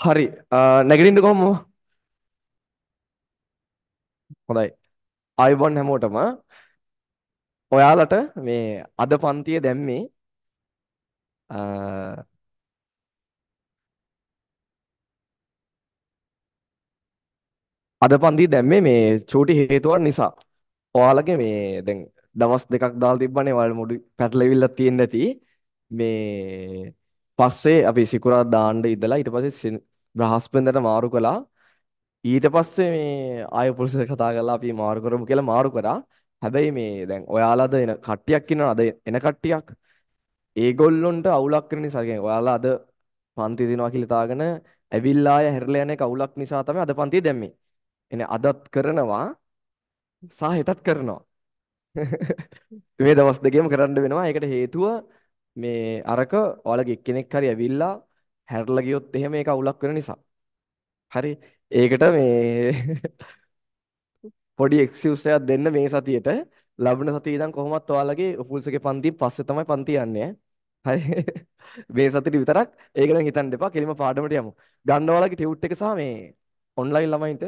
හරි නැගිටින්න කොහොම හොඳයි අයිබොන් හැමෝටම ඔයාලට මේ අද පන්තිය දැම්මේ අද පන්තිය දැම්මේ මේ චූටි හේතුවක් නිසා ඔයාලගේ මේ දැන් දවස් දෙකක් දාලා තිබ්බනේ ඔයාලා මුඩු පැටලෙවිල්ලක් තියෙන්න ඇති මේ පස්සේ අපි සිකුරා දාන්න ඉඳලා ඊට පස්සේ බ්‍රහස්පතින්දට මාරු කළා. ඊට පස්සේ මේ ආය පොලිසියට කතා කරලා අපි මාරු කරමු කියලා මාරු කරා. හැබැයි මේ දැන් ඔයාලාද එන කට්ටියක් ඉන්නවා අද එන කට්ටියක්. ඒගොල්ලොන්ට අවුලක් වෙන නිසා කියන්නේ ඔයාලා අද පන්ති දිනවා කියලා තාගෙන ඇවිල්ලා ආය හැරිලා යන එක අවුලක් නිසා තමයි අද පන්තිය දැම්මේ. එනේ අදත් කරනවා සහ හෙටත් කරනවා. මේ දවස් දෙකේම කරන්න වෙනවා. ඒකට හේතුව මේ අරක ඔයාලගේ එක්කෙනෙක් හරි ඇවිල්ලා හැරලා ගියොත් එහෙම ඒක අවුලක් වෙන නිසා. හරි. ඒකට මේ පොඩි එක්ස්කියුස් එකක් දෙන්න මේ සතියේට ලබන සතියේ ඉඳන් කොහොමත් ඔයාලගේ ෆුල්ස් එකේ පන්තියෙන් පස්සේ තමයි පන්ති යන්නේ. හරි. මේ සතියේ විතරක් ඒක ගැන හිතන්න එපා. කෙලිම පාඩමට යමු. ගන්න ඔයාලගේ ටියුට් එක සහ මේ ඔන්ලයින් ළමයින්ට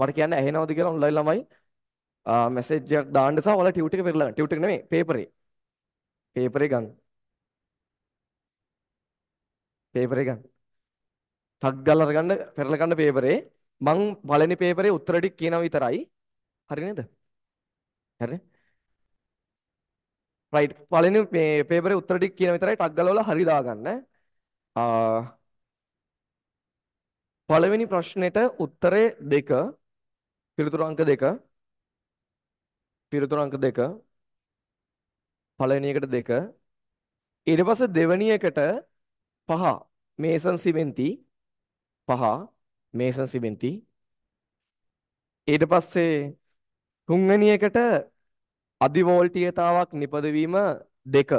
මට කියන්න ඇහෙනවද කියලා ඔන්ලයින් ළමයි මෙසේජ් එකක් දාන්න සහ ඔයාලා ටියුට් එක පෙරලන්න. ටියුට් එක නෙමෙයි පේපරේ. පේපරේ ගන්න. පේපරේ ගන්න. ටක් ගාලා අරගන්න පෙරල ගන්න පේපරේ මං පළවෙනි පේපරේ උත්තර ටික කියනවා විතරයි. හරි නේද? හරි. රයිට් පළවෙනි මේ පේපරේ උත්තර ටික කියන විතරයි ටක් ගාලා හරි දාගන්න. පළවෙනි ප්‍රශ්නෙට උත්තරේ දෙක පිළිතුරු අංක දෙක පිළිතුරු අංක දෙක පළවෙනි එකට දෙක ඊට පස්සේ දෙවෙනි එකට පහ මේසන් සිමෙන්ති පහ මේසන් සිමෙන්ති ඊට පස්සේ තුන්වෙනි එකට අධි වෝල්ටීයතාවක් නිපදවීම දෙක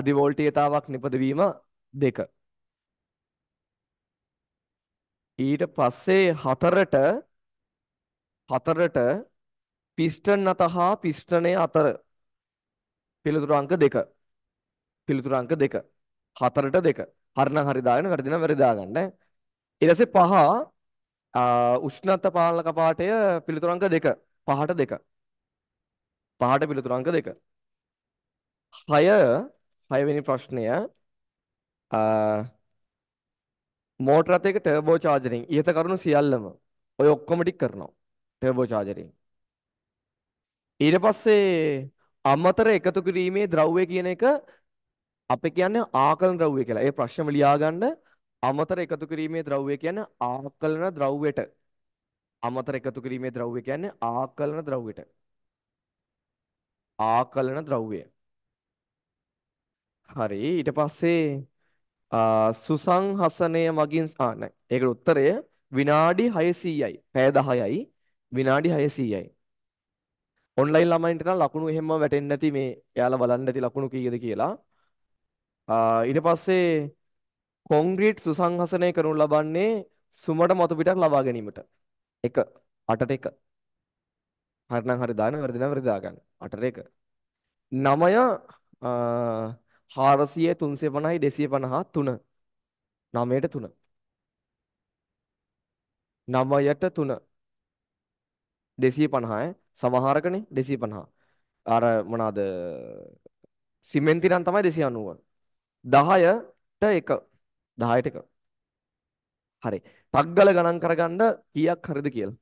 අධි වෝල්ටීයතාවක් නිපදවීම දෙක ඊට පස්සේ හතරට හතරට පිස්ටන් අතහා පිස්ටනය අතර පිළිතුරු අංක 2. පිළිතුරු අංක 2. 4ට 2. හරිනම් හරි දාගෙන වැරදි නම් වැරදි දාගන්න. ඊට පස්සේ පහ උෂ්ණත පාලන කපාටය පිළිතුරු අංක 2. පහට 2. පහට පිළිතුරු අංක 2. 6 6 වෙනි ප්‍රශ්නය මෝටර රථයක ටර්බෝ චාර්ජරින් ඊත කරුණු සියල්ලම ඔය ඔක්කොම ටික කරනවා ටර්බෝ චාර්ජරින් ඊට පස්සේ අමතර එකතු කිරීමේ ද්‍රව්‍ය කියන එක අපි කියන්නේ ආකලන ද්‍රව්‍ය කියලා. ඒ ප්‍රශ්නම ලියාගන්න අමතර එකතු කිරීමේ ද්‍රව්‍ය කියන්නේ ආකලන ද්‍රව්‍යට. අමතර එකතු කිරීමේ ද්‍රව්‍ය කියන්නේ ආකලන ද්‍රව්‍යට. ආකලන ද්‍රව්‍ය. හරි ඊට පස්සේ සුසංහසනය මගින් ආ නැහැ. ඒකට උත්තරය විනාඩි 600යි. පැය 10යි. විනාඩි 600යි. ඔන්ලයින් ළමයින්ට නම් ලකුණු එහෙම වැටෙන්නේ නැති මේ එයාලා බලන්නේ නැති ලකුණු කීයද කියලා. ඊට පස්සේ කොන්ක්‍රීට් සුසංහසනය කරනු ලබන්නේ සුමට මතු පිටක් ලබා ගැනීමට. එක අටට එක. හරිනම් හරි දාන්න වැරදි නම් වැරදි දාගන්න. අටට එක. නමය හාරසිය තුන්සේ පණයි දෙසිය පණහා තුන නමයට තුන නමයට තුන දෙසිය පණහාය සමහරකනේ 250. අර මොනවාද සිමෙන්ති නම් තමයි 290. 10ට 1. 10ට 1. හරි. ටග්ගල ගණන් කරගන්න කීයක් හරිද කියලා.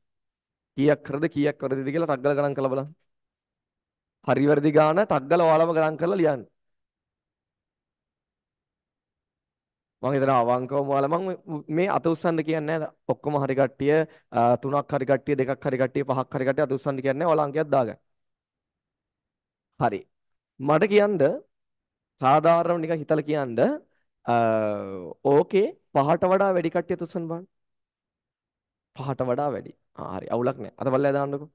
කීයක් හරිද කීයක් වැරදිද කියලා ටග්ගල ගණන් කරලා බලන්න. හරි වැරදි ගාන ටග්ගල ඔයාලම ගණන් කරලා ලියන්න. මම හිතනවා අවංකවම ඔයාලා මම මේ අත උස්සන්න කියන්නේ නැහැ. ඔක්කොම හරි කට්ටිය තුනක් හරි කට්ටිය දෙකක් හරි කට්ටිය පහක් හරි කට්ටිය අත උස්සන්න කියන්නේ ඔයාලා අංකයක් දාගන්න. හරි. මට කියන්න සාධාරණව නිකන් හිතලා කියන්න ඕකේ පහට වඩා වැඩි කට්ටිය අත උස්සන්න බලන්න. පහට වඩා වැඩි. ආ හරි අවුලක් නැහැ. අත බලලා දාන්නකෝ.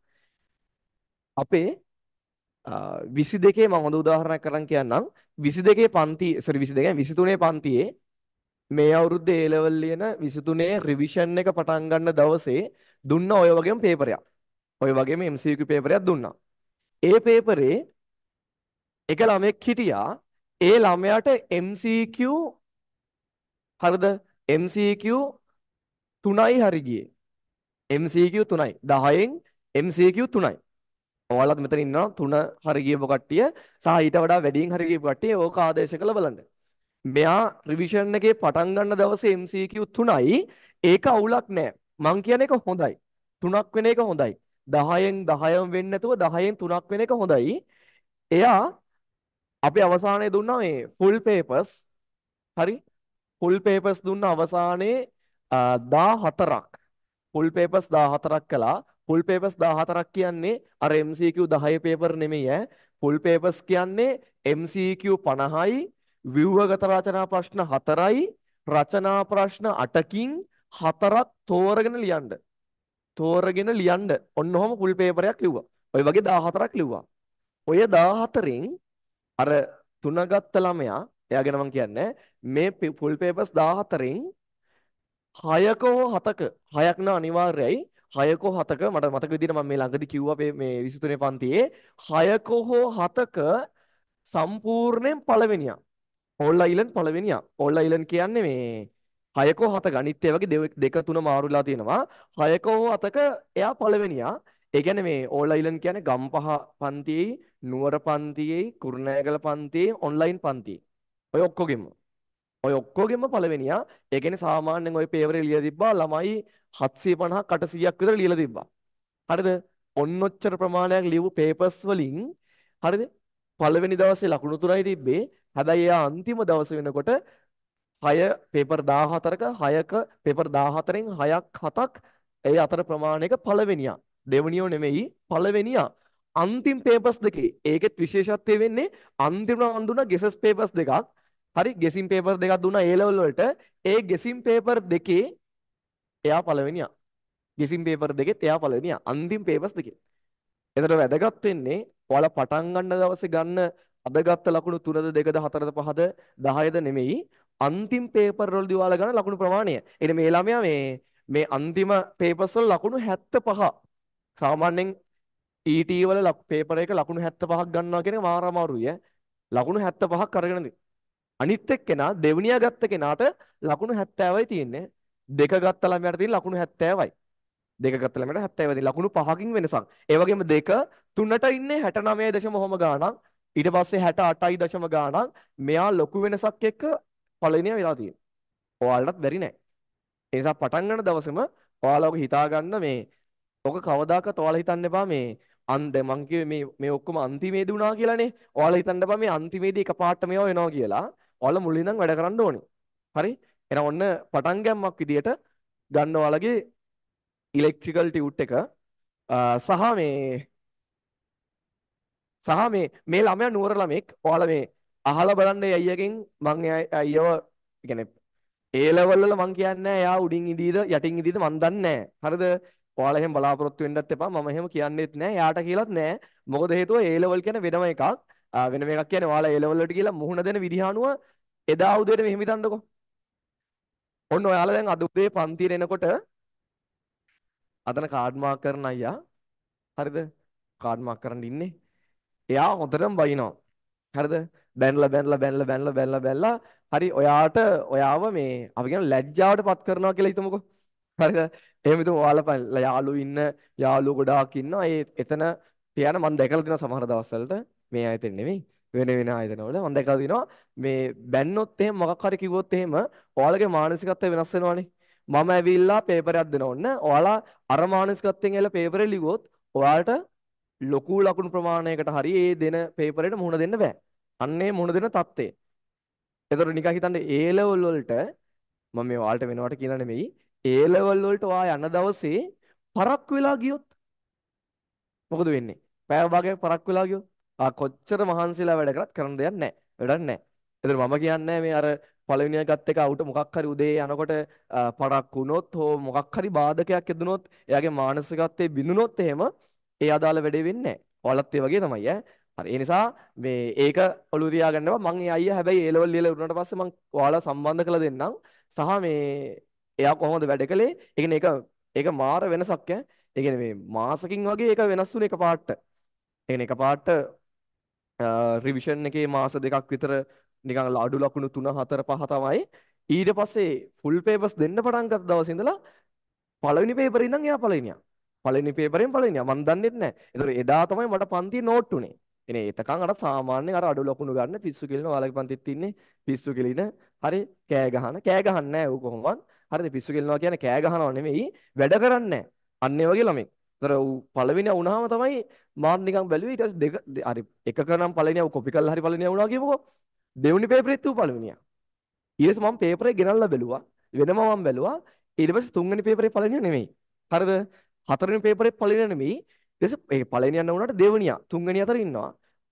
අපේ 22 මම හොඳ උදාහරණයක් කරන් කියන්නම් 22 පන්ති සෝරි 22 23 පන්තියේ මේ අවුරුද්දේ A level ලියන 23 රිවිෂන් එක පටන් ගන්න දවසේ දුන්න ඔය වගේම පේපරයක්. ඔය වගේම MCQ පේපරයක් දුන්නා. ඒ පේපරේ එක ළමෙක් හිටියා. ඒ ළමයාට MCQ හරිද? MCQ 3යි හරි ගියේ. MCQ 3යි. 10න් MCQ 3යි. ඔයාලත් මෙතන ඉන්නවා 3 හරි ගියපු කට්ටිය සහ ඊට වඩා වැඩියෙන් හරි ගියපු කට්ටිය ඕක ආදේශ කළ බලන්න. මෙයා රිවිෂන් එකේ පටන් ගන්න දවසේ MCQ 3යි ඒක අවුලක් නෑ මං කියන එක හොඳයි 3ක් වෙන එක හොඳයි 10න් 10ම වෙන්නේ නැතුව 10න් 3ක් වෙන එක හොඳයි එයා අපි අවසානයේ දුන්නා මේ ෆුල් පේපර්ස් හරි ෆුල් පේපර්ස් දුන්න අවසානයේ 14ක් ෆුල් පේපර්ස් 14ක් කළා ෆුල් පේපර්ස් 14ක් කියන්නේ අර MCQ 10 පේපර් නෙමෙයි ඈ ෆුල් පේපර්ස් කියන්නේ MCQ 50යි ව්‍යුහගත රචනා ප්‍රශ්න 4යි රචනා ප්‍රශ්න 8කින් හතරක් තෝරගෙන ලියන්න. තෝරගෙන ලියන්න. ඔන්න ඔහම ෆුල් පේපරයක් ලිව්වා. ඔය වගේ 14ක් ලිව්වා. ඔය 14න් අර තුන ගත්ත ළමයා එයාගෙන මම කියන්නේ මේ ෆුල් පේපර්ස් 14න් හයකෝ හතක හයක් න අනිවාර්යයි හයකෝ හතක මට මතක විදිහට මම මේ ළඟදි කිව්වා මේ 23 පන්තියේ හයකෝ හතක සම්පූර්ණයෙන් පළවෙනියා ඔල් අයිලන් පළවෙනියා ඔල් අයිලන් කියන්නේ මේ හයකෝ හත ගණිතය වගේ දෙක තුන මාරුලා තියෙනවා හයකෝ අතක එයා පළවෙනියා ඒ කියන්නේ මේ ඕල් අයිලන් කියන්නේ ගම්පහ පන්තියේ නුවර පන්තියේ කුරුණෑගල පන්තියේ ඔන්ලයින් පන්තියේ ඔය ඔක්කොගෙම ඔය ඔක්කොගෙම පළවෙනියා ඒ කියන්නේ සාමාන්‍යයෙන් ওই පේවරේ ලියලා තිබ්බා ළමයි 750 800ක් විතර ලියලා තිබ්බා හරිද ඔන්න ඔච්චර ප්‍රමාණයක් ලියපු පේපර්ස් වලින් හරිද පළවෙනි දවසේ ලකුණු තුනයි තිබ්බේ හැබැයි එයා අන්තිම දවස වෙනකොට 6 පේපර් 14ක 6ක පේපර් 14න් 6ක් 7ක් ඒ අතර ප්‍රමාණයක පළවෙනියා. දෙවනියෝ නෙමෙයි පළවෙනියා. අන්තිම පේපර්ස් දෙකේ ඒකෙත් විශේෂත්වය වෙන්නේ අන්තිම අඳුන ගෙසස් පේපර්ස් දෙකක්. හරි ගෙසින් පේපර් දෙකක් දුන්නා A level වලට ඒ ගෙසින් පේපර් දෙකේ එයා පළවෙනියා. ගෙසින් පේපර් දෙකෙත් එයා පළවෙනියා. අන්තිම පේපර්ස් දෙකේ. එතකොට වැදගත් වෙන්නේ ඔයාලා පටන් ගන්න දවසේ ගන්න අද ගත්ත ලකුණු 3ද 2ද 4ද 5ද 10ද නෙමෙයි අන්තිම පේපර් වලදී ඔයාලා ගන්න ලකුණු ප්‍රමාණය. එනේ මේ ළමයා මේ මේ අන්තිම පේපර්ස් වල ලකුණු 75. සාමාන්‍යයෙන් ET වල පේපර් එක ලකුණු 75ක් ගන්නවා කියන එක මාර අමාරුයි ඈ. ලකුණු 75ක් අරගෙනද. අනිත් එක්කෙනා දෙවනියා ගත්ත කෙනාට ලකුණු 70යි තියෙන්නේ. දෙක ගත්ත ළමයාට තියෙන ලකුණු 70යි. දෙක ගත්ත ළමයාට 70යි තියෙන්නේ. ලකුණු පහකින් වෙනසක්. ඒ වගේම දෙක තුනට ඉන්නේ 69 දශම හොම ගාණක්. ඊට පස්සේ 68යි දශම ගාණක් මෙයා ලොකු වෙනසක් එක්ක පළවෙනියා වෙලා තියෙනවා. ඔයාලටත් බැරි නෑ. ඒ නිසා පටන් ගන්න දවසේම ඔයාලා ඔක හිතා ගන්න මේ ඔක කවදාකවත් ඔයාලා හිතන්න එපා මේ අන්ද මං කිව්වේ මේ මේ ඔක්කොම අන්තිමේදී වුණා කියලානේ. ඔයාලා හිතන්න එපා මේ අන්තිමේදී එකපාරට මේවා වෙනවා කියලා. ඔයාලා මුලින් ඉඳන් වැඩ කරන්න ඕනේ. හරි? එහෙනම් ඔන්න පටන් ගැම්මක් විදියට ගන්න ඔයාලගේ ඉලෙක්ට්‍රිකල් ටියුට් එක සහ මේ සහ මේ මේ ළමයා නුවර ළමෙක්. ඔයාලා මේ අහලා බලන්න ඒ අයියගෙන් මං අයියව يعني ඒ ලෙවල් වල මං කියන්නේ එයා උඩින් ඉදීද යටින් ඉදීද මං දන්නේ හරිද? ඔයාලා එහෙම බලාපොරොත්තු වෙන්නත් එපා. මම එහෙම කියන්නෙත් නෑ. එයාට කියලාත් නෑ. මොකද හේතුව ඒ ලෙවල් කියන්නේ වෙනම එකක්. වෙන මේකක් කියන්නේ ඔයාලා ඒ ලෙවල් වලට කියලා මුහුණ දෙන විදිහ අනුව එදා උදේට මෙහෙම හිතන්නකෝ. ඔන්න ඔයාලා දැන් අද උදේ පන්තියට එනකොට අතන කාඩ් මාක් කරන අයියා හරිද? කාඩ් මාක් කරන් ඉන්නේ. එයා හොතරම් වයින්නවා. හරිද? බැනලා බැනලා බැනලා බැනලා බැනලා බැනලා හරි ඔයාට ඔයාව මේ අපි කියන ලැජ්ජාවටපත් කරනවා කියලා හිතමුකෝ. හරිද? එහෙම හිතමු ඔයාලා යාළුවෝ ඉන්න යාළුවෝ ගොඩාක් ඉන්නවා. ඒ එතන තියන මම දැකලා තියෙනවා සමහර දවස්වලට මේ අයතෙන් නෙමෙයි වෙන වෙන ආයතනවල මම දැකලා තිනවා මේ බැන්නොත් එහෙම මොකක් හරි කිව්වොත් එහෙම ඔයාලගේ මානසිකත්වය වෙනස් වෙනවනේ මම ඇවිල්ලා පේපරයක් දෙන ඕන්න ඔයාලා අර මානසිකත්වයෙන් ඇවිල්ලා පේපරේ ලිව්වොත් ඔයාලට ලොකු ලකුණු ප්‍රමාණයකට හරි ඒ දෙන පේපරෙට මුහුණ දෙන්න බෑ. අන්නේ මුහුණ දෙන தත්ත්වය. ඒතර නිකන් හිතන්න A level වලට මම මේ ඔයාලට වෙනවට කියලා නෙමෙයි A level වලට ඔයා යන දවසේ පරක්කු වෙලා ගියොත් මොකද වෙන්නේ? පෑව භාගයක් පරක්කු වෙලා ගියොත් ආ කොච්චර මහන්සිලා වැඩ කරත් කරන්න දෙයක් නැහැ. වැඩක් නැහැ. ඒතර මම කියන්නේ මේ අර පළවෙනිය ගත්ත එක අවුට මොකක් හරි උදේ යනකොට පරක් වුණොත් හෝ මොකක් හරි බාධකයක් එදුනොත් එයාගේ මානසිකත්වයේ බිඳුනොත් එහෙම ඒ අදාළ වැඩේ වෙන්නේ නැහැ. ඔයාලත් ඒ වගේ තමයි ඈ. හරි. ඒ නිසා මේ ඒක ඔළුව තියාගන්න එපා. මං ඒ අයියා හැබැයි ඒ ලෙවල් ලියලා උරුණාට පස්සේ මං ඔයාලා සම්බන්ධ කරලා දෙන්නම්. සහ මේ එයා කොහොමද වැඩ කළේ? ඒ කියන්නේ ඒක ඒක මාර වෙනසක් ඈ. ඒ කියන්නේ මේ මාසකින් වගේ ඒක වෙනස් වුණේ එකපාරට. ඒ කියන්නේ එකපාරට රිවිෂන් එකේ මාස දෙකක් විතර නිකන් අඩු ලකුණු 3 4 5 තමයි. ඊට පස්සේ ෆුල් පේපර්ස් දෙන්න පටන් ගත්ත දවසේ ඉඳලා පළවෙනි පේපරේ ඉඳන් එයා පළවෙනියා. පළවෙනි පේපරෙන් පළවෙනියා මම දන්නෙත් නැහැ. ඒතර එදා තමයි මට පන්තිය නෝට් උනේ. එනේ එතකන් අර සාමාන්‍ය අර අඩු ලකුණු ගන්න පිස්සු කෙලින ඔයාලගේ පන්තිත් ඉන්නේ පිස්සු කෙලින හරි කෑ ගහන කෑ ගහන්නේ නැහැ ඌ කොහොමවත්. හරිද පිස්සු කෙලිනවා කියන්නේ කෑ ගහනවා නෙමෙයි වැඩ කරන්නේ නැහැ. අන්න ඒ වගේ ළමෙක්. ඒතර ඌ පළවෙනියා වුණාම තමයි මාත් නිකන් බැලුවේ ඊට පස්සේ දෙක හරි එකක නම් පළවෙනියා ඌ කොපි කරලා හරි පළවෙනියා වුණා කියමුකෝ. දෙවෙනි පේපරෙත් ඌ පළවෙනියා. ඊට මම පේපරේ ගෙනල්ලා බැලුවා. වෙනම මම බැලුවා. ඊට පස්සේ තුන්වෙනි පේපරේ පළවෙනියා නෙමෙයි. හරිද? හතරවෙනි පේපරේ පළවෙනිය නෙමෙයි. ඊටසේ ඒ පළවෙනිය යන වුණාට දෙවෙනියා තුන්වෙනි අතර ඉන්නවා.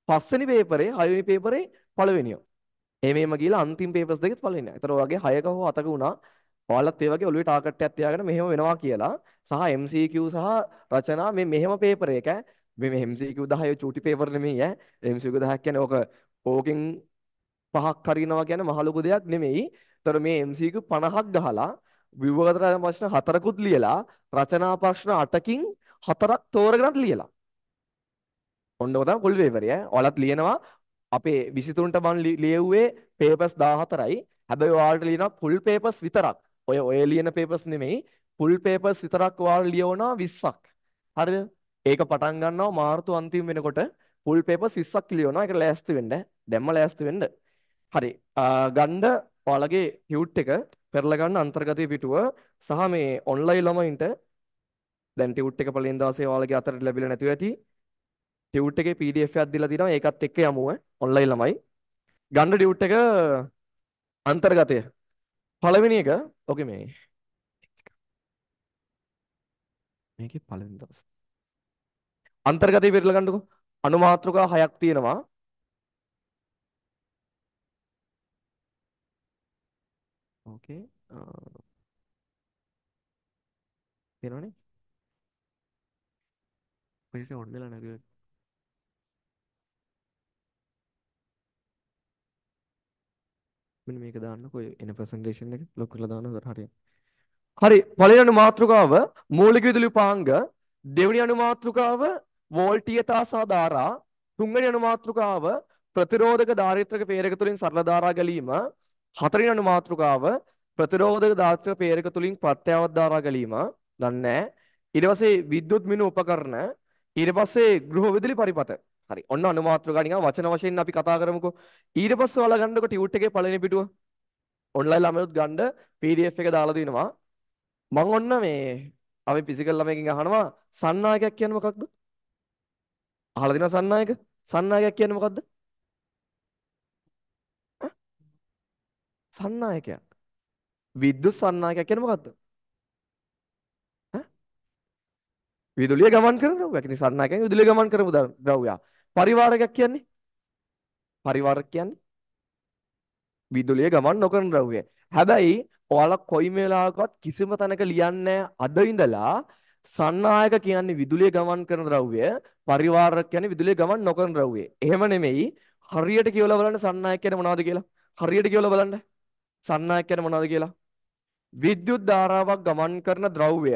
පස්වෙනි පේපරේ හයවෙනි පේපරේ පළවෙනිය. එමෙම ගිහලා අන්තිම පේපර්ස් දෙකෙත් පළවෙනිය. ඒතර ඔයගේ හයක හෝ අතක වුණා. ඔයාලත් ඒ වගේ ඔළුවේ ටාගට් එකක් තියාගෙන මෙහෙම වෙනවා කියලා සහ MCQ සහ රචනා මේ මෙහෙම පේපර් එක මේ MCQ 10 චූටි පේපර් නෙමෙයි ඈ MCQ 10ක් කියන්නේ ඕක ඕකෙන් පහක් හරිනවා කියන්නේ මහ ලොකු දෙයක් නෙමෙයි. ඒතර මේ MCQ 50ක් ගහලා ව්‍යුහගත ප්‍රශ්න හතරකුත් ලියලා රචනා ප්‍රශ්න 8කින් හතරක් තෝරගෙනත් ලියලා. ඔන්න ඔතන ෆුල් පේපරය. ඔයාලත් ලියනවා අපේ 23ට මම ලියුවේ papers 14යි. හැබැයි ඔයාලට ලියනවා full papers විතරක්. ඔය ඔය ලියන papers නෙමෙයි full papers විතරක් ඔයාලා ලියවනවා 20ක්. හරිද? ඒක පටන් ගන්නවා මාර්තු අන්තිම වෙනකොට full papers 20ක් ලියවනවා. ඒකට ලෑස්ති වෙන්න. දැම්ම ලෑස්ති වෙන්න. හරි. ගන්න ඔයාලගේ ටියුට් එක පෙරලා ගන්න අන්තර්ගතයේ පිටුව සහ මේ ඔන්ලයින් ළමයින්ට දැන් ටියුට් එක පළවෙනි දවසේ ඔයාලගේ අතට ලැබිලා නැතුව ඇති ටියුට් එකේ PDF එකක් දීලා තිනවා ඒකත් එක්ක යමුව ඔන්ලයින් ළමයි ගන්න ටියුට් එක අන්තර්ගතය පළවෙනි එක ඔකේ මේ මේකේ පළවෙනි දවසේ අන්තර්ගතය පෙරලා ගන්නකො අනුමාත්‍රක හයක් තියෙනවා ඕකේ තෙරනේ පිට ඔන්නල නැග මෙන්න මේක දාන්න කොයි එන ප්‍රසන්ටේෂන් එක ලොක් කරලා දාන්න හොඳට හරියට. හරි පළවෙනි අනුමාත්‍රකාව මූලික විදුලි උපාංග දෙවෙනි අනුමාත්‍රකාව වෝල්ටීයතා සහ ධාරා තුන්වෙනි අනුමාත්‍රකාව ප්‍රතිරෝධක ධාරිත්‍රක පේරක තුලින් සරල ධාරා ගැලීම හතරවෙනි අනු මාතෘකාව ප්‍රතිරෝධක දාත්‍ර පේරක තුලින් ප්‍රත්‍යාවත් දාරා ගැලීම දන්නේ ඊට පස්සේ විද්‍යුත් මිනු උපකරණ ඊට පස්සේ ගෘහ විදුලි පරිපත හරි ඔන්න අනු මාතෘකාව නිකන් වචන වශයෙන් අපි කතා කරමුකෝ ඊට පස්සේ ඔයාලා ගන්නකො ටියුට් එකේ පළවෙනි පිටුව ඔන්ලයින් ළමයිත් ගන්න PDF එක දාලා දිනවා මම ඔන්න මේ අපි ෆිසිකල් ළමයකින් අහනවා සන්නායකයක් කියන්නේ මොකක්ද අහලා දිනවා සන්නායක සන්නායකයක් කියන්නේ මොකක්ද සන්නායකයක්. විද්‍යුත් සන්නායකයක් කියන්නේ මොකද්ද? විදුලිය ගමන් කරන ද්‍රව්‍යයක්. ඉතින් සන්නායකයෙන් විදුලිය ගමන් කරපු ද්‍රව්‍යයක්. පරිවාරකයක් කියන්නේ? පරිවාරක කියන්නේ විදුලිය ගමන් නොකරන ද්‍රව්‍යය. හැබැයි ඔයාලා කොයි වෙලාවකවත් කිසිම තැනක ලියන්නේ අද ඉඳලා සන්නායක කියන්නේ විදුලිය ගමන් කරන ද්‍රව්‍යය, පරිවාරක කියන්නේ විදුලිය ගමන් නොකරන ද්‍රව්‍යය. එහෙම නෙමෙයි. හරියට කියවලා බලන්න සන්නායක කියන්නේ මොනවද කියලා. හරියට කියවලා බලන්න. සන්නායක කියන්නේ මොනවද කියලා? විද්‍යුත් ධාරාවක් ගමන් කරන ද්‍රව්‍ය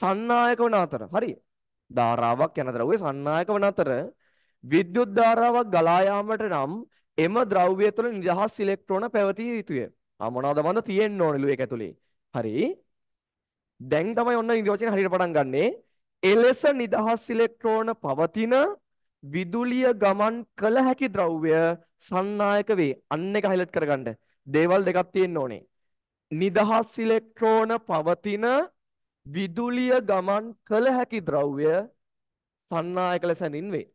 සන්නායක වන අතර. හරි. ධාරාවක් යන ද්‍රව්‍ය සන්නායක වන අතර විද්‍යුත් ධාරාවක් ගලා යාමට නම් එම ද්‍රව්‍ය තුළ නිදහස් ඉලෙක්ට්‍රෝන පැවතිය යුතුය. ආ මොනවද මන්ද තියෙන්න ඕනලු ඒක ඇතුලේ. හරි. දැන් තමයි ඔන්න නිර්වචන හරියට පටන් ගන්නෙ. එලෙස නිදහස් ඉලෙක්ට්‍රෝන පවතින විදුලිය ගමන් කළ හැකි ද්‍රව්‍ය සන්නායක වේ. අන්න එක හයිලයිට් කරගන්න. දේවල් දෙකක් තියෙන්න ඕනේ. නිදහස් ඉලෙක්ට්‍රෝන පවතින විදුලිය ගමන් කළ හැකි ද්‍රව්‍ය සන්නායක ලෙස හැඳින්වේ.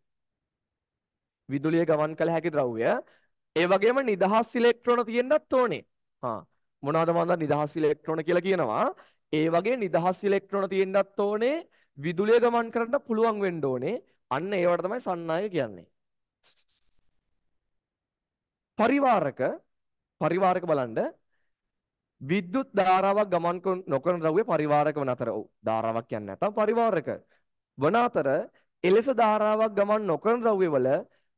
විදුලිය ගමන් කළ හැකි ද්‍රව්‍ය ඒ වගේම නිදහස් ඉලෙක්ට්‍රෝන තියෙන්නත් ඕනේ. හා මොනවද මන්ද නිදහස් ඉලෙක්ට්‍රෝන කියලා කියනවා? ඒ වගේ නිදහස් ඉලෙක්ට්‍රෝන තියෙන්නත් ඕනේ. විදුලිය ගමන් කරන්න පුළුවන් වෙන්න ඕනේ. අන්න ඒවට තමයි සන්නායක කියන්නේ. පරිවාරක පරිවාරක බලන්න විද්‍යුත් ධාරාවක් ගමන් නොකරන ද්‍රව්‍ය පරිවාරක වන අතර ඔව් ධාරාවක් කියන්නේ නැත්නම් පරිවාරක වන අතර එලෙස ධාරාවක් ගමන් නොකරන ද්‍රව්‍යවල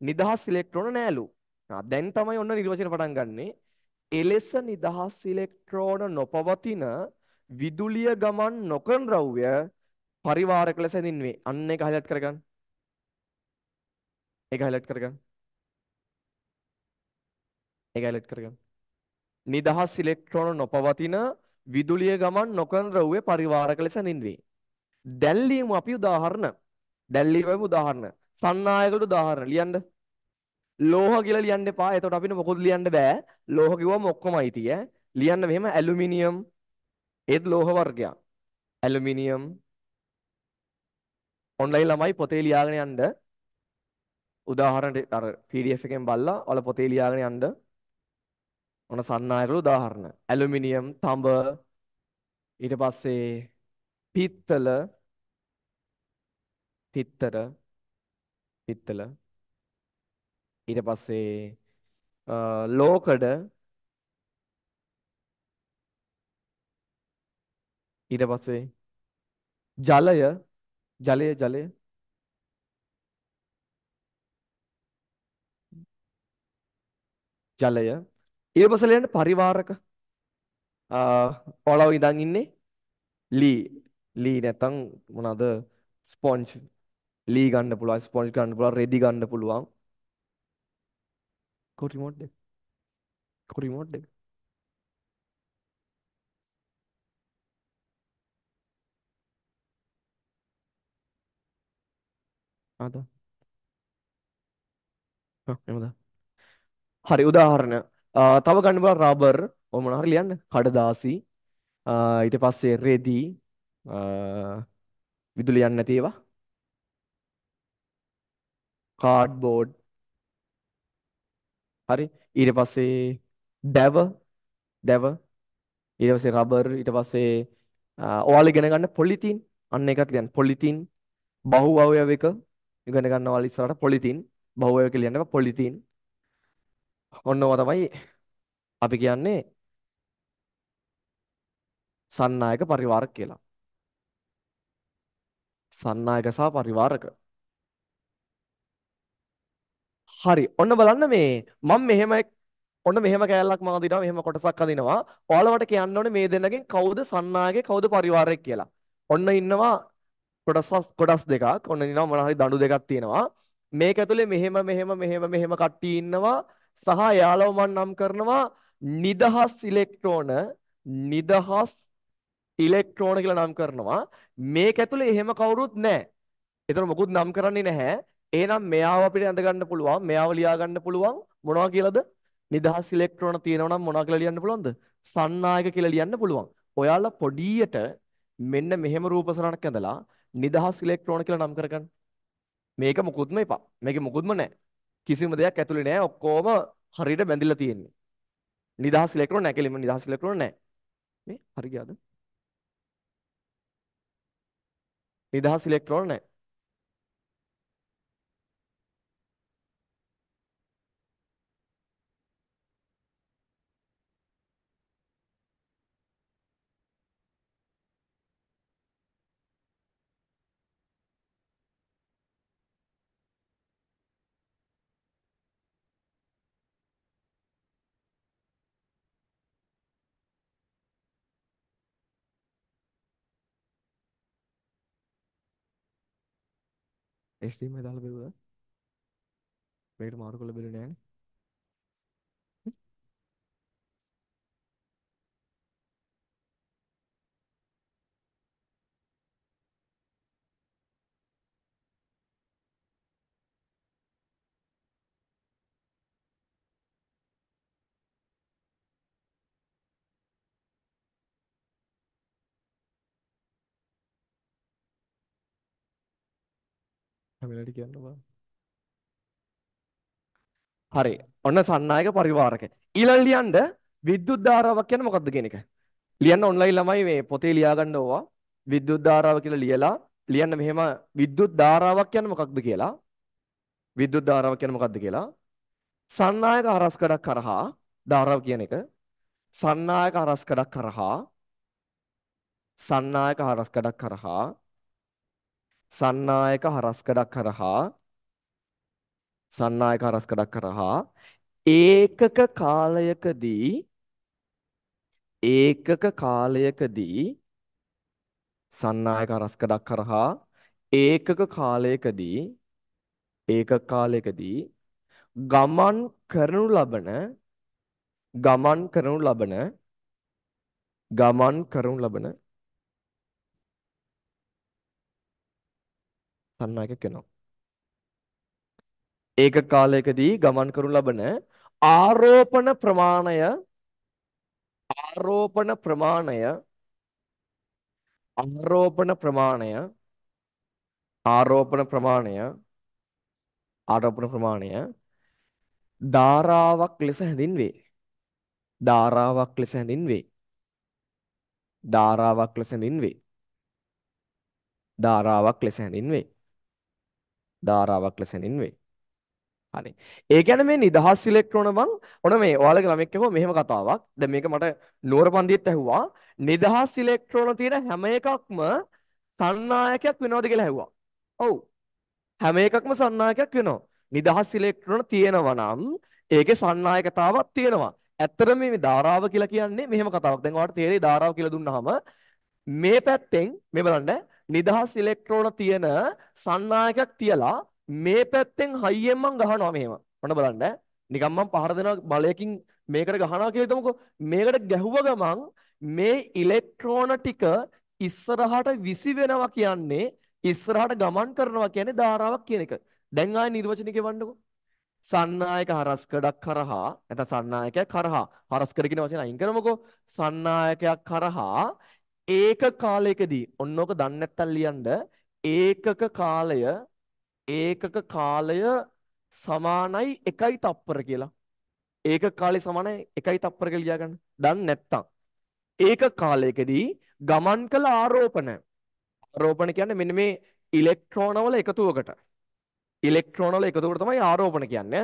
නිදහස් ඉලෙක්ට්‍රෝන නෑලු. දැන් තමයි ඔන්න නිර්වචන පටන් ගන්නෙ. එලෙස නිදහස් ඉලෙක්ට්‍රෝන නොපවතින විදුලිය ගමන් නොකරන ද්‍රව්‍ය පරිවාරක ලෙස හැඳින්වේ. අන්න ඒක highlight කරගන්න. ඒක highlight කරගන්න. ඒක highlight කරගන්න. නිදහස් ඉලෙක්ට්‍රෝන නොපවතින විදුලිය ගමන් නොකරන ද්‍රව්‍ය පරිවාරක ලෙස නින්වේ. දැල්ලීම අපි උදාහරණ. දැල්ලීමම උදාහරණ. සන්නායකට උදාහරණ ලියන්න. ලෝහ කියලා ලියන්න එපා. එතකොට අපිට මොකද ලියන්න බෑ. ලෝහ කිව්වම ඔක්කොමයි තිය. ලියන්න මෙහෙම ඇලුමිනියම් ඒත් ලෝහ වර්ගයක්. ඇලුමිනියම් ඔන්ලයින් ළමයි පොතේ ලියාගෙන යන්න උදාහරණ අර PDF එකෙන් බලලා ඔයාලා පොතේ ලියාගෙන යන්න ඔන්න සන්නායකල උදාහරණ. ඇලුමිනියම්, තඹ ඊට පස්සේ පිත්තල පිත්තර පිත්තල ඊට පස්සේ ලෝකඩ ඊට පස්සේ ජලය ජලය ජලය ජලය ඊට පස්සේ ලියන්න පරිවාරක ඔලව ඉඳන් ඉන්නේ ලී ලී නැත්තම් මොනවාද ස්පොන්ජ් ලී ගන්න පුළුවන් ස්පොන්ජ් ගන්න පුළුවන් රෙදි ගන්න පුළුවන් කො රිමෝට් එක කො රිමෝට් එක ආද හරි උදාහරණ තව ගන්න බල රබර් ඔය මොනවා හරි ලියන්න කඩදාසි ඊට පස්සේ රෙදි විදුලි යන්නේ නැති ඒවා කාඩ්බෝඩ් හරි ඊට පස්සේ දැව දැව ඊට පස්සේ රබර් ඊට පස්සේ ඔයාලා ඉගෙන ගන්න පොලිතින් අන්න එකක් ලියන්න පොලිතින් බහුවවයව එක ඉගෙන ගන්න ඔයාලා ඉස්සරහට පොලිතින් බහුවයව කියලා ලියන්න පොලිතින් ඔන්න ඕවා තමයි අපි කියන්නේ සන්නායක පරිවාරක කියලා. සන්නායක සහ පරිවාරක. හරි. ඔන්න බලන්න මේ මම මෙහෙම ඔන්න මෙහෙම කෑල්ලක් මම අඳිනවා මෙහෙම කොටසක් අඳිනවා. ඔයාලවට කියන්න ඕනේ මේ දෙන්නගෙන් කවුද සන්නායකේ කවුද පරිවාරයක් කියලා. ඔන්න ඉන්නවා කොටස් කොටස් දෙකක්. ඔන්න ඉන්නවා මොන හරි දඬු දෙකක් තියෙනවා. මේක ඇතුලේ මෙහෙම මෙහෙම මෙහෙම මෙහෙම කට්ටිය ඉන්නවා. සහ යාළුවෝ මම නම් කරනවා නිදහස් ඉලෙක්ට්‍රෝන නිදහස් ඉලෙක්ට්‍රෝන කියලා නම් කරනවා මේක ඇතුලේ එහෙම කවුරුත් නැහැ. ඒතර මොකුත් නම් කරන්නේ නැහැ. එහෙනම් මෙයාව අපිට ඇඳ ගන්න පුළුවන්, මෙයාව ලියා ගන්න පුළුවන් මොනවා කියලාද? නිදහස් ඉලෙක්ට්‍රෝන තියෙනවා නම් මොනවා කියලා ලියන්න පුළුවන්ද? සන්නායක කියලා ලියන්න පුළුවන්. ඔයාලා පොඩියට මෙන්න මෙහෙම රූපසරණක් ඇඳලා නිදහස් ඉලෙක්ට්‍රෝන කියලා නම් කරගන්න. මේක මොකුත්ම එපා. මේක මොකුත්ම නැහැ. කිසිම දෙයක් ඇතුලේ නැහැ ඔක්කොම හරියට බැඳිලා තියෙන්නේ. නිදහස් ඉලෙක්ට්‍රෝන නැහැ කෙලිම නිදහස් ඉලෙක්ට්‍රෝන නැහැ. මේ හරි ගියාද? නිදහස් ඉලෙක්ට්‍රෝන නැහැ. HTML දාලා බැලුවද? මේකට මාරු කරලා බැලුවේ නෑනේ. හැමලට කියන්නවා. හරි. ඔන්න සන්නායක පරිවාරක. ඊළඟ ලියන්න විද්‍යුත් ධාරාවක් කියන්නේ මොකක්ද කියන එක. ලියන්න ඔන්ලයින් ළමයි මේ පොතේ ලියාගන්න ඕවා. විද්‍යුත් ධාරාව කියලා ලියලා ලියන්න මෙහෙම විද්‍යුත් ධාරාවක් කියන්නේ මොකක්ද කියලා. විද්‍යුත් ධාරාව කියන්නේ මොකක්ද කියලා. සන්නායක හරස්කඩක් කරහා ධාරාව කියන එක. සන්නායක හරස්කඩක් කරහා සන්නායක හරස්කඩක් කරහා සන්නායක හරස්කඩක් කරහා සන්නායක හරස්කඩක් කරහා ඒකක කාලයකදී ඒකක කාලයකදී සන්නායක හරස්කඩක් කරහා ඒකක කාලයකදී ඒක කාලයකදී ගමන් කරනු ලබන ගමන් කරනු ලබන ගමන් කරනු ලබන සන්නායකයෙක් වෙනවා. ඒක කාලයකදී ගමන් කරනු ලබන ආරෝපණ ප්‍රමාණය ආරෝපණ ප්‍රමාණය ආරෝපණ ප්‍රමාණය ආරෝපණ ප්‍රමාණය ආරෝපණ ප්‍රමාණය ධාරාවක් ලෙස හැඳින්වේ. ධාරාවක් ලෙස හැඳින්වේ. ධාරාවක් ලෙස හැඳින්වේ. ධාරාවක් ලෙස හැඳින්වේ. ධාරාවක් ලෙස නින්වේ. හරි. ඒ කියන්නේ මේ නිදහස් ඉලෙක්ට්‍රෝන මං ඔන මේ ඔයාලගේ ළමෙක් කියවෝ මෙහෙම කතාවක්. දැන් මේක මට නුවර පන්තියේත් ඇහුවා. නිදහස් ඉලෙක්ට්‍රෝන තියෙන හැම එකක්ම සංනායකයක් වෙනවද කියලා ඇහුවා. ඔව්. හැම එකක්ම සංනායකයක් වෙනවා. නිදහස් ඉලෙක්ට්‍රෝන තියෙනවා නම් ඒකේ සංනායකතාවක් තියෙනවා. ඇත්තටම මේ ධාරාව කියලා කියන්නේ මෙහෙම කතාවක්. දැන් ඔයාලට තේරෙයි ධාරාව කියලා දුන්නාම මේ පැත්තෙන් මේ බලන්න නිදහස් ඉලෙක්ට්‍රෝන තියෙන සන්නායකයක් තියලා මේ පැත්තෙන් හයියෙන් මං ගහනවා මෙහෙම. ඔන්න බලන්න. නිකන් මං පහර දෙනවා බලයකින් මේකට ගහනවා කියලා හිතමුකෝ. මේකට ගැහුව ගමන් මේ ඉලෙක්ට්‍රෝන ටික ඉස්සරහට විසි වෙනවා කියන්නේ ඉස්සරහට ගමන් කරනවා කියන්නේ ධාරාවක් කියන එක. දැන් ආයේ නිර්වචනය කියවන්නකෝ. සන්නායක හරස්කඩක් කරහා නැත්නම් සන්නායකයක් කරහා හරස්කඩ කියන වචන අයින් කරමුකෝ. සන්නායකයක් කරහා ඒක කාලයකදී ඔන්න ඕක දන්නේ නැත්තම් ලියන්න ඒකක කාලය ඒකක කාලය සමානයි 1යි තප්පර කියලා. ඒක කාලේ සමානයි 1යි තප්පර කියලා ලියා ගන්න. දන්නේ නැත්තම් ඒක කාලයකදී ගමන් කළ ආරෝපණ ආරෝපණ කියන්නේ මෙන්න මේ ඉලෙක්ට්‍රෝනවල එකතුවකට. ඉලෙක්ට්‍රෝනවල එකතුවකට තමයි ආරෝපණ කියන්නේ.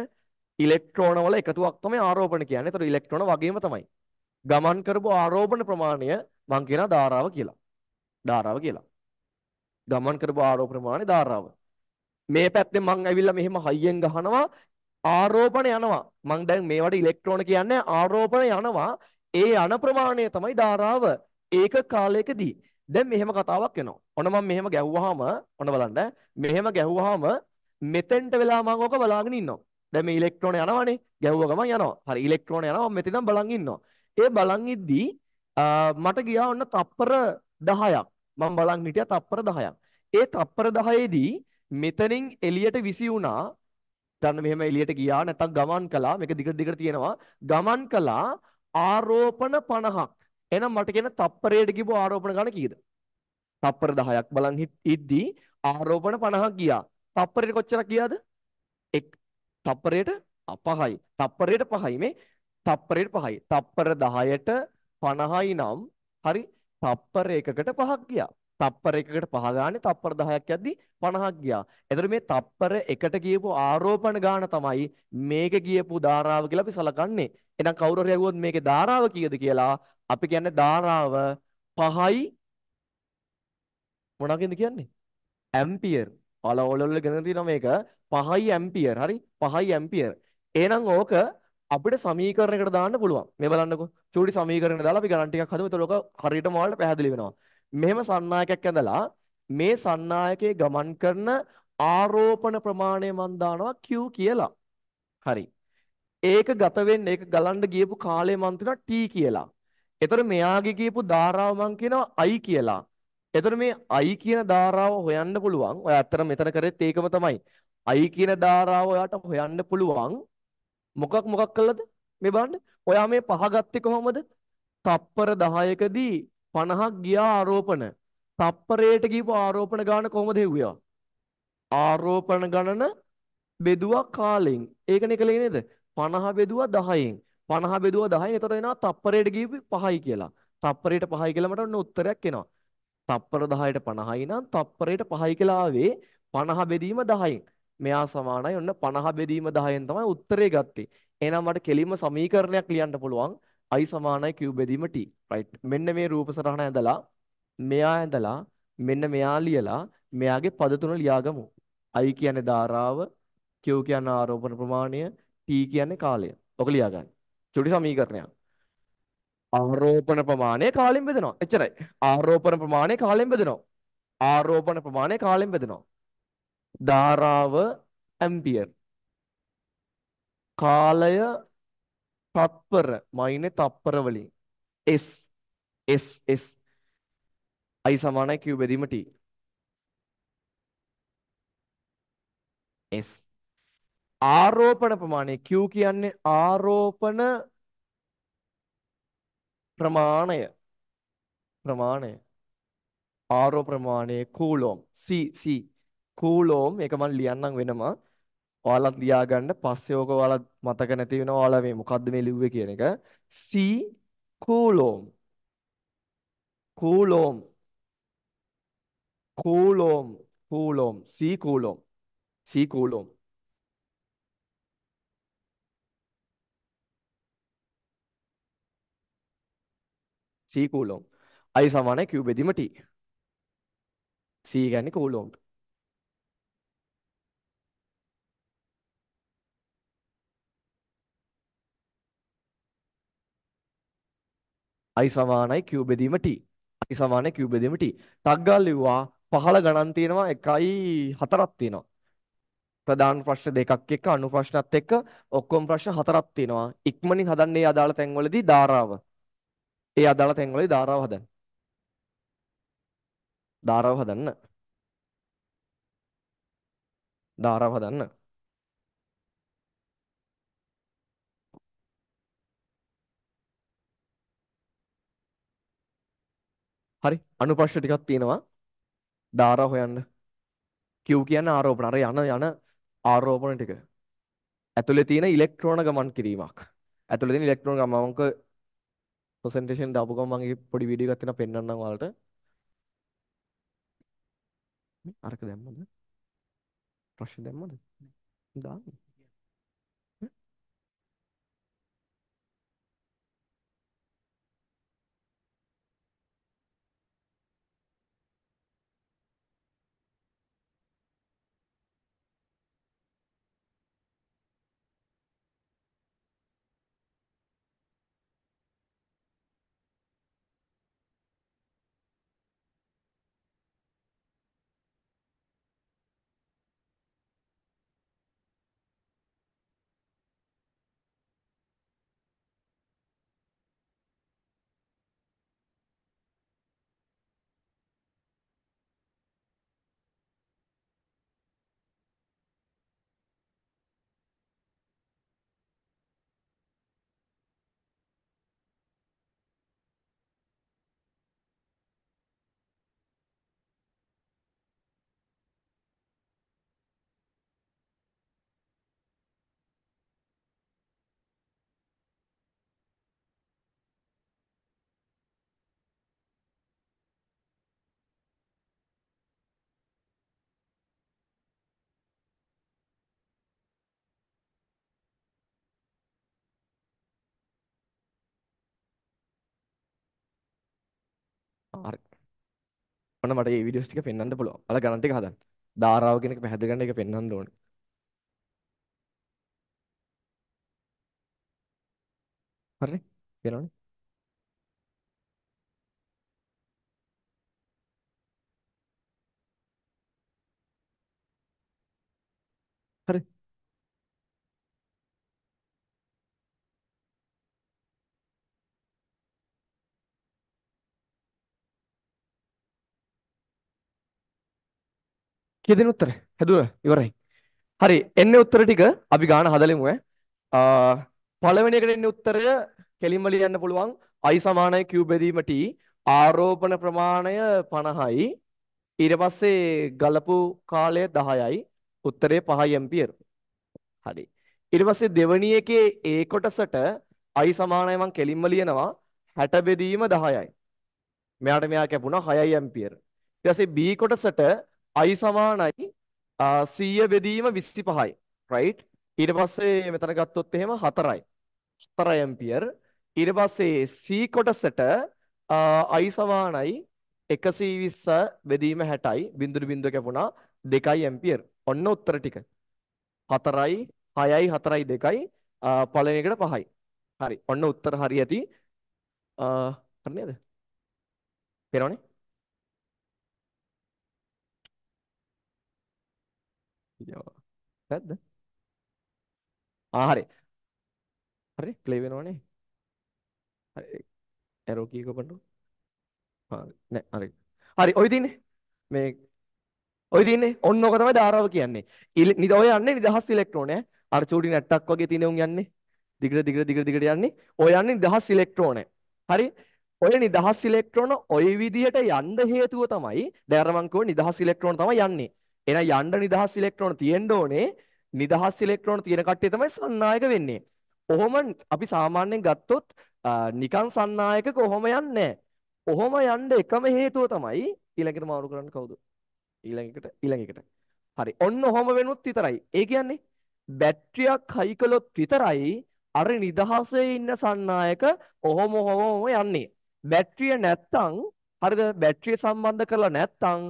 ඉලෙක්ට්‍රෝනවල එකතුවක් තමයි ආරෝපණ කියන්නේ. ඒතර ඉලෙක්ට්‍රෝන වගේම තමයි. ගමන් කරපු ආරෝපණ ප්‍රමාණය මං කියනවා ධාරාව කියලා. ධාරාව කියලා. ගමන් කරපු ආරෝප ප්‍රමාණය ධාරාව. මේ පැත්තෙන් මං ඇවිල්ලා මෙහෙම හයියෙන් ගහනවා ආරෝපණ යනවා. මං දැන් මේවට ඉලෙක්ට්‍රෝන කියන්නේ ආරෝපණ යනවා. ඒ යන ප්‍රමාණය තමයි ධාරාව. ඒක කාලයකදී දැන් මෙහෙම කතාවක් වෙනවා. ඔන්න මම මෙහෙම ගැහුවාම ඔන්න බලන්න මෙහෙම ගැහුවාම මෙතෙන්ට වෙලා මම ඕක බලාගෙන ඉන්නවා. දැන් මේ ඉලෙක්ට්‍රෝන යනවනේ. ගැහුව ගමන් යනවා. හරි ඉලෙක්ට්‍රෝන යනවා මම මෙතනම බලන් ඉන්නවා. ඒ බලන් ඉද්දී මට ගියා ඔන්න තප්පර 10ක්. මම බලන් හිටියා තප්පර 10ක්. ඒ තප්පර 10ේදී මෙතනින් එළියට විසි වුණා. දැන් මෙහෙම එළියට ගියා නැත්තම් ගමන් කළා. මේක දිගට දිගට තියෙනවා. ගමන් කළා ආරෝපණ 50ක්. එහෙනම් මට කියන තප්පරයට ගිහුව ආරෝපණ ගන්න කීයද? තප්පර 10ක් බලන් ඉද්දී ආරෝපණ 50ක් ගියා. තප්පරයට කොච්චරක් ගියාද? එක් තප්පරයට 5යි. තප්පරයට 5යි මේ තප්පරයට 5යි. තප්පර 10ට 50යි නම් හරි තප්පර එකකට පහක් ගියා. තප්පර එකකට පහ ගානේ තප්පර 10ක් යද්දි 50ක් ගියා. එතකොට මේ තප්පර එකට ගියපු ආරෝපණ ගාන තමයි මේක ගියපු ධාරාව කියලා අපි සලකන්නේ. එහෙනම් කවුරු හරි අහුවොත් මේකේ ධාරාව කීයද කියලා අපි කියන්නේ ධාරාව 5යි මොනවාගෙන්ද කියන්නේ? ඇම්පියර්. ඔල ඔල ඔල ගණන තියෙනවා මේක 5යි ඇම්පියර්. හරි 5යි ඇම්පියර්. එහෙනම් ඕක අපිට සමීකරණයකට දාන්න පුළුවන්. මේ බලන්නකෝ. චූටි සමීකරණයක් දාලා අපි ගණන් ටිකක් හදමු. එතකොට ඕක හරියටම ඔයාලට පැහැදිලි වෙනවා. මෙහෙම සන්නායකයක් ඇඳලා මේ සන්නායකයේ ගමන් කරන ආරෝපණ ප්‍රමාණය මන් දානවා Q කියලා. හරි. ඒක ගත වෙන්නේ ඒක ගලන්න ගියපු කාලය මන් දෙනවා T කියලා. එතකොට මෙයාගේ ගියපු ධාරාව මන් කියනවා I කියලා. එතකොට මේ I කියන ධාරාව හොයන්න පුළුවන්. ඔයා අතර මෙතන කරෙත් ඒකම තමයි. I කියන ධාරාව ඔයාට හොයන්න පුළුවන්. මොකක් මොකක් කළද මේ බලන්න ඔයා මේ පහ ගත්තේ කොහොමද තප්පර 10කදී 50ක් ගියා ආරෝපණ තප්පරයට ගිහපු ආරෝපණ ගාන කොහොමද හෙව්වා ආරෝපණ ගණන බෙදුවා කාලෙන් ඒකනේ කලේ නේද 50 බෙදුවා 10ෙන් 50 බෙදුවා 10ෙන් එතකොට එනවා තප්පරයට ගිහපු 5යි කියලා තප්පරයට 5යි කියලා මට ඔන්න උත්තරයක් එනවා තප්පර 10ට 50යි නම් තප්පරයට 5යි කියලා ආවේ 50 බෙදීම 10ෙන් මෙයා සමානයි ඔන්න 50 බෙදීම 10ෙන් තමයි උත්තරේ ගත්තේ. එහෙනම් මට කෙලින්ම සමීකරණයක් ලියන්න පුළුවන් i සමානයි q බෙදීම t. right. මෙන්න මේ රූප සටහන ඇඳලා මෙයා ඇඳලා මෙන්න මෙයා ලියලා මෙයාගේ පද තුන ලියාගමු. i කියන්නේ ධාරාව, q කියන්නේ ආරෝපණ ප්‍රමාණය, t කියන්නේ කාලය. ඔක ලියාගන්න. චුටි සමීකරණයක්. ආරෝපණ ප්‍රමාණය කාලෙන් බෙදෙනවා. එච්චරයි. ආරෝපණ ප්‍රමාණය කාලෙන් බෙදෙනවා. ආරෝපණ ප්‍රමාණය කාලෙන් බෙදෙනවා. ධාරාව ඇම්පියර් කාලය තත්පර මයිනේ තත්පර වලින් s s s i සමානයි q බෙදීම t s ආරෝපණ ප්‍රමාණය q කියන්නේ ආරෝපණ ප්‍රමාණය ප්‍රමාණය ආරෝපණ ප්‍රමාණය කූලොම් c c කූලෝම් ඒක මම ලියන්නම් වෙනම. ඔයාලත් ලියාගන්න පස්සේ ඕක ඔයාලත් මතක නැති වෙනවා ඔයාලා මේ මොකද්ද මේ ලිව්වේ කියන එක. C coulomb. Coulomb. Coulomb. Coulomb. C coulomb. C coulomb. C coulomb. I සමානයි Q බෙදීම T. C කියන්නේ කූලෝම්ට. i සමානයි q බෙදීම t. i සමානයි q බෙදීම t. ටක් ගාලා ලිව්වා 15 ගණන් තියෙනවා 1යි 4ක් තියෙනවා. ප්‍රධාන ප්‍රශ්න දෙකක් එක්ක අනු ප්‍රශ්නත් එක්ක ඔක්කොම ප්‍රශ්න හතරක් තියෙනවා. ඉක්මනින් හදන්න ඒ අදාළ තැන්වලදී ධාරාව. ඒ අදාළ තැන්වලදී ධාරාව හදන්න. ධාරාව හදන්න. ධාරාව හදන්න. හරි අනුප්‍රශ්න ටිකක් තියෙනවා ඩාරා හොයන්න Q කියන්නේ ආරෝපණ අර යන යන ආරෝපණ ටික ඇතුලේ තියෙන ඉලෙක්ට්‍රෝන ගමන් කිරීමක් ඇතුලේ තියෙන ඉලෙක්ට්‍රෝන ගමන් මම ප්‍රසන්ටේෂන් දාපු ගමන් මම පොඩි වීඩියෝ එකක් තියෙනවා පෙන්වන්නම් ඔයාලට අරක දැම්මද ප්‍රශ්න දැම්මද දාන්නේ ඔන්න මට මේ වීඩියෝස් ටික පෙන්වන්න පුළුවන්. අර ගණන් ටික හදන්න. ධාරාව කියන එක පැහැදිලි කරන එක පෙන්වන්න ඕනේ. හරිනේ? වෙනවනේ. කී දෙනෙ උත්තරේ? හැදුවා ඉවරයි. හරි එන්නේ උත්තර ටික අපි ගාන හදලෙමු ඈ. පළවෙනි එකට එන්නේ උත්තරය කෙලින්ම ලියන්න පුළුවන් i සමානයි q බෙදීම t ආරෝපණ ප්‍රමාණය 50යි ඊට පස්සේ ගලපු කාලය 10යි උත්තරේ 5 ඇම්පියර්. හරි. ඊට පස්සේ දෙවනි එකේ ඒ කොටසට i සමානයි මං කෙලින්ම ලියනවා 60 බෙදීම 10යි. මෙයාට මෙයා කැපුණා 6යි ඇම්පියර්. ඊට පස්සේ b කොටසට i සමානයි 100 බෙදීම 25යි. right? ඊට පස්සේ මෙතන ගත්තොත් එහෙම 4යි. 4 ඇම්පියර්. ඊට පස්සේ C කොටසට i සමානයි 120 බෙදීම 60යි. බිඳුඩු බිඳුව කැපුණා 2යි ඇම්පියර්. ඔන්න උත්තර ටික. 4යි 6යි 4යි 2යි පළවෙනි එකට 5යි. හරි. ඔන්න උත්තර හරි ඇති. අ හරි නේද? පේනවනේ? නැද්ද? ආ හරි. හරි ප්ලේ වෙනවනේ. හරි. ඇරෝ කීක බලන්න. හරි. නෑ හරි. හරි ඔය දින්නේ. මේ ඔය දින්නේ ඔන්න ඔක තමයි ධාරාව කියන්නේ. නිද ඔය යන්නේ නිදහස් ඉලෙක්ට්‍රෝන ඈ. අර චූටි නැට්ටක් වගේ තියෙන උන් යන්නේ. දිගට දිගට දිගට දිගට යන්නේ. ඔය යන්නේ නිදහස් ඉලෙක්ට්‍රෝන. හරි. ඔය නිදහස් ඉලෙක්ට්‍රෝන ඔය විදිහට යන්න හේතුව තමයි දැන් අර මං කිව්ව නිදහස් ඉලෙක්ට්‍රෝන තමයි යන්නේ. එහෙනම් යන්න නිදහස් ඉලෙක්ට්‍රෝන තියෙන්න ඕනේ. නිදහස් ඉලෙක්ට්‍රෝන තියෙන කට්ටිය තමයි සන්නායක වෙන්නේ. ඔහොම අපි සාමාන්‍යයෙන් ගත්තොත් නිකන් සන්නායක කොහොම යන්නේ ඔහොම යන්න එකම හේතුව තමයි ඊළඟට මාරු කරන්න කවුද? ඊළඟට ඊළඟට. හරි. ඔන්න ඔහොම වෙනුත් විතරයි. ඒ කියන්නේ බැටරියක් හයි කළොත් විතරයි අර නිදහසේ ඉන්න සන්නායක ඔහොම ඔහොම යන්නේ. බැටරිය නැත්තම් හරිද බැටරිය සම්බන්ධ කරලා නැත්තම්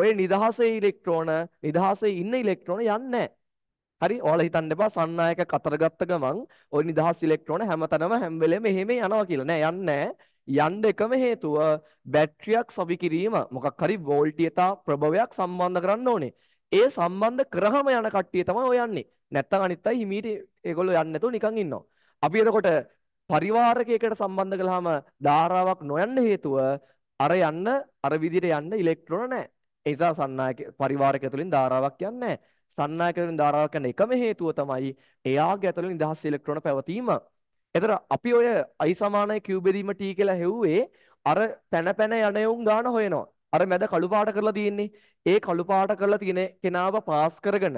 ඔය නිදහසේ ඉලෙක්ට්‍රෝන නිදහසේ ඉන්න ඉලෙක්ට්‍රෝන යන්නේ හරි ඔයාලා හිතන්න එපා සන්නායක කතර ගත්ත ගමන් ওই නිදහස් ඉලෙක්ට්‍රෝන හැමතැනම හැම වෙලෙම එහෙම යනවා කියලා නෑ යන්නේ යන්න එකම හේතුව බැටරියක් සවි කිරීම මොකක් හරි වෝල්ටීයතා ප්‍රභවයක් සම්බන්ධ කරන්න ඕනේ ඒ සම්බන්ධ කරාම යන කට්ටිය තමයි ඔය යන්නේ. නැත්තම් අනිත් අය හිමීට ඒගොල්ලෝ යන්නේ නැතුව නිකන් ඉන්නවා. අපි එතකොට පරිවාරකයකට සම්බන්ධ කළාම ධාරාවක් නොයන්න හේතුව අර යන්න අර විදිහට යන්න ඉලෙක්ට්‍රෝන නැහැ. ඒ නිසා සන්නායක පරිවාරක ඇතුළෙන් ධාරාවක් යන්නේ නැහැ. සන්නායක ඇතුළෙන් ධාරාවක් යන එකම හේතුව තමයි එයාගේ ඇතුළෙන් නිදහස් ඉලෙක්ට්‍රෝන පැවතීම. එතන අපි ඔය i සමානයි q බෙදීම t කියලා හෙව්වේ අර පැන පැන යණයුන් ගාන හොයනවා. අර මැද කළු පාට කරලා තියෙන්නේ. ඒ කළු පාට කරලා තියෙන කෙනාව පාස් කරගෙන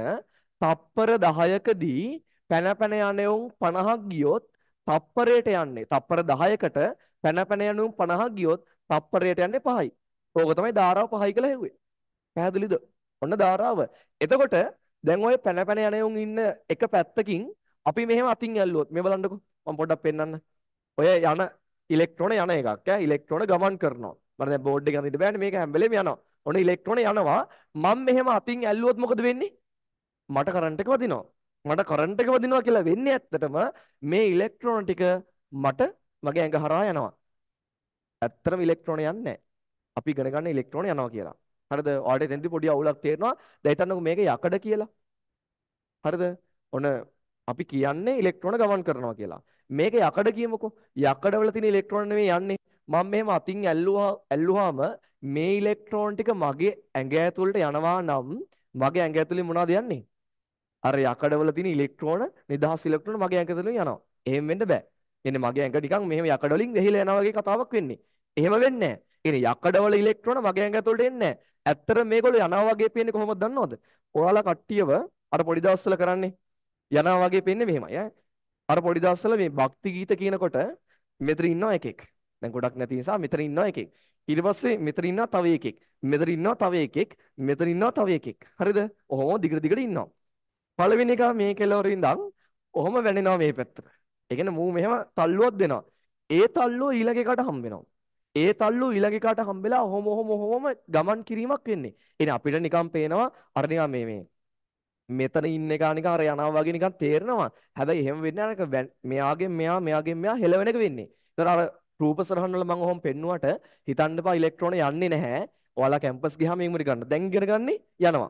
තප්පර 10කදී පැන පැන යණයුන් 50ක් ගියොත් තප්පරයට යන්නේ. තප්පර 10කට පැන පැන යණයුන් 50ක් ගියොත් තප්පරයට යන්නේ 5යි. ඕක තමයි ධාරාව 5යි කියලා හෙව්වේ. පැහැදිලිද? ඔන්න ධාරාව. එතකොට දැන් ඔය පැන පැන යන උන් ඉන්න එක පැත්තකින් අපි මෙහෙම අතින් ඇල්ලුවොත් මේ බලන්නකෝ මම පොඩ්ඩක් පෙන්නන්න. ඔය යන ඉලෙක්ට්‍රෝන යන එකක් ඈ ඉලෙක්ට්‍රෝන ගමන් කරනවා. මට දැන් බෝඩ් එක අඳින්න බෑනේ මේක හැම වෙලේම යනවා. ඔන්න ඉලෙක්ට්‍රෝන යනවා. මම මෙහෙම අතින් ඇල්ලුවොත් මොකද වෙන්නේ? මට කරන්ට් එක වදිනවා. මට කරන්ට් එක වදිනවා කියලා වෙන්නේ ඇත්තටම මේ ඉලෙක්ට්‍රෝන ටික මට මගේ ඇඟ හරහා යනවා. ඇත්තටම ඉලෙක්ට්‍රෝන යන්නේ නැහැ. අපි ඉගෙන ගන්න ඉලෙක්ට්‍රෝන යනවා කියලා. හරිද? ඔයාලට එතෙන්දී පොඩි අවුලක් තේරෙනවා. දැන් හිතන්නකෝ මේක යකඩ කියලා. හරිද? ඔන්න අපි කියන්නේ ඉලෙක්ට්‍රෝන ගමන් කරනවා කියලා. මේක යකඩ කියමුකෝ. යකඩ වල තියෙන ඉලෙක්ට්‍රෝන නෙමෙයි යන්නේ. මම මෙහෙම අතින් ඇල්ලුවා ඇල්ලුවාම මේ ඉලෙක්ට්‍රෝන ටික මගේ ඇඟ ඇතුළට යනවා නම් මගේ ඇඟ ඇතුළේ මොනවද යන්නේ? අර යකඩ වල තියෙන ඉලෙක්ට්‍රෝන නිදහස් ඉලෙක්ට්‍රෝන මගේ ඇඟ ඇතුළේ යනවා. එහෙම වෙන්න බෑ. එන්නේ මගේ ඇඟ නිකන් මෙහෙම යකඩ වලින් වෙහිලා යනවා වගේ කතාවක් වෙන්නේ. එහෙම වෙන්නේ නැහැ. කියන්නේ යකඩ වල ඉලෙක්ට්‍රෝන මගේ ඇඟ ඇතුළට එන්නේ නැහැ. ඇත්තට මේගොල්ලෝ යනවා වගේ පේන්නේ කොහොමද දන්නවද? ඔයාලා කට්ටියව අර පොඩි දවස්වල කරන්නේ යනවා වගේ පේන්නේ මෙහෙමයි ඈ. අර පොඩි දවස්වල මේ භක්ති ගීත කියනකොට මෙතන ඉන්නවා එකෙක්. දැන් ගොඩක් නැති නිසා මෙතන ඉන්නවා එකෙක්. ඊට පස්සේ මෙතන ඉන්නවා තව එකෙක්. මෙතන ඉන්නවා තව එකෙක්. මෙතන ඉන්නවා තව එකෙක්. හරිද? ඔහොම දිගට දිගට ඉන්නවා. පළවෙනි එක මේ කෙලවර ඉඳන් ඔහොම වැනෙනවා මේ පැත්තට. ඒ කියන්නේ මූ මෙහෙම තල්ලුවක් දෙනවා. ඒ තල්ලුව ඊළඟ එකට හම්බ වෙනවා. ඒ තල්ලු ඊළඟ එකාට හම්බෙලා ඔහොම ඔහොම ඔහොම ගමන් කිරීමක් වෙන්නේ. එනේ අපිට නිකන් පේනවා අර නිකන් මේ මේ මෙතන ඉන්න එක නිකන් අර යනවා වගේ නිකන් තේරෙනවා. හැබැයි එහෙම වෙන්නේ නැහැ මෙයාගෙන් මෙයා මෙයාගෙන් මෙයා හෙලවෙන එක වෙන්නේ. ඒතර අර රූප සරහන් වල මම ඔහොම පෙන්නුවට හිතන්න එපා ඉලෙක්ට්‍රෝන යන්නේ නැහැ. ඔයාලා කැම්පස් ගියාම ඉගෙන ගන්න. දැන් ඉගෙන ගන්නේ යනවා.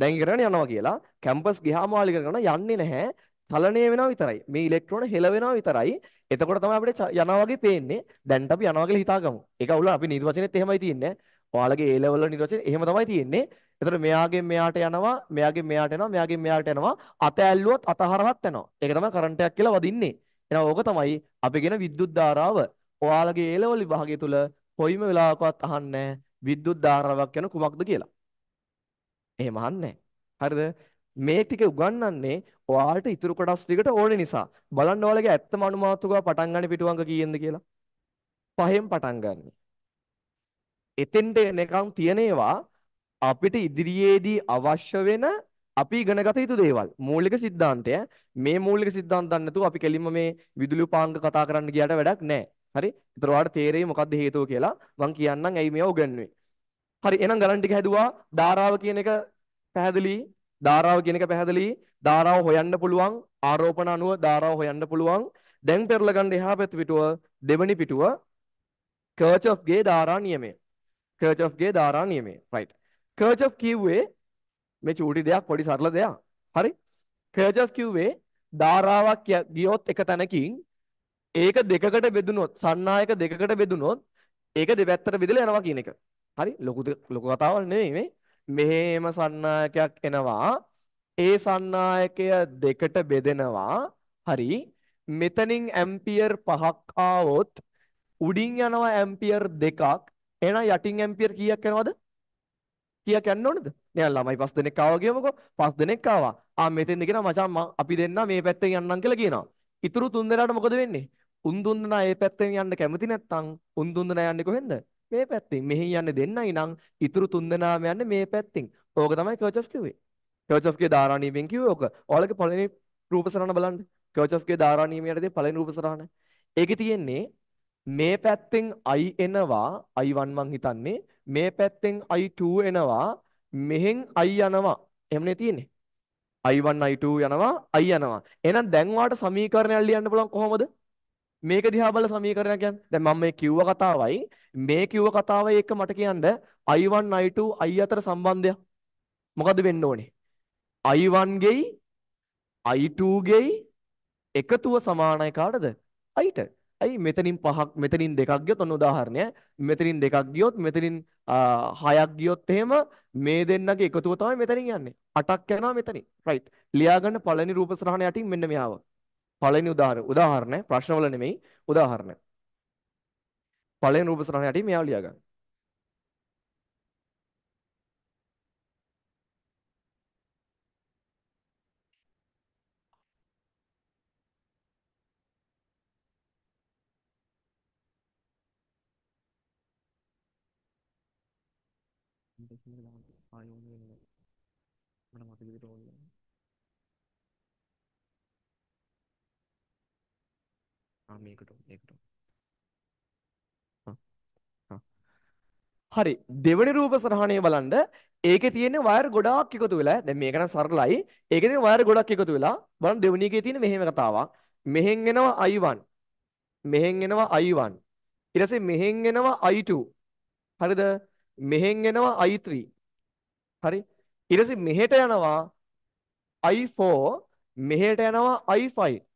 දැන් ඉගෙන ගන්න යනවා කියලා කැම්පස් ගියාම ඔයාලා ඉගෙන ගන්න යන්නේ නැහැ. චලණය වෙනවා විතරයි. මේ ඉලෙක්ට්‍රෝන හෙලවෙනවා විතරයි. එතකොට තමයි අපිට යනවා වගේ පේන්නේ. දැන්ට අපි යනවා කියලා හිතාගමු. ඒක උල අපි නිර්වචනෙත් එහෙමයි තියන්නේ. ඔයාලගේ A level වල නිර්වචනෙ එහෙම තමයි තියෙන්නේ. එතකොට මෙයාගෙන් මෙයාට යනවා, මෙයාගෙන් මෙයාට යනවා, මෙයාගෙන් මෙයාට යනවා. අත ඇල්ලුවොත් අත හරහත් යනවා. ඒක තමයි කරන්ට් එකක් කියලා වදින්නේ. එහෙනම් ඕක තමයි අපි කියන විද්‍යුත් ධාරාව. ඔයාලගේ A level විභාගය තුල කොයිම වෙලාවකවත් අහන්නේ විද්‍යුත් ධාරාවක් යන කුමක්ද කියලා. එහෙම අහන්නේ හරිද? මේ ටික උගන්වන්නේ ඔයාලට ඉතුරු කොටස් ටිකට ඕනේ නිසා. බලන්න ඔයාලගේ ඇත්තම අනුමාතුකා පටන් ගන්න පිටුවංග කීයෙන්ද කියලා. පහෙන් පටන් ගන්න. එතෙන්ට එනකම් තියෙන ඒවා අපිට ඉදිරියේදී අවශ්‍ය වෙන අපි ඉගෙනගත යුතු දේවල් මූලික සිද්ධාන්තය මේ මූලික සිද්ධාන්ත දන්නේ නැතුව අපි කෙලින්ම මේ විදුලි උපාංග කතා කරන්න ගියාට වැඩක් නැහැ. හරි? ඒතර ඔයාලට තේරෙයි මොකද්ද හේතුව කියලා මම කියන්නම් ඇයි මේව උගන්වන්නේ. හරි එහෙනම් ගලන් ටික හැදුවා ධාරාව කියන එක පැහැදිලි ධාරාව කියන එක පැහැදිලි. ධාරාව හොයන්න පුළුවන්. ආරෝපණ අණුව ධාරාව හොයන්න පුළුවන්. දැන් පෙරල ගන්න එහා පැත්ත පිටුව දෙවෙනි පිටුව කර්ච්ොෆ්ගේ ධාරා නියමය. කර්ච්ොෆ්ගේ ධාරා නියමය. රයිට්. කර්ච්ොෆ් කිව්වේ මේ චූටි දෙයක් පොඩි සරල දෙයක්. හරි. කර්ච්ොෆ් කිව්වේ ධාරාවක් ගියොත් එක තැනකින් ඒක දෙකකට බෙදුනොත් සන්නායක දෙකකට බෙදුනොත් ඒක දෙපැත්තට බෙදලා යනවා කියන එක. හරි ලොකු ලොකු කතාවක් නෙමෙයි මේ. මෙහෙම සන්නායකයක් එනවා ඒ සන්නායකය දෙකට බෙදෙනවා හරි මෙතනින් ඇම්පියර් පහක් ආවොත් උඩින් යනවා ඇම්පියර් දෙකක් එහෙනම් යටින් ඇම්පියර් කීයක් යනවද කීයක් යන්න ඕනද නෑ ළමයි පස් දෙනෙක් ආවා කියමුකෝ පස් දෙනෙක් ආවා ආ මෙතෙන්ද කියනවා මචං අපි දෙන්නා මේ පැත්තෙන් යන්නම් කියලා කියනවා ඉතුරු තුන් දෙනාට මොකද වෙන්නේ උන් දුන්නා ඒ පැත්තෙන් යන්න කැමති නැත්නම් උන් දුන්නා යන්නේ කොහෙන්ද මේ පැත්තෙන්. මෙහි යන්න දෙන්නයි නම් ඉතුරු තුන්දෙනාම යන්නේ මේ පැත්තෙන්. ඕක තමයි කර්චොෆ් කිව්වේ. කර්චොෆ්ගේ ධාරා නියමයෙන් කිව්වේ ඕක. ඔයාලගේ පළවෙනි රූප සරණ බලන්න. කර්චොෆ්ගේ ධාරා නියමයට තියෙන පළවෙනි රූප සරණ. ඒකේ තියෙන්නේ මේ පැත්තෙන් i එනවා i1 මං හිතන්නේ මේ පැත්තෙන් i2 එනවා මෙහෙන් i යනවා එහෙමනේ තියෙන්නේ i1 i2 යනවා i යනවා එහෙනම් දැන් වාට සමීකරණයක් ලියන්න පුළුවන් කොහොමද මේක දිහා බලලා සමීකරණයක් ගන්න. දැන් මම මේ කිව්ව කතාවයි මේ කිව්ව කතාවයි එක මට කියන්න I1 I2 I අතර සම්බන්ධය මොකද වෙන්න ඕනේ? I1 ගෙයි I2 ගෙයි එකතුව සමානයි කාටද? I ට. අයි මෙතනින් පහක් මෙතනින් දෙකක් ගියොත් ඔන්න උදාහරණය මෙතනින් දෙකක් ගියොත් මෙතනින් හයක් ගියොත් එහෙම මේ දෙන්නගේ එකතුව තමයි මෙතනින් යන්නේ. 8ක් යනවා මෙතනින්. right. ලියාගන්න පළවෙනි රූප සරහන යටින් මෙන්න මෙයාව. පළවෙනි උදාහරණ උදාහරණ ප්‍රශ්නවල නෙමෙයි උදාහරණ. පළවෙනි රූපසටහන යටින් මෙයාව ලියා ගන්න. ආයෝනේ මම මතකෙදි රෝල් ගන්න. මේකට ඒකට හරි දෙවනි රූප සරහණය බලන්න ඒකේ තියෙන වයර් ගොඩාක් එකතු වෙලා දැන් මේක නම් සරලයි ඒකේ තියෙන වයර් ගොඩක් එකතු වෙලා බලන්න දෙවනි එකේ තියෙන මෙහෙම කතාවක් මෙහෙන් එනවා i1 මෙහෙන් එනවා i1 ඊට පස්සේ මෙහෙන් එනවා i2 හරිද මෙහෙන් එනවා i3 හරි ඊට පස්සේ මෙහෙට යනවා i4 මෙහෙට යනවා i5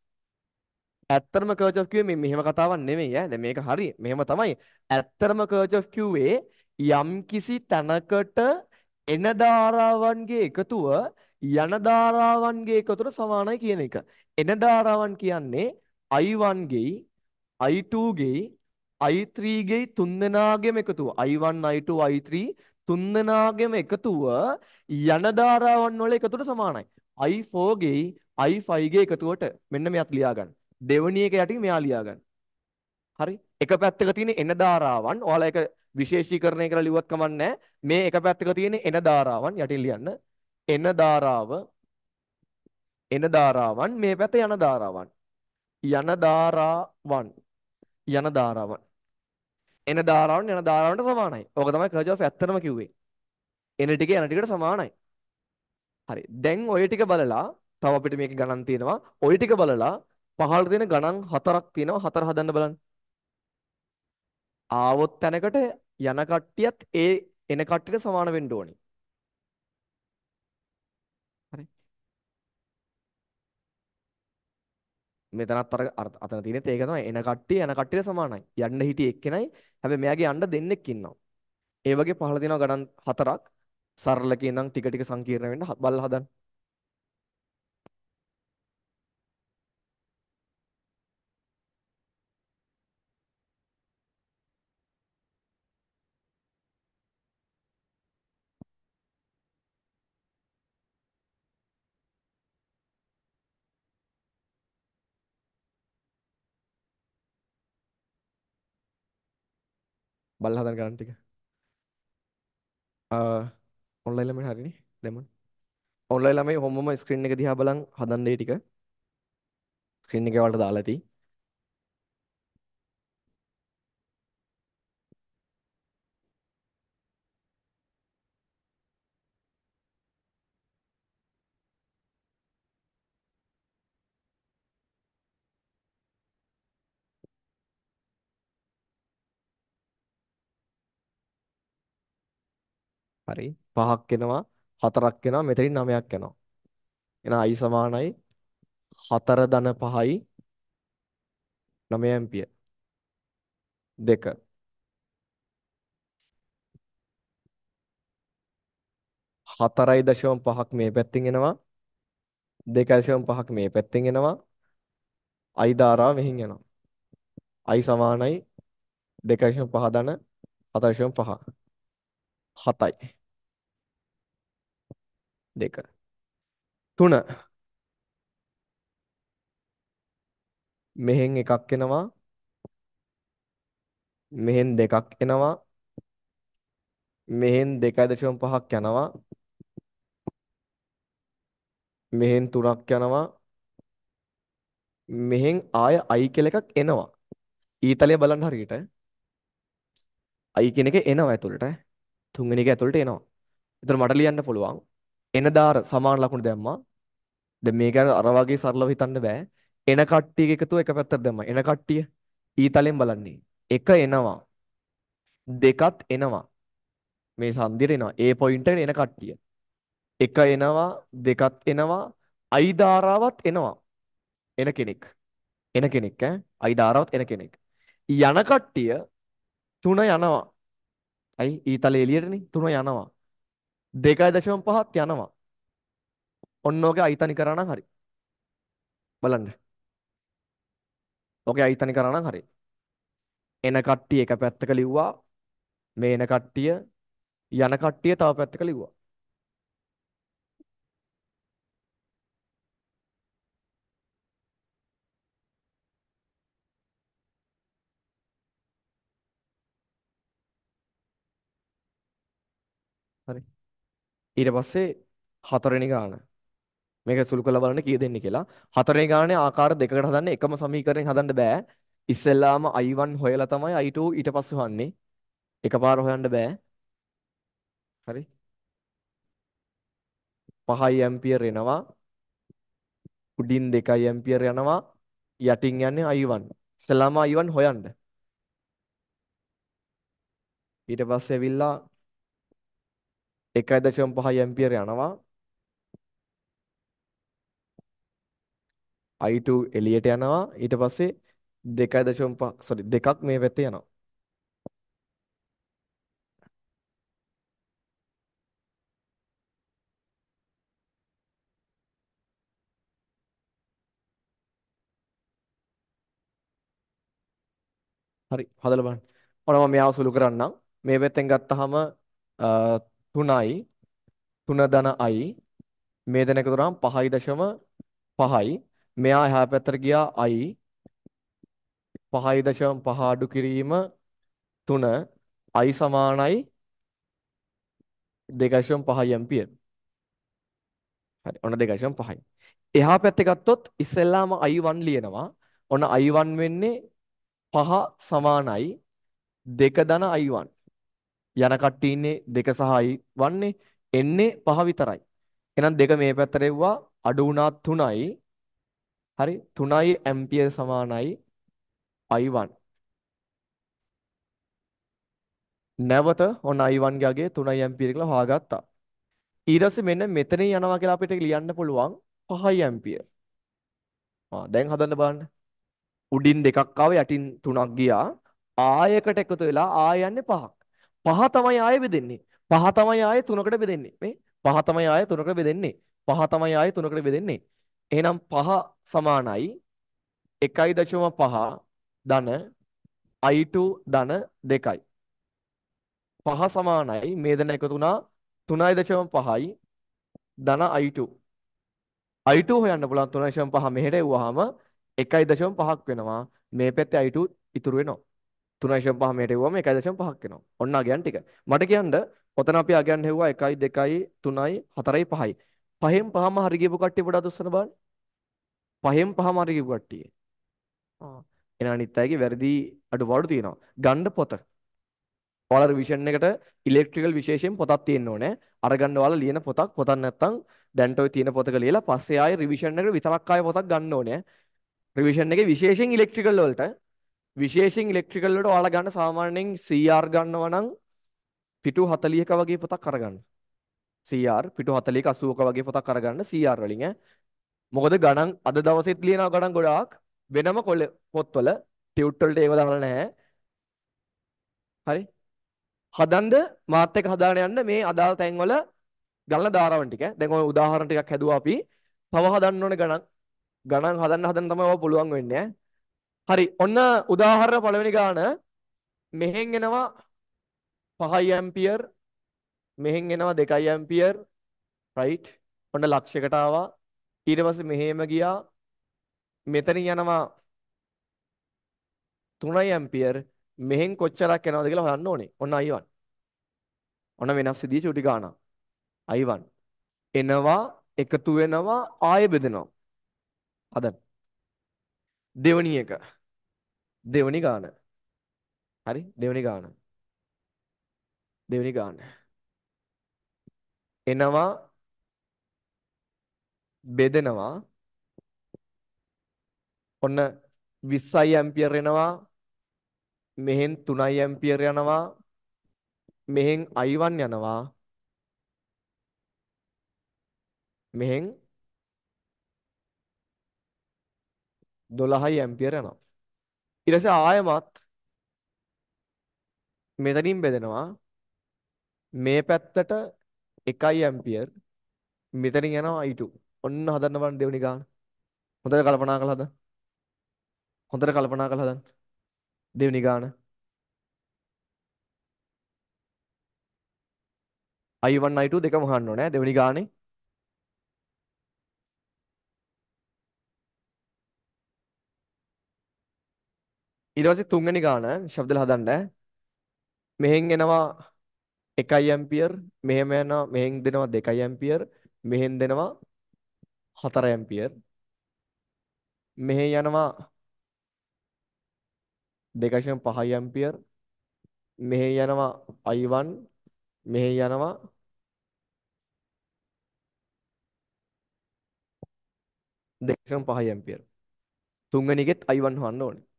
ඇත්තටම කර්ච් ඔෆ් කිව්වේ මේ මෙහෙම කතාවක් නෙමෙයි ඈ. දැන් මේක හරි. මෙහෙම තමයි. ඇත්තටම කර්ච් ඔෆ් කිව්වේ යම් කිසි තැනකට එන ධාරාවන්ගේ එකතුව යන ධාරාවන්ගේ එකතුවට සමානයි කියන එක. එන ධාරාවන් කියන්නේ I1 ගෙයි I2 ගෙයි I3 ගෙයි තුන්දෙනාගේම එකතුව. I1 I2 I3 තුන්දෙනාගේම එකතුව යන ධාරාවන් වල එකතුවට සමානයි. I4 ගෙයි I5 ගේ එකතුවට මෙන්න මෙයත් ලියා ගන්න. දෙවනි එක යටින් මෙයා ලියාගන්න. හරි? එක පැත්තක තියෙන එන ධාරාවන් ඔයාලා ඒක විශේෂීකරණය කරලා ලිව්වත් කමන්නේ මේ එක පැත්තක තියෙන එන ධාරාවන් යටින් ලියන්න. එන ධාරාව එන ධාරාවන් මේ පැත්ත යන ධාරාවන්. යන ධාරාවන් යන ධාරාවන්. එන ධාරාවන් යන ධාරාවන්ට සමානයි. ඕක තමයි කර්ජොෆ් ඇත්තම කිව්වේ. එන ටික යන ටිකට සමානයි. හරි. දැන් ඔය ටික බලලා තව අපිට මේක ගණන් තියෙනවා. ඔය ටික බලලා පහළ දෙන ගණන් හතරක් තියෙනවා හතර හදන්න බලන්න. ආවොත් තැනකට යන කට්ටියත් ඒ එන කට්ටියට සමාන වෙන්න ඕනේ. හරි. මෙතනත් අර අතන තියෙනෙත් ඒක තමයි එන කට්ටිය යන කට්ටියට සමානයි. යන්න හිටිය එක්කෙනයි හැබැයි මෙයාගේ යන්න දෙන්නෙක් ඉන්නවා. ඒ වගේ පහළ දෙනවා ගණන් හතරක් සරලකේ ඉඳන් ටික ටික සංකීර්ණ වෙන්න බල්ලා හදන්න. බලලා හදන්න ගන්න ටික. ආ ඔන්ලයින් ළමයි හරිනේ දැම්මොත්. ඔන්ලයින් ළමයි හොම්මම ස්ක්‍රීන් එක දිහා බලන් හදන්න ඒ ටික. ස්ක්‍රීන් එකේ වලට දාලා ඇති. හරි. පහක් එනවා, හතරක් එනවා, මෙතනින් නවයක් එනවා. එහෙනම් i සමානයි 4 ධන 5යි 9 ඇම්පියර්. දෙක. හතරයි දශම පහක් මේ පැත්තෙන් එනවා දෙකයි දශම පහක් මේ පැත්තෙන් එනවා i ධාරාව මෙහින් එනවා i සමානයි දෙකයි දශම පහ ධන හතරයි දශම පහ හතයි දෙක තුන මෙහෙන් එකක් එනවා මෙහෙන් දෙකක් එනවා මෙහෙන් 2.5ක් යනවා මෙහෙන් 3ක් යනවා මෙහෙන් ආය i කියලා එකක් එනවා ඊතලයේ බලන්න හරියට i කියන එක එනවා ඇතුළට තුන්වෙනි එක ඇතුළට එනවා එතකොට මට ලියන්න පුළුවන් එන දාර සමාන ලකුණු දැම්මා. දැන් මේ ගැන අර වගේ සරලව හිතන්න බෑ. එන කට්ටියක එකතුව එක පැත්තට දැම්මා. එන කට්ටිය ඊතලෙන් බලන්නේ. එක එනවා. දෙකත් එනවා. මේ සංදියට එනවා. ඒ පොයින්ට් එකට එන කට්ටිය. එක එනවා, දෙකත් එනවා, අයි ධාරාවත් එනවා. එන කෙනෙක්. එන කෙනෙක් ඈ. අයි ධාරාවත් එන කෙනෙක්. යන කට්ටිය තුන යනවා. අයි ඊතල එළියටනේ තුන යනවා. 2.5ත් යනවා. ඔන්න ඔගේ අයිතනි කරා නම් හරි. බලන්න. ඔගේ අයිතනි කරා නම් හරි. එන කට්ටිය එක පැත්තක ලිව්වා. මේ එන කට්ටිය යන කට්ටිය තව පැත්තක ලිව්වා. ඊට පස්සේ හතරවෙනි ගාන මේක සුළු කරලා බලන්න කීය දෙන්නේ කියලා. හතරේ ගානේ ආකාර දෙකකට හදන්න එකම සමීකරණයෙන් හදන්න බෑ. ඉස්සෙල්ලාම I1 හොයලා තමයි I2 ඊට පස්සේ හොයන්නේ. එකපාර හොයන්න බෑ. හරි. 5යි ඇම්පියර් එනවා. උඩින් 2යි ඇම්පියර් යනවා. යටින් යන්නේ I1. ඉස්සෙල්ලාම I1 හොයන්න. ඊට පස්සේ ඇවිල්ලා 1.5 ඇම්පියර යනවා. I2 එළියට යනවා. ඊට පස්සේ 2.5 sorry දෙකක් මේ පැත්තේ යනවා. හරි හදලා බලන්න. ඔන්න මම මෙයාව සුළු කරන්නම්. මේ පැත්තෙන් ගත්තාම 3යි 3 ධන i මේ දෙන එකතු කරාම 5.5යි මෙයා එහා පැත්තට ගියා i 5.5 අඩු කිරීම 3 i සමානයි 2.5 ඇම්පියර් හරි ඔන්න 2.5යි එහා පැත්තේ ගත්තොත් ඉස්සෙල්ලාම i1 ලියනවා ඔන්න i1 වෙන්නේ 5 සමානයි 2 ධන i1 යන කට්ටිය ඉන්නේ දෙක සහයි වන්නේ එන්නේ පහ විතරයි. එහෙනම් දෙක මේ පැත්තට එවුවා අඩු වුණා 3යි. හරි 3යි ඇම්පියර් සමානයි I1. නැවත ඔන්න I1 ගේ අගේ 3යි ඇම්පියර් කියලා හොයාගත්තා. ඊට පස්සේ මෙන්න මෙතනින් යනවා කියලා අපිට ලියන්න පුළුවන් 5යි ඇම්පියර්. ආ දැන් හදන්න බලන්න. උඩින් දෙකක් ආව යටින් තුනක් ගියා. ආයකට එකතු වෙලා ආය යන්නේ පහක්. පහ තමයි ආයෙ බෙදෙන්නේ. පහ තමයි ආයෙ තුනකට බෙදෙන්නේ. මේ පහ තමයි ආයෙ තුනකට බෙදෙන්නේ. පහ තමයි ආයෙ තුනකට බෙදෙන්නේ. එහෙනම් පහ සමානයි 1.5 ධන i2 ධන 2යි. පහ සමානයි මේ දෙන එකතු වුණා 3.5යි ධන i2. i2 හොයන්න පුළුවන් 3.5 මෙහෙට එවුවාම 1.5ක් වෙනවා. මේ පැත්තේ i2 ඉතුරු වෙනවා. 3.5 මෙහෙට හෙව්වම 1.5ක් එනවා. ඔන්න අගයන් ටික. මට කියන්න ඔතන අපි අගයන් හෙව්වා 1යි 2යි 3යි 4යි 5යි. පහෙන් පහම හරි ගියපු කට්ටිය පොඩ්ඩක් උස්සන බලන්න. පහෙන් පහම හරි ගියපු කට්ටිය. ආ එන අනිත් අයගේ වැරදි අඩුපාඩු තියෙනවා. ගන්න පොත. ඔයාලා රිවිෂන් එකට ඉලෙක්ට්‍රිකල් විශේෂයෙන් පොතක් තියෙන්න ඕනේ. අරගන්න ඔයාලා ලියන පොතක් පොතක් නැත්තම් දැන්ට ඔය තියෙන පොතක ලියලා පස්සේ ආයේ රිවිෂන් එකට විතරක් ආයේ පොතක් ගන්න ඕනේ. රිවිෂන් එකේ විශේෂයෙන් ඉලෙක්ට්‍රිකල් වලට විශේෂයෙන් ඉලෙක්ට්‍රිකල් වලට ඔයාලා ගන්න සාමාන්‍යයෙන් CR ගන්නවා නම් පිටු 40ක වගේ පොතක් අරගන්න. CR පිටු 40ක 80ක වගේ පොතක් අරගන්න CR වලින් ඈ. මොකද ගණන් අද දවසෙත් ලියනවා ගණන් ගොඩාක් වෙනම කොළ පොත්වල ටියුටර් වලට ඒව දාලා නැහැ. හරි. හදන්න මාත් එක්ක හදාගෙන යන්න මේ අදාළ තැන්වල ගලන ධාරාවන් ටික. දැන් ඔය උදාහරණ ටිකක් හැදුවා අපි. තව හදන්න ඕනේ ගණන්. ගණන් හදන්න හදන්න තමයි ඔය පුළුවන් වෙන්නේ ඈ. හරි. ඔන්න උදාහරණ පළවෙනි ගාන මෙහෙන් එනවා 5 ඇම්පියර් මෙහෙන් එනවා 2 ඇම්පියර් right ඔන්න ලක්ෂයකට ආවා ඊට පස්සේ මෙහෙම ගියා මෙතන යනවා 3 ඇම්පියර් මෙහෙන් කොච්චරක් යනවද කියලා හොයන්න ඕනේ. ඔන්න අයිවන්. ඔන්න වෙනස් විදිහේ චුටි ගානක්. අයිවන්. එනවා එකතු වෙනවා ආයෙ බෙදෙනවා. හදන්න. දෙවනි එක. දෙවනි ගාන. හරි දෙවනි ගාන. දෙවනි ගාන. එනවා බෙදෙනවා ඔන්න 20යි ඇම්පියර් එනවා මෙහෙන් 3යි ඇම්පියර් යනවා මෙහෙන් I1 යනවා මෙහෙන් 12යි ඇම්පියර් යනවා. ඊට පස්සේ ආයමත් මෙතනින් බෙදෙනවා මේ පැත්තට 1යි ඇම්පියර් මෙතනින් යනවා I2. ඔන්න හදන්න බලන්න දෙවනි ගාන. හොඳට කල්පනා කරලා හදන්න. හොඳට කල්පනා කරලා හදන්න. දෙවනි ගාන. I1 I2 දෙකම අහන්න ඕනේ දෙවනි ගානේ ඊට පස්සේ තුන්වෙනි ගාන ශබ්දල හදන්න. මෙහෙන් එනවා 1 ඇම්පියර්, මෙහෙම යනවා මෙහෙන් දෙනවා 2 ඇම්පියර්, මෙහෙන් දෙනවා 4 ඇම්පියර්. මෙහෙ යනවා 2.5 ඇම්පියර්. මෙහෙ යනවා I1, මෙහෙ යනවා දෙකම 5 ඇම්පියර්. තුන්වෙනිගෙත් I1 හොයන්න ඕනේ.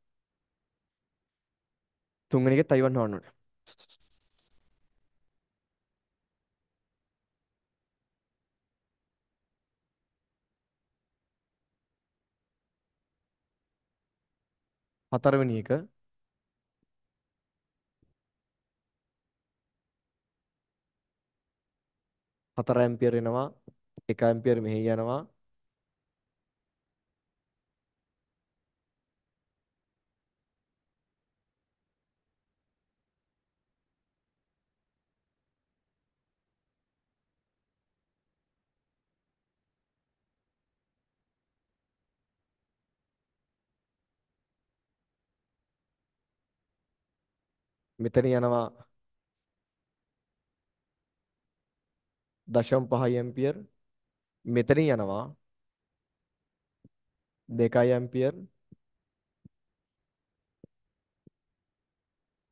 තුන්වෙනි එකේ තයිවන් හොන්න ඕනේ. හතරවෙනි එක හතර ඇම්පියර් එනවා එක ඇම්පියර් මෙහි යනවා මෙතන යනවා දශම් පහයි ඇම්පියර් මෙතනින් යනවා දෙකයි ඇම්පියර්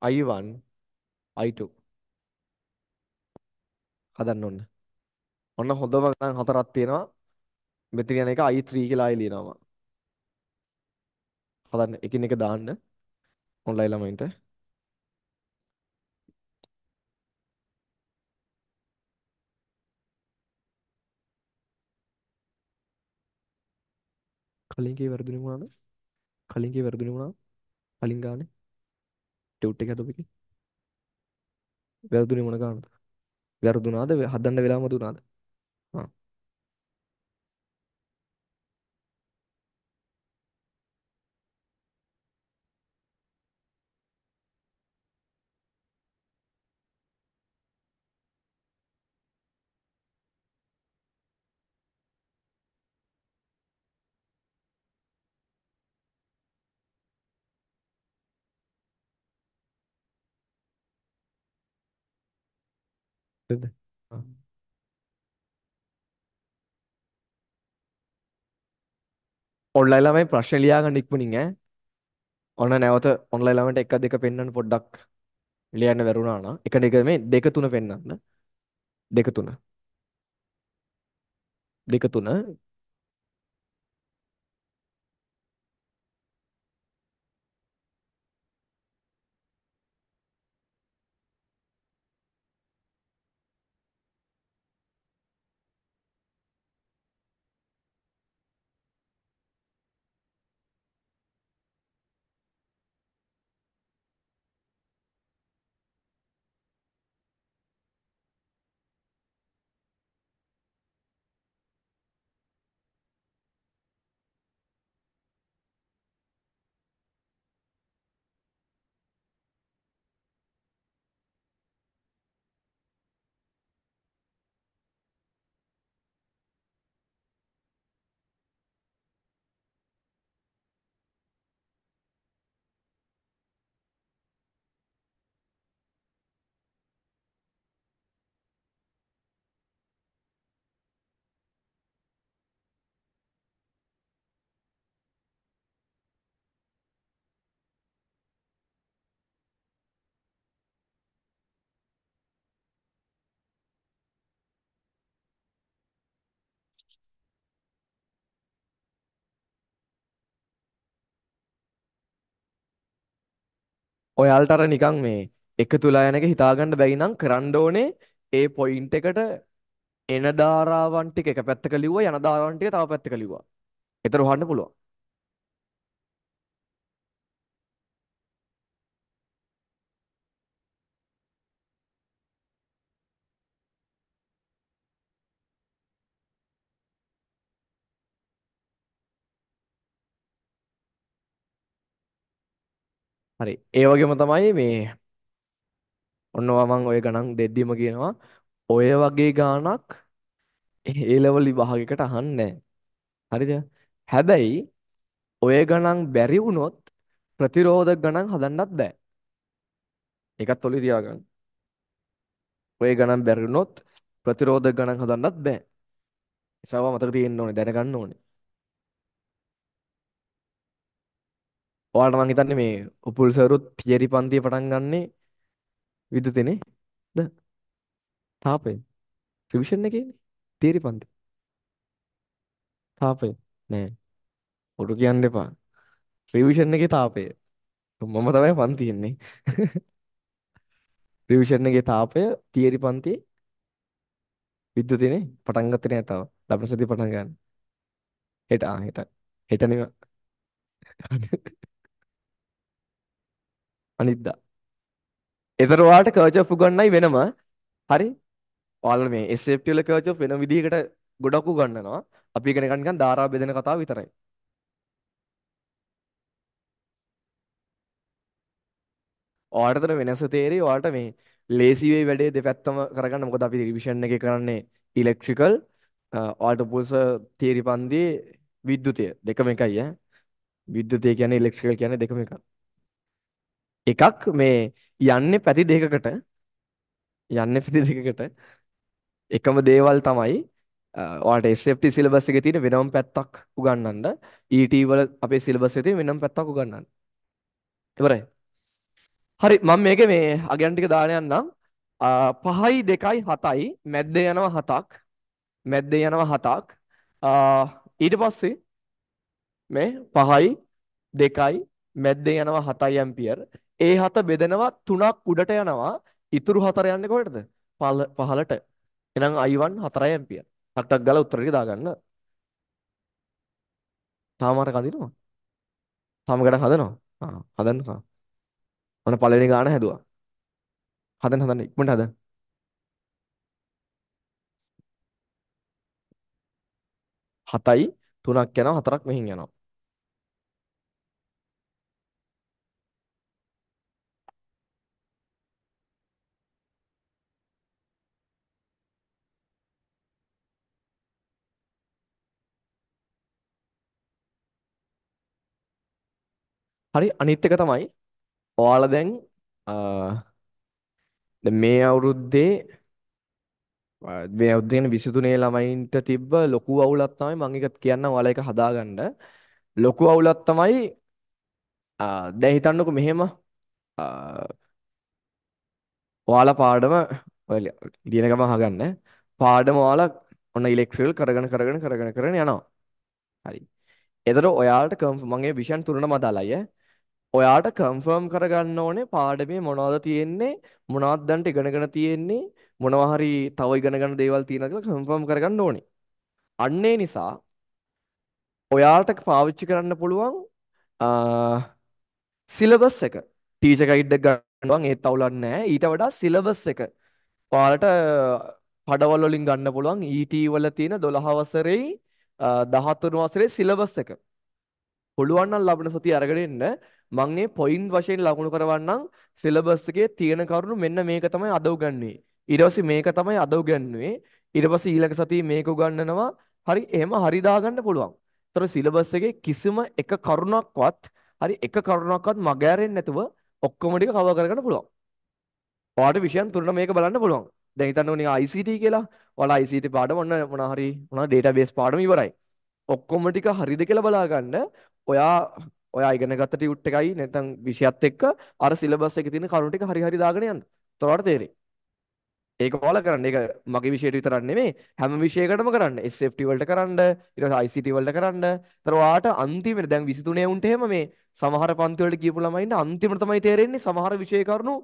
I1 I2 හදන්න ඕන්න. ඔන්න හොඳම ගණන් හතරක් තියෙනවා. මෙතන යන එක I3 කියලා ආයෙ ලියනවා. හදන්න එකින් එක දාන්න ඔන්ලයින් ළමයින්ට. කලින් කී වැරදුනේ මොනවාද? කලින් කී වැරදුනේ මොනවාද? කලින් ගානේ ටියුට් එක හදපු එකේ. වැරදුනේ මොන ගානද? වැරදුනාද? හදන්න වෙලාවම දුනාද? නේද? ආ. ඔන්ලයින් ළමයි ප්‍රශ්න ලියා ගන්න ඉක්මනින් ඈ. ඔන්න නැවත ඔන්ලයින් ළමයට එක දෙක පෙන්වන්න පොඩ්ඩක් ලියන්න වැරුණා නම් එක දෙක මේ දෙක තුන පෙන්වන්න. දෙක තුන. දෙක තුන ඔයාලට අර නිකන් මේ එක තුලා යන එක හිතාගන්න බැරි නම් කරන්න ඕනේ ඒ පොයින්ට් එකට එන ධාරාවන් ටික එක පැත්තක ලිව්වා යන ධාරාවන් ටික තව පැත්තක ලිව්වා. ඒතර හොයන්න පුළුවන්. හරි. ඒ වගේම තමයි මේ ඔන්නවා මම ওই ගණන් දෙද්දිම කියනවා ඔය වගේ ගාණක් ඒ ලෙවල් විභාගයකට අහන්නේ නැහැ. හරිද? හැබැයි ඔය ගණන් බැරි වුණොත් ප්‍රතිරෝධ ගණන් හදන්නත් බෑ. ඒකත් ඔලුවේ තියාගන්න. ඔය ගණන් බැරි වුණොත් ප්‍රතිරෝධ ගණන් හදන්නත් බෑ. ඒසාව මතක තියෙන්න ඕනේ දැනගන්න ඕනේ. ඔයාලට මං හිතන්නේ මේ උපුල් සරුත් තියරි පන්තිය පටන් ගන්නේ විදුතනේ ද තාපය රිවිෂන් එකේනේ තියරි පන්ති තාපය නෑ ඔරු කියන්න එපා රිවිෂන් එකේ තාපය මම තමයි පන්ති ඉන්නේ රිවිෂන් එකේ තාපය තියරි පන්ති විදුතනේ පටන් ගත්තේ නෑ තාම ලබන සතිය පටන් ගන්න හෙට ආ හෙට හෙට නේ අනිද්දා. ඒතර ඔයාලට කර්ච් ඔෆ් උගන්වන්නයි වෙනම. හරි? ඔයාලා මේ SFT වල කර්ච් ඔෆ් වෙන විදිහකට ගොඩක් උගන්වනවා. අපි ඉගෙන ගන්න නිකන් ධාරා බෙදෙන කතාව විතරයි. ඔයාලටතර වෙනස තේරෙයි ඔයාලට මේ ලේසි වෙයි වැඩේ දෙපැත්තම කරගන්න මොකද අපි රිවිෂන් එකේ කරන්නේ ඉලෙක්ට්‍රිකල් ඔයාලට පුස තියරි පන්තියේ විද්‍යුතය දෙකම එකයි ඈ විද්‍යුතය කියන්නේ ඉලෙක්ට්‍රිකල් කියන්නේ දෙකම එකයි එකක් මේ යන්නේ පැති දෙකකට යන්නේ පැති දෙකකට එකම දේවල් තමයි ඔයාලට SFT සිලබස් එකේ තියෙන වෙනම පැත්තක් උගන්වන්න ET වල අපේ සිලබස් එකේ තියෙන වෙනම පැත්තක් උගන්වන්න. ඉවරයි. හරි මම මේකේ මේ අගයන් ටික දාන යන්නම්. 5යි 2යි 7යි මැද්දේ යනවා 7ක්. මැද්දේ යනවා 7ක්. ඊට පස්සේ මේ 5යි 2යි මැද්දේ යනවා 7යි ඇම්පියර්. ඒ හත බෙදෙනවා තුනක් උඩට යනවා. ඉතුරු හතර යන්නේ කොහෙටද? පහලට. එහෙනම් I1 4 ඇම්පියර්. ටක් ටක් ගාලා උත්තර ටික දාගන්න. තාම අර කඳිනවා. තාම ගඩක් හදනවා. ආ හදන්න. මම පළවෙනි ගාන හැදුවා. හදන්න හදන්න ඉක්මනට හදන්න. හතයි තුනක් යනවා හතරක් මෙහින් යනවා. හරි අනිත් එක තමයි ඔයාලා දැන් අ, දැන් මේ අවුරුද්දේ අ, මේ අවුරුද්දේ කියන්නේ 23 ළමයින්ට තිබ්බ ලොකු අවුලක් තමයි මම ඒක කියන්නම් ඔයාලා ඒක හදාගන්න. ලොකු අවුලක් තමයි අ, දැන් හිතන්නකෝ මෙහෙම අ, ඔයාලා පාඩම ඔය ලිය- ලියන ගම අහගන්න. පාඩම ඔයාලා ඔන්න ඉලෙක්ට්‍රිකල් කරගෙන කරගෙන කරගෙන කරගෙන යනවා. හරි. එතකොට ඔයාලට කම්- මගේ විෂයන් තුනම අදාළයි ඈ. ඔයාට කන්ෆර්ම් කරගන්න ඕනේ පාඩමේ මොනවද තියෙන්නේ මොනවද දැන්ට ඉගෙනගෙන තියෙන්නේ මොනවා හරි තව ඉගෙන ගන්න දේවල් තියෙනවා කියලා කන්ෆර්ම් කරගන්න ඕනේ. අන්න ඒ නිසා ඔයාට පාවිච්චි කරන්න පුළුවන් සිලබස් එක. ටීචර් ගයිඩ් එක ගන්නවා ඒත් අවුලක් නැහැ. ඊට වඩා සිලබස් එක. ඔයාලට පඩවල් වලින් ගන්න පුළුවන් ET වල තියෙන 12 වසරේ 13 වසරේ සිලබස් එක. පුළුවන් නම් ලබන සතිය අරගෙන එන්න මම මේ පොයින්ට් වශයෙන් ලකුණු කරවන්නම් සිලබස් එකේ තියෙන කරුණු මෙන්න මේක තමයි අද උගන්වන්නේ. ඊට පස්සේ මේක තමයි අද උගන්වන්නේ. ඊට පස්සේ ඊළඟ සතියේ මේක උගන්වනවා. හරි එහෙම හරි දාගන්න පුළුවන්. ඒතර සිලබස් එකේ කිසිම එක කරුණක්වත් හරි එක කරුණක්වත් මගහැරෙන්නේ නැතුව ඔක්කොම ටික කවර් කරගන්න පුළුවන්. ඔයාලට විෂයන් තුනම මේක බලන්න පුළුවන්. දැන් හිතන්න ඕනේ ICT කියලා. ඔයාලා ICT පාඩම ඔන්න මොන හරි මොන ඩේටාබේස් පාඩම ඉවරයි. ඔක්කොම ටික හරිද කියලා බලා ගන්න. ඔයා ඔයා ඉගෙන ගත්ත ටියුට් එකයි නැත්නම් විෂයත් එක්ක අර සිලබස් එකේ තියෙන කරුණු ටික හරි හරි දාගෙන යන්න. තොරවට තේරෙයි. ඒක ඔයාලා කරන්න. ඒක මගේ විෂයට විතරක් නෙමෙයි හැම විෂයකටම කරන්න. SFT වලට කරන්න, ඊට පස්සේ ICT වලට කරන්න. ඒතර ඔයාට අන්තිමට දැන් 23 වුන්ට එහෙම මේ සමහර පන්ති වලට ගියපු ළමයින්ට අන්තිමට තමයි තේරෙන්නේ සමහර විෂය කරුණු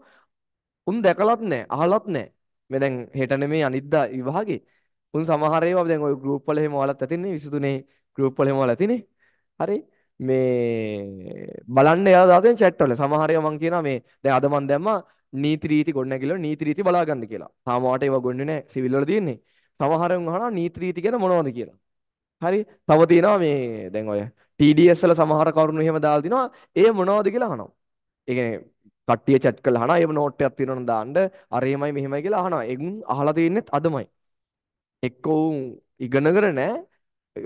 උන් දැකලත් නැහැ, අහලත් නැහැ. මේ දැන් හෙට නෙමෙයි අනිද්දා විභාගේ. උන් සමහර ඒවා දැන් ওই ගෲප් වල එහෙම ඔයාලත් ඇතින්නේ 23 ගෲප් වල එහෙම ඔයාලා ඇතිනේ. හරි. මේ බලන්න එයා දාතෙන් chat වල සමහරව මං කියනවා මේ දැන් අද මං දැම්මා නීති රීති ගොඩනැගිල්ල නීති රීති බලා ගන්න කියලා. තාම වාට ඒවා ගොන්නේ නැහැ සිවිල් වල තියෙන්නේ. සමහරවන් අහනවා නීති රීති ගැන මොනවද කියලා. හරි තව තියෙනවා මේ දැන් ඔය TDS වල සමහර කරුණු එහෙම දාලා තිනවා ඒ මොනවද කියලා අහනවා. ඒ කියන්නේ කට්ටිය chat කරලා අහනවා එහෙම note එකක් තියෙනවනම් දාන්න අර එහෙමයි මෙහෙමයි කියලා අහනවා. ඒගොන් අහලා තියෙන්නේත් අදමයි. එක්කෝ ඉගෙනගෙන නැහැ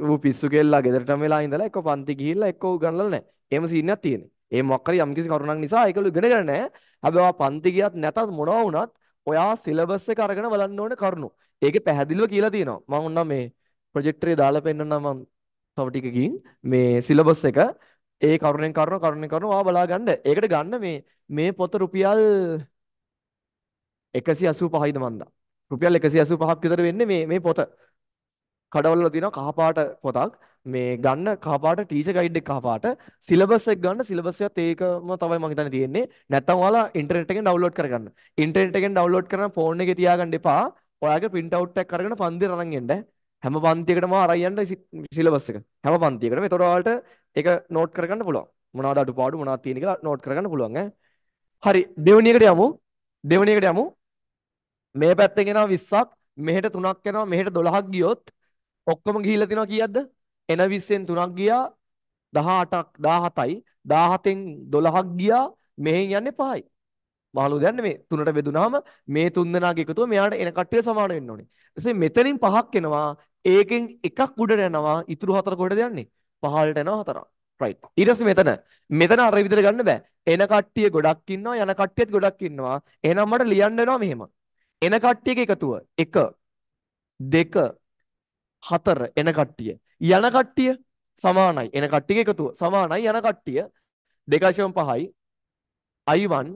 ඌ පිස්සු කෙල්ලා ගෙදරටම වෙලා ඉඳලා එක්ක පන්ති ගිහිල්ලා එක්ක උගන්වලා නැහැ. එහෙම සීන් එකක් තියෙන්නේ. ඒ මොකක් හරි යම්කිසි කරුණක් නිසා ඒකළු ඉගෙනගෙන නැහැ. හැබැයි ඔයා පන්ති ගියත් නැතත් මොනවා වුණත් ඔයා සිලබස් එක අරගෙන බලන්න ඕන කරුණු. ඒකේ පැහැදිලිව කියලා තියෙනවා. මම උන්නම් මේ ප්‍රොජෙක්ටර් එක දාලා පෙන්නන්නම් මම තව ටික ගින් මේ සිලබස් එක ඒ කරුණෙන් කරුණ කරුණෙන් කරුණ ඔයා බලා ගන්න. ඒකට ගන්න මේ මේ පොත රුපියල් 185යිද මන්දා. රුපියල් 185ක් විතර වෙන්නේ මේ මේ පොත. කඩවල තියෙනවා කහ පාට පොතක්. මේ ගන්න කහපාට ටීචර් ගයිඩ් එක කහපාට සිලබස් එක ගන්න සිලබස් එකත් ඒකම තමයි මම හිතන්නේ තියෙන්නේ නැත්නම් ඔයාලා ඉන්ටර්නෙට් එකෙන් ඩවුන්ලෝඩ් කරගන්න ඉන්ටර්නෙට් එකෙන් ඩවුන්ලෝඩ් කරන ෆෝන් එකේ තියාගන්න එපා ඔයාගේ print out එකක් අරගෙන පන්තියට අරන් එන්න හැම පන්තියකටම අරන් යන්න සිලබස් එක හැම පන්තියකටම එතකොට ඔයාලට ඒක නෝට් කරගන්න පුළුවන් මොනවද අඩුපාඩු මොනවද තියෙන කියලා නෝට් කරගන්න පුළුවන් ඈ හරි දෙවෙනි එකට යමු දෙවෙනි එකට යමු මේ පැත්තෙන් එනවා 20ක් මෙහෙට 3ක් යනවා මෙහෙට 12ක් ගියොත් ඔක්කොම ගිහිල්ලා තිනවා කීයක්ද? එන 20ෙන් 3ක් ගියා 18ක් 17යි 17ෙන් 12ක් ගියා මෙහෙන් යන්නේ 5යි. මහලු දෙයක් නෙමෙයි. තුනට බෙදුනහම මේ තුන්දෙනාගේ එකතුව මෙයාට එන කට්ටිය සමාන වෙන්න ඕනේ. එසේ මෙතනින් පහක් එනවා. ඒකෙන් එකක් උඩට යනවා. ඉතුරු හතර කොහෙටද යන්නේ? පහලට යනවා හතරක්. right. ඊට පස්සේ මෙතන මෙතන අර විදිහට ගන්න බෑ. එන කට්ටිය ගොඩක් ඉන්නවා. යන කට්ටියත් ගොඩක් ඉන්නවා. එහෙනම් මට ලියන්න වෙනවා මෙහෙම. එන කට්ටියගේ එකතුව 1 2 4 එන කට්ටිය. යන කට්ටිය සමානයි. එන කට්ටියගේ එකතුව සමානයි යන කට්ටිය 2.5යි i1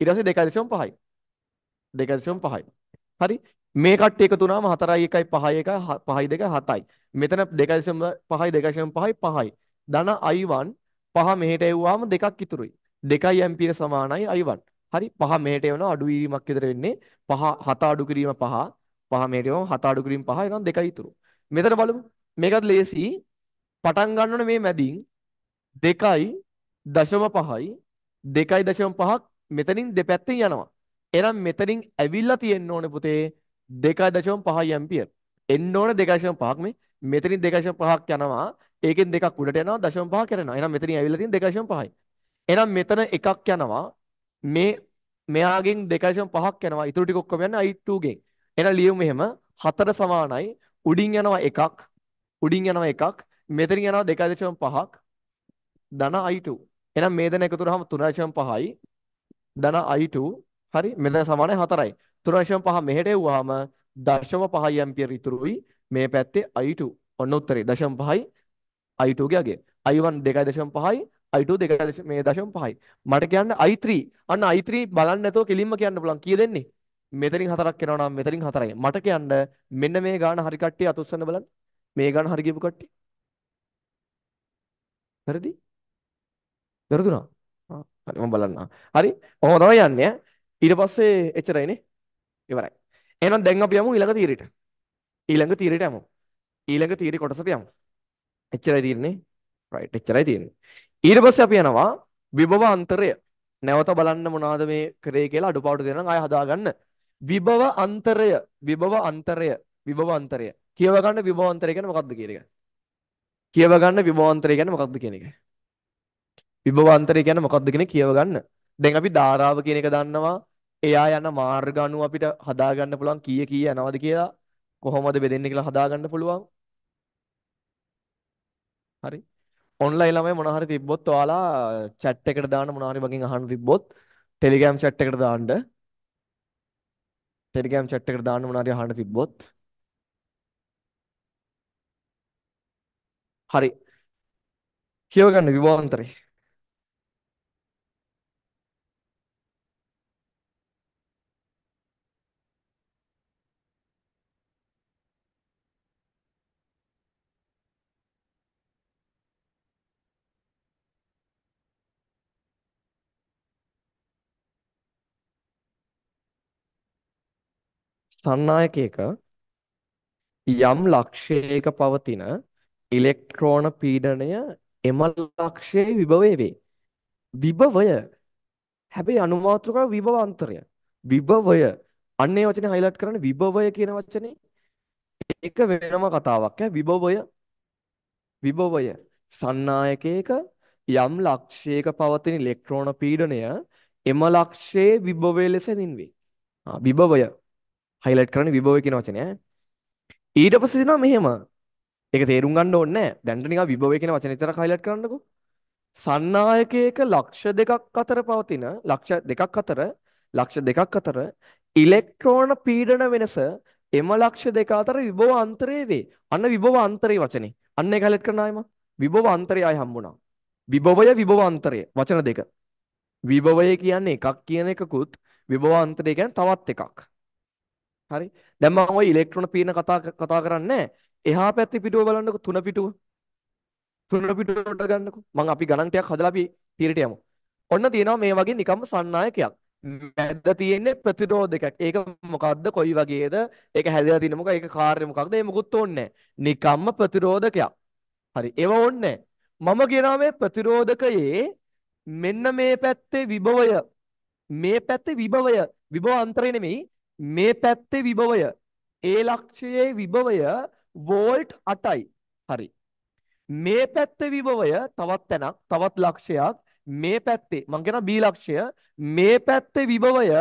ඊට පස්සේ 2.5යි. 2.5යි. හරි මේ කට්ටිය එකතු වුණාම 4යි 1යි 5යි 1යි 5යි 2යි 7යි. මෙතන 2.5යි 2.5යි 5යි. ධන i1 පහ මෙහෙට එවුවාම දෙකක් ඉතුරුයි. 2යි ඇම්පියර් සමානයි i1. හරි පහ මෙහෙට එවනවා අඩු වීමක් විතර වෙන්නේ. පහ 7 අඩු කිරීම පහ. පහ මෙහෙට එවම 7 අඩු කිරීම පහ එනවා 2යි ඉතුරු. මෙතන බලමු. මේකත් ලේසි. පටන් ගන්න මේ මැදින් 2.5යි 2.5ක් මෙතනින් දෙපැත්තෙන් යනවා. එහෙනම් මෙතනින් ඇවිල්ලා තියෙන්න ඕනේ පුතේ 2.5 ඇම්පියර්. එන්න ඕනේ 2.5ක් මේ මෙතනින් 2.5ක් යනවා. ඒකෙන් දෙකක් උඩට යනවා 0.5 කරනවා. එහෙනම් මෙතනින් ඇවිල්ලා තියෙන 2.5යි. එහෙනම් මෙතන එකක් යනවා. මේ මෙයාගෙන් 2.5ක් යනවා. ඉතුරු ටික ඔක්කොම යන්නේ I2 ගෙන්. එහෙනම් ලියමු මෙහෙම 4 සමානයි උඩින් යනවා එකක් උඩින් යනවා එකක් මෙතනින් යනවා 2.5ක් ධන i2 එහෙනම් මේ දෙන එකතු කරාම 3.5යි ධන i2 හරි මෙතන සමානයි 4යි 3.5 මෙහෙට එවුවාම 0.5 ඇම්පියර් ඉතුරුයි මේ පැත්තේ i2 ඔන්න උත්තරේ 0.5යි i2 ගේ අගේ i1 2.5යි i2 2.5 මේ 0.5යි මට කියන්න i3 අන්න i3 බලන්න නැතුව කෙලින්ම කියන්න පුළුවන් කී දෙන්නේ මෙතනින් හතරක් එනවා නම් මෙතනින් හතරයි. මට කියන්න මෙන්න මේ ගාන හරි කට්ටිය අතුස්සන්න බලන්න. මේ ගාන හරි ගියපු කට්ටිය. හරිද? වැරදුනා. හරි මම බලන්න. හරි. ඔහොම තමයි යන්නේ. ඊට පස්සේ එච්චරයි නේ. ඉවරයි. එහෙනම් දැන් අපි යමු ඊළඟ තීරයට. ඊළඟ තීරයට යමු. ඊළඟ තීරේ කොටසට යමු. එච්චරයි තියෙන්නේ. right එච්චරයි තියෙන්නේ. ඊට පස්සේ අපි යනවා විභව අන්තරය. නැවත බලන්න මොනවද මේ කරේ කියලා අඩුපාඩු දෙනවා නම් ආය හදාගන්න. විභව අන්තරය විභව අන්තරය විභව අන්තරය කියව ගන්න විභව අන්තරය කියන්නේ මොකක්ද කියන එක කියව ගන්න විභව අන්තරය කියන්නේ මොකක්ද කියන එක විභව අන්තරය කියන්නේ මොකක්ද කියන කියව ගන්න දැන් අපි ධාරාව කියන එක දන්නවා එයා යන මාර්ග අනුව අපිට හදා ගන්න පුළුවන් කීය කීය යනවද කියලා කොහොමද බෙදෙන්නේ කියලා හදා ගන්න පුළුවන් හරි ඔන්ලයින් ළමයි මොනවා හරි තිබ්බොත් ඔයාලා chat එකට දාන්න මොනවා හරි මගෙන් අහන්න තිබ්බොත් Telegram chat එකට දාන්න ටෙලිග්‍රෑම් chat එකට දාන්න මොනාරි අහන්න තිබ්බොත් හරි කියව ගන්න විවාන්තරේ සන්නායකයක යම් ලක්ෂයක පවතින ඉලෙක්ට්‍රෝන පීඩනය එම ලක්ෂයේ විභවය වේ. විභවය හැබැයි අනුමාත්‍රක විභවාන්තරය. විභවය අන්නේ වචනේ හයිලයිට් කරන්න විභවය කියන වචනේ ඒක වෙනම කතාවක් ඈ විභවය විභවය සන්නායකයක යම් ලක්ෂයක පවතින ඉලෙක්ට්‍රෝන පීඩනය එම ලක්ෂයේ විභවය ලෙස හැඳින්වේ. ආ විභවය highlight කරන්නේ විභව කියන වචනය. ඊට පස්සේ දෙනවා මෙහෙම. ඒක තේරුම් ගන්න ඕනේ නැහැ. දැනට නිකන් විභව කියන වචනේ විතරක් highlight කරන්නකෝ. සන්නායකයක ලක්ෂ දෙකක් අතර පවතින ලක්ෂ දෙකක් අතර ලක්ෂ දෙකක් අතර ඉලෙක්ට්‍රෝන පීඩන වෙනස එම ලක්ෂ දෙක අතර විභව අන්තරය වේ. අන්න විභව අන්තරේ වචනේ. අන්න ඒක highlight කරන අයම විභව අන්තරය අය හම්බුණා. විභවය විභවාන්තරය වචන දෙක. විභවය කියන්නේ එකක් කියන එකකුත් විභවාන්තරය කියන්නේ තවත් එකක්. හරි. දැන් මම ওই ඉලෙක්ට්‍රෝන පීඩන කතා කතා කරන්නේ එහා පැත්තේ පිටුව බලන්නකො තුන පිටුව. තුන පිටුවට ගන්නකො. මම අපි ගණන් ටිකක් හදලා අපි තීරයට යමු. ඔන්න තියෙනවා මේ වගේ නිකම්ම සන්නායකයක්. මැද්ද තියෙන්නේ ප්‍රතිරෝධකයක්. ඒක මොකද්ද? කොයි වගේද? ඒක හැදලා තියෙන්නේ මොකක්ද? ඒක කාර්ය මොකක්ද? ඒ මොකුත් ඕනේ නිකම්ම ප්‍රතිරෝධකයක්. හරි. ඒව ඕනේ මම කියනවා මේ ප්‍රතිරෝධකයේ මෙන්න මේ පැත්තේ විභවය මේ පැත්තේ විභවය විභව අන්තරය නෙමෙයි මේ පැත්තේ විභවය ඒ ලක්ෂයේ විභවය වෝල්ට් 8යි. හරි. මේ පැත්තේ විභවය තවත් තැනක් තවත් ලක්ෂයක් මේ පැත්තේ මං කියනවා B ලක්ෂය මේ පැත්තේ විභවය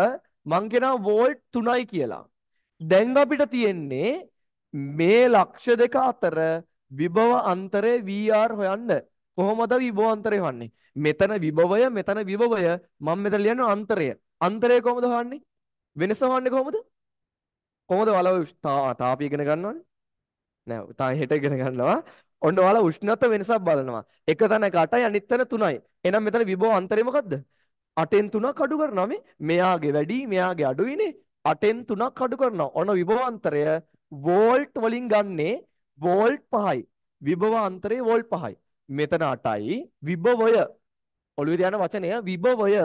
මං කියනවා වෝල්ට් 3යි කියලා. දැන් අපිට තියෙන්නේ මේ ලක්ෂ දෙක අතර විභව අන්තරේ VR හොයන්න. කොහොමද විභව අන්තරය හොයන්නේ? මෙතන විභවය මෙතන විභවය මම මෙතන ලියනවා අන්තරය. අන්තරය කොහොමද හොයන්නේ? වෙනස හොන්නේ කොහොමද? කොහොමද ඔයාලා තාපය ඉගෙන ගන්නවනේ? නෑ තා හෙට ඉගෙන ගන්නවා. ඔන්න ඔයාලා උෂ්ණත්ව වෙනසක් බලනවා. එක තැනක 8යි අනිත් තැන 3යි. එහෙනම් මෙතන විභව අන්තරය මොකද්ද? 8න් 3ක් අඩු කරනවා මේ. මෙයාගේ වැඩි මෙයාගේ අඩුයිනේ. 8න් 3ක් අඩු කරනවා. ඔන්න විභව අන්තරය වෝල්ට් වලින් ගන්නේ වෝල්ට් 5යි. විභව අන්තරේ වෝල්ට් 5යි. මෙතන 8යි. විභවය ඔළුවේ යන වචනය විභවය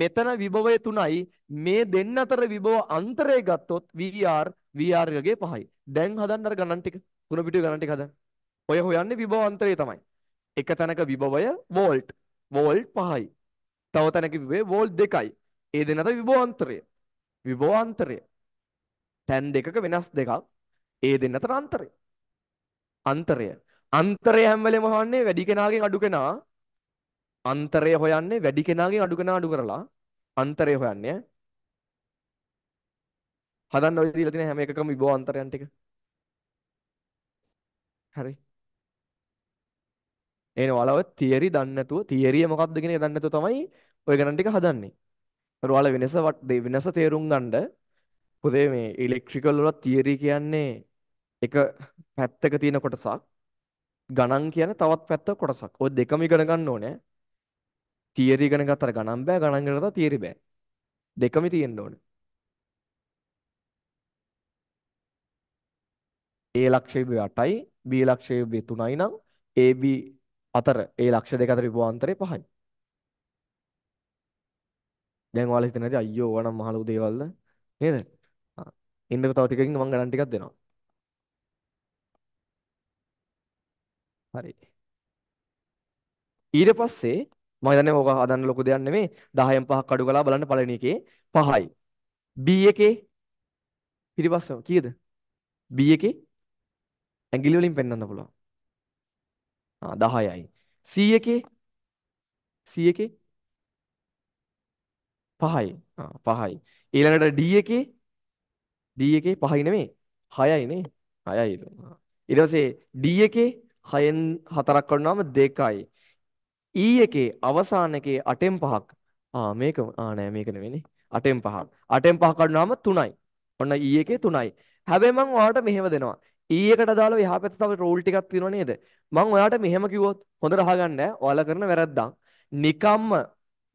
මෙතන විභවය 3යි මේ දෙන්න අතර විභව අන්තරය ගත්තොත් VR VR එකගේ 5යි. දැන් හදන්න අර ගණන් ටික. තුන පිටුවේ ගණන් ටික හදන්න. ඔය හොයන්නේ විභව අන්තරය තමයි. එක තැනක විභවය වෝල්ට්. වෝල්ට් 5යි. තව තැනක විභවය වෝල්ට් 2යි. ඒ දෙන්න අතර විභව අන්තරය. විභව අන්තරය. තැන් දෙකක වෙනස් දෙකක්. ඒ දෙන්න අතර අන්තරය. අන්තරය. අන්තරය හැම වෙලේම හොයන්නේ වැඩි කෙනාගෙන් අඩු කෙනා අන්තරය හොයන්නේ වැඩි කෙනාගෙන් අඩු කෙනා අඩු කරලා අන්තරය හොයන්නේ හදන්න ඔය දීලා තියෙන හැම එකකම විභව අන්තරයන් ටික හරි එනේ ඔයාලා ඔය තියරි දන්නේ නැතුව තියරිය මොකක්ද කියන එක දන්නේ නැතුව තමයි ඔය ගණන් ටික හදන්නේ හරි ඔයාලා වෙනස වෙනස තේරුම් ගන්නද පුතේ මේ ඉලෙක්ට්‍රිකල් වල තියරි කියන්නේ එක පැත්තක තියෙන කොටසක් ගණන් කියන තවත් පැත්ත කොටසක්. ඔය දෙකම ඉගෙන ගන්න ඕනේ. තියරි ඉගෙන ගත්තට ගණන් බෑ ගණන් ඉගෙන ගත්තා තියරි බෑ. දෙකම තියෙන්න ඕනේ. A ලක්ෂ විභව 8යි B ලක්ෂ විභව 3යි නම් AB අතර ඒ ලක්ෂ දෙක අතර විභවාන්තරය 5යි. දැන් ඔයාලා හිතන ඇති අයියෝ ඕවා නම් මහලු දේවල්ද නේද? ආ ඉන්නක තව ටිකකින් මම ගණන් ටිකක් දෙනවා. හරි. ඊට පස්සේ මම හිතන්නේ ඕක හදන්න ලොකු දෙයක් නෙමෙයි 10න් 5ක් අඩු කළා බලන්න පළවෙනි එකේ 5යි B එකේ පිටිපස්සම කීයද B එකේ ඇඟිලි වලින් පෙන්වන්න පුළුවන් ආ 10යි C එකේ C එකේ 5යි ආ 5යි ඊළඟට D එකේ D එකේ 5යි නෙමෙයි 6යි නේ 6යි ඊට පස්සේ D එකේ 6න් 4ක් කරනවාම 2යි E එකේ අවසාන එකේ 8න් 5ක් ආ මේක ආ නෑ මේක නෙවෙයිනේ 8න් 5ක් 8න් 5 කඩනවාම 3යි ඔන්න E එකේ 3යි හැබැයි මම ඔයාලට මෙහෙම දෙනවා E එකට දාලා එහා පැත්තේ තව රූල් ටිකක් තියෙනව නේද මම ඔයාලට මෙහෙම කිව්වොත් හොඳට අහගන්න ඔයාලා කරන වැරද්දක් නිකම්ම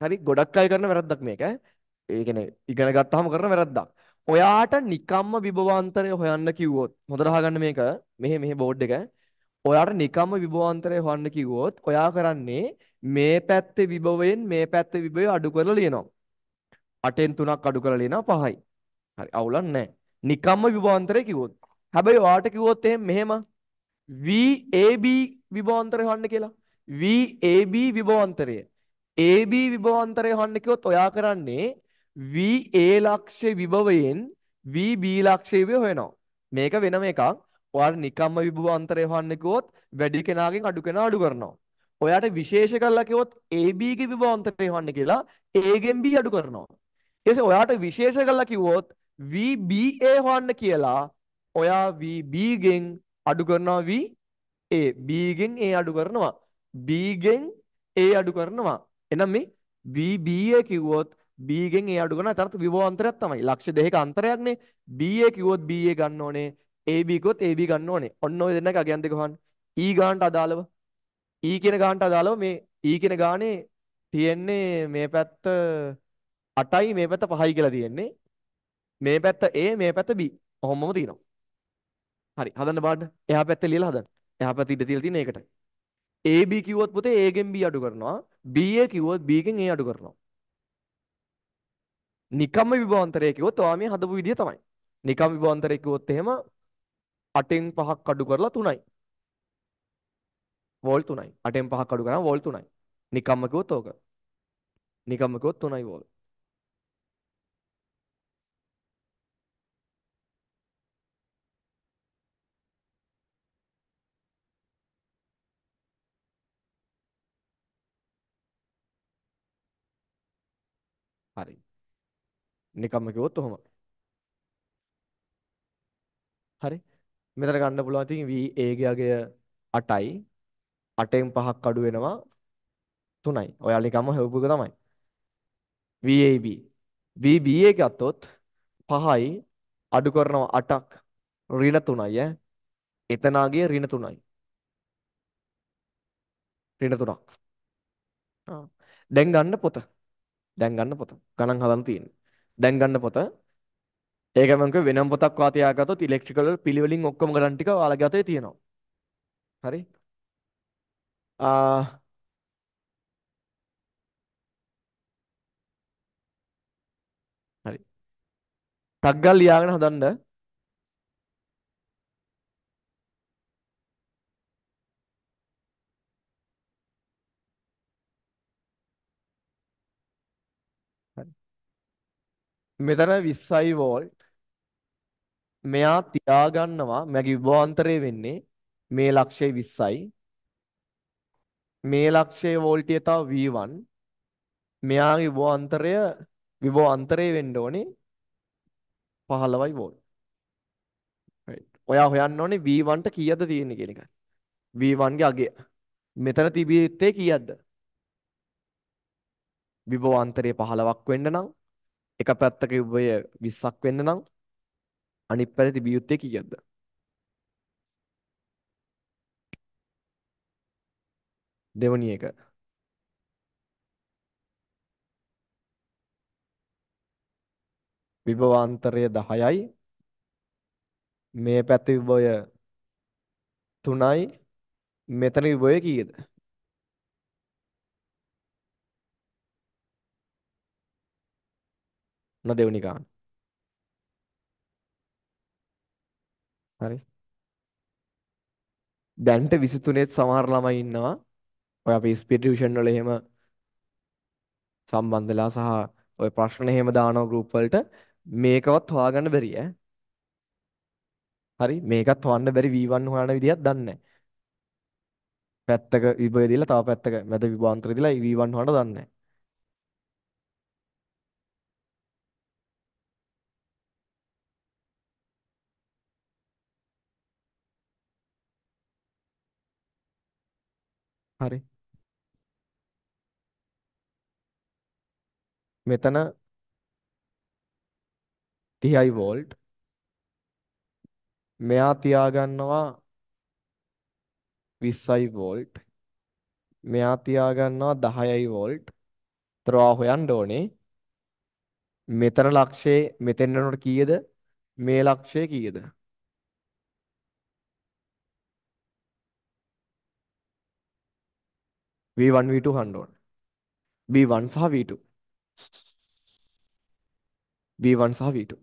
හරි ගොඩක් අය කරන වැරද්දක් මේක ඒ කියන්නේ ඉගෙන ගත්තාම කරන වැරද්දක් ඔයාට නිකම්ම විභවාන්තරය හොයන්න කිව්වොත් හොඳට අහගන්න මේක මෙහෙ මෙහෙ බෝඩ් එක ඔයාට නිකම්ම විභවාන්තරය හොයන්න කිව්වොත් ඔයා කරන්නේ මේ පැත්තේ විභවයෙන් මේ පැත්තේ විභවය අඩු කරලා ලියනවා. 8ෙන් 3ක් අඩු කරලා ලියනවා 5යි. හරි අවුලක් නැහැ. නිකම්ම විභවාන්තරය කිව්වොත්. හැබැයි ඔයාට කිව්වොත් එහෙම මෙහෙම VAB විභවාන්තරය හොයන්න කියලා. VAB විභවාන්තරය. AB විභවාන්තරය හොයන්න කිව්වොත් ඔයා කරන්නේ VA ලක්ෂ්‍ය විභවයෙන් VB ලක්ෂ්‍ය විභවය හොයනවා. මේක වෙනම එකක්. ඔයාලා නිකම්ම විභවාන්තරය හොයන්න කිව්වොත් වැඩි කෙනාගෙන් අඩු කෙනා අඩු කරනවා. ඔයාට විශේෂ කරලා කිව්වොත් AB ගේ විභවාන්තරය හොයන්න කියලා A ගෙන් B අඩු කරනවා. ඊටසේ ඔයාට විශේෂ කරලා කිව්වොත් VBA හොයන්න කියලා ඔයා VB ගෙන් අඩු කරනවා VA B ගෙන් A අඩු කරනවා B ගෙන් A අඩු කරනවා. එහෙනම් මේ VBA කිව්වොත් B ගෙන් A අඩු කරනවා. ඒතරත් විභවාන්තරයක් තමයි. ලක්ෂ දෙකක අන්තරයක්නේ. BA කිව්වොත් BA ගන්න ඕනේ. AB කිව්වොත් AB ගන්න ඕනේ. ඔන්න ඔය දෙන්නගේ අගයන් දෙක හොයන්න. E ගානට අදාළව E කියන ගානට අදාළව මේ E කියන ගානේ තියෙන්නේ මේ පැත්ත 8යි මේ පැත්ත 5යි කියලා තියෙන්නේ. මේ පැත්ත A මේ පැත්ත B. ඔහොමම තියෙනවා. හරි හදන්න බලන්න. එහා පැත්තේ ලියලා හදන්න. එහා පැත්තේ ඉඳ තියලා තියෙන එකට. AB කිව්වොත් පුතේ A ගෙන් B අඩු කරනවා. BA කිව්වොත් B ගෙන් A අඩු කරනවා. නිකම්ම විභවාන්තරය කිව්වොත් ඔයා මේ හදපු විදිය තමයි. නිකම් විභවාන්තරය කිව්වොත් එහෙම 8න් 5ක් අඩු කරලා 3යි. වෝල් 3යි. 8න් 5ක් අඩු කරාම වෝල් 3යි. නිකම්ම කිව්වොත් ඕක. නිකම්ම කිව්වොත් 3යි වෝල්. හරි. නිකම්ම කිව්වොත් ඔහොම. හරි. මෙතන ගන්න පුළුවන් ඉතින් VA ගේ අගය 8යි 8න් 5ක් අඩු වෙනවා 3යි. ඔයාලා නිකම්ම හෙව්වක තමයි. VAB. VBA ගත්තොත් 5යි අඩු කරනවා 8ක් ඍණ 3යි ඈ. එතනාගේ ඍණ 3යි. ඍණ 3ක්. දැන් ගන්න පොත. දැන් ගන්න පොත. ගණන් හදන්න තියෙන්නේ. දැන් ගන්න පොත. ඒක මම වෙනම් පොතක් වාතියා ගත්තොත් ඉලෙක්ට්‍රිකල් පිළිවෙලින් ඔක්කොම ගණන් ටික ඔයාලගේ අතේ තියෙනවා. හරි? Uh, හරි. ටග්ගල් ලියාගෙන හදන්න. මෙතන 20යි වෝල්ට් මෙයා තියාගන්නවා මගේ විභවාන්තරය වෙන්නේ මේ ලක්ෂය 20යි මේ ලක්ෂයේ වෝල්ටය තව V1 මෙයාගේ විභව අන්තරය විභව අන්තරය වෙන්න ඕනේ 15යි වෝල්ට්. right. ඔයා හොයන්න ඕනේ V1ට කීයද තියෙන්නේ කියන එකයි. V1 ගේ අගය. මෙතන තිබිය යුත්තේ කීයක්ද? විභව අන්තරය 15ක් වෙන්න නම් එක පැත්තක විභවය 20ක් වෙන්න නම් අනිත් පැත්තේ තිබිය යුත්තේ කීයක්ද? දෙවනි එක. විභවාන්තරය 10යි. මේ පැත්තේ විභවය 3යි. මෙතන විභවය කීයද? නොදෙවනි ගන්න. හරි. දැන්ට 23ත් සමහර ළමයි ඉන්නවා. ඔය අපි ඉන්ස්ටිටියුෂන් වල එහෙම සම්බන්ධලා සහ ඔය ප්‍රශ්න එහෙම දානවා ගෲප් වලට මේකවත් හොයාගන්න බැරි ඈ. හරි මේකත් හොයන්න බැරි V1 හොයන විදියක් දන්නේ පැත්තක විභවය දීලා තව පැත්තක මැද විභාන්තර දීලා V1 හොයන්න දන්නේ හරි. මෙතන 30යි වෝල්ට්. මෙයා තියාගන්නවා 20යි වෝල්ට්. මෙයා තියාගන්නවා 10යි වෝල්ට්. තරවා හොයන්න ඕනේ. මෙතන ලක්ෂයේ මෙතෙන් යනකොට කීයද? මේ ලක්ෂය කීයද? V1 V2 හන්න ඕන. V1 සහ V2. V1 සහ V2.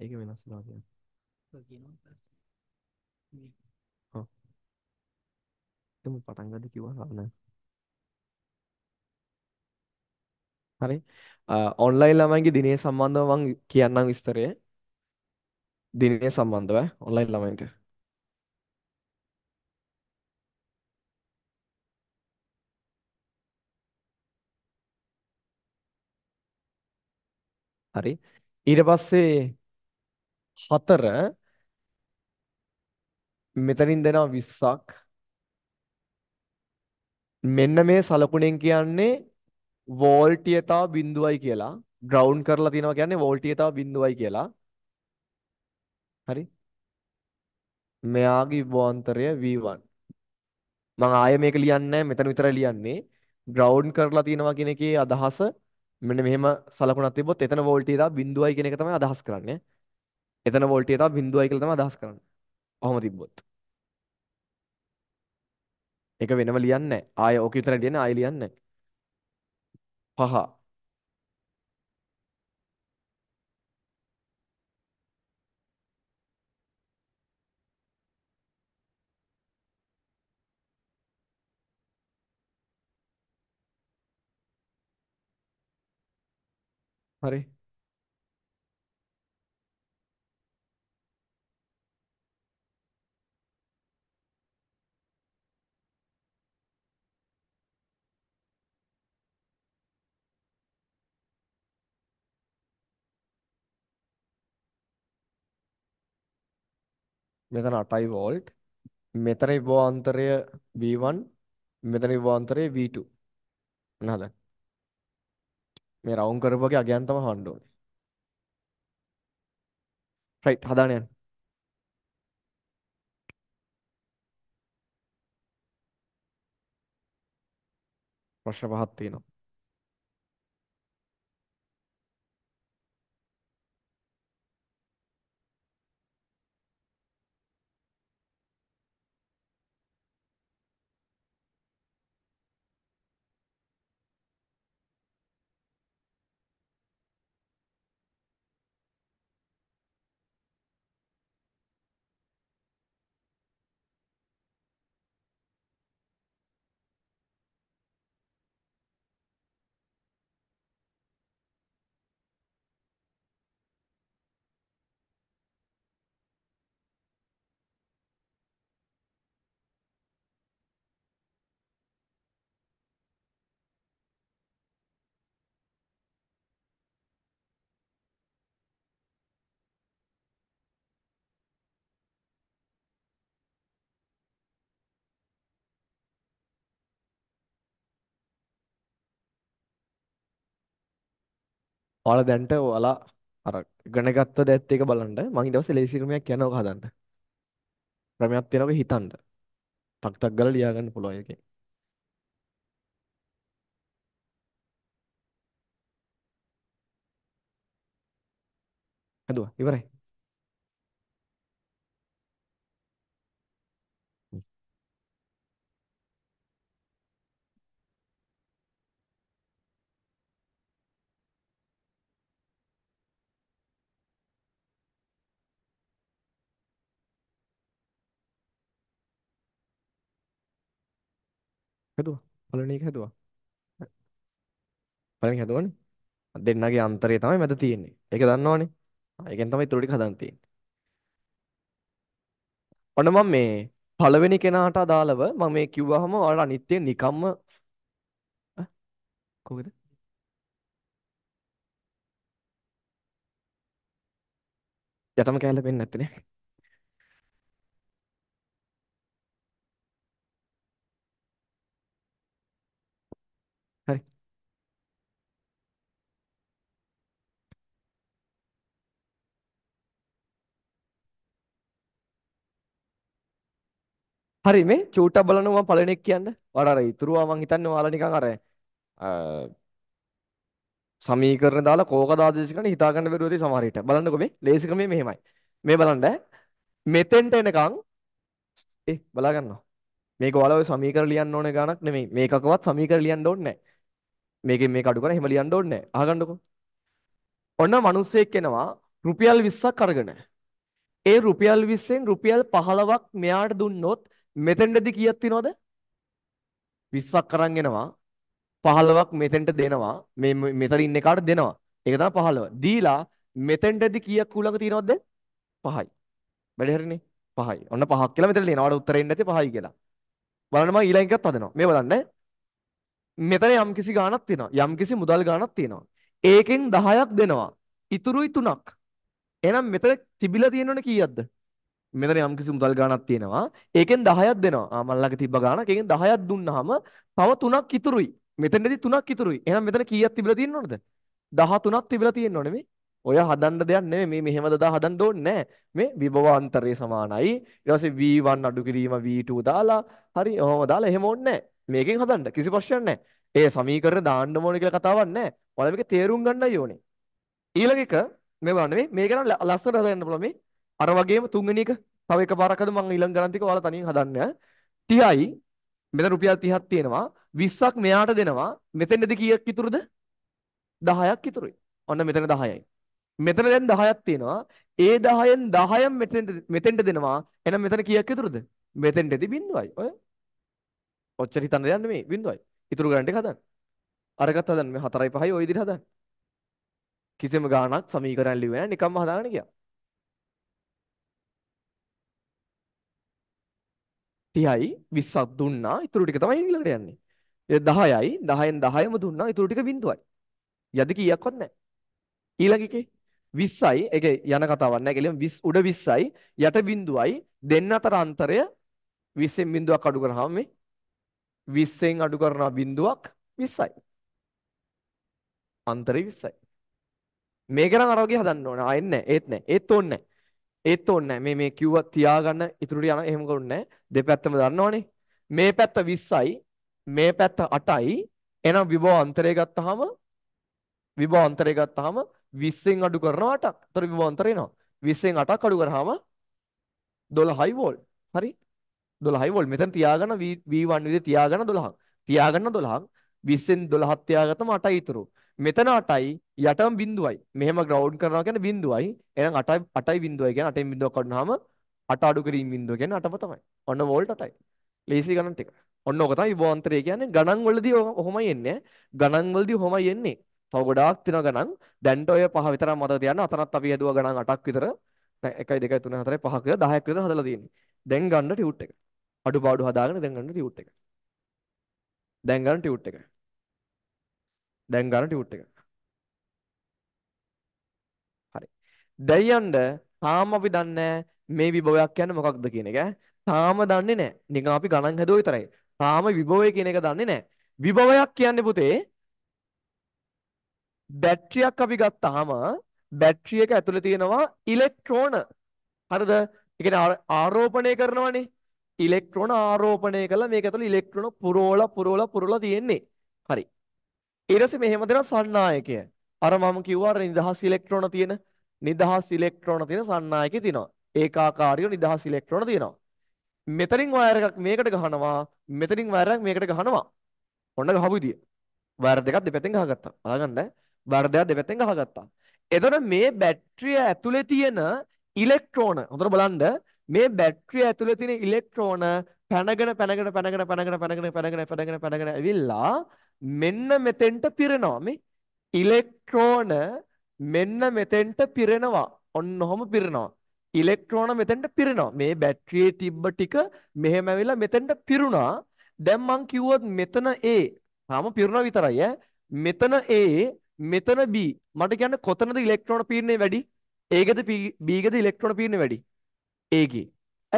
ඒක වෙනස් වෙනවා කියන්නේ. හිතමු පටන් ගන්න කිව්වා නේද? හරි. ඔන්ලයින් ළමයින්ගේ දිනේ සම්බන්ධව මම කියන්නම් විස්තරය. දිනේ සම්බන්ධව ඔන්ලයින් ළමයින්ට. හරි. ඊට පස්සේ හතර මෙතනින් දෙනවා 20ක් මෙන්න මේ සලකුණෙන් කියන්නේ වෝල්ටීයතාව බිඳුවයි කියලා. ග්‍රවුන්ඩ් කරලා තියෙනවා කියන්නේ වෝල්ටීයතාව බිඳුවයි කියලා. හරි. මෙයාගේ විභවාන්තරය V1. මම ආයෙ මේක ලියන්නේ නැහැ මෙතන විතරයි ලියන්නේ. ග්‍රවුන්ඩ් කරලා තියෙනවා කියන එකේ අදහස මෙන්න මෙහෙම සලකුණක් තිබ්බොත් එතන වෝල්ටීයතාව බිඳුවයි කියන එක තමයි අදහස් කරන්නේ. එතන වෝල්ටීයතාව බිඳුවයි කියලා තමයි අදහස් කරන්නේ. ඔහොම තිබ්බොත්. ඒක වෙනම ලියන්නේ නැහැ. ආය ඕක විතරයි ලියන්නේ ආය ලියන්නේ නැහැ. පහ. හරි. මෙතන 8යි වෝල්ට් මෙතන විභවාන්තරය V1 මෙතන විභවාන්තරය V2 නහද මේ රවුම් කරපුවගේ අගයන් තමයි හොන්න ඕනේ රයිට් හදාන යන්න ප්‍රශ්න පහක් තියෙනවා ඔයාලා දැන්ට ඔයාලා අර ඉගෙනගත්ත දැත් එක බලන්න මම ඊට පස්සේ ලේසි ක්‍රමයක් කියනවා ඔක හදන්න. ක්‍රමයක් තියෙනවා ඔක හිතන්න. ටක් ටක් ගාලා ලියා ගන්න පුළුවන් එකෙන්. හදුවා ඉවරයි. හැදුවා. පළවෙනි එක හැදුවා. පළවෙනි හැදුවනේ. දෙන්නගේ අන්තරය තමයි මැද තියෙන්නේ. ඒක දන්නවනේ. ඒකෙන් තමයි ඊටු ටික හදන්න තියෙන්නේ. ඔන්න මම මේ පළවෙනි කෙනාට අදාළව මම මේ කිව්වහම ඔයාලා අනිත් ඒවා නිකම්ම ඈ? කොහෙද? යටම කැලේ පෙන්නේ නැත්තේ නේ. හරි මේ චූටා බලනවා මම පළවෙනි එක කියන්න. ඔයාලා අර ඉතුරුවා මං හිතන්නේ ඔයාලා නිකන් අර සමීකරණ දාලා කෝක දාදේශ කරන හිතා ගන්න බැරුව ඇති සමහර විට. බලන්නකෝ මේ ලේසි ක්‍රමය මෙහෙමයි. මේ බලන්න මෙතෙන්ට එනකන් ඒ බලා ගන්නවා. මේක ඔයාලා ඔය සමීකරණ ලියන්න ඕනේ ගානක් නෙමෙයි. මේකකවත් සමීකරණ ලියන්න ඕනේ නැහැ. මේකෙන් මේක අඩු කරලා එහෙම ලියන්න ඕනේ නැහැ. අහගන්නකෝ. ඔන්න මිනිස්සෙක් එනවා රුපියල් 20ක් අරගෙන. ඒ රුපියල් 20න් රුපියල් 15ක් මෙයාට දුන්නොත් මෙතෙන්ටදී කීයක් තියනවද 20ක් අරන් එනවා 15ක් මෙතෙන්ට දෙනවා මේ මෙතන ඉන්න එකාට දෙනවා ඒක තමයි 15 දීලා මෙතෙන්ටදී කීයක් කුලඟ තියනවද දැන් 5යි වැඩ හරිනේ 5යි ඔන්න 5ක් කියලා මෙතන ලියනවා වඩා උත්තරේ ඉන්නේ නැති 5යි කියලා බලන්න මම ඊළඟ එකත් හදනවා මේ බලන්න මෙතන යම්කිසි ගාණක් තියෙනවා යම්කිසි මුදල් ගාණක් තියෙනවා ඒකෙන් 10ක් දෙනවා ඉතුරුයි 3ක් එහෙනම් මෙතන තිබිලා තියෙනවනේ කීයක්ද මෙතන යම්කිසි මුදල් ගාණක් තියෙනවා. ඒකෙන් 10ක් දෙනවා. ආ මල්ලගේ තිබ්බ ගාණක්. ඒකෙන් 10ක් දුන්නාම තව 3ක් ඉතුරුයි. මෙතනදී 3ක් ඉතුරුයි. එහෙනම් මෙතන කීයක් තිබිලා තියෙනවද? 13ක් තිබිලා තියෙනව නෙමෙයි. ඔය හදන්න දෙයක් නෙමෙයි. මේ මෙහෙම දදා හදන්න ඕනේ නැහැ. මේ විභවාන්තරය සමානයි. ඊට පස්සේ V1 අඩු කිරීම V2 දාලා හරි ඔහොම දාලා එහෙම ඕනේ නැහැ. මේකෙන් හදන්න කිසි ප්‍රශ්නයක් නැහැ. ඒ සමීකරණ දාන්න ඕනේ කියලා කතාවක් නැහැ. ඔයාලා මේක තේරුම් ගන්නයි ඕනේ. ඊළඟ එක මේ බලන්න මේ මේක නම් ලස්සනට හදන්න පුළුවන් මේ අර වගේම තුන්වෙනි එක තව එකපාරක් අද මම ඊළඟ ගණන් ටික ඔයාලා තනියෙන් හදන්න 30යි මෙතන රුපියල් 30ක් තියෙනවා 20ක් මෙයාට දෙනවා මෙතනදී කීයක් ඉතුරුද 10ක් ඉතුරුයි ඔන්න මෙතන 10යි මෙතන දැන් 10ක් තියෙනවා ඒ 10න් 10ක් මෙතෙන්ට මෙතෙන්ට දෙනවා එහෙනම් මෙතන කීයක් ඉතුරුද මෙතෙන්ටදී බිඳුවයි ඔය ඔච්චර හිතන්න දෙයක් නෙමෙයි බිඳුවයි ඉතුරු ගණන් ටික හදන්න අරකට හදන්න මේ 4යි 5යි ওই විදිහට හදන්න කිසිම ගාණක් සමීකරණ ලිව්වේ නැහැ නිකම්ම හදාගෙන ගියා 30යි 20ක් දුන්නා. ඊටු ටික තමයි ඊළඟට යන්නේ. 10යි 10න් 10ම දුන්නා. ඊටු ටික බිඳුවයි. යදි කීයක්වත් නැහැ. ඊළඟ එකේ 20යි. ඒක යන කතාවක් නැහැ. ඒකෙලෙම 20 උඩ 20යි යට බිඳුවයි. දෙන්න අතර අන්තරය 20ෙන් බිඳුවක් අඩු කරාම මේ 20ෙන් අඩු කරන බිඳුවක් 20යි. අන්තරය 20යි. මේක නම් අර වගේ හදන්න ඕන. ආයෙත් නැහැ. ඒත් නැහැ. ඒත් ඕනේ නැහැ. ඒත් ඕනේ මේ මේ කිව්ව තියාගන්න ඉතුරුට යන එහෙම කරුන්නේ දෙපැත්තම දන්නවනේ. මේ පැත්ත 20යි මේ පැත්ත 8යි. එහෙනම් විභව අන්තරය ගත්තාම විභව අන්තරය ගත්තාම 20න් අඩු කරනවා 8ක්. ඒතර විභව අන්තරය එනවා. 20න් 8ක් අඩු කරාම 12යි වෝල්. හරි? 12යි වෝල්. මෙතන තියාගන්න V1 විදිහට තියාගන්න 12ක්. තියාගන්න 12ක්. 20න් 12ක් තියාගත්තම 8යි ඉතුරු. මෙතන 8යි යටම බිඳුවයි. මෙහෙම ග්‍රවුන්ඩ් කරනවා කියන්නේ බිඳුවයි. එහෙනම් 8යි 8යි බිඳුවයි කියන්නේ 8න් බිඳුවක් කඩනවාම 8 අඩු කිරීම බිඳුව කියන්නේ 8ම තමයි. ඔන්න වෝල්ට් 8යි. ලේසි ගණන් ටික. ඔන්න ඕක තමයි විභවාන්තරය කියන්නේ ගණන් වලදී ඔහොමයි එන්නේ. ගණන් වලදී ඔහොමයි එන්නේ. තව ගොඩාක් තියෙනවා ගණන්. දැන්ට ඔය පහ විතරක් මතක තියාගන්න. අතනත් අපි හදුවා ගණන් 8ක් විතර. 1 2 3 4 5ක 10ක් විතර හදලා තියෙන්නේ. දැන් ගන්න ටියුට් එක. අඩුපාඩු හදාගෙන දැන් ගන්න ටියුට් එක. දැන් ගන්න ටියුට් එක. දැන් ගන්න ටියුට් එක. හරි. දැන් තාම අපි දන්නේ මේ විභවයක් කියන්නේ මොකක්ද කියන එක. තාම දන්නේ නැහැ. නිකන් අපි ගණන් හැදුවා විතරයි. තාම විභවය කියන එක දන්නේ නැහැ. විභවයක් කියන්නේ පුතේ බැටරියක් අපි ගත්තාම බැටරිය එක ඇතුලේ තියෙනවා ඉලෙක්ට්‍රෝන. හරිද? ඒ කියන්නේ ආරෝපණය කරනවනේ. ඉලෙක්ට්‍රෝන ආරෝපණය කළා මේක ඇතුලේ ඉලෙක්ට්‍රෝන පුරෝලා පුරෝලා පුරෝලා තියෙන්නේ. හරි. ඊට පස්සේ මෙහෙම දෙනවා සන්නායකය. අර මම කිව්වා අර නිදහස් ඉලෙක්ට්‍රෝන තියෙන නිදහස් ඉලෙක්ට්‍රෝන තියෙන සන්නායකය තියෙනවා. ඒකාකාරීව නිදහස් ඉලෙක්ට්‍රෝන තියෙනවා. මෙතනින් වයර් එකක් මේකට ගහනවා මෙතනින් වයර් එකක් මේකට ගහනවා ඔන්න ගහපු විදිය වයර් දෙකක් දෙපැත්තෙන් ගහගත්තා බලගන්න වයර් දෙකක් දෙපැත්තෙන් ගහගත්තා එතකොට මේ බැටරිය ඇතුලේ තියෙන ඉලෙක්ට්‍රෝන හොඳට බලන්න මේ බැටරිය ඇතුලේ තියෙන ඉලෙක්ට්‍රෝන පැනගෙන පැනගෙන පැනගෙන පැනගෙන පැනගෙන පැනගෙන පැනගෙන පැනගෙන ඇවිල්ලා මෙන්න මෙතෙන්ට පිරෙනවා මේ ඉලෙක්ට්‍රෝන මෙන්න මෙතෙන්ට පිරෙනවා ඔන්න ඔහොම පිරෙනවා ඉලෙක්ට්‍රෝන මෙතෙන්ට පිරෙනවා මේ බැටරියේ තිබ්බ ටික මෙහෙම ඇවිල්ලා මෙතෙන්ට පිරුණා දැන් මං කිව්වොත් මෙතන A තාම පිරුණා විතරයි ඈ මෙතන A මෙතන B මට කියන්න කොතනද ඉලෙක්ට්‍රෝන පීඩනය වැඩි ඒකද B එකද ඉලෙක්ට්‍රෝන පීඩනය වැඩි ඒකේ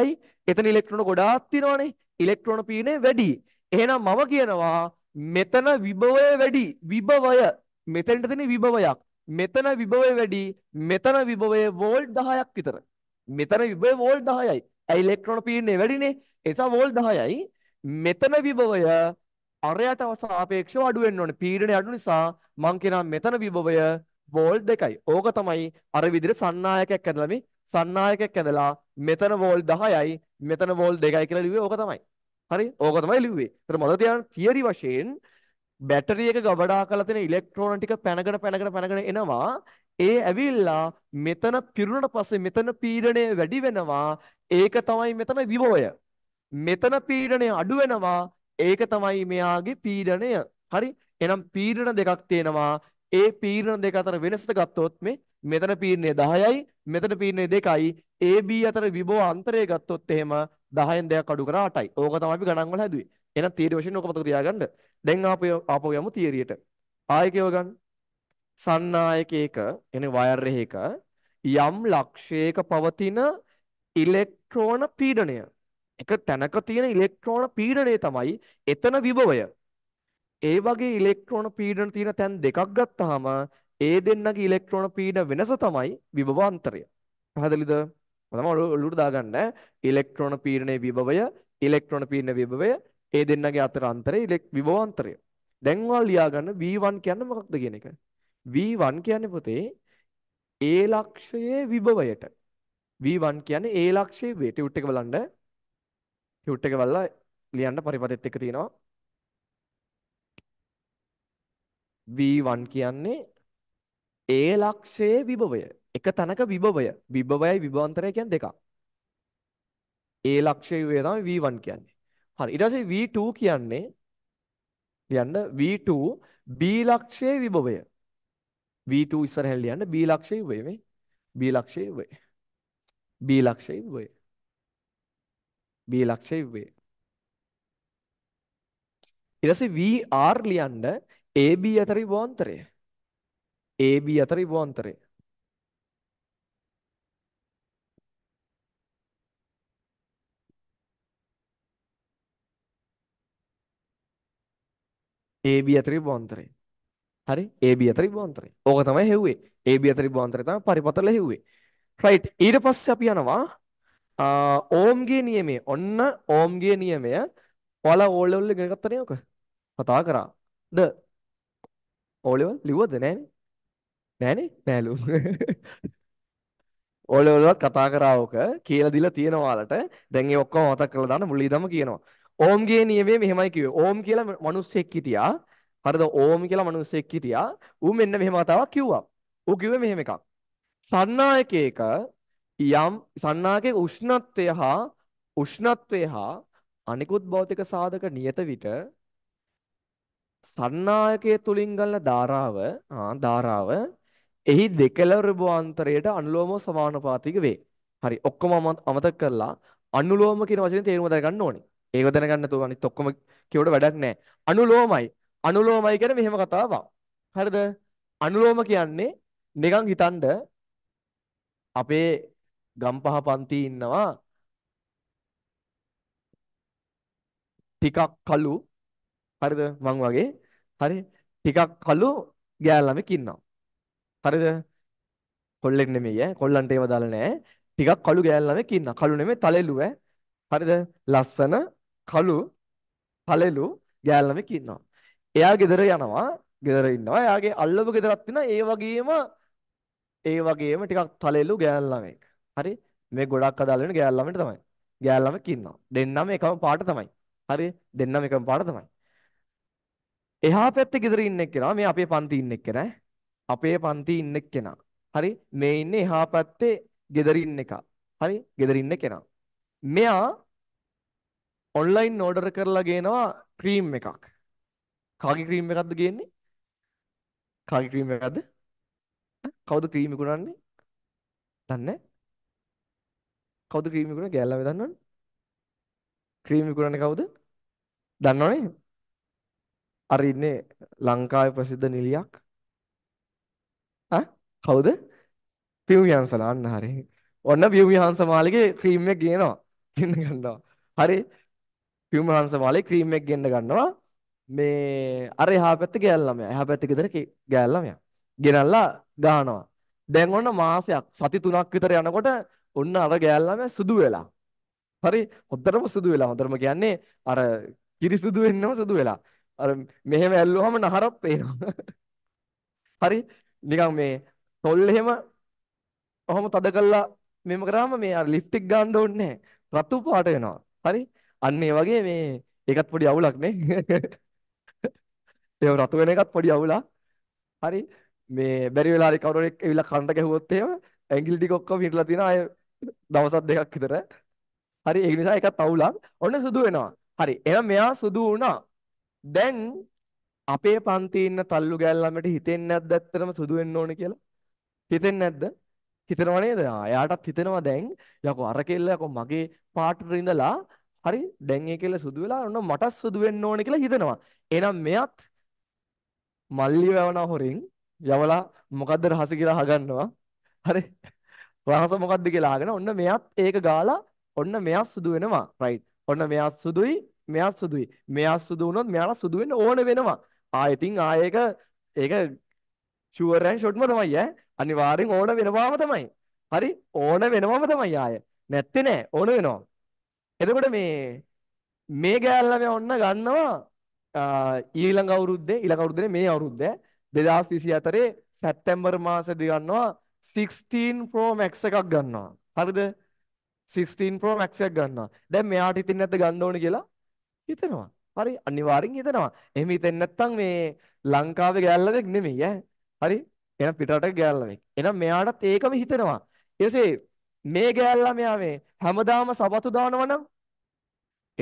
ඇයි එතන ඉලෙක්ට්‍රෝන ගොඩාක් තියෙනවනේ ඉලෙක්ට්‍රෝන පීඩනය වැඩි එහෙනම් මම කියනවා මෙතන විභවය වැඩි විභවය මෙතෙන්ට දෙන විභවයක් මෙතන විභවය වැඩි මෙතන විභවය වෝල්ට් 10ක් විතර මෙතන විභවය වෝල්ට් 10යි ඒ ඉලෙක්ට්‍රෝන පීඩනය වැඩිනේ ඒ නිසා වෝල්ට් 10යි මෙතන විභවය අරයට සාපේක්ෂව අඩු වෙන්න ඕනේ පීඩනය අඩු නිසා මං කියනවා මෙතන විභවය වෝල්ට් 2යි ඕක තමයි අර විදිහට සන්නායකයක් ඇඳලා මේ සන්නායකයක් ඇඳලා මෙතන වෝල්ට් 10යි මෙතන වෝල්ට් 2යි කියලා ලිව්වේ ඕක තමයි හරි ඕක තමයි ලිව්වේ. ඒතර මොකද තියාගන්න තියරි වශයෙන් බැටරි එක ගබඩා කරලා තියෙන ඉලෙක්ට්‍රෝන ටික පැනගෙන පැනගෙන පැනගෙන එනවා. ඒ ඇවිල්ලා මෙතන පිරුණට පස්සේ මෙතන පීඩණය වැඩි වෙනවා. ඒක තමයි මෙතන විභවය. මෙතන පීඩණය අඩු වෙනවා. ඒක තමයි මෙයාගේ පීඩණය. හරි? එහෙනම් පීඩන දෙකක් තියෙනවා. ඒ පීඩන දෙක අතර වෙනසට ගත්තොත් මේ මෙතන පීඩනය 10යි මෙතන පීඩනය 2යි AB අතර විභව අන්තරය ගත්තොත් එහෙම 10න් දෙයක් අඩු කරා 8යි. ඕක තමයි අපි ගණන් වල හැදුවේ. එහෙනම් තියරි වශයෙන් ඕක මතක තියාගන්න. දැන් ආපහු ආපහු යමු තියරියට. ආයකයව ගන්න. සන්නායකයක එනේ වයර් එකක යම් ලක්ෂයක පවතින ඉලෙක්ට්‍රෝන පීඩනය එක තැනක තියෙන ඉලෙක්ට්‍රෝන පීඩනය තමයි එතන විභවය. ඒ වගේ ඉලෙක්ට්‍රෝන පීඩන තියෙන තැන් දෙකක් ගත්තාම ඒ දෙන්නගේ ඉලෙක්ට්‍රෝන පීඩන වෙනස තමයි විභව අන්තරය. පැහැදිලිද? තමයි ඔලුවට දාගන්න ඉලෙක්ට්‍රෝන පීඩනයේ විභවය ඉලෙක්ට්‍රෝන පීඩන විභවය ඒ දෙන්නගේ අතර අන්තරය ඉලෙක් විභවාන්තරය දැන් ඔයාලා ලියාගන්න V1 කියන්නේ මොකක්ද කියන එක V1 කියන්නේ පුතේ ඒ ලක්ෂයේ විභවයට V1 කියන්නේ ඒ ලක්ෂයේ වේ ටියුට් එක බලන්න ටියුට් එක බලලා ලියන්න පරිපතෙත් එක තියෙනවා V1 කියන්නේ ඒ ලක්ෂයේ විභවය එක තැනක විභවය විභවයයි විභවාන්තරය කියන්නේ දෙකක්. ඒ ලක්ෂ්‍ය යුගය තමයි V1 කියන්නේ. හරි ඊට පස්සේ V2 කියන්නේ ලියන්න V2 B ලක්ෂ්‍යයේ විභවය. V2 ඉස්සරහින් ලියන්න B ලක්ෂ්‍යයේ විභවය මේ B ලක්ෂ්‍යයේ විභවය. B ලක්ෂ්‍යයේ විභවය. B ලක්ෂ්‍යයේ විභවය. ඊට පස්සේ VR ලියන්න AB අතර විභවාන්තරය. AB අතර විභවාන්තරය. AB4 බෝන්තරේ. හරි? AB4 බෝන්තරේ. ඕක තමයි හෙව්වේ. AB4 බෝන්තරේ තමයි පරිපතල හෙව්වේ. right ඊට පස්සේ අපි යනවා ඕම්ගේ නියමය. ඔන්න ඕම්ගේ නියමය. ඔයාලා ඕල් ලෙවල් එක ඉගෙන ගත්තා නේද ඔක? කතා කරා. ද ඕල් ලෙවල් ලිව්වද නෑනේ? නෑනේ? නෑලු. ඕල් ලෙවල් කතා කරා ඕක කියලා දීලා තියෙනවා ඔයාලට. දැන් ඒ ඔක්කොම මතක් කරලා දාන්න මුලින්දම කියනවා. ඕම්ගේ නියමේ මෙහෙමයි කිව්වේ. ඕම් කියලා මිනිස්සෙක් හිටියා. හරිද? ඕම් කියලා මිනිස්සෙක් හිටියා. ඌ මෙන්න මෙහෙම කතාවක් කිව්වා. ඌ කිව්වේ මෙහෙම එකක්. සන්නායකයක යම් සන්නායකයේ උෂ්ණත්වය හා උෂ්ණත්වය හා අනිකුත් භෞතික සාධක නියත විට සන්නායකයේ තුලින් ගලන ධාරාව ආ ධාරාව එහි දෙකලරබ අන්තරයට අනුලෝමව සමානුපාතික වේ. හරි ඔක්කොම අමතක කරලා අනුලෝම කියන වචනේ තේරුම දැනගන්න ඕනේ. ඒක දැනගන්න තෝ අනිත් ඔක්කොම කියවට වැඩක් නැහැ. අනුලෝමයි. අනුලෝමයි කියන්නේ මෙහෙම කතාවක්. හරිද? අනුලෝම කියන්නේ නිකන් හිතන්න අපේ ගම්පහ පන්ති ඉන්නවා ටිකක් කළු හරිද මං වගේ හරි ටිකක් කළු ගෑල් ළමෙක් ඉන්නවා හරිද කොල්ලෙක් නෙමෙයි ඈ කොල්ලන්ට ඒව දාලා නෑ ටිකක් කළු ගෑල් ළමෙක් ඉන්නවා කළු නෙමෙයි තලෙලු ඈ හරිද ලස්සන කළු පළලු ගෑල්ලමෙක් ඉන්නවා. එයා ගෙදර යනවා, ගෙදර ඉන්නවා. එයාගේ අල්ලව ගෙදරක් තියෙනවා. ඒ වගේම ඒ වගේම ටිකක් පළලු ගෑල්ලමෙක්. හරි? මේ ගොඩක් අදාළ වෙන ගෑල්ලමෙන්ට තමයි. ගෑල්ලමෙක් ඉන්නවා. දෙන්නම එකම පාට තමයි. හරි? දෙන්නම එකම පාට තමයි. එහා පැත්තේ ගෙදර ඉන්න එක්කෙනා මේ අපේ පන්ති ඉන්න එක්කෙනා අපේ පන්ති ඉන්න එක්කෙනා. හරි? මේ ඉන්නේ එහා පැත්තේ ගෙදර ඉන්න එක. හරි? ගෙදර ඉන්න කෙනා. මෙයා ඔන්ලයින් ඕඩර් කරලා ගේනවා ක්‍රීම් එකක්. කාගේ ක්‍රීම් එකක්ද ගේන්නේ? කාගේ ක්‍රීම් එකක්ද? කවුද ක්‍රීම් විකුණන්නේ? දන්නේ කවුද ක්‍රීම් විකුණන්නේ? ගෑල්ලාම දන්නවනේ. ක්‍රීම් විකුණන්නේ කවුද? දන්නවනේ. අර ඉන්නේ ලංකාවේ ප්‍රසිද්ධ නිලියක්. ඈ කවුද? පියුමියන්සලා අන්න හරිය. ඔන්න පියුමියන්ස මාලිගේ ක්‍රීම් එක ගේනවා. ගන්න ගන්නවා. හරි පියුමහංශ මාලේ ක්‍රීම් එකක් ගෙන්න ගන්නවා මේ අර එහා පැත්තේ ගෑල් ළමයා එහා පැත්තේ ගෙදර ගෑල් ළමයා ගෙනල්ලා ගහනවා දැන් ඔන්න මාසයක් සති තුනක් විතර යනකොට ඔන්න අර ගෑල් ළමයා සුදු වෙලා හරි හොඳටම සුදු වෙලා හොඳටම කියන්නේ අර කිරිසුදු වෙන්නම සුදු වෙලා අර මෙහෙම ඇල්ලුවාම නහරක් පේනවා හරි නිකන් මේ තොල් එහෙම ඔහොම තද කළා මෙහෙම කරාම මේ අර ලිප්ටික් ගන්න ඕනේ නැහැ රතු පාට වෙනවා හරි අන්න ඒ වගේ මේ ඒකත් පොඩි අවුලක් නේ. ඒ රතු වෙන එකත් පොඩි අවුලක්. හරි මේ බැරි වෙලා හරි කවුරු හරි එවිලා කණ්ඩ ගැහුවොත් එහෙම ඇඟිලි ටික ඔක්කොම හිටලා තියෙන අය දවසක් දෙකක් විතර. හරි ඒ නිසා ඒකත් අවුලක්. ඔන්න සුදු වෙනවා. හරි එහෙනම් මෙයා සුදු වුණා. දැන් අපේ පන්ති ඉන්න තල්ලු ගෑල් ළමයට හිතෙන්නේ නැද්ද ඇත්තටම සුදු වෙන්න ඕනේ කියලා? හිතෙන්නේ නැද්ද? හිතනව නේද? එයාටත් හිතෙනවා දැන් යකෝ අර කෙල්ල යකෝ මගේ පාටට ඉඳලා හරි දැන් ඒ කියලා සුදු වෙලා ඔන්න මටත් සුදු වෙන්න ඕනේ කියලා හිතනවා. එහෙනම් මෙයත් මල්ලි වැවන හොරෙන් යවලා මොකද්ද රහස කියලා අහගන්නවා. හරි. රහස මොකද්ද කියලා අහගෙන ඔන්න මෙයත් ඒක ගාලා ඔන්න මෙයත් සුදු වෙනවා. රයිට්. ඔන්න මෙයත් සුදුයි මෙයත් සුදුයි. මෙයත් සුදු වුණොත් මෙයාට සුදු වෙන්න ඕන වෙනවා. ආයෙතින් ආයෙක ඒක ෂුවර් ඇන් ෂොට්ම තමයි ඈ. අනිවාර්යෙන් ඕන වෙනවාම තමයි. හරි. ඕන වෙනවාම තමයි ආයෙ. නැත්තේ නෑ ඕන වෙනවා. එතකොට මේ මේ ගෑල්ලා මෙයා ඔන්න ගන්නවා ඊළඟ අවුරුද්දේ ඊළඟ අවුරුද්දේ මේ අවුරුද්දේ 2024 සැප්තැම්බර් මාසෙදී ගන්නවා 16 Pro Max එකක් ගන්නවා. හරිද? 16 Pro Max එකක් ගන්නවා. දැන් මෙයාට හිතෙන්නේ නැද්ද ගන්න ඕන කියලා? හිතනවා. හරි අනිවාර්යෙන් හිතනවා. එහෙම හිතෙන්නේ නැත්නම් මේ ලංකාවේ ගෑල්ලෙක් නෙමෙයි ඈ. හරි? එහෙනම් පිටරටක ගෑල්ලෙක්. එහෙනම් මෙයාටත් ඒකම හිතනවා. ඊටසේ මේ ගෑල්ලා මෙයා මේ හැමදාම සපතු දානවනම්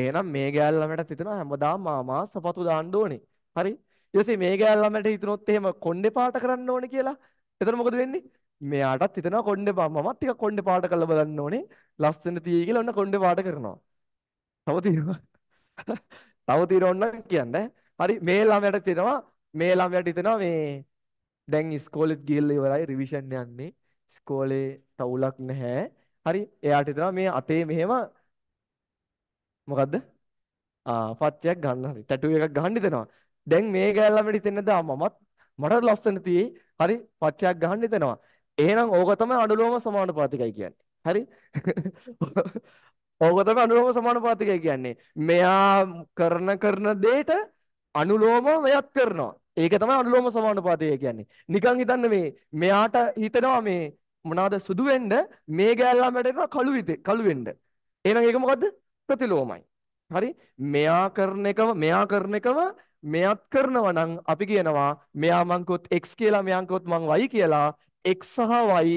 එහෙනම් මේ ගෑල්ලාමටත් හිතෙනවා හැමදාම මාමා සපතු දාන්න ඕනේ. හරි. ඊටසේ මේ ගෑල්ලාමට හිතනොත් එහෙම කොණ්ඩේ පාට කරන්න ඕනේ කියලා. එතන මොකද වෙන්නේ? මෙයාටත් හිතෙනවා කොණ්ඩේ පා මමත් ටික කොණ්ඩේ පාට කරලා බලන්න ඕනේ. ලස්සන තියේ කියලා ඔන්න කොණ්ඩේ පාට කරනවා. තව තියෙනවා. තව තියෙනවා නම් කියන්නේ. හරි මේ ළමයට තියෙනවා මේ ළමයට හිතෙනවා මේ දැන් ඉස්කෝලෙත් ගිහලා ඉවරයි රිවිෂන් යන්නේ. ඉස්කෝලේ තවුලක් නැහැ. හරි එයාට හිතනවා මේ අතේ මෙහෙම මොකද්ද? ආ පච්චයක් ගන්න හරි. ටැටූ එකක් ගහන්න හිතනවා. දැන් මේ ගෑල්ලා අපිට හිතෙන්නද මමත් මට ලස්සන තියේ. හරි පච්චයක් ගහන්න හිතනවා. එහෙනම් ඕක තමයි අනුලෝම සමානුපාතිකයි කියන්නේ. හරි? ඕක තමයි අනුලෝම සමානුපාතිකයි කියන්නේ. මෙයා කරන කරන දෙයට අනුලෝම මෙයත් කරනවා. ඒක තමයි අනුලෝම සමානුපාතය කියන්නේ. නිකන් හිතන්න මේ මෙයාට හිතනවා මේ මොනවාද සුදු වෙන්න මේ ගෑල්ලා මැටේන කළු විතේ කළු වෙන්න. එහෙනම් ඒක මොකද්ද? ප්‍රතිලෝමයි. හරි? මෙයා කරන එකම මෙයා කරන එකම මෙයත් කරනවා නම් අපි කියනවා මෙයා මං කිව්වොත් x කියලා මෙයන් කිව්වොත් මං y කියලා x සහ y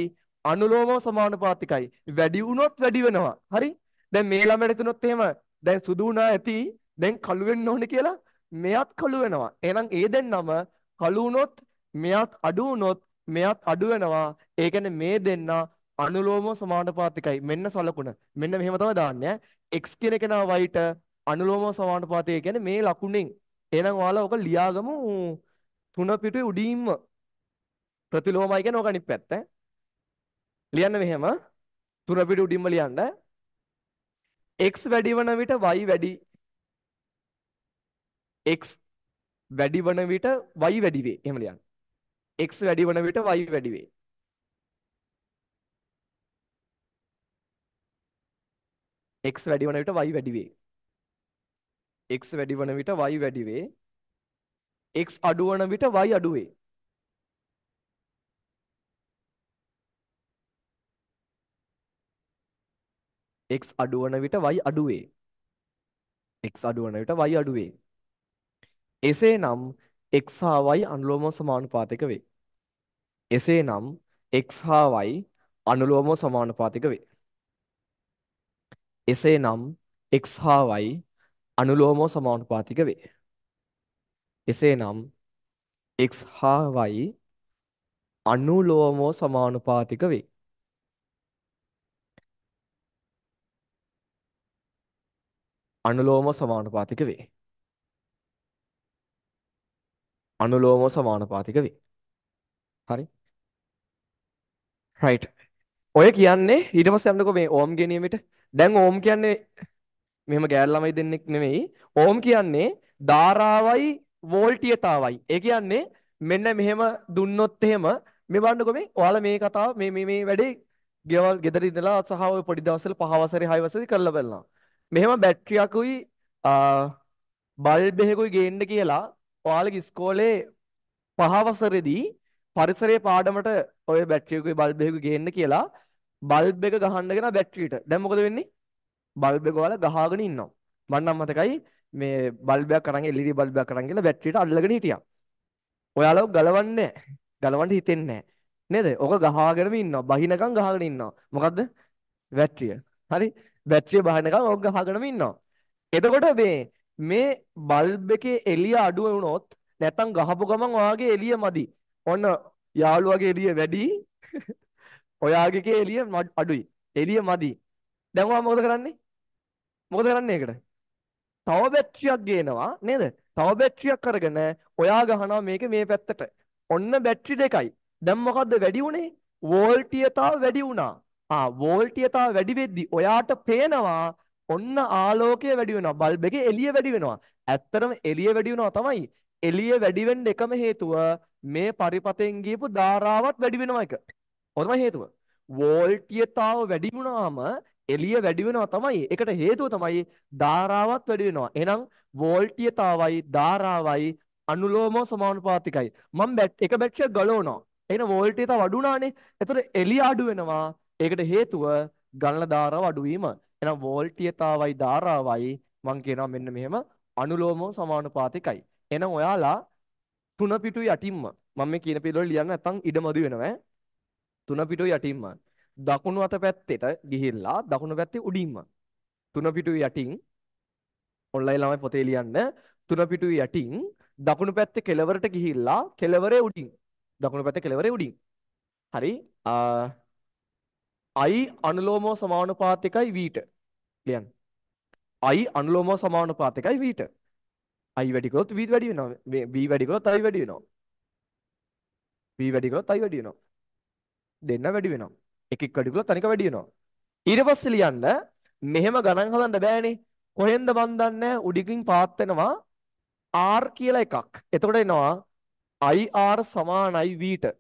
අනුලෝමව සමානුපාතිකයි. වැඩි වුණොත් වැඩි වෙනවා. හරි? දැන් මේ ළමයට තුනොත් එහෙම දැන් සුදු වුණා ඇති දැන් කළු වෙන්න ඕනේ කියලා මෙයත් කළු වෙනවා. එහෙනම් ඒ දෙන්නම කළු වුණොත් මෙයත් අඩු වුණොත් මෙයත් අඩු වෙනවා. ඒ කියන්නේ මේ දෙන්න අනුලෝම සමානුපාතිකයි. මෙන්න සලකුණ. මෙන්න මෙහෙම තමයි දාන්නේ. x කියන කෙනා y ට අනුලෝම සමානුපාතිකයි කියන්නේ මේ ලකුණෙන්. එහෙනම් ඔයාලා ඔක ලියාගමු තුන පිටුවේ උඩින්ම ප්‍රතිලෝමයි කියන්නේ ඔක අනිත් පැත්ත. ලියන්න මෙහෙම තුන පිටු උඩින්ම ලියන්න. x වැඩි වන විට y වැඩි x වැඩි වන විට y වැඩි වේ. එහෙම ලියන්න. x වැඩි වන විට y වැඩි වේ. x වැඩි වන විට y වැඩි වේ. x වැඩි වන විට y වැඩි වේ. x අඩු වන විට y අඩු වේ. x අඩු වන විට y අඩු වේ. x අඩු වන විට y අඩු වේ. එසේනම් x හා y අනුලෝම සමානුපාතික වේ. එසේනම් x හා y අනුලෝම සමානුපාතික වේ. එසේනම් x හා y අනුලෝම සමානුපාතික වේ. එසේනම් x හා y අනුලෝම සමානුපාතික වේ. අනුලෝම සමානුපාතික වේ. අනුලෝමව සමානුපාතික වේ. හරි. right. ඔය කියන්නේ ඊට පස්සේ අපන්නකෝ මේ ඕම් ගේ නියමෙට. දැන් ඕම් කියන්නේ මෙහෙම ගෑල් ළමයි දෙන්නෙක් නෙමෙයි. ඕම් කියන්නේ ධාරාවයි වෝල්ටියතාවයි. ඒ කියන්නේ මෙන්න මෙහෙම දුන්නොත් එහෙම මේ බලන්නකෝ මේ ඔයාලා මේ කතාව මේ මේ මේ වැඩේ ගෙවල් ගෙදර ඉඳලා සහ ඔය පොඩි දවස්වල පහ වසරේ හය වසරේ කරලා බලනවා. මෙහෙම බැටරියකුයි බල්බ් එකකුයි ගේන්න කියලා ඔයාලගේ ඉස්කෝලේ පහ වසරේදී පරිසරයේ පාඩමට ඔය බැටරි එකේ බල්බ් එකක ගේන්න කියලා බල්බ් එක ගහන්න ගෙන බැටරියට. දැන් මොකද වෙන්නේ? බල්බ් එක ඔයාලා ගහගෙන ඉන්නවා. මම නම් මතකයි මේ බල්බයක් අරන් LED බල්බයක් අරන් ගිහලා බැටරියට අල්ලගෙන හිටියා. ඔයාලව ගලවන්නේ ගලවන්න හිතෙන්නේ නේද? ඔක ගහගෙනම ඉන්නවා. බහිනකම් ගහගෙන ඉන්නවා. මොකද්ද? බැටරිය. හරි. බැටරිය බහිනකම් ඔක ගහගෙනම ඉන්නවා. එතකොට මේ මේ බල්බ් එකේ එළිය අඩු වුණොත් නැත්තම් ගහපු ගමන් ඔයාගේ එළිය මදි. ඔන්න යාළුවාගේ එළිය වැඩි. ඔයාගේ එළිය අඩුයි. එළිය මදි. දැන් ඔයා මොකද කරන්නේ? මොකද කරන්නේ ඒකට? තව බැටරියක් ගේනවා නේද? තව බැටරියක් අරගෙන ඔයා ගහනවා මේක මේ පැත්තට. ඔන්න බැටරි දෙකයි. දැන් මොකද්ද වැඩි උනේ? වෝල්ටියතාව වැඩි වුණා. ආ වෝල්ටියතාව වැඩි වෙද්දි ඔයාට පේනවා ඔන්න ආලෝකය වැඩි වෙනවා. බල්බ් එකේ එළිය වැඩි වෙනවා. ඇත්තටම එළිය වැඩි වෙනවා තමයි. එළිය වැඩි වෙන්න එකම හේතුව මේ පරිපතෙන් ගියපු ධාරාවත් වැඩි වෙනවා එක. ඔය තමයි හේතුව. වෝල්ටියතාව වැඩි වුණාම එළිය වැඩි වෙනවා තමයි. ඒකට හේතුව තමයි ධාරාවත් වැඩි වෙනවා. එහෙනම් වෝල්ටියතාවයි ධාරාවයි අනුලෝමව සමානුපාතිකයි. මම බැට් එක බැටරියක් ගලවනවා. එහෙනම් වෝල්ටියතාව අඩු වුණානේ. ඒතර එළිය අඩු වෙනවා. ඒකට හේතුව ගලන ධාරාව අඩු වීම. එහෙනම් වෝල්ටීයතාවයි ධාරාවයි මම කියනවා මෙන්න මෙහෙම අනුලෝමව සමානුපාතිකයි. එහෙනම් ඔයාලා තුන පිටු යටින්ම මම මේ කියන පිළිවෙල ලියන්න නැත්නම් ඉඩමදි වෙනවා තුන පිටු යටින්ම දකුණු අත පැත්තේට ගිහිල්ලා දකුණු පැත්තේ උඩින්ම තුන පිටු යටින් ඔන්ලයින් ළමයි පොතේ ලියන්න තුන පිටු යටින් දකුණු පැත්තේ කෙළවරට ගිහිල්ලා කෙළවරේ උඩින් දකුණු පැත්තේ කෙළවරේ උඩින් හරි i අනුලෝමව සමානුපාතිකයි v ට ලියන්න i අනුලෝමව සමානුපාතිකයි v ට i වැඩි කළොත් v වැඩි වෙනවා v වැඩි කළොත් i වැඩි වෙනවා v වැඩි කළොත් i වැඩි වෙනවා දෙන්න වැඩි වෙනවා එකෙක් වැඩි කළොත් අනික වැඩි වෙනවා ඊට පස්සේ ලියන්න මෙහෙම ගණන් හදන්න බෑනේ කොහෙන්ද මන් දන්නේ උඩිකින් පාත් වෙනවා r කියලා එකක් එතකොට එනවා ir සමානයි v ට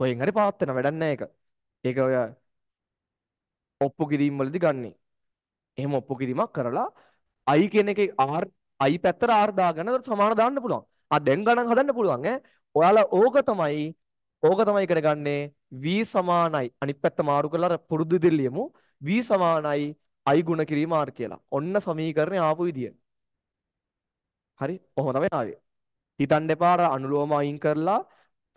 කොහෙන් හරි පාත් වෙන වැඩක් නැහැ ඒක ඒක ඔය ඔප්පු කිරීම් වලදී ගන්නෙ. එහෙම ඔප්පු කිරීමක් කරලා i කියන එකේ r i පැත්තට r දාගෙන සමාන දාන්න පුළුවන්. ආ දැන් ගණන් හදන්න පුළුවන් ඈ. ඔයාලා ඕක තමයි ඕක තමයි ඉගෙන ගන්නෙ v සමානයි අනිත් පැත්ත මාරු කරලා අර පුරුදු දෙලියමු v සමානයි i ගුණ කිරීම r කියලා. ඔන්න සමීකරණේ ආපු විදිය. හරි. ඔහොම තමයි ආවේ. හිතන්න එපා අර අනුලෝම අයින් කරලා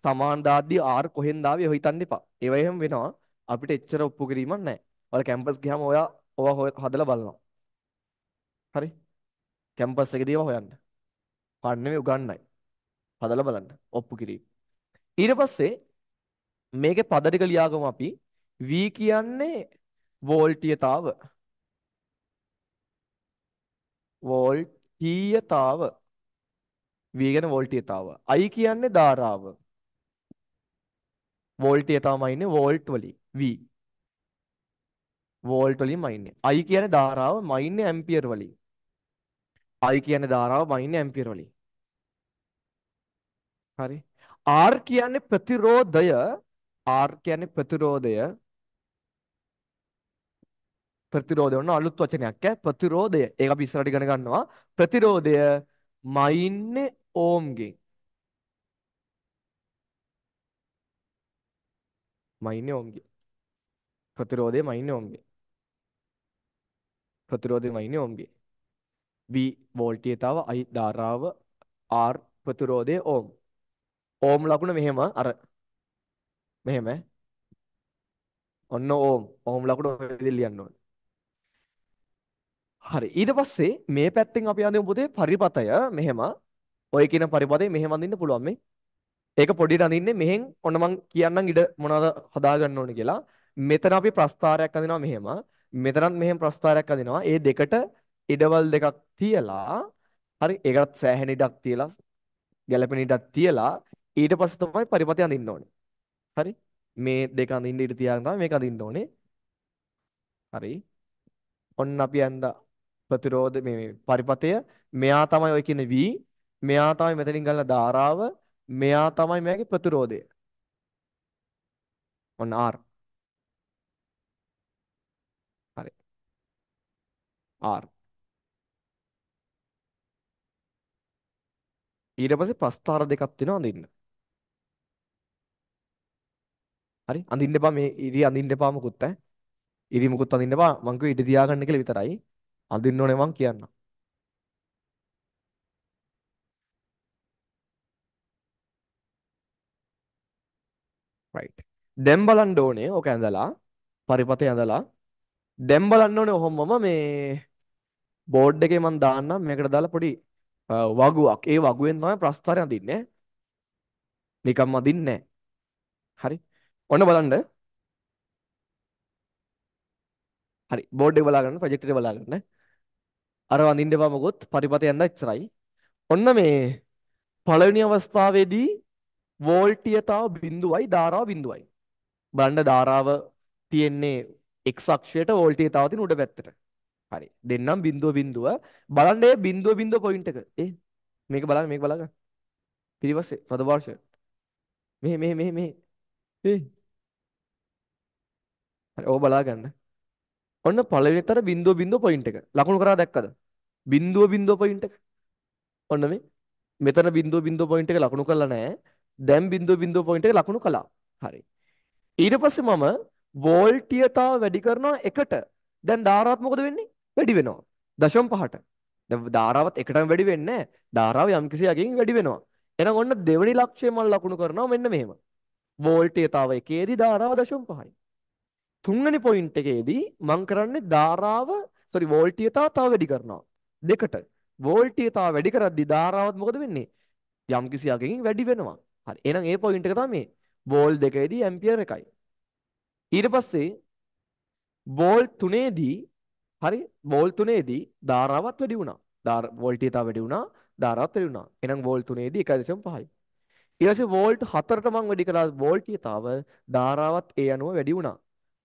සමාන දාද්දී r කොහෙන්ද ආවේ ඔය හිතන්න එපා. ඒව එහෙම වෙනවා. අපිට එච්චර ඔප්පු කිරීමක් නැහැ. ඔයාලා කැම්පස් ගියාම ඔයා ඔයා හදලා බලනවා. හරි? කැම්පස් එකේදී ඒවා හොයන්න. පාඩම් නෙමෙයි උගන්වන්නයි. හදලා බලන්න. ඔප්පු කිරීම. ඊට පස්සේ මේකේ පද ටික ලියාගමු අපි. V කියන්නේ වෝල්ටීයතාව. වෝල්ටීයතාව. V කියන්නේ වෝල්ටීයතාව. I කියන්නේ ධාරාව. වෝල්ටීය තමයි ඉන්නේ වෝල්ට් වලින්. V වෝල්ට් වලින් මයින්නේ. I කියන්නේ ධාරාව මයින්නේ ඇම්පියර් වලින්. I කියන්නේ ධාරාව මයින්නේ ඇම්පියර් වලින්. හරි. R කියන්නේ ප්‍රතිරෝධය R කියන්නේ ප්‍රතිරෝධය ප්‍රතිරෝධය වන අලුත් වචනයක් ඈ ප්‍රතිරෝධය. ඒක අපි ඉස්සරහට ඉගෙන ගන්නවා. ප්‍රතිරෝධය මයින්නේ ඕම්ගෙන්. මයින්නේ ඕම්ගෙන්. ප්‍රතිරෝධයම ඉන්නේ ඔවුන්ගේ. ප්‍රතිරෝධයම ඉන්නේ ඔවුන්ගේ. V වෝල්ටීයතාව I ධාරාව R ප්‍රතිරෝධය ඕම්. ඕම් ලකුණ මෙහෙම අර මෙහෙම ඔන්න ඕම් ඕම් ලකුණ ඔය විදිහට ලියන්න ඕනේ. හරි ඊට පස්සේ මේ පැත්තෙන් අපි අඳිමු පුතේ පරිපතය මෙහෙම ඔය කියන පරිපතේ මෙහෙම අඳින්න පුළුවන් මේ. ඒක පොඩියට අඳින්නේ මෙහෙන් ඔන්න මං කියන්නම් ඉඩ මොනවද හදාගන්න ඕනේ කියලා. මෙතන අපි ප්‍රස්ථාරයක් අඳිනවා මෙහෙම. මෙතනත් මෙහෙම ප්‍රස්ථාරයක් අඳිනවා. ඒ දෙකට ඉඩවල් දෙකක් තියලා හරි ඒකටත් සෑහෙන ඉඩක් තියලා ගැළපෙන ඉඩක් තියලා ඊට පස්සේ තමයි පරිපතය අඳින්න ඕනේ. හරි? මේ දෙක අඳින්න ඉඩ තියාගෙන තමයි මේක අඳින්න ඕනේ. හරි. ඔන්න අපි ඇඳා ප්‍රතිරෝධ මේ පරිපතය මෙයා තමයි ඔය කියන V මෙයා තමයි මෙතනින් ගන්න ධාරාව මෙයා තමයි මෙයාගේ ප්‍රතිරෝධය. ඔන්න R R. ඊට පස්සේ ප්‍රස්ථාර දෙකක් තියෙනවා අඳින්න. හරි අඳින්න එපා මේ ඉරි අඳින්න එපා මොකුත් ඈ. ඉරි මොකුත් අඳින්න එපා මං කිව්වේ ඉඩ තියාගන්න කියලා විතරයි. අඳින්න ඕනේ මං කියන්නම්. right දැන් බලන්න ඕනේ ඕක ඇඳලා පරිපතේ ඇඳලා දැන් බලන්න ඕනේ ඔහොමම මේ බෝඩ් එකේ මම දාන්නම් මේකට දාලා පොඩි වගුවක්. ඒ වගුවෙන් තමයි ප්‍රස්ථාරය අඳින්නේ. නිකම්ම අඳින්නේ හරි. ඔන්න බලන්න. හරි. බෝඩ් එක බලා ගන්න, ප්‍රොජෙක්ට් එක බලා ගන්න. අර වඳින්න එපා මොකොත් පරිපතේ යන්න ඉච්චරයි. ඔන්න මේ පළවෙනි අවස්ථාවේදී වෝල්ටියතාව බිඳුවයි ධාරාව බිඳුවයි. බලන්න ධාරාව තියෙන්නේ x අක්ෂයට වෝල්ටියතාව තියෙන උඩ පැත්තට. හරි. දෙන්නම් බිංදුව බිංදුව බලන්න ඒ බිංදුව බිංදුව පොයින්ට් එක. ඒ මේක බලන්න මේක බලා ගන්න. පිටිපස්සේ පද වර්ෂ. මෙහෙ මෙහෙ මෙහෙ මෙහෙ. ඒ. හරි ඕක බලා ගන්න. ඔන්න පළවෙනිතර බිංදුව බිංදුව පොයින්ට් එක. ලකුණු කරා දැක්කද? බිංදුව බිංදුව පොයින්ට් එක. ඔන්න මේ මෙතන බිංදුව බිංදුව පොයින්ට් එක ලකුණු කරලා නැහැ. දැන් බිංදුව බිංදුව පොයින්ට් එක ලකුණු කළා. හරි. ඊට පස්සේ මම වෝල්ටීයතාව වැඩි කරනවා එකට. දැන් ධාරාවත් මොකද වෙන්නේ? වැඩි වෙනවා. දශම පහට. දැන් ධාරාවත් එකටම වැඩි වෙන්නේ නැහැ. ධාරාව යම්කිසි යකින් වැඩි වෙනවා. එහෙනම් ඔන්න දෙවෙනි ලක්ෂ්‍යය මම ලකුණු කරනවා මෙන්න මෙහෙම. වෝල්ටේතාව එකේදී ධාරාව දශම පහයි. තුන්වෙනි පොයින්ට් එකේදී මම කරන්නේ ධාරාව සෝරි වෝල්ටීයතාව තව වැඩි කරනවා. දෙකට. වෝල්ටීයතාව වැඩි කරද්දී ධාරාවත් මොකද වෙන්නේ? යම්කිසි යකින් වැඩි වෙනවා. හරි. එහෙනම් ඒ පොයින්ට් එක තමයි වෝල් දෙකේදී ඇම්පියර් එකයි. ඊට පස්සේ වෝල් තුනේදී හරි වෝල් තුනේදී ධාරාවත් වැඩි වුණා. ධාර වෝල්ටීයතාව වැඩි වුණා. ධාරාවත් වැඩි වුණා. එහෙනම් වෝල් තුනේදී 1.5යි. ඊට පස්සේ වෝල්ට් 4ට මම වැඩි කළා වෝල්ටීයතාව ධාරාවත් ඒ අනුව වැඩි වුණා.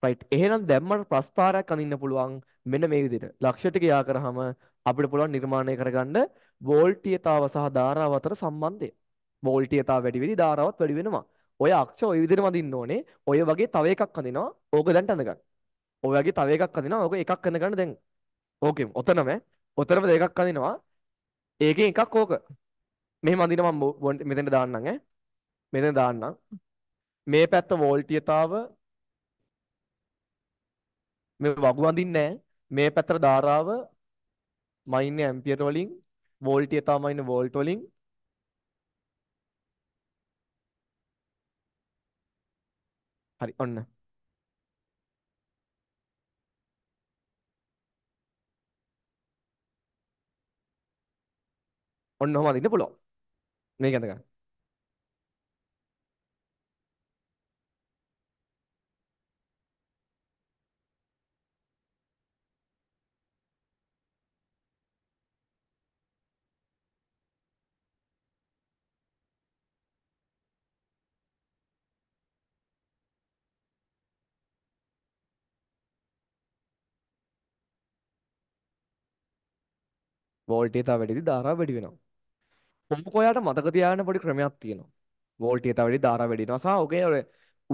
රයිට්. එහෙනම් දැම්මට ප්‍රස්ථාරයක් අඳින්න පුළුවන් මෙන්න මේ විදිහට. ලක්ෂයට ගියා කරාම අපිට පුළුවන් නිර්මාණය කරගන්න වෝල්ටීයතාව සහ ධාරාව අතර සම්බන්ධය. වෝල්ටීයතාව වැඩි වෙදී ධාරාවත් වැඩි වෙනවා. ඔය අක්ෂ ඔය විදිහටම අඳින්න ඕනේ. ඔය වගේ තව එකක් අඳිනවා. ඕක දැන් අඳගන්න. ඔයාගේ තව එකක් අදිනවා. ඔක එකක් කඳ ගන්න දැන්. ඕකේ ඔතනම ඔතනම දෙකක් අදිනවා. ඒකෙන් එකක් ඕක. මෙහෙම අඳින මම මෙතෙන්ට දාන්නම් ඈ. මෙතෙන් දාන්නම්. මේ පැත්ත වෝල්ටියතාව මේ වගු අඳින්නේ මේ පැත්තට ධාරාව මයින් ඇම්පියර් වලින් වෝල්ටිය තමයි ඉන්නේ වෝල්ට් වලින් හරි ඔන්න ඔන්න ඔහම අඳින්න පුළුවන්. මේක ඇඳ ගන්න. වෝල්ටේ තව වැඩිදී ධාරාව වැඩි වෙනවා. කොම්පක ඔයාට මතක තියාගන්න පොඩි ක්‍රමයක් තියෙනවා. වෝල්ටිය තව වැඩි ධාරා වැඩි වෙනවා. සහ ඔකේ ඔය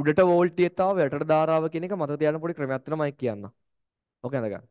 උඩට වෝල්ටිය තව යටට ධාරාව කියන එක මතක තියාගන්න පොඩි ක්‍රමයක් තියෙනවා මම කියන්න. ඔක අඳගන්න.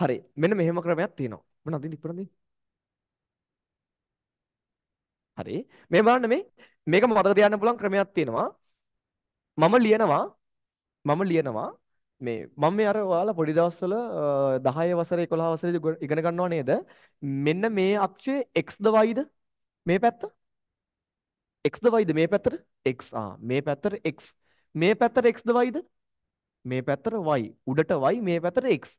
හරි. මෙන්න මෙහෙම ක්‍රමයක් තියෙනවා. මොන අදින් ඉක්මනද? හරි. මේ බලන්න මේ මේක මතක තියාගන්න පුළුවන් ක්‍රමයක් තියෙනවා. මම ලියනවා මම ලියනවා මේ මම මේ අර ඔයාලා පොඩි දවස්වල 10 වසරේ 11 වසරේදී ඉගෙන ගන්නවා නේද? මෙන්න මේ අක්ෂය x ද y ද මේ පැත්ත x ද y ද මේ පැත්තට x ආ මේ පැත්තට x මේ පැත්තට x ද y ද මේ පැත්තට y උඩට y මේ පැත්තට x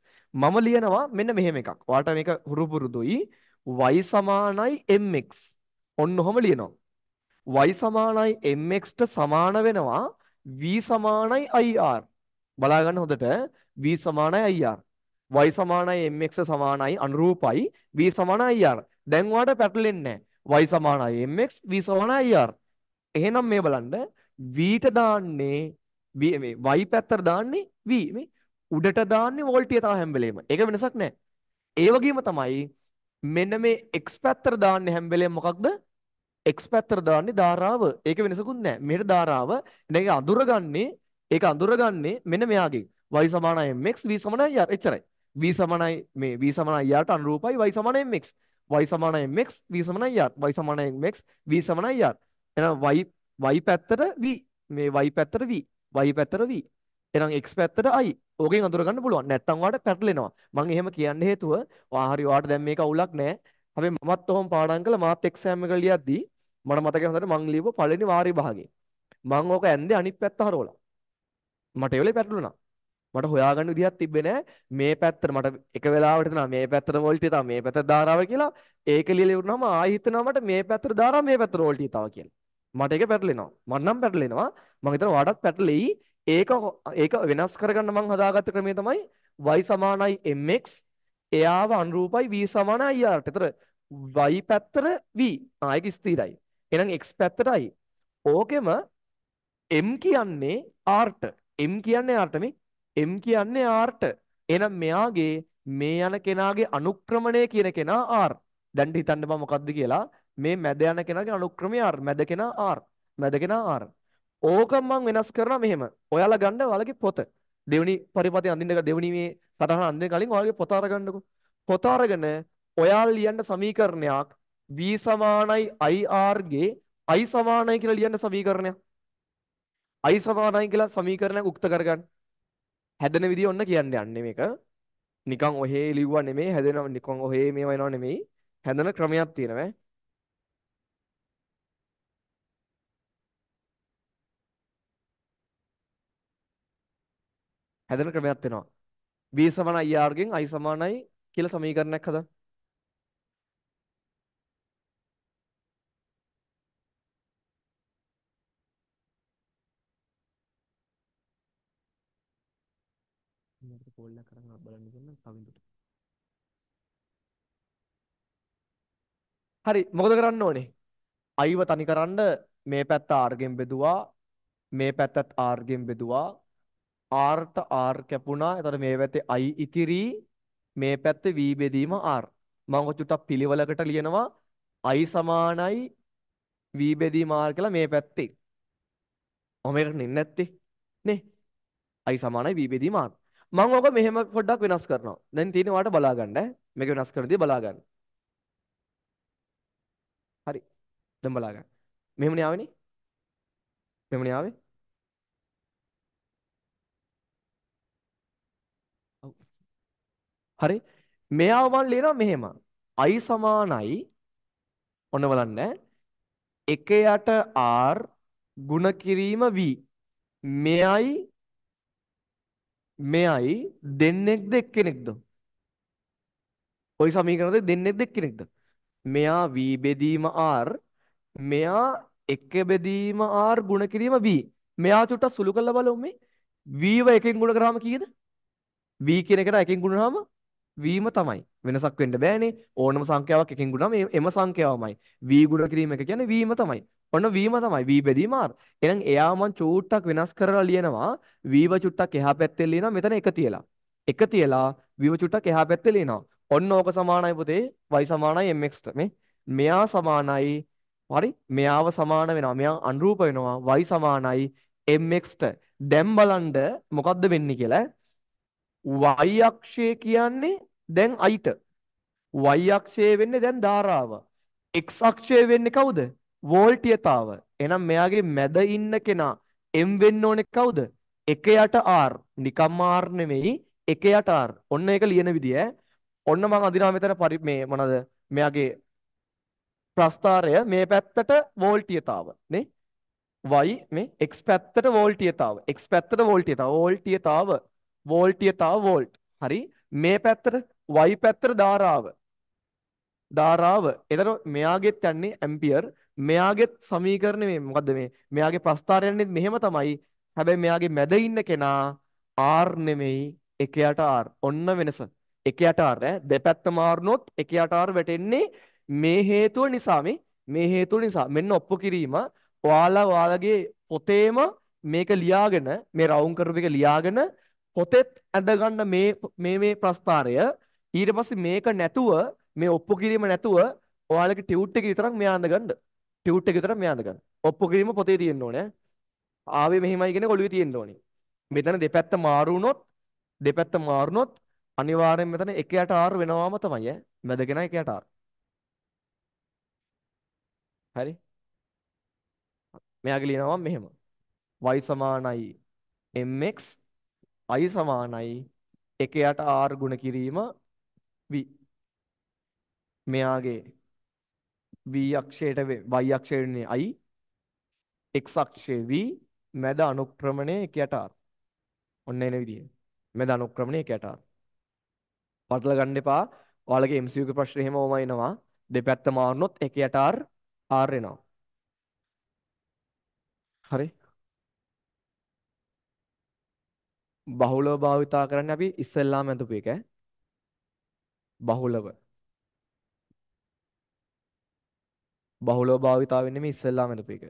මම ලියනවා මෙන්න මෙහෙම එකක් ඔයාලට මේක හුරු පුරුදුයි y සමානයි mx ඔන්න ඔහොම ලියනවා y සමානයි mx ට සමාන වෙනවා v සමානයි ir බලාගන්න හොඳට v සමානයි ir y සමානයි mx සමානයි අනුරූපයි v සමානයි ir දැන් ඔයාලට පැටලෙන්නේ නැහැ y සමානයි mx v සමානයි ir එහෙනම් මේ බලන්න v ට දාන්නේ V මේ y පැත්තට දාන්නේ V මේ උඩට දාන්නේ වෝල්ටිය තව හැම වෙලේම. ඒක වෙනසක් නැහැ. ඒ වගේම තමයි මෙන්න මේ x පැත්තට දාන්නේ හැම වෙලේම මොකක්ද? x පැත්තට දාන්නේ ධාරාව. ඒක වෙනසකුත් නැහැ. මෙහෙට ධාරාව නේ අඳුරගන්නේ ඒක අඳුරගන්නේ මෙන්න මෙයාගෙන්. y සමානයි mx v සමානයි r එච්චරයි. v සමානයි මේ v සමානයි r ට අනුරූපයි y සමානයි mx. y සමානයි mx v සමානයි r. y සමානයි mx v සමානයි r. එහෙනම් y y පැත්තට v මේ y පැත්තට v y පැත්තට v. එහෙනම් x පැත්තට i. ඕකෙන් අඳුර ගන්න පුළුවන්. නැත්තම් ඔයාලට පැටලෙනවා. මම එහෙම කියන්න හේතුව ඔයා හරි ඔයාලට දැන් මේක අවුලක් නැහැ. හැබැයි මමත් ඔහොම පාඩම් කළා මාත් එක්සෑම් එක ලියද්දී මට මතකයි හොඳට මං ලියපු පළවෙනි වාරි භාගේ. මං ඕක ඇන්දේ අනිත් පැත්ත හරවලා. මට ඒ වෙලේ පැටලුණා. මට හොයාගන්න විදිහක් තිබ්බේ නැහැ. මේ පැත්තට මට එක වෙලාවට දෙනවා මේ පැත්තට වෝල්ටි තව මේ පැත්තට ධාරාව කියලා. ඒක ලියලා ඉවරනම ආයෙ හිතනවා මට මේ පැත්තට ධාරාව මේ පැත්තට වෝල්ටි තව කියලා. මට ඒක පැටලෙනවා. මට නම් පැටලෙනවා. මම හිතනවා ඔයාටත් පැටලෙයි. ඒක ඒක වෙනස් කරගන්න මම හදාගත්ත ක්‍රමය තමයි y සමානයි mx එයාව අනුරූපයි v සමානයි ir ට. ඒතර y පැත්තට v ආයක ස්ථිරයි. එහෙනම් x පැත්තටයි. ඕකෙම m කියන්නේ r ට. m කියන්නේ r ට මේ m කියන්නේ r ට. එහෙනම් මෙයාගේ මේ යන කෙනාගේ අනුක්‍රමණය කියන කෙනා r. දැන් හිතන්න බා මොකද්ද කියලා. මේ මැද යන කෙනාගේ අනුක්‍රමය r. මැද කෙනා r. මැද කෙනා r. ඕක මම වෙනස් කරනවා මෙහෙම. ඔයාලා ගන්න ඔයාලගේ පොත. දෙවනි පරිපතේ අඳින්න දෙවනි මේ සටහන අඳින්න කලින් ඔයාලගේ පොත අරගන්නකෝ. පොත අරගෙන ඔයාලා ලියන්න සමීකරණයක් v සමානයි ir ගේ i සමානයි කියලා ලියන්න සමීකරණයක්. i සමානයි කියලා සමීකරණයක් උක්ත කරගන්න. හැදෙන විදිය ඔන්න කියන්න යන්නේ මේක. නිකන් ඔහේ ලිව්වා නෙමෙයි හැදෙන නිකන් ඔහේ මේවා එනවා නෙමෙයි. හැදෙන ක්‍රමයක් තියෙනවා. හැදෙන ක්‍රමයක් වෙනවා. B සමාන IR e ගෙන් I සමානයි කියලා සමීකරණයක් හදන්න. මේකට කෝල් එකක් කරන් බලන්න දෙන්න කවින්දුට. හරි මොකද කරන්න ඕනේ? අයිව තනි කරන්න මේ පැත්ත R ගෙන් බෙදුවා මේ පැත්තත් R ගෙන් බෙදුවා Rට R කැපුණා. එතකොට මේ පැත්තේ I ඉතිරි මේ පැත්තේ V බෙදීම R. මම චුට්ටක් පිළිවෙලකට ලියනවා I සමානයි V බෙදීම R කියලා මේ පැත්තේ. ඔහම එකට නෙන්නේ නැත්තේ. නේ? I සමානයි V බෙදීම R. මම ඔක මෙහෙම පොඩ්ඩක් වෙනස් කරනවා. දැන් තියෙන වාට බලා ගන්න ඈ. මේක වෙනස් කරන දේ බලා ගන්න. හරි. දැන් බලා ගන්න. මෙහෙමනේ ආවේනේ. මෙහෙමනේ ආවේ. හරි. මෙයාව මම ලියනවා මෙහෙම. i සමානයි ඔන්න බලන්න 1 යට r ಗುಣ කිරීම v මෙයයි මෙයයි දෙන්නේක්ද එක්කෙනෙක්ද ওই සමීකරණ දෙක දෙන්නේක්ද එක්කෙනෙක්ද මෙයා v බෙදීම r මෙයා 1 බෙදීම r ಗುಣ කිරීම v මෙයා චුට්ටක් සුළු කරලා බලමු මේ v ව 1 ෙන් ಗುಣ කරාම කීයද v කියන එකට 1 ෙන් ගුණනහම වීම තමයි. වෙනසක් වෙන්න බෑනේ. ඕනම සංඛ්‍යාවක් එකෙන් ගුණාම එම සංඛ්‍යාවමයි. v ගුණ කිරීම එක කියන්නේ වීම තමයි. ඔන්න වීම තමයි. v බෙදීම r. එහෙනම් එයා මං චූට්ටක් වෙනස් කරලා ලියනවා. vව චුට්ටක් එහා පැත්තේ ලියනවා. මෙතන එක තියලා. එක තියලා vව චුට්ටක් එහා පැත්තේ ලියනවා. ඔන්න ඕක සමානයි පුතේ y සමානයි mx ට මේ. මෙයා සමානයි හරි මෙයාව සමාන වෙනවා. මෙයා අනුරූප වෙනවා. y සමානයි mx ට. දැන් බලන්න මොකද්ද වෙන්නේ කියලා y අක්ෂය කියන්නේ දැන් අයිට y අක්ෂය වෙන්නේ දැන් ධාරාව x අක්ෂය වෙන්නේ කවුද වෝල්ටියතාව එහෙනම් මෙයාගේ මැද ඉන්න කෙනා m වෙන්න ඕනේ කවුද 1 යට r නිකම්ම r නෙමෙයි 1 යට r ඔන්න ඒක ලියන විදිය ඔන්න මම අදිනවා මෙතන පරි මේ මොනද මෙයාගේ ප්‍රස්ථාරය මේ පැත්තට වෝල්ටියතාව නේ y මේ x පැත්තට වෝල්ටියතාව x පැත්තට වෝල්ටියතාව වෝල්ටියතාව වෝල්ටිය තව වෝල්ට්. හරි. මේ පැත්තට y පැත්තට ධාරාව. ධාරාව. එතකොට මෙයාගෙත් යන්නේ ඇම්පියර්. මෙයාගෙත් සමීකරණය මේ මොකද්ද මේ? මෙයාගේ ප්‍රස්ථාරය යන්නේ මෙහෙම තමයි. හැබැයි මෙයාගේ මැද ඉන්න කෙනා r නෙමෙයි එකයට r. ඔන්න වෙනස. එකයට r ඈ දෙපැත්ත මාරුනොත් එකයට r වැටෙන්නේ මේ හේතුව නිසා මේ මේ හේතුව නිසා මෙන්න ඔප්පු කිරීම ඔයාලා ඔයාලගේ පොතේම මේක ලියාගෙන මේ රවුම් කරපු එක ලියාගෙන පොතෙත් ඇඳගන්න මේ මේ මේ ප්‍රස්ථාරය ඊට පස්සේ මේක නැතුව මේ ඔප්පු කිරීම නැතුව ඔයාලගේ ටියුට් එක විතරක් මෙයා අඳගන්න. ටියුට් එක විතරක් මෙයා අඳගන්න. ඔප්පු කිරීම පොතේ තියෙන්න ඕනේ. ආවේ මෙහෙමයි කියන ඔළුවේ තියෙන්න ඕනේ. මෙතන දෙපැත්ත මාරු වුණොත් දෙපැත්ත මාරු වුණොත් අනිවාර්යෙන් මෙතන 1ට R වෙනවාම තමයි ඈ. මැදගෙන 1ට R. හරි? මෙයාගේ ලියනවා මෙහෙම. y සමානයි mx i සමානයි 1 යට r ගුණ කිරීම v මෙයාගේ v අක්ෂයට y අක්ෂය වෙන්නේ i x අක්ෂය v මැද අනුක්‍රමණය 1 යට r ඔන්න එන විදිය මැද අනුක්‍රමණය 1 යට r පටල ගන්න එපා ඔයාලගේ MCQ ක ප්‍රශ්නේ එහෙම ඕම එනවා දෙපැත්ත මාරුනොත් 1 යට r r එනවා හරි බහුලව භාවිතා කරන්නේ අපි ඉස්සෙල්ලාම ඇඳපු එක බහුලව බහුලව භාවිතා වෙන්නේ මේ ඉස්සෙල්ලාම ඇඳපු එක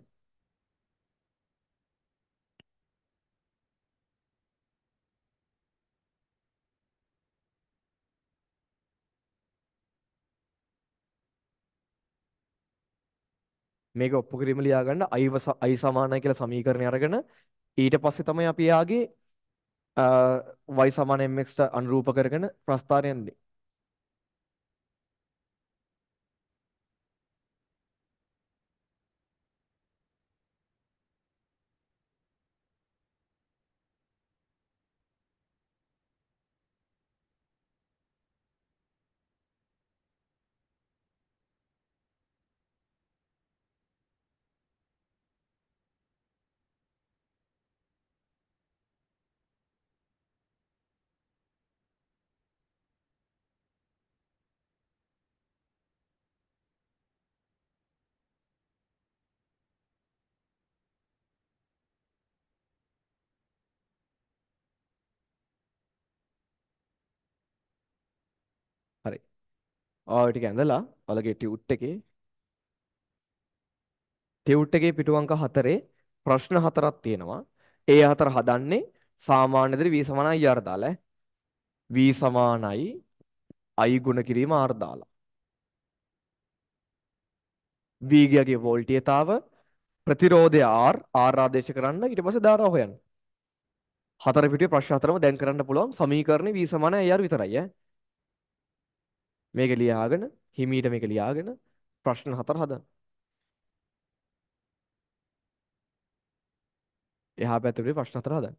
මේක ඔප්පු කිරීම ලියාගන්න i i සමානයි කියලා සමීකරණය අරගෙන ඊට පස්සේ තමයි අපි යාගේ y සමාන mx ට අනුරූප කරගෙන ප්‍රස්ථාරයන් දෙයි. ඔය ටික ඇඳලා ඔයාලගේ ටියුට් එකේ ටියුට් එකේ පිටු අංක 4 ප්‍රශ්න හතරක් තියෙනවා. ඒ හතර හදන්නේ සාමාන්‍ය විදිහට v සමාන ir දාලා v සමානයි i ගුණ කිරීම r දාලා. v ගේ වෝල්ටීයතාව ප්‍රතිරෝධය r r ආදේශ කරන්න ඊට පස්සේ ධාරාව හොයන්න. හතර පිටුවේ ප්‍රශ්න හතරම දැන් කරන්න පුළුවන් සමීකරණේ v සමාන ir විතරයි ඈ. මේක ලියාගෙන හිමීට මේක ලියාගෙන ප්‍රශ්න හතර හදන්න. එහා පැත්තේ ප්‍රශ්න හතර හදන්න.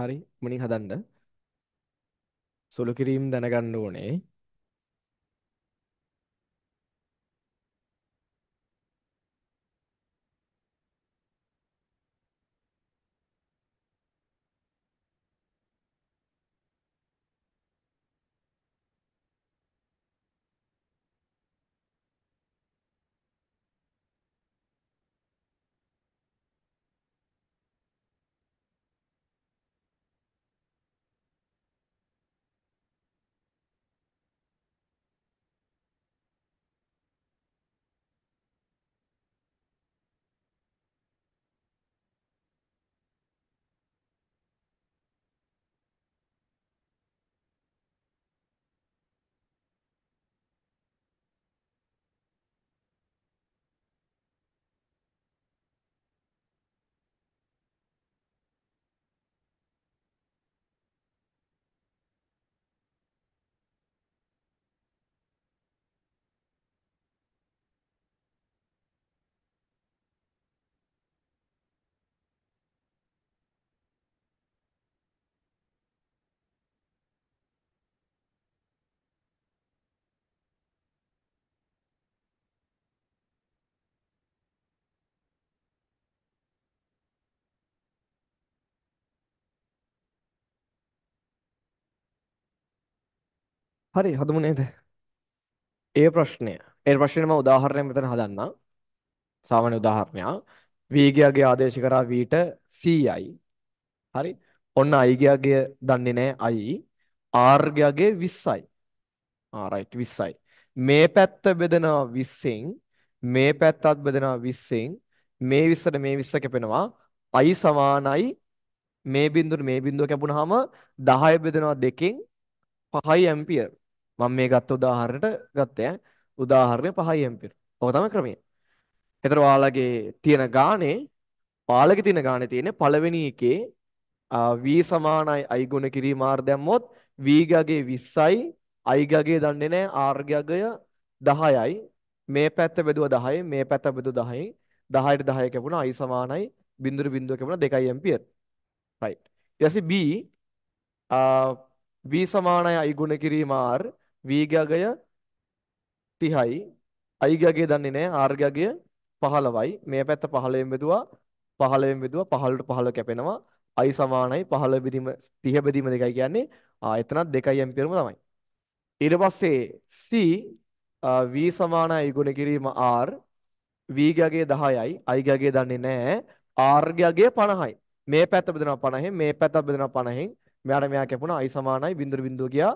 හරි මුලින් හදන්න. සුළු කිරීම දැනගන්න ඕනේ. හරි හදමු නේද? ඒ ප්‍රශ්නය. ඒ ප්‍රශ්නේ මම උදාහරණයක් මෙතන හදන්නම්. සාමාන්‍ය උදාහරණයක්. වීගයාගේ ආදේශ කරා වීට 100යි. හරි. ඔන්න අයිගයාගේ දන්නේ නැහැ අයි. ආර්ගයාගේ 20යි. ආ රයිට් 20යි. මේ පැත්ත බෙදෙනවා 20න් මේ පැත්තත් බෙදෙනවා 20න් මේ 20ට මේ 20 කැපෙනවා i සමානයි මේ බිඳුවට මේ බිඳුව කැපුණාම 10 බෙදෙනවා 2කින් 5 ඇම්පියර් මම මේ ගත්ත උදාහරණයට ගත්තේ උදාහරණය 5යි එම්පිර. ඔක තමයි ක්‍රමය. ඒතර ඔයාලගේ තියෙන ගානේ ඔයාලගේ තියෙන ගානේ තියෙන්නේ පළවෙනි එකේ v සමානයි i ගුණ කිරීම r දැම්මොත් v ගගේ 20යි i ගගේ දන්නේ නැහැ r ගගය 10යි මේ පැත්ත බෙදුවා 10යි මේ පැත්ත බෙදුවා 10යි 10ට 10 කැපුණා i සමානයි 0.0 කැපුණා 2 ඇම්පියර්. right. ඊට පස්සේ b v සමානයි i ගුණ කිරීම r v ගගය 30යි i ගගය දන්නේ නැහැ r ගගය 15යි මේ පැත්ත 15ෙන් බෙදුවා 15ෙන් බෙදුවා 15ට 15 කැපෙනවා i සමානයි 15 බෙදීම 30 බෙදීම දෙකයි කියන්නේ ආ එතනත් 2 ඇම්පියරම තමයි ඊට පස්සේ c v සමානයි ගුණ කිරීම r v ගගය 10යි i ගගය දන්නේ නැහැ r ගගය 50යි මේ පැත්ත බෙදෙනවා 50 මේ පැත්ත බෙදෙනවා 50 මෙයාට මෙයා කැපුණා i සමානයි 0.0 කියා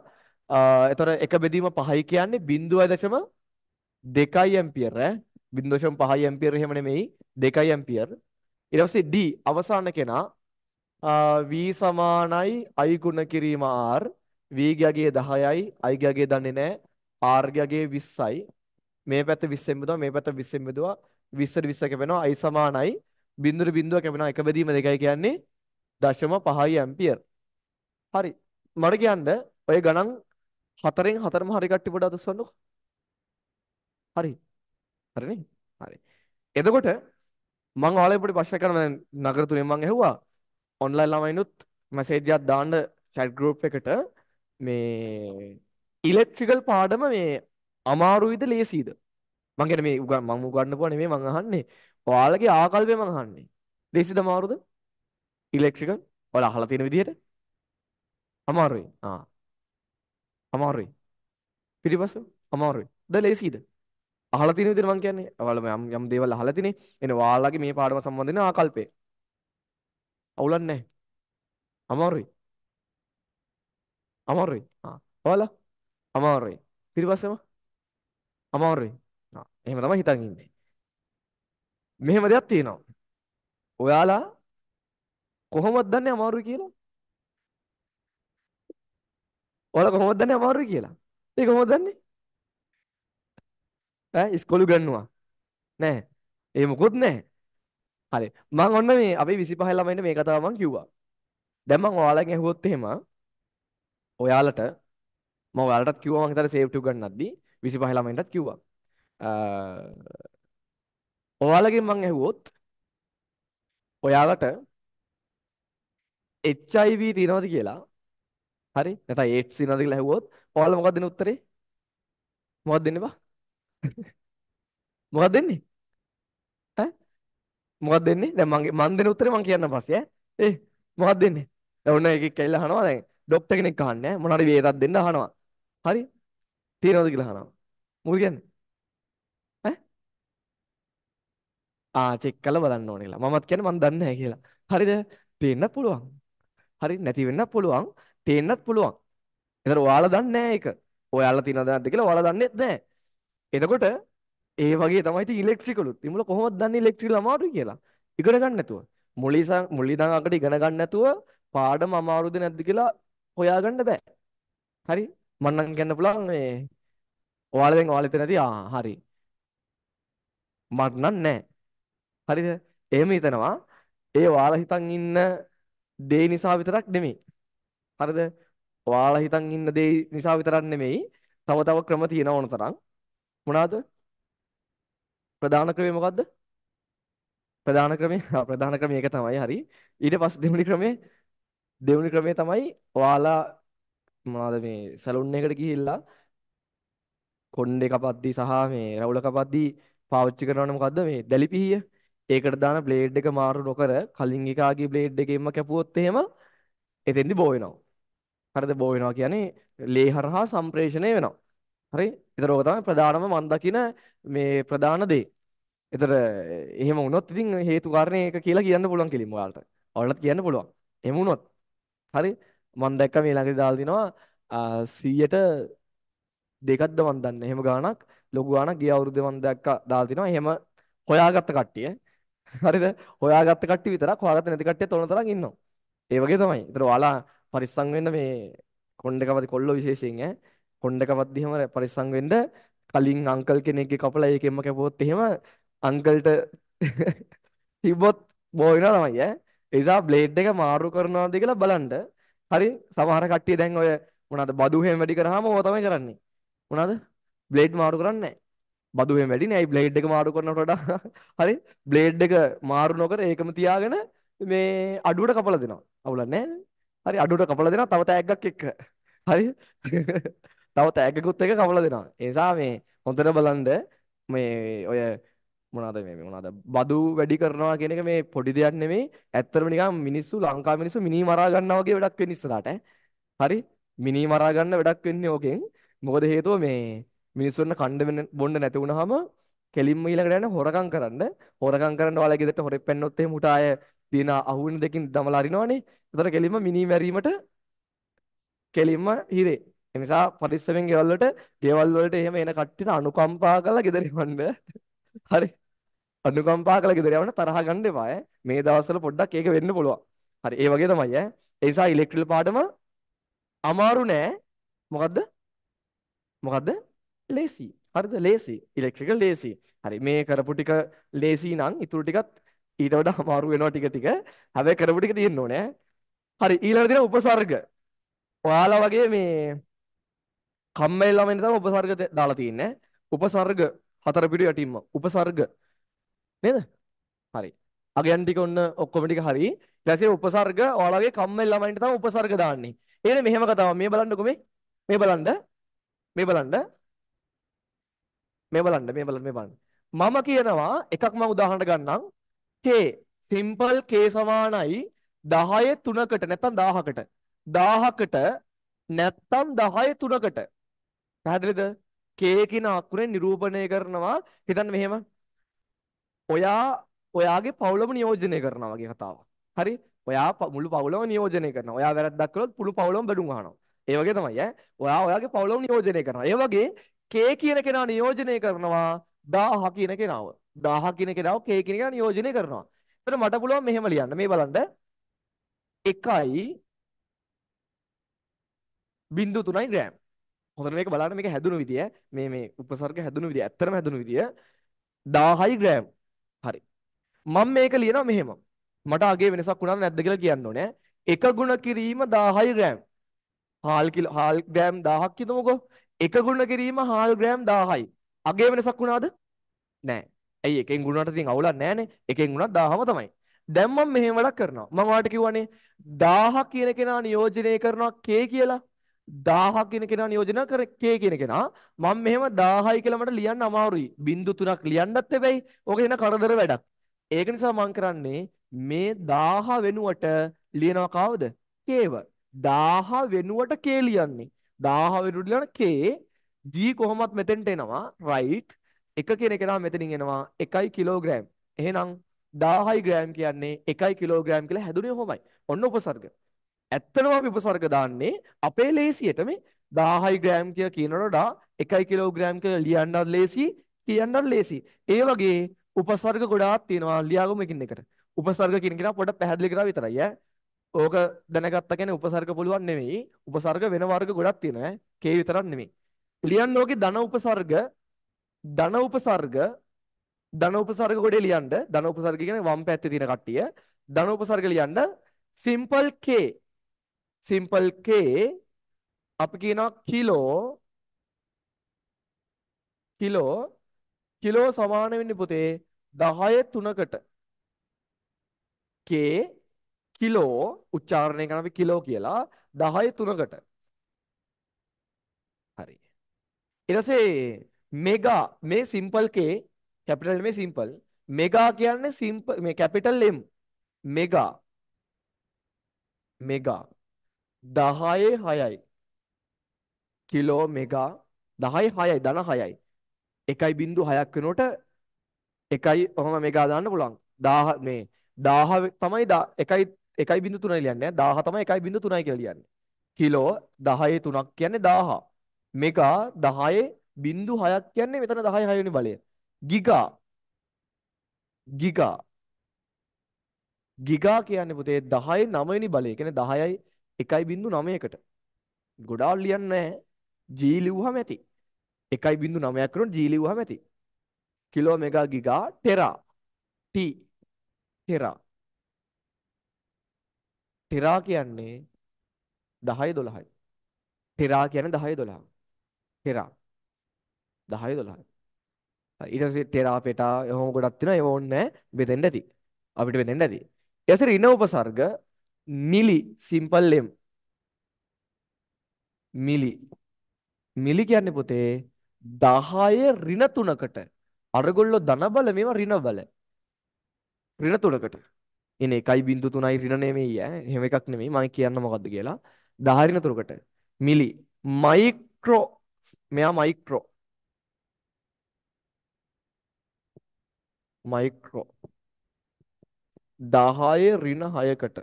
එතකොට එක බෙදීම 5යි කියන්නේ 0.2 ඇම්පියර් ඈ 0.5 ඇම්පියර් එහෙම නෙමෙයි 2 ඇම්පියර් ඊට පස්සේ D අවසාන කෙනා V සමානයි I ගුණ කිරීම R V ගගේ 10යි I ගගේ දන්නේ නැහැ R ගගේ 20යි මේ පැත්ත 20ෙන් බෙදුවා මේ පැත්ත 20ෙන් බෙදුවා 20ට 20 කැපෙනවා I සමානයි 0.0 කැපෙනවා එක බෙදීම දෙකයි කියන්නේ 0.5 ඇම්පියර් හරි මට කියන්න ඔය ගණන් හතරෙන් හතරම හරි කට්ටි පොඩ අතස්සන්නකො. හරි. හරිනේ? හරි. එතකොට මම ඔයාලේ පොඩි ප්‍රශ්නයක් කරන්න නගර තුනේ මම ඇහුවා ඔන්ලයින් ළමයිනුත් මැසේජ් එකක් දාන්න chat group එකට මේ ඉලෙක්ට්‍රිකල් පාඩම මේ අමාරුයිද ලේසියිද මම කියන්නේ මේ මම උගන්නපුවා නෙමෙයි මම අහන්නේ ඔයාලගේ ආකල්පය මම අහන්නේ ලේසිද අමාරුද ඉලෙක්ට්‍රිකල් ඔයාලා අහලා තියෙන විදිහට අමාරුයි ආ අමාරුයි. පිටිපස්ස අමාරුයි. ද ලේසියිද? අහලා තියෙන විදිහට මම කියන්නේ. ඔයාලා යම් යම් දේවල් අහලා තිනේ. එන ඔයාලගේ මේ පාඩම සම්බන්ධ වෙන ආකල්පේ. අවුලක් නැහැ. අමාරුයි. අමාරුයි. ආ. ඔයාලා අමාරුයි. පිටිපස්සම අමාරුයි. ආ. එහෙම තමයි හිතන් ඉන්නේ. මෙහෙම දෙයක් තියෙනවා. ඔයාලා කොහොමද දන්නේ අමාරුයි කියලා? ඔයාලා කොහොමද දන්නේ අමාරුයි කියලා? ඒක කොහොමද දන්නේ? ඈ ඉස්කෝලේ ගන්නවා. නෑ. ඒ මොකුත් නෑ. හරි. මම ඔන්න මේ අපි 25 ළමයින්ට මේ කතාව මම කිව්වා. දැන් මම ඔයාලගෙන් ඇහුවොත් එහෙම ඔයාලට මම ඔයාලටත් කිව්වා මම හිතලා සේව් ටික ගන්නද්දී 25 ළමයින්ටත් කිව්වා. ඔයාලගෙන් මම ඇහුවොත් ඔයාලට HIV තියෙනවද කියලා හරි? නැත්නම් 8 සිනවද කියලා ඇහුවොත් ඔයාලා මොකක්ද දෙන උත්තරේ? මොකක්ද දෙන්නේ බා? මොකක්ද දෙන්නේ? ඈ? මොකක්ද දෙන්නේ? දැන් මගේ මන් දෙන උත්තරේ මම කියන්න පස්සේ ඈ. ඒ මොකක්ද දෙන්නේ? දැන් ඔන්න එකෙක් ඇවිල්ලා අහනවා දැන් ડોක්ටර් කෙනෙක් අහන්නේ මොන හරි වේදක් දෙන්න අහනවා. හරි? තියනවද කියලා අහනවා. මොකද කියන්නේ? ආ චෙක් කරලා බලන්න ඕනේ කියලා. මමත් කියන්නේ මම දන්නේ නැහැ කියලා. හරිද? තියෙන්න පුළුවන්. හරි නැති වෙන්න පුළුවන්. පේන්නත් පුළුවන්. ඒතර ඔයාලා දන්නේ නැහැ ඒක. ඔයාලා තියනවද නැද්ද කියලා ඔයාලා දන්නේත් නැහැ. එතකොට ඒ වගේ තමයි තියෙන්නේ ඉලෙක්ට්‍රිකලුත්. ඉමුල කොහොමද දන්නේ ඉලෙක්ට්‍රිකල් අමාරුයි කියලා? ඉගෙන ගන්න නැතුව. මුලින් මුලින් අකට ඉගෙන ගන්න නැතුව පාඩම අමාරුද නැද්ද කියලා හොයාගන්න බෑ. හරි? මම නම් කියන්න පුළුවන් මේ ඔයාලා දැන් ඔයාලා හිතනදී ආ හරි. මට නම් නැහැ. හරිද? එහෙම හිතනවා. ඒ ඔයාලා හිතන් ඉන්න දේ නිසා විතරක් නෙමෙයි. හරිද? ඔයාලා හිතන් ඉන්න දේ නිසා විතරක් නෙමෙයි තව තව ක්‍රම තියෙන ඕන තරම්. මොනවාද? ප්‍රධාන ක්‍රමය මොකද්ද? ප්‍රධාන ක්‍රමය ප්‍රධාන ක්‍රමය එක තමයි හරි. ඊට පස්සේ දෙවෙනි ක්‍රමය දෙවෙනි ක්‍රමය තමයි ඔයාලා මොනවාද මේ සැලුන් එකට ගිහිල්ලා කොණ්ඩේ කපද්දී සහ මේ රවුල කපද්දී පාවිච්චි කරනවනේ මොකද්ද මේ දැලිපිහිය. ඒකට දාන බ්ලේඩ් එක මාරු නොකර කලින් එකාගේ බ්ලේඩ් එකෙන්ම කැපුවොත් එහෙම එතෙන්දි බෝ වෙනවා. හරිද බෝ වෙනවා කියන්නේ ලේ හරහා සම්ප්‍රේෂණය වෙනවා. හරි? ඒතර ඕක තමයි ප්‍රධානම මම දකින මේ ප්‍රධාන දේ. ඒතර එහෙම වුණොත් ඉතින් හේතු කාරණේ ඒක කියලා කියන්න පුළුවන් කෙලින්ම ඔයාලට. ඔයාලට කියන්න පුළුවන්. එහෙම වුණොත්. හරි? මම දැක්ක මේ ළඟදී දාලා තිනවා 100ට දෙකක්ද මන් දන්නේ. එහෙම ගාණක් ලොකු ගාණක් ගිය අවුරුද්දේ මම දැක්කා දාලා තිනවා. එහෙම හොයාගත්ත කට්ටිය. හරිද? හොයාගත්ත කට්ටිය විතරක් හොයාගත්ත නැති කට්ටියත් ඕන තරම් ඉන්නවා. ඒ වගේ තමයි. ඒතර ඔයාලා පරිස්සම් වෙන්න මේ කොණ්ඩකවත් කොල්ලෝ විශේෂයෙන් ඈ කොණ්ඩකවත් එහෙම පරිස්සම් වෙන්න කලින් අංකල් කෙනෙක්ගේ කපලා ඒකෙන්ම කැපුවොත් එහෙම අංකල්ට තිබ්බොත් බෝ වෙනවා තමයි ඈ ඒ නිසා බ්ලේඩ් එක මාරු කරනවාද කියලා බලන්න හරි සමහර කට්ටිය දැන් ඔය මොනවාද බදු හැම වැඩි කරාම ඕවා තමයි කරන්නේ මොනවාද බ්ලේඩ් මාරු කරන්නේ නැහැ බදුවෙන් වැඩි නෑ බ්ලේඩ් එක මාරු කරනට වඩා හරි බ්ලේඩ් එක මාරු නොකර ඒකම තියාගෙන මේ අඩුවට කපලා දෙනවා අවුලක් නෑනේ හරි අඩුවට කපලා දෙනවා තව තෑග්ගක් එක්ක. හරි? තව තෑග්ගකුත් එක්ක කපලා දෙනවා. ඒ නිසා මේ හොඳට බලන්න මේ ඔය මොනවාද මේ මොනවාද බදු වැඩි කරනවා කියන එක මේ පොඩි දෙයක් නෙමෙයි. ඇත්තටම නිකන් මිනිස්සු ලංකා මිනිස්සු මිනි මරා ගන්නවා වගේ වැඩක් වෙන්නේ ඉස්සරහට. හරි? මිනි මරා ගන්න වැඩක් වෙන්නේ ඕකෙන්. මොකද හේතුව මේ මිනිස්සුන්ට කණ්ඩ බොන්න නැති වුනහම කෙලින්ම ඊළඟට යන හොරකම් කරන්න හොරකම් කරන්න ඔයාලා ගෙදරට හොරෙක් පැන්නොත් එහෙම උට ආය තියෙන අහුවෙන දෙකින් දමලා අරිනවනේ. ඒතර කෙලින්ම මිනි මැරීමට කෙලින්ම හිරේ. ඒ නිසා පරිස්සමෙන් ගෙවල් වලට ගෙවල් වලට එහෙම එන කට්ටියට අනුකම්පා කරලා ගෙදර යවන්න. හරි. අනුකම්පා කරලා ගෙදර යවන්න තරහ ගන්න එපා ඈ. මේ දවස්වල පොඩ්ඩක් ඒක වෙන්න පුළුවන්. හරි. ඒ වගේ තමයි ඈ. ඒ නිසා ඉලෙක්ට්‍රිකල් පාඩම අමාරු නෑ. මොකද්ද? මොකද්ද? ලේසි. හරිද? ලේසි. ඉලෙක්ට්‍රිකල් ලේසි. හරි. මේ කරපු ටික ලේසි නම් ඊටු ටිකත් ඊට වඩා අමාරු වෙනවා ටික ටික. හැබැයි කරපු ටික තියෙන්න ඕනේ. හරි ඊළඟ දින උපසර්ග. ඔයාලා වගේ මේ කම්මැලි ළමයින් තමයි උපසර්ග දාලා තින්නේ. උපසර්ග හතර පිටු යටින්ම උපසර්ග නේද? හරි. අගයන් ටික ඔන්න ඔක්කොම ටික හරි. ඊට පස්සේ උපසර්ග ඔයාලගේ කම්මැලි ළමයින්ට තමයි උපසර්ග දාන්නේ. එහෙනම් මෙහෙම කතාවක් මේ බලන්නකෝ මේ. මේ බලන්න. මේ බලන්න. මේ බලන්න මේ බලන්න මේ බලන්න. මම කියනවා එකක් මම උදාහරණ ගන්නම්. k සිම්පල් k සමානයි 10 3කට නැත්නම් 1000කට 1000කට නැත්නම් 10 3කට පැහැදිලිද k කියන අකුරෙන් නිරූපණය කරනවා හිතන්න මෙහෙම ඔයා ඔයාගේ පවුලම නියෝජනය කරනවා වගේ කතාවක් හරි ඔයා මුළු පවුලම නියෝජනය කරනවා ඔයා වැරද්දක් කළොත් මුළු පවුලම බඩුම් අහනවා ඒ වගේ තමයි ඈ ඔයා ඔයාගේ පවුලම නියෝජනය කරනවා ඒ වගේ k කියන කෙනා නියෝජනය කරනවා 1000 කියන කෙනාව 1000 කියන කෙනාව k කියන කෙනා නියෝජනය කරනවා. එතකොට මට පුළුවන් මෙහෙම ලියන්න. මේ බලන්න. 1.03 ග්‍රෑම්. හොඳට මේක බලන්න මේක හැදුණු විදිය. මේ මේ උපසර්ග හැදුණු විදිය. ඇත්තටම හැදුණු විදිය 1000යි ග්‍රෑම්. හරි. මම මේක ලියනවා මෙහෙම. මට අගේ වෙනසක් වුණාද නැද්ද කියලා කියන්න ඕනේ. එක ගුණ කිරීම 1000යි ග්‍රෑම්. හාල් කිලෝ හාල් ග්‍රෑම් 1000ක් කියමුකෝ. එක ගුණ කිරීම හාල් ග්‍රෑම් 1000යි. අගේ වෙනසක් වුණාද? නෑ. ඇයි එකෙන් ගුණාට තින් අවුලක් නැහනේ. එකෙන් ගුණා 1000ම තමයි. දැන් මම මෙහෙම වැඩක් කරනවා. මම ඔයාලට කිව්වනේ 1000 කියන කෙනා නියෝජනය කරනවා K කියලා. 1000 කියන කෙනා නියෝජනය කර K කියන කෙනා මම මෙහෙම 1000යි කියලා මට ලියන්න අමාරුයි. බින්දු 3ක් ලියන්නත් හැබැයි ඕක එන කරදර වැඩක්. ඒක නිසා මම කරන්නේ මේ 1000 වෙනුවට ලියනවා කවද? Kව. 1000 වෙනුවට K ලියන්නේ. 1000 වෙනුවට ලියන K G කොහොමත් මෙතෙන්ට එනවා. right 1 කියන එක නම් මෙතනින් එනවා 1 කිලෝග්‍රෑම්. එහෙනම් 1000යි ග්‍රෑම් කියන්නේ 1 කිලෝග්‍රෑම් කියලා හැදුනේ කොහොමයි? ඔන්න උපසර්ග. ඇත්තම අපි උපසර්ග දාන්නේ අපේ ලේසියට මේ 1000යි ග්‍රෑම් කියලා කියනකොට 1 කිලෝග්‍රෑම් කියලා ලියන්නත් ලේසි කියන්නත් ලේසි. ඒ වගේ උපසර්ග ගොඩාක් තියෙනවා ලියාගමු එකින් එකට. උපසර්ග කියන කෙනා පොඩ්ඩක් පැහැදිලි කරා විතරයි ඈ. ඕක දැනගත්ත කියන්නේ උපසර්ග පුළුවන් නෙමෙයි. උපසර්ග වෙන වර්ග ගොඩක් තියෙනවා ඈ. කේ විතරක් නෙමෙයි. ලියන්න ඕකේ ධන උපසර්ග ධන උපසර්ග ධන උපසර්ග ගොඩේ ලියන්න ධන උපසර්ග කියන්නේ වම් පැත්තේ තියෙන කට්ටිය ධන උපසර්ග ලියන්න simple k simple k අපි කියනවා කිලෝ කිලෝ කිලෝ සමාන වෙන්නේ පුතේ 10 3කට k කිලෝ උච්චාරණය කරන අපි කිලෝ කියලා 10 3කට හරි ඊට පස්සේ මෙගා මේ සිම්පල් K කැපිටල් මේ සිම්පල් මෙගා කියන්නේ සිම්පල් මේ කැපිටල් M මෙගා මෙගා 10 6යි කිලෝ මෙගා 10 6යි ධන 6යි 1.6ක් වෙනකොට එකයි ඔහම මෙගා දාන්න පුළුවන් 1000 මේ 1000 තමයි 1යි 1.3 ලියන්නේ 1000 තමයි 1.3 කියලා ලියන්නේ කිලෝ 10 3ක් කියන්නේ 1000 මෙගා 10 0.6ක් කියන්නේ මෙතන 10 6 වෙනි බලය. ගිගා ගිගා ගිගා කියන්නේ පුතේ 10 9 වෙනි බලය. කියන්නේ 10යි 1.9කට. ගොඩාක් ලියන්නේ නැහැ. G ලිව්වම ඇති. 1.9ක් කරොත් G ලිව්වම ඇති. Kilo mega giga tera T tera tera කියන්නේ 10 12යි. ටෙරා කියන්නේ 10 12. ටෙරා 10 12. හරි ඊට පස්සේ තෙරාපෙට එහෙම ගොඩක් තියෙනවා ඒව ඕනේ නැහැ බෙදෙන්න ඇති. අපිට බෙදෙන්න ඇති. ඊටසේ ඍණ උපසර්ග මිලි සිම්පල් එම් මිලි මිලි කියන්නේ පුතේ 10 ඍණ 3කට අරගොල්ලෝ ධන බල මේවා ඍණ බල ඍණ 3කට ඉන්නේ 1.3යි ඍණ නෙමෙයි ඈ එහෙම එකක් නෙමෙයි මම කියන්න මොකද්ද කියලා 10 ඍණ 3කට මිලි මයික්‍රෝ මෙයා මයික්‍රෝ මයික්‍රෝ 10 ඍණ 6කට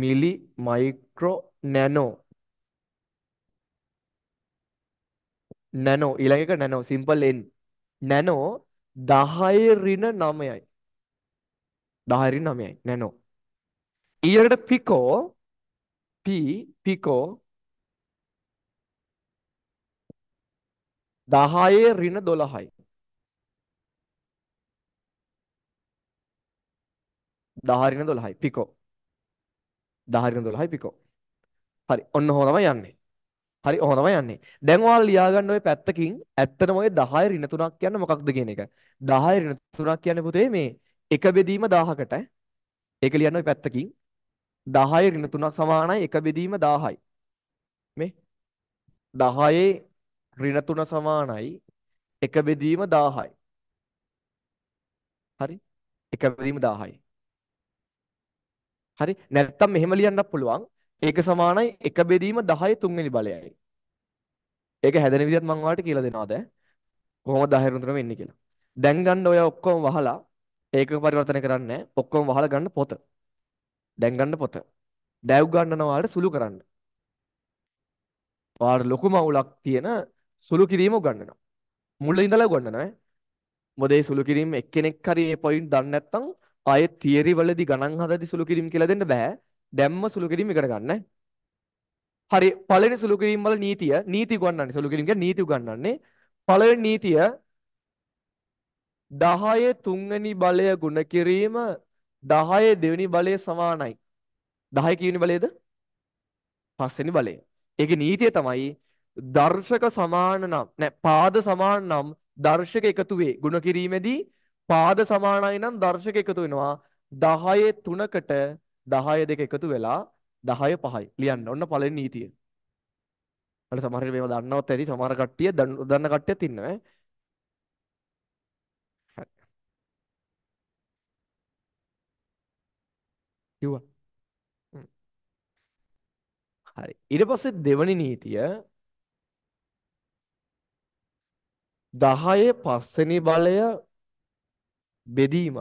මිලි මයික්‍රෝ නැනෝ නැනෝ ඊළඟ එක නැනෝ සිම්පල් n නැනෝ 10 ඍණ 9යි 10 ඍණ 9යි නැනෝ ඊළඟට පිකෝ p පිකෝ 10 ඍණ 12යි 10 හරින 12යි පිකෝ 10 හරින 12යි පිකෝ හරි ඔන්න ඔහොම තමයි යන්නේ හරි ඔහොම තමයි යන්නේ දැන් ඔයාලා ලියා ගන්න ඔය පැත්තකින් ඇත්තටම ඔය 10 ඍණ 3ක් කියන්නේ මොකක්ද කියන එක 10 ඍණ 3ක් කියන්නේ පුතේ මේ එක බෙදීම 1000කට ඒක ලියන්න ඔය පැත්තකින් 10 ඍණ 3ක් සමානයි එක බෙදීම 1000යි මේ 10 ඍණ 3 සමානයි එක බෙදීම 1000යි හරි එක බෙදීම 1000යි හරි නැත්තම් මෙහෙම ලියන්නත් පුළුවන් ඒක සමානයි 1 බෙදීම 10 තුන්වෙනි බලයයි ඒක හැදෙන විදිහත් මම ඔයාලට කියලා දෙනවා දැන් කොහොමද 10 තුනම එන්නේ කියලා දැන් ගන්න ඔය ඔක්කොම වහලා ඒක පරිවර්තන කරන්නේ ඔක්කොම වහලා ගන්න පොත දැන් ගන්න පොත දැව් ගන්නන ඔයාලට සුළු කරන්න ඔයාලට ලොකු මවුලක් තියෙන සුළු කිරීම උගන්වනවා මුල ඉඳලා උගන්වනවා මොදේ සුළු කිරීම එක්කෙනෙක් හරි මේ පොයින්ට් දන්නේ නැත්නම් ආයේ තියරි වලදී ගණන් හදද්දී සුළු කිරීම කියලා දෙන්න බෑ. දැම්ම සුළු කිරීම ඉගෙන ගන්න. හරි පළවෙනි සුළු කිරීම වල නීතිය නීති උගන්වන්නේ සුළු කිරීම කියන්නේ නීති උගන්වන්නේ. පළවෙනි නීතිය 10 තුන්වෙනි බලය ගුණ කිරීම 10 දෙවෙනි බලය සමානයි. 10 කියවෙනි බලයද? පස්වෙනි බලය. ඒකේ නීතිය තමයි දර්ශක සමාන නම් නෑ පාද සමාන නම් දර්ශක එකතු වේ ගුණ කිරීමේදී පාද සමානයි නම් දර්ශක එකතු වෙනවා 10 3කට 10 දෙක එකතු වෙලා 10 5යි ලියන්න. ඔන්න පළවෙනි නීතිය. වල සමහර විට මේවා දන්නවත් ඇති සමහර කට්ටිය දන්න කට්ටියත් ඉන්නවා. කිව්වා. හරි. ඊට පස්සේ දෙවැනි නීතිය 10 පස්වෙනි බලය බෙදීම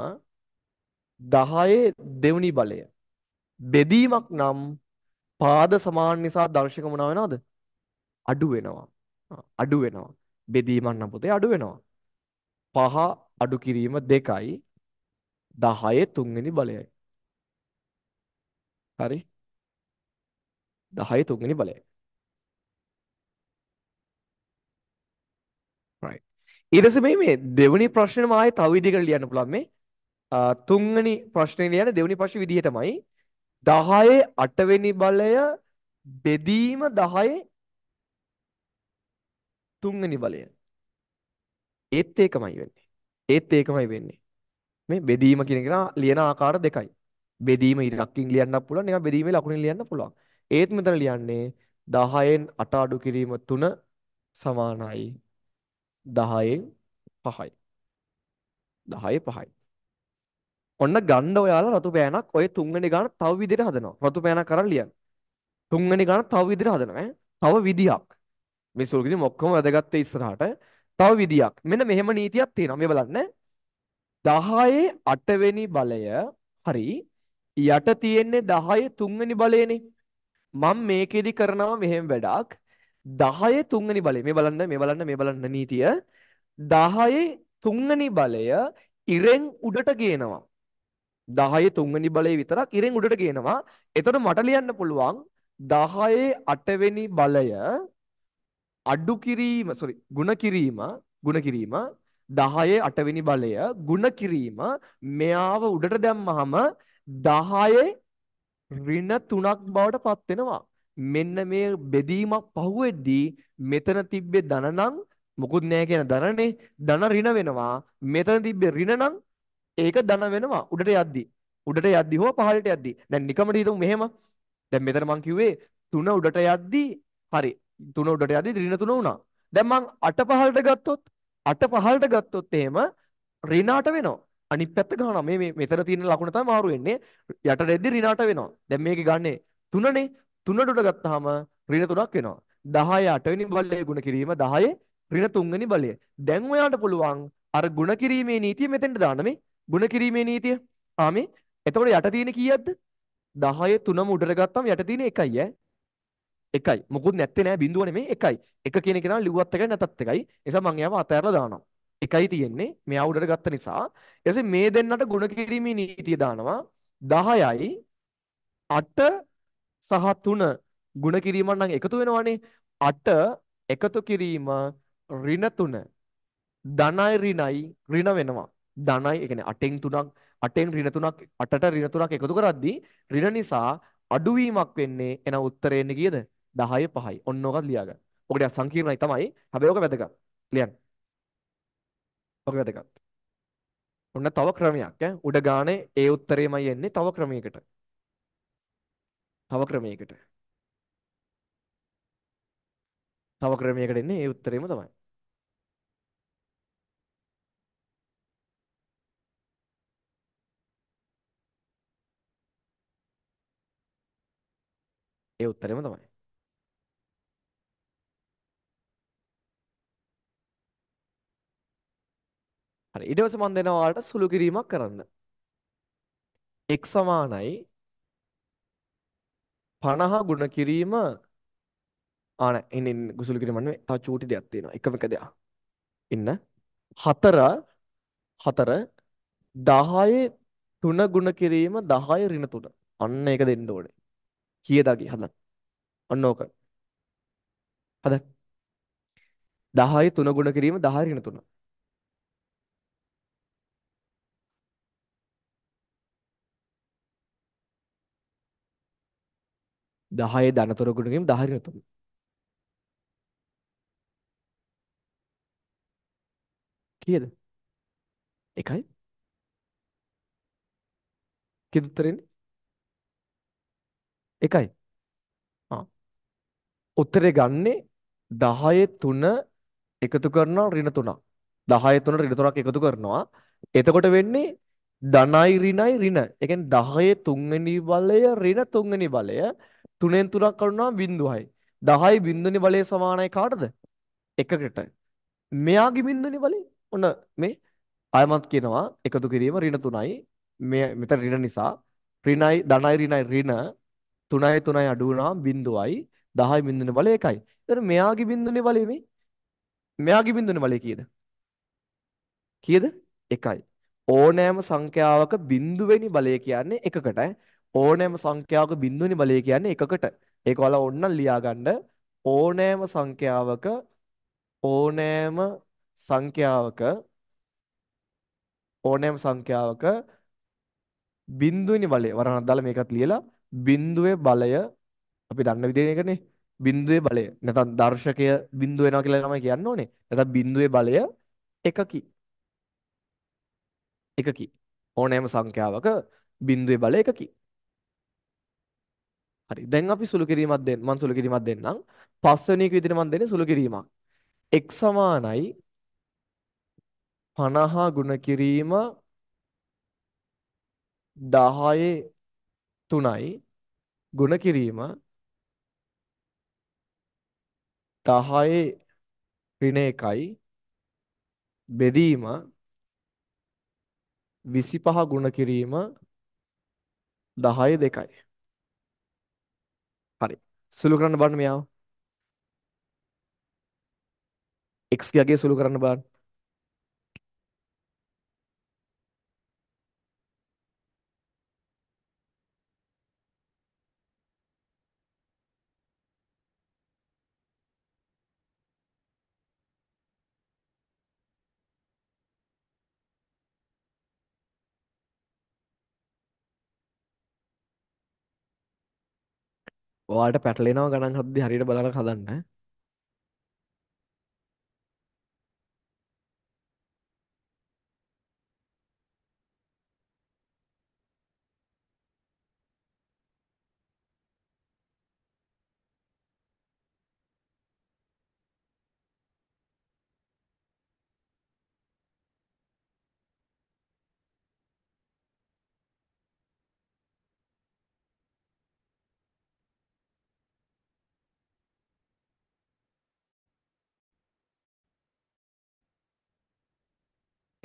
10 දෙවනි බලය. බෙදීමක් නම් පාද සමාන නිසා දර්ශක මොනවා වෙනවද? අඩු වෙනවා. අඩු වෙනවා. බෙදීමක් නම් පුතේ අඩු වෙනවා. 5 අඩු කිරීම 2යි 10 තුන්වෙනි බලයයි. හරි. 10 තුන්වෙනි බලයයි. right ඊටස මේ මේ දෙවනි ප්‍රශ්නම ආය තව විදිකට ලියන්න පුළුවන් මේ තුන්වැනි ප්‍රශ්නේ ලියන දෙවනි ප්‍රශ්න විදිහටමයි 10 8වෙනි බලය බෙදීම 10 තුන්වැනි බලය ඒත් ඒකමයි වෙන්නේ ඒත් ඒකමයි වෙන්නේ මේ බෙදීම කියන එක ලියන ආකාර දෙකයි බෙදීම ඉරක්කින් ලියන්න පුළුවන් නිකන් බෙදීමේ ලකුණින් ලියන්න පුළුවන් ඒත් මෙතන ලියන්නේ 10න් 8 අඩු කිරීම 3 සමානයි 10න් 5යි. 10 5යි. ඔන්න ගන්න ඔයාලා රතු පෑනක් ඔය තුන්වෙනි ගාන තව විදිහට හදනවා. රතු පෑනක් අරන් ලියන්න. තුන්වෙනි ගාන තව විදිහට හදනවා තව විදියක්. මේ සුළු කිරීම ඔක්කොම වැදගත් ඉස්සරහට. තව විදියක්. මෙන්න මෙහෙම නීතියක් තියෙනවා. මේ බලන්න. 10 8 බලය හරි යට තියෙන්නේ 10 තුන්වෙනි බලයනේ. මම මේකෙදි කරනවා මෙහෙම වැඩක්. 10 තුන්වෙනි බලය මේ බලන්න මේ බලන්න මේ බලන්න නීතිය 10 තුන්වෙනි බලය ඉරෙන් උඩට ගේනවා 10 තුන්වෙනි බලය විතරක් ඉරෙන් උඩට ගේනවා එතකොට මට ලියන්න පුළුවන් 10 8වෙනි බලය අඩු කිරීම sorry ಗುಣ කිරීම ಗುಣ කිරීම 10 8වෙනි බලය ಗುಣ කිරීම මෙයාව උඩට දැම්මහම 10 ඍණ 3ක් බවට පත් වෙනවා මෙන්න මේ බෙදීමක් පහුවෙද්දී මෙතන තිබ්බේ ධන නම් මොකුත් නැහැ කියන ධනනේ ධන ඍණ වෙනවා මෙතන තිබ්බේ ඍණ නම් ඒක ධන වෙනවා උඩට යද්දී උඩට යද්දී හෝ පහළට යද්දී දැන් නිකමට හිතමු මෙහෙම දැන් මෙතන මං කිව්වේ තුන උඩට යද්දී හරි තුන උඩට යද්දී ඍණ තුන වුණා දැන් මං අට පහළට ගත්තොත් අට පහළට ගත්තොත් එහෙම ඍණ අට වෙනවා අනිත් පැත්ත ගන්නවා මේ මේ මෙතන තියෙන ලකුණ තමයි මාරු වෙන්නේ යටට එද්දී ඍණ අට වෙනවා දැන් මේක ගන්නේ තුනනේ 3ට උඩ ගත්තාම ඍණ 3ක් වෙනවා. 10 8වෙනි බලයේ ගුණ කිරීම 10 ඍණ 3 වෙනි බලය. දැන් ඔයාලට පුළුවන් අර ගුණ කිරීමේ නීතිය මෙතෙන්ට දාන්න මේ ගුණ කිරීමේ නීතිය. ආ මේ එතකොට යට තියෙන කීයක්ද? 10 3ම උඩට ගත්තාම යට තියෙන 1යි ඈ. එකයි. මොකුත් නැත්තේ නෑ බිඳුව නෙමෙයි එකයි. එක කියන එක නම් ලිව්වත් එකයි නැතත් එකයි. ඒ නිසා මම යාව අතහැරලා දානවා. එකයි තියෙන්නේ. මෙයා උඩට ගත්ත නිසා. ඊට මේ දෙන්නට ගුණ කිරීමේ නීතිය දානවා. 10යි 8 සහ 3 ಗುಣ කිරීම නම් එකතු වෙනවනේ 8 එකතු කිරීම ඍණ 3 ධනයි ඍණයි ඍණ වෙනවා ධනයි ඒ කියන්නේ 8න් 3ක් 8න් ඍණ 3ක් 8ට ඍණ 3ක් එකතු කරද්දී ඍණ නිසා අඩුවීමක් වෙන්නේ එන උත්තරේ එන්නේ කීයද 10 5යි ඔන්න ඕකත් ලියාගන්න. ඔක ටිකක් සංකීර්ණයි තමයි හැබැයි ඔක වැදගත්. ලියන්න. ඔක වැදගත්. ඔන්න තව ක්‍රමයක් ඈ උඩ ගානේ ඒ උත්තරේමයි එන්නේ තව ක්‍රමයකට. තව ක්‍රමයකට. තව ක්‍රමයකට එන්නේ ඒ උත්තරේම තමයි. ඒ උත්තරේම තමයි. හරි ඊට පස්සේ මම දෙනවා ඔයාලට සුළු කිරීමක් කරන්න. x සමානයි 50 ගුණ කිරීම ආ නෑ එන්න එන්න ගුසුළු කිරීම නෙවෙයි තව චූටි දෙයක් තියෙනවා එකම එක දෙයක්. ඉන්න 4 4 10 3 ගුණ කිරීම 10 ඍණ 3. අන්න ඒක දෙන්න ඕනේ. කීයදගේ හදන්න. අන්න ඕක. හදන්න. 10 3 ගුණ කිරීම 10 ඍණ 3. 10 ධනතොරගුණකෙම 10 ඍණතුන්. කීයද? එකයි. කීයද උත්තරේන්නේ? එකයි. ආ. උත්තරේ ගන්නේ 10 3 එකතු කරනවා ඍණ 3ක්. 10 3 ඍණ 3ක් එකතු කරනවා. එතකොට වෙන්නේ ධනයි ඍණයි ඍණ. ඒ කියන්නේ 10 තුන්වෙනි බලය ඍණ තුන්වෙනි බලය 3න් 3ක් කඩනවා 0යි. 10යි බින්දුවේ බලය සමානයි කාටද? එකකට. මෙයාගේ බින්දුවේ බලය ඔන්න මේ අයමත් කියනවා එකතු කිරීම ඍණ 3යි. මේ මෙතන ඍණ නිසා ඍණයි ධනයි ඍණයි ඍණ 3යි 3යි අඩු වුණාම 0යි 10යි බින්දුවේ බලය 1යි. එතන මෙයාගේ බින්දුවේ බලය මේ මෙයාගේ බින්දුවේ බලය කීයද? කීයද? 1යි. ඕනෑම සංඛ්‍යාවක බිඳුවෙනි බලය කියන්නේ එකකට ඕනෑම සංඛ්‍යාවක බිඳුනි බලය කියන්නේ එකකට. ඒක ඔයාලා ඕනනම් ලියාගන්න ඕනෑම සංඛ්‍යාවක ඕනෑම සංඛ්‍යාවක ඕනෑම සංඛ්‍යාවක බිඳුනි බලය වරහන් දාලා මේකත් ලියලා බිඳුවේ බලය අපි දන්න විදිහේ එකනේ බිඳුවේ බලය නැත්නම් දර්ශකය බිඳුව වෙනවා කියලා තමයි කියන්න ඕනේ නැත්නම් බිඳුවේ බලය එකකි එකකි ඕනෑම සංඛ්‍යාවක බිඳුවේ බලය එකකි හරි. දැන් අපි සුළු කිරීමක් දෙන්න මම සුළු කිරීමක් දෙන්නම්. පස්වෙනි එක විදිහට මම දෙන්නේ සුළු කිරීමක්. x සමානයි 50 ගුණ කිරීම 10 3යි ගුණ කිරීම 10 ඍණ 1යි බෙදීම 25 ගුණ කිරීම 10 2යි හරි. සුළු කරන්න බලන්න මෙයාව. x ගේ අගය සුළු කරන්න බලන්න. ඔයාට පැටලෙනවා ගණන් හද්දි හරියට බලන හදන්න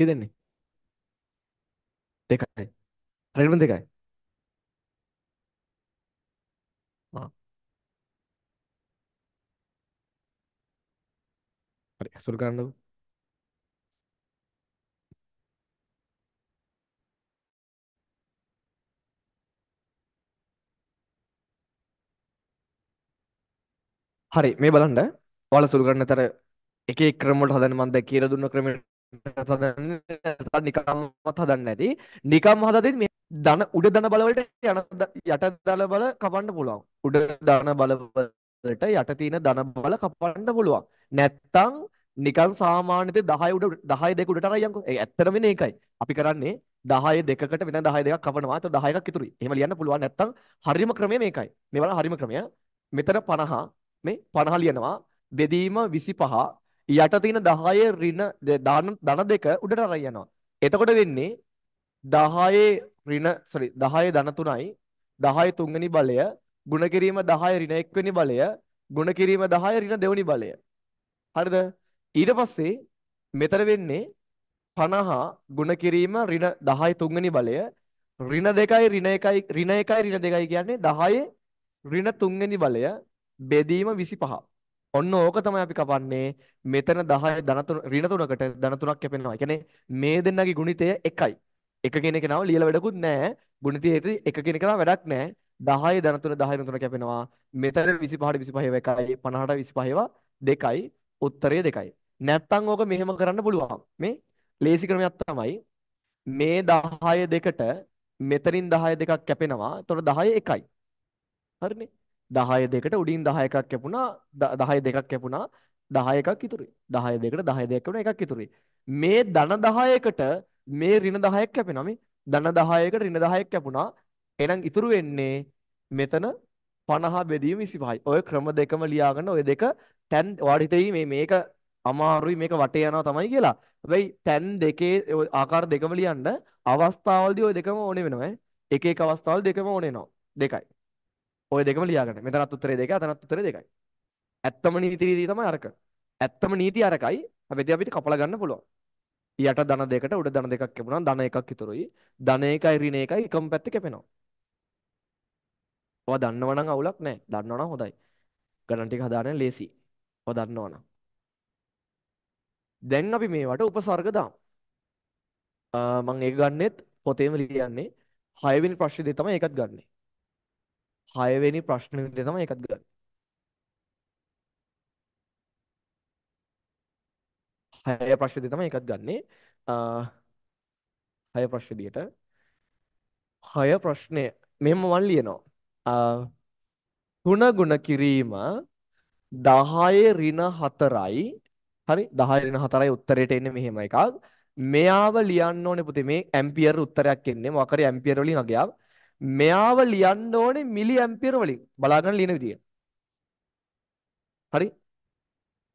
කී දෙන්නේ? දෙකයි. හරියටම දෙකයි. ආ හරි. සුල් කරන්නකෝ. හරි මේ බලන්න. ඔයාලා සුල් කරන්න තර එකේ ක්‍රම වලට හදන්න මම දැන් කියලා දුන්න ක්‍රමයට නිකම්මත් හදන්න ඇති නිකම් හදදත් මේ දන උඩ දන බලවලට යන යට දල බල කපන්න පුළුවන් උඩ දන බලවලට යට තියෙන දන බල කපන්න පුළුවන් නැත්තං නිකන් සාමාන්‍යත දහය උඩ දහය දෙක උඩට අරයන්ක ඇත්තර වෙන එකයි අපි කරන්නේ දහය දෙකට වෙන දහය දෙකක් කපනවා එතකොට 10 එකක් ඉතුරුයි එහෙම ලියන්න පුළුවන් නැත්තම් හරිම ක්‍රමය මේකයි මේ වල හරිම ක්‍රමය මෙතන 50 මේ 50 ලියනවා බෙදීම 25 යට තියෙන 10 ඍණ දාන ධන දෙක උඩට අරන් යනවා. එතකොට වෙන්නේ 10 ඍණ sorry 10 ධන 3යි 10 තුන්වෙනි බලය ಗುಣ කිරීම 10 ඍණ එක්වෙනි බලය ಗುಣ කිරීම 10 ඍණ දෙවෙනි බලය. හරිද? ඊට පස්සේ මෙතන වෙන්නේ 50 ಗುಣ කිරීම ඍණ 10 තුන්වෙනි බලය ඍණ 2යි ඍණ 1යි ඍණ 1යි ඍණ 2යි කියන්නේ 10 ඍණ තුන්වෙනි බලය බෙදීම 25. ඔන්න ඕක තමයි අපි කපන්නේ මෙතන 10 ධනතුන ඍණ තුනකට ධන තුනක් කැපෙනවා. ඒ කියන්නේ මේ දෙන්නගේ ගුණිතය එකයි. එක කියන එක නම ලියලා වැඩකුත් නැහැ. ගුණිතයේදී එක කියන එක නම වැඩක් නැහැ. 10 ධන තුන 10 ඍණ තුන කැපෙනවා. මෙතන 25 25 එකයි 50ට 25 දෙකයි උත්තරය දෙකයි. නැත්තම් ඕක මෙහෙම කරන්න පුළුවන්. මේ ලේසි ක්‍රමයක් තමයි මේ 10 දෙකට මෙතනින් 10 දෙකක් කැපෙනවා. එතකොට 10 එකයි. හරිනේ. 10 දෙකට උඩින් 10 එකක් කැපුණා 10 දෙකක් කැපුණා 10 එකක් ඉතුරුයි 10 දෙකට 10 දෙකක් කැපුණා එකක් ඉතුරුයි මේ ධන 10කට මේ ඍණ 10ක් කැපෙනවා මේ ධන 10කට ඍණ 10ක් කැපුණා එහෙනම් ඉතුරු වෙන්නේ මෙතන 50 බෙදීම 25යි ඔය ක්‍රම දෙකම ලියාගෙන ඔය දෙක තැන් ඔයාලා හිතෙයි මේ මේක අමාරුයි මේක වටේ යනවා තමයි කියලා හැබැයි තැන් දෙකේ ආකාර දෙකම ලියන්න අවස්ථාවල්දී ඔය දෙකම ඕනේ වෙනවා එක එක අවස්ථාවල් දෙකම ඕනේ වෙනවා දෙකයි ඔය දෙකම ලියාගන්න. මෙතනත් උත්තරේ දෙකයි, අතනත් උත්තරේ දෙකයි. ඇත්තම නීති රීතිය තමයි අරක. ඇත්තම නීති අරකයි. හැබැයි අපිට කපලා ගන්න පුළුවන්. යට ධන දෙකට උඩ ධන දෙකක් කැපුණා. ධන එකක් ඉතුරුයි. ධන එකයි ඍණ එකයි එකම පැත්තේ කැපෙනවා. ඔයා දන්නවනම් අවුලක් නැහැ. දන්නවනම් හොඳයි. ගණන් ටික හදාගෙන ලේසි. ඔයා දන්නවනම්. දැන් අපි මේවට උපසර්ග දාමු. මම ඒක ගන්නෙත් පොතේම ලියන්නේ 6 වෙනි ප්‍රශ්නේ තමයි ඒකත් ගන්නෙ. හයවෙනි ප්‍රශ්න විදිහට තමයි ඒකත් ගන්න. හය ප්‍රශ්න විදිහට තමයි ඒකත් ගන්නෙ. හය ප්‍රශ්න විදිහට හය ප්‍රශ්නය මෙහෙම මම ලියනවා. තුන ගුණ කිරීම 10 ඍණ 4යි හරි 10 ඍණ 4යි උත්තරයට එන්නේ මෙහෙම එකක්. මෙයාව ලියන්න ඕනේ පුතේ මේ ඇම්පියර් උත්තරයක් එන්නේ මොකක් හරි ඇම්පියර් වලින් අගයක්. මෙයාව ලියන්න ඕනේ මිලි ඇම්පියර් වලින් බලා ගන්න ලියන විදිය. හරි?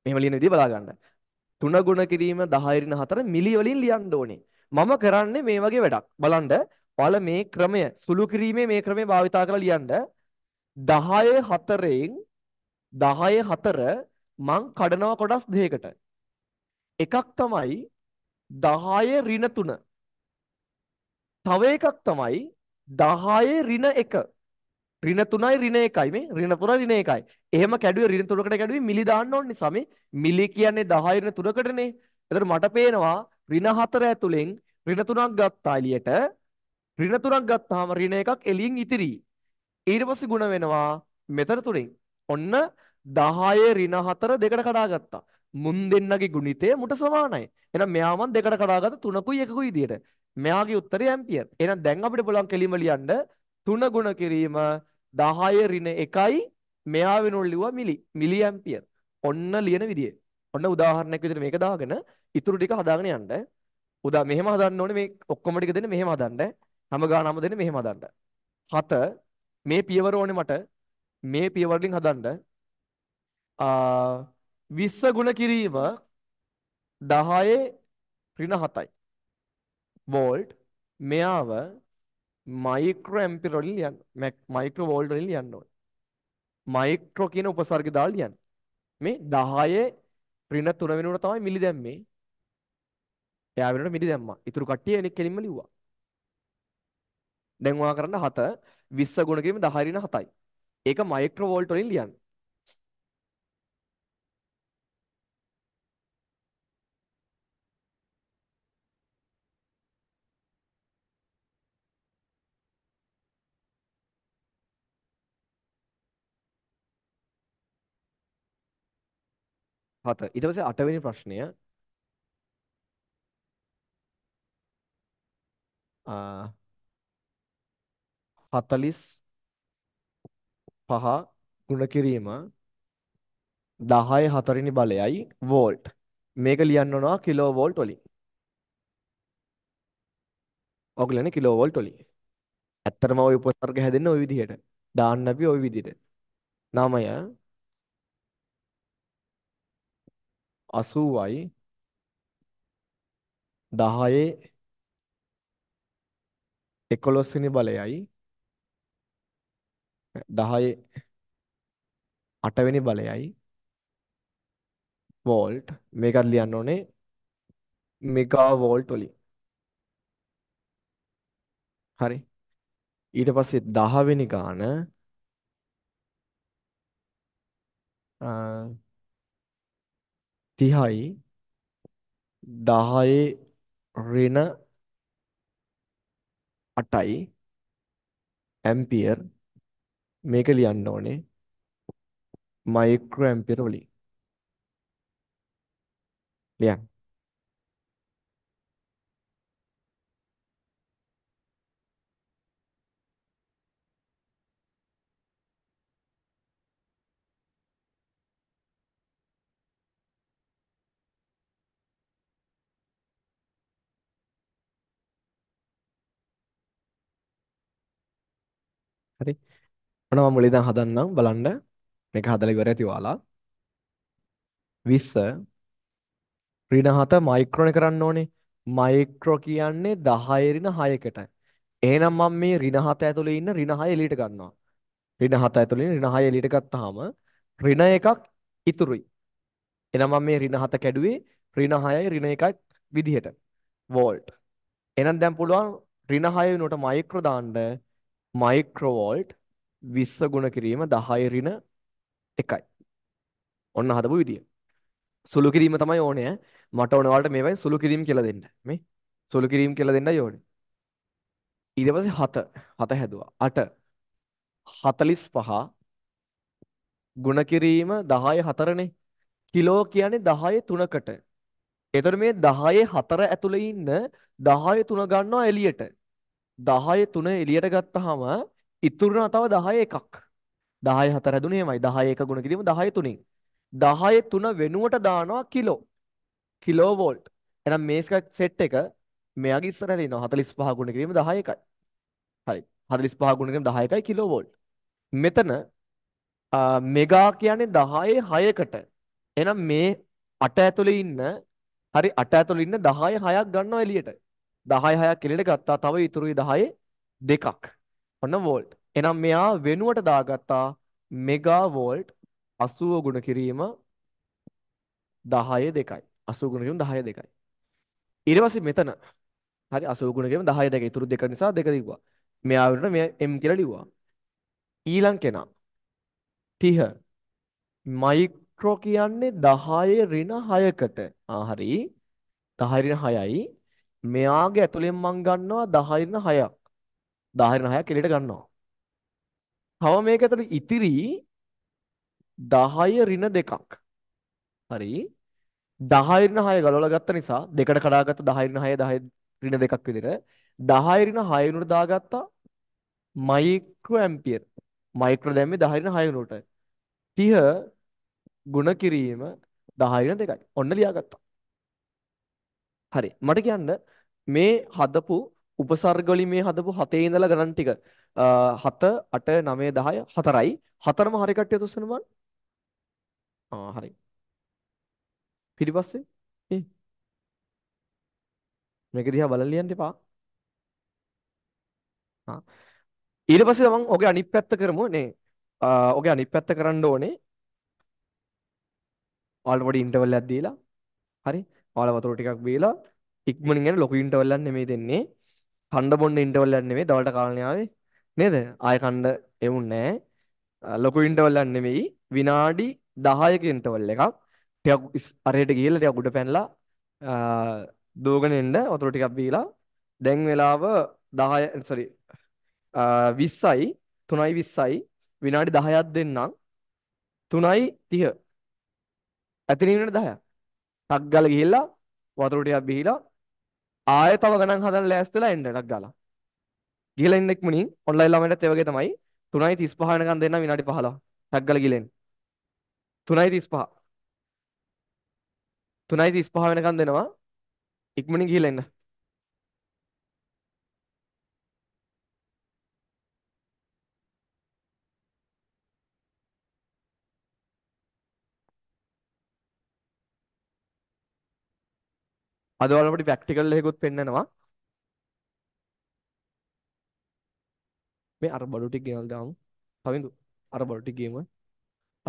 මෙහෙම ලියන විදිය බලා ගන්න. 3 ගුණ කිරීම 10 ඍණ 4 මිලි වලින් ලියන්න ඕනේ. මම කරන්නේ මේ වගේ වැඩක්. බලන්න ඔයාලා මේ ක්‍රමය සුළු කිරීමේ මේ ක්‍රමය භාවිතා කරලා ලියන්න 10 4ෙන් 10 4 මං කඩනවා කොටස් දෙකකට. එකක් තමයි 10 ඍණ 3. තව එකක් තමයි 10 ඍණ 1 ඍණ 3යි ඍණ 1යි මේ ඍණ 3 ඍණ 1යි. එහෙම කැඩුවේ ඍණ 3කට කැඩුවේ මිලි දාන්න ඕන නිසා මේ මිලි කියන්නේ 10 ඍණ 3කටනේ. එතකොට මට පේනවා ඍණ 4 ඇතුලෙන් ඍණ 3ක් ගත්තා එළියට. ඍණ 3ක් ගත්තාම ඍණ 1ක් එළියෙන් ඉතිරි. ඊට පස්සේ ಗುಣ වෙනවා මෙතන තුලින්. ඔන්න 10 ඍණ 4 දෙකට කඩා ගත්තා. මුන් දෙන්නගේ ගුණිතය මුට සමානයි. එහෙනම් මෙයා මන් දෙකට කඩාගත්ත 3කුයි 1කුයි විදියට. මෙයාගේ උත්තරය ඇම්පියර්. එහෙනම් දැන් අපිට පුළුවන් කෙලිම ලියන්න 3 ගුණ කිරීම 10 ඍණ 1යි මෙයා වෙනුවෙන් ලිව්වා මිලි මිලි ඇම්පියර්. ඔන්න ලියන විදිය. ඔන්න උදාහරණයක් විදිහට මේක දාගෙන ඉතුරු ටික හදාගෙන යන්න. උදා මෙහෙම හදන්න ඕනේ මේ ඔක්කොම ටික දෙන්න මෙහෙම හදන්න. හැම ගානම දෙන්න මෙහෙම හදන්න. 7 මේ පියවර ඕනේ මට මේ පියවර වලින් හදන්න. අ 20 ගුණ කිරීම 10 ඍණ 7යි. වෝල්ට් මෙයාව මයික්‍රෝ ඇම්පියර වලින් ලියන්න. මයික්‍රෝ වෝල්ට් වලින් ලියන්න ඕනේ. මයික්‍රෝ කියන උපසර්ගය දාලා ලියන්න. මේ 10 ඍණ 3 වෙනුවට තමයි මිලි දැම්මේ. එයා වෙනුවට මිලි දැම්මා. ඉතුරු කට්ටිය එනෙක් කෙලින්ම ලිව්වා. දැන් ඔයා කරන්න 7 20 ගුණ කිරීම 10 ඍණ 7යි. ඒක මයික්‍රෝ වෝල්ට් වලින් ලියන්න. 7. ඊට පස්සේ 8 වෙනි ප්‍රශ්නය ආ 45 ගුණ කිරීම 10 හතරිනි බලයයි වෝල්ට්. මේක ලියන්න ඕනවා කිලෝ වෝල්ට් වලින්. ඔගලනේ කිලෝ වෝල්ට් වලින්. ඇත්තටම ওই උපසර්ග හැදෙන්නේ ওই විදිහට. දාන්න අපි ওই විදිහට. 9 80යි 10 11 වෙනි බලයයි 10 8 වෙනි බලයයි වෝල්ට් මේකත් ලියන්න ඕනේ මෙගා වෝල්ට් වලින් හරි ඊට පස්සේ 10 වෙනි ගාන 30යි 10ේ ඍණ 8යි ඇම්පියර් මේක ලියන්න ඕනේ මයික්‍රෝ ඇම්පියර් වලින් ලියන්න ඔන්න මම මුලින් දැන් හදන්නම් බලන්න. මේක හදලා ඉවර ඇති ඔයාලා. 20 ඍණ 7 මයික්‍රෝනේ කරන්න ඕනේ. මයික්‍රෝ කියන්නේ 10 ඍණ 6කට. එහෙනම් මම මේ ඍණ 7 ඇතුලේ ඉන්න ඍණ 6 එලීට ගන්නවා. ඍණ 7 ඇතුලේ ඉන්න ඍණ 6 එලීට ගත්තාම ඍණ එකක් ඉතුරුයි. එහෙනම් මම මේ ඍණ 7 කැඩුවේ ඍණ 6යි ඍණ එකක් විදිහට. වෝල්ට්. එහෙනම් දැන් පුළුවන් ඍණ 6 වෙනුවට මයික්‍රෝ දාන්න මයික්‍රෝ වෝල්ට් 20 ගුණ කිරීම 10 ඍණ 1යි. ඔන්න හදපු විදිය. සුළු කිරීම තමයි ඕනේ. මට ඕන වලට මේවයි සුළු කිරීම කියලා දෙන්න. මේ සුළු කිරීම කියලා දෙන්නයි ඕනේ. ඊට පස්සේ 7 7 හැදුවා. 8 45 ගුණ කිරීම 10 4නේ. කිලෝ කියන්නේ 10 3කට. එතකොට මේ 10 4 ඇතුලේ ඉන්න 10 3 ගන්නවා එළියට. 10 3 එළියට ගත්තාම ඉතුරුන තව 10 එකක්. 10 4 හැදුනේ එමයයි. 10 එක ගුණ කිරීම 10 3න්. 10 3 වෙනුවට දානවා කිලෝ. Kilo volt. එහෙනම් මේක සෙට් එක මෙයාගේ ඉස්සරහට එනවා 45 ගුණ කිරීම 10 එකයි. හරි. 45 ගුණ කිරීම 10 එකයි කිලෝ වෝල්ට්. මෙතන මෙගා කියන්නේ 10 6කට. එහෙනම් මේ 8 ඇතුලේ ඉන්න හරි 8 ඇතුලේ ඉන්න 10 6ක් ගන්නවා එළියට. 10 6ක් එළියට ගත්තා. තව ඉතුරුයි 10 දෙකක්. ඔන්න වෝල්ට්. එනම් මෙයා වෙනුවට දාගත්තා මෙගා වෝල්ට් 80 ගුණ කිරීම 10 2යි. 80 ගුණ කිරීම 10 2යි. ඊට පස්සේ මෙතන හරි 80 ගුණ කිරීම 10 2යි. ඉතුරු දෙක නිසා දෙක ලිව්වා. මෙයා වෙනුවට මෙයා M කියලා ලිව්වා. ඊළඟ කෙනා 30 මයික්‍රෝ කියන්නේ 10 ඍණ 6කට. ආ හරි. 10 ඍණ 6යි. මෙයාගේ ඇතුලෙන් මං ගන්නවා 10 ඍණ 6ක්. 10 10ක් එළියට ගන්නවා. තව මේක ඇතුළේ ඉතිරි 10 ඍණ දෙකක්. හරි. 10 ඍණ 6 ගලවලා ගත්ත නිසා දෙකට කඩාගත්ත 10 ඍණ 6 10 ඍණ දෙකක් විදිහට 10 ඍණ 6 උනට දාගත්තා මයික්‍රෝ ඇම්පියර්. මයික්‍රෝ දැම්මේ 10 ඍණ 6 උනට. 30 ගුණ කිරීම 10 ඍණ දෙකයි. ඔන්න ලියාගත්තා. හරි. මට කියන්න මේ හදපු උපසර්ග වලින් මේ හදපු හතේ ඉඳලා ගණන් ටික 7 8 9 10 හතරයි. හතරම හරි කට්ටිය තුස්සන බලන්න. ආ හරි. පිටිපස්සේ නේ. මේක දිහා බලන් ලියන්න එපා. ආ ඊට පස්සේ තමන් ඔගේ අනිත් පැත්ත කරමු නේ. ඔගේ අනිත් පැත්ත කරන්න ඕනේ. ඔයාලට පොඩි ඉන්ටර්වල් එකක් දීලා හරි ඔයාලා වතුර ටිකක් බීලා ඉක්මනින් යන ලොකු ඉන්ටර්වල් එකක් නෙමෙයි දෙන්නේ කණ්ඩ බොන්න ඉන්ටවල් එකක් නෙමෙයි දවල්ට කාලණ්‍යාවේ නේද? ආය කණ්ඩ එමුන් නැහැ. ලොකු ඉන්ටවල් එකක් නෙමෙයි විනාඩි 10ක ඉන්ටවල් එකක්. ටිකක් අරහෙට ගිහලා ටිකක් උඩ පැනලා දෝගෙන එන්න වතුර ටිකක් බීලා දැන් වෙලාව 10 sorry 20යි 3යි 20යි විනාඩි 10ක් දෙන්නම් 3යි 30 ඇතිනීමට 10ක් ටක් ගාලා ගිහිල්ලා වතුර ටිකක් බීලා ආයෙ තව ගණන් හදන්න ලෑස්තිලා එන්න එකක් ගාලා. ගිහලා ඉන්න ඉක්මනින් ඔන්ලයින් ළමයින්ටත් ඒ වගේ තමයි 3:35 වෙනකන් දෙන්න විනාඩි 15. ටැග් ගාලා ගිලෙන්න. 3:35 3:35 වෙනකන් දෙනවා. ඉක්මනින් ගිහලා එන්න. අද ඔයාලට ප්‍රැක්ටිකල් එකකුත් පෙන්නනවා මේ අර බඩු ටික ගෙනල් දාමු. කවින්දු අර බඩු ටික ගේම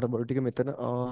අර බඩු ටික මෙතන ආ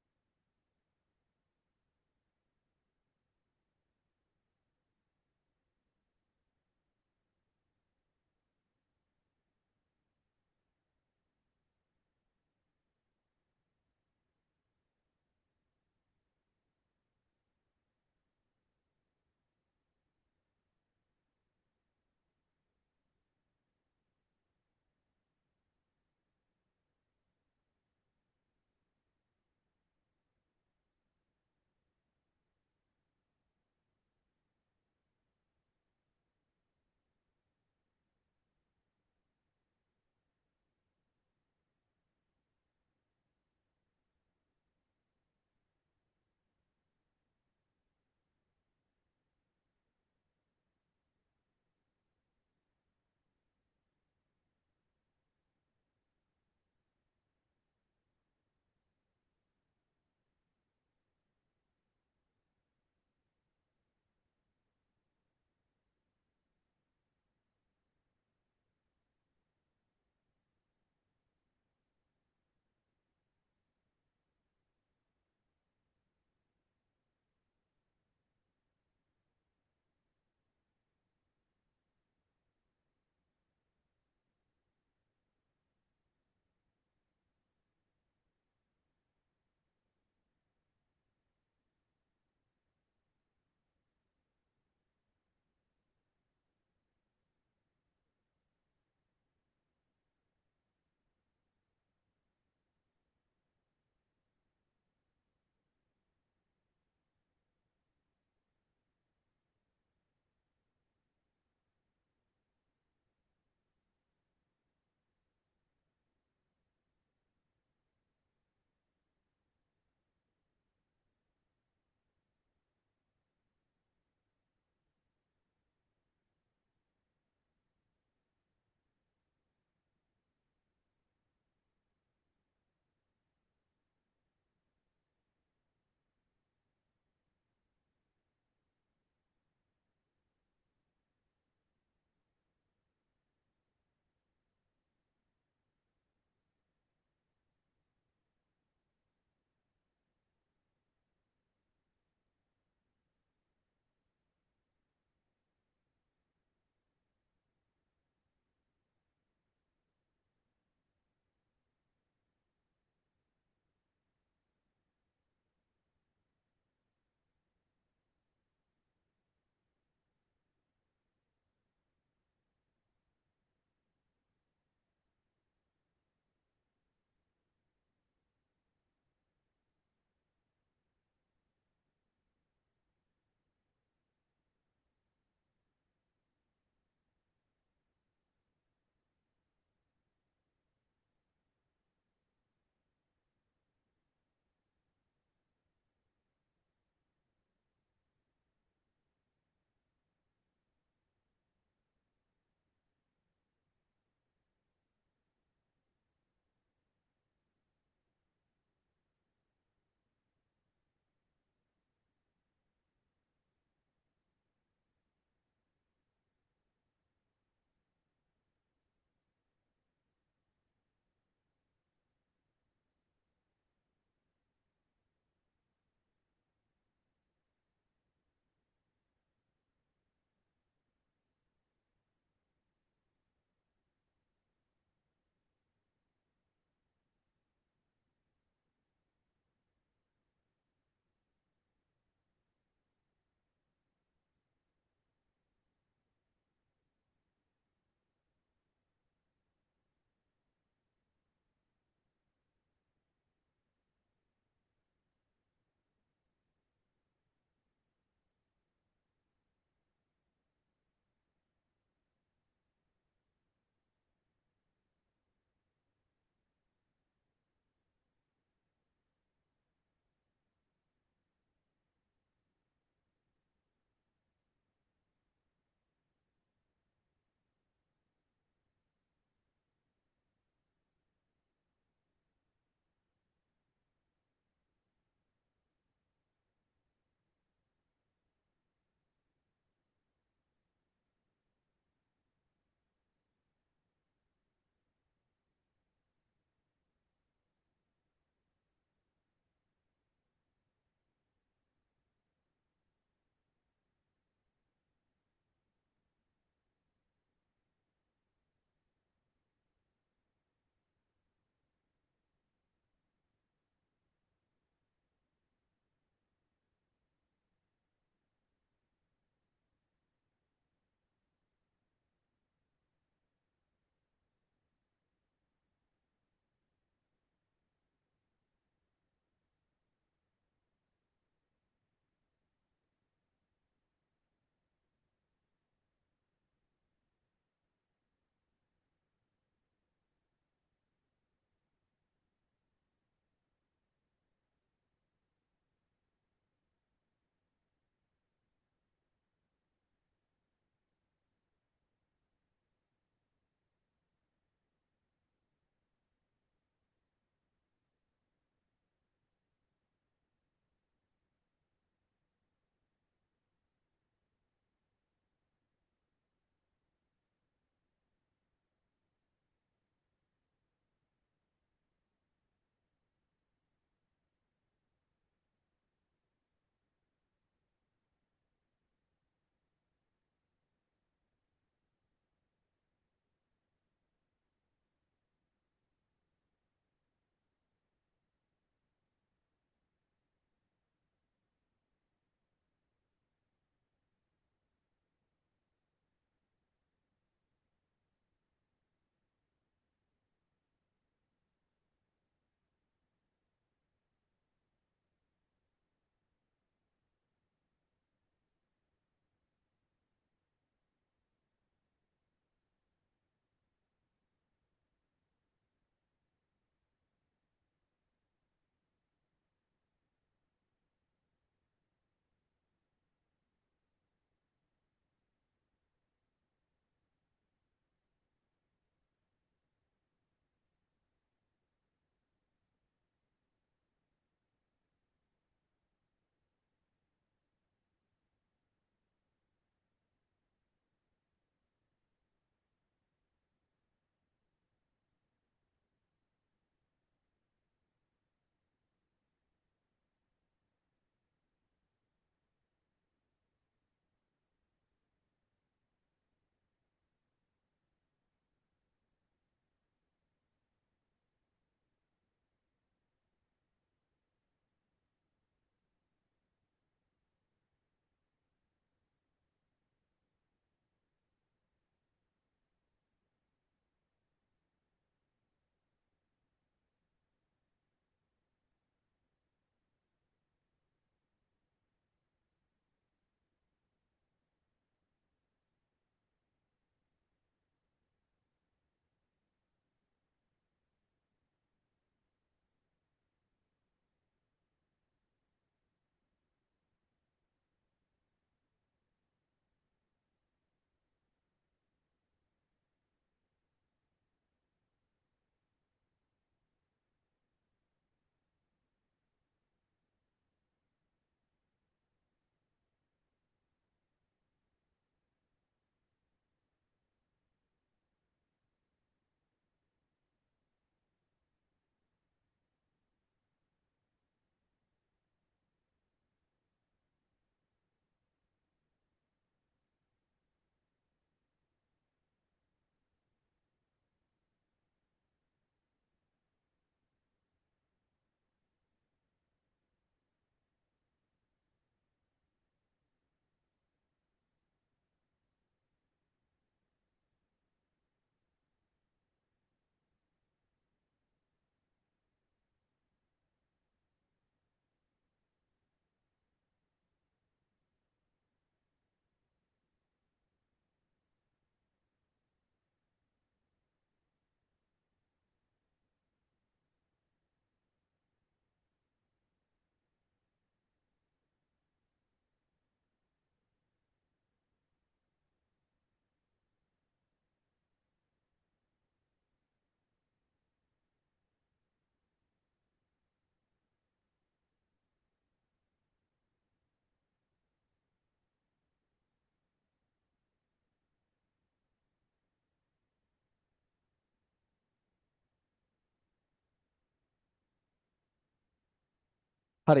හරි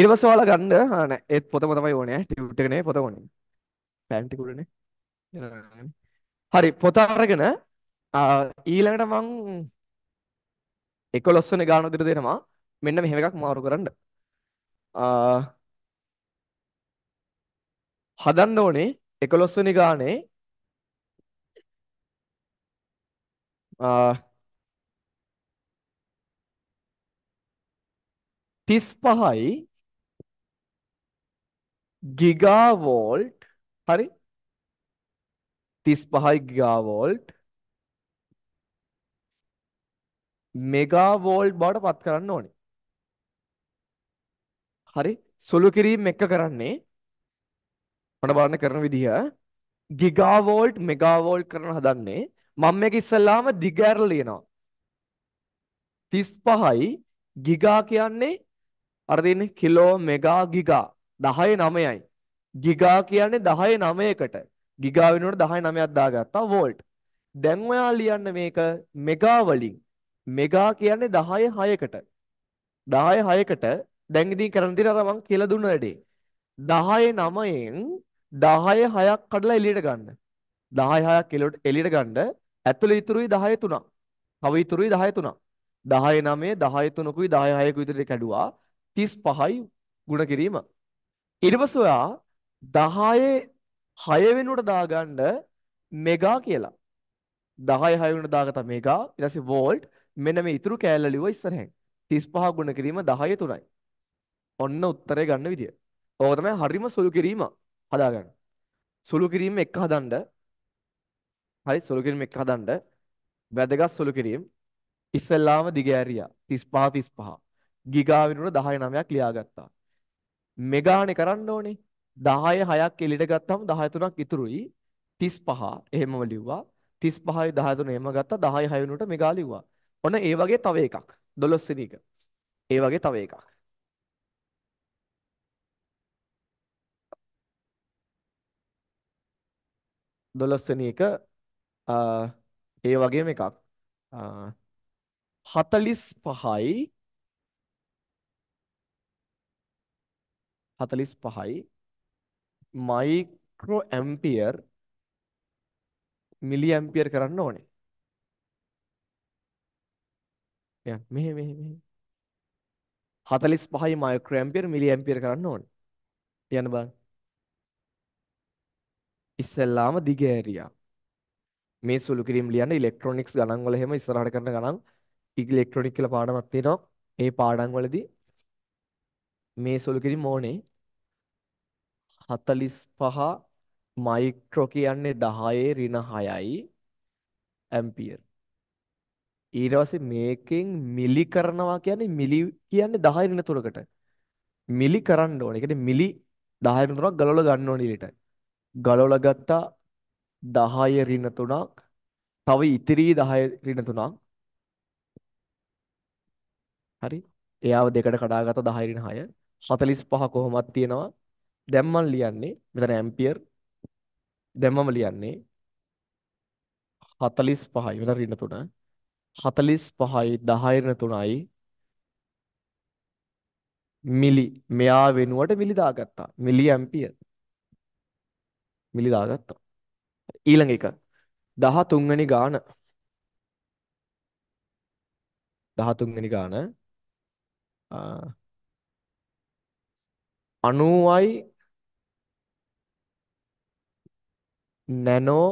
ඉරවස වාලා ගන්න නෑ ඒත් පොතම තමයි ඕනේ ටියුට් එකනේ පොත ඕනේ පෑන්ටි කුඩනේ හරි පොත අරගෙන ඊළඟට මං 11 වෙනි ගාන විතර දෙනවා මෙන්න මෙහෙම එකක් මාරු කරන්න හදන්න ඕනේ 11 වෙනි ගානේ 35යි ගිගාවෝල්ට් හරි 35යි ගිගාවෝල්ට් මෙගාවෝල්ට් බවට පත් කරන්න ඕනේ. හරි සුළු කිරීම එක කරන්නේ මම බලන්න කරන විදිහ ගිගාවෝල්ට් මෙගාවෝල්ට් කරන හදන්නේ මම මේක ඉස්සල්ලාම දිග ඇරලා ලියනවා. 35යි ගිගා කියන්නේ අර තියෙන්නේ කිලෝ මෙගා ගිගා 10 9යි. ගිගා කියන්නේ 10 9කට. ගිගා වෙනකොට 10 9ක් දාගත්තා වෝල්ට්. දැන් ඔයා ලියන්න මේක මෙගා වලින්. මෙගා කියන්නේ 10 6කට. 10 6කට දැන් ඉතින් කරන්න තියෙන අර මං කියලා දුන්න වැඩේ. 10 9ෙන් 10 6ක් කඩලා එළියට ගන්න. 10 6ක් එළියට ගන්න. ඇතුළේ ඉතුරුයි 10 3ක්. තව ඉතුරුයි 10 3ක්. 10 9 10 3කුයි 10 6කුයි විතර කැඩුවා. 35යි ගුණ කිරීම. ඊට පස්සේ ඔයා 10 6 වෙනුවට දාගන්න මෙගා කියලා. 10 6 වෙනුවට දාගත්ත මෙගා ඊට පස්සේ වෝල්ට් මෙන්න මේ ඉතුරු කෑල්ල ලිව්ව ඉස්සරහෙන්. 35 ගුණ කිරීම 10 3යි. ඔන්න උත්තරේ ගන්න විදිය. ඕක තමයි හරිම සුළු කිරීම හදාගන්න. සුළු කිරීම එක හදන්න. හරි සුළු කිරීම එක හදන්න. වැදගත් සුළු කිරීම. ඉස්සෙල්ලාම දිග ඇරියා 35 35. ගිගා වෙනකොට 10 9ක් ලියාගත්තා. මෙගානේ කරන්න ඕනේ. 10 6ක් එළියට ගත්තම 10 3ක් ඉතුරුයි 35. එහෙමම ලිව්වා. 35යි 13 එහෙම ගත්තා 10යි 6 වෙනුවට මෙගා ලිව්වා. ඔන්න ඒ වගේ තව එකක්. 12 වෙනි එක. ඒ වගේ තව එකක්. දොළස්වෙනි එක ඒ වගේම එකක් 45යි 45යි මයික්‍රෝ ඇම්පියර් මිලි ඇම්පියර් කරන්න ඕනේ. යන් මෙහෙ මෙහෙ මෙහෙ 45යි මයික්‍රෝ ඇම්පියර් මිලි ඇම්පියර් කරන්න ඕනේ. තියන්න බලන්න. ඉස්සෙල්ලාම දිග ඇරියා. මේ සුළු කිරීම ලියන්න ඉලෙක්ට්‍රොනික්ස් ගණන් වල එහෙම ඉස්සරහට කරන ගණන් ඉලෙක්ට්‍රොනික් කියලා පාඩමක් තියෙනවා. ඒ පාඩම් වලදී මේ සුළු කිරි මෝනේ 45 මයික්‍රෝ කියන්නේ 10 ඍණ 6යි ඇම්පියර්. ඊට පස්සේ මේකෙන් මිලි කරනවා කියන්නේ මිලි කියන්නේ 10 ඍණ 3කට. මිලි කරන්න ඕනේ. ඒ කියන්නේ මිලි 10 ඍණ 3ක් ගලවලා ගන්න ඕනේ ඊට. ගලවලා ගත්තා 10 ඍණ 3ක්. තව ඉතිරි 10 ඍණ 3ක්. හරි. එයාව දෙකට කඩාගත්තා 10 ඍණ 6. 45 කොහොමත් තියෙනවා. දැන් මම ලියන්නේ මෙතන ඇම්පියර් දැන් මම ලියන්නේ 45යි මෙතන ඍණ 3 45යි 10 ඍණ 3යි මිලි මෙයා වෙනුවට මිලි දාගත්තා මිලි ඇම්පියර් මිලි දාගත්තා ඊළඟ එක 13 වෙනි ගාන 13 වෙනි ගාන 90යි නැනෝ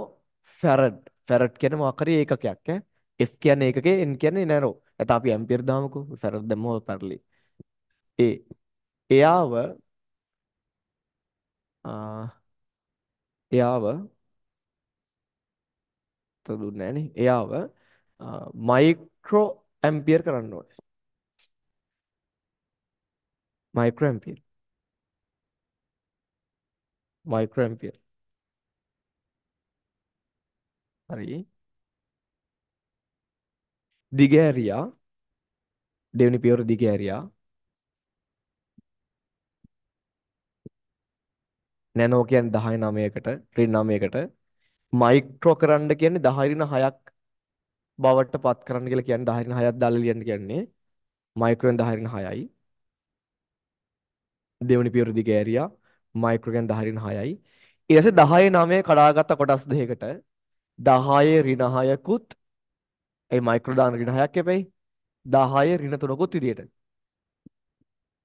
ෆැරඩ් ෆැරඩ් කියන්නේ මොකක් හරි ඒකකයක් ඈ F කියන්නේ ඒකකේ N කියන්නේ නැනෝ නැත්නම් අපි ඇම්පියර් දාමුකෝ ෆැරඩ් දැම්මම පැරලි ඒ එයාව එයාව තදුන්නේ නැනේ එයාව මයික්‍රෝ ඇම්පියර් කරන්න ඕනේ මයික්‍රෝ ඇම්පියර් මයික්‍රෝඇම්පියර්. හරි. දිග ඇරියා දෙවෙනි පියවර දිග ඇරියා. නැනෝ කියන්නේ 10 9කට, ට්‍රින් 9කට. මයික්‍රෝ කරන්න කියන්නේ 10 6ක් බවට පත් කරන්න කියලා කියන්නේ 10 6ක් දාලා ලියන්න කියන්නේ මයික්‍රෝෙන් 10 6යි. දෙවෙනි පියවර දිග ඇරියා. මයික්‍රෝග්‍රෑම් 10 6යි. ඊට පස්සේ 10 9 කඩාගත්ත කොටස් දෙකකට 10 ඍණ 6කුත් ඒ මයික්‍රෝ දාන ඍණ 6ක් එපෙයි. 10 ඍණ 3කුත් විදියට.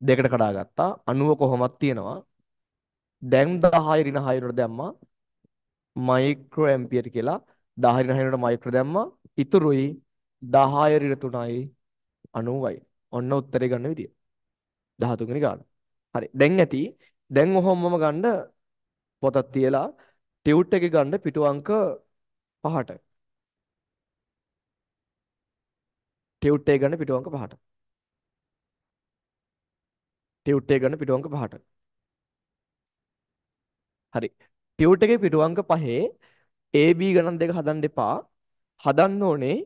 දෙකට කඩාගත්තා. 90 කොහොමද තියෙනවා? දැන් 10 ඍණ 6 වලට දැම්මා මයික්‍රෝ ඇම්පියර් කියලා 10 ඍණ 6 වලට මයික්‍රෝ දැම්මා. ඉතුරුයි 10 ඍණ 3යි 90යි. ඔන්න උත්තරේ ගන්න විදිය. 13 වෙනි ගාන. හරි. දැන් ඇති දැන් ඔහොම මම ගන්න පොතක් තියලා ටියුට් එකේ ගන්න පිටු අංක 5ට. ටියුට් එක ගන්න පිටු අංක 5ට. ටියුට් එක ගන්න පිටු අංක 5ට. හරි. ටියුට් එකේ පිටු අංක 5 AB ගණන් දෙක හදන්න එපා. හදන්න ඕනේ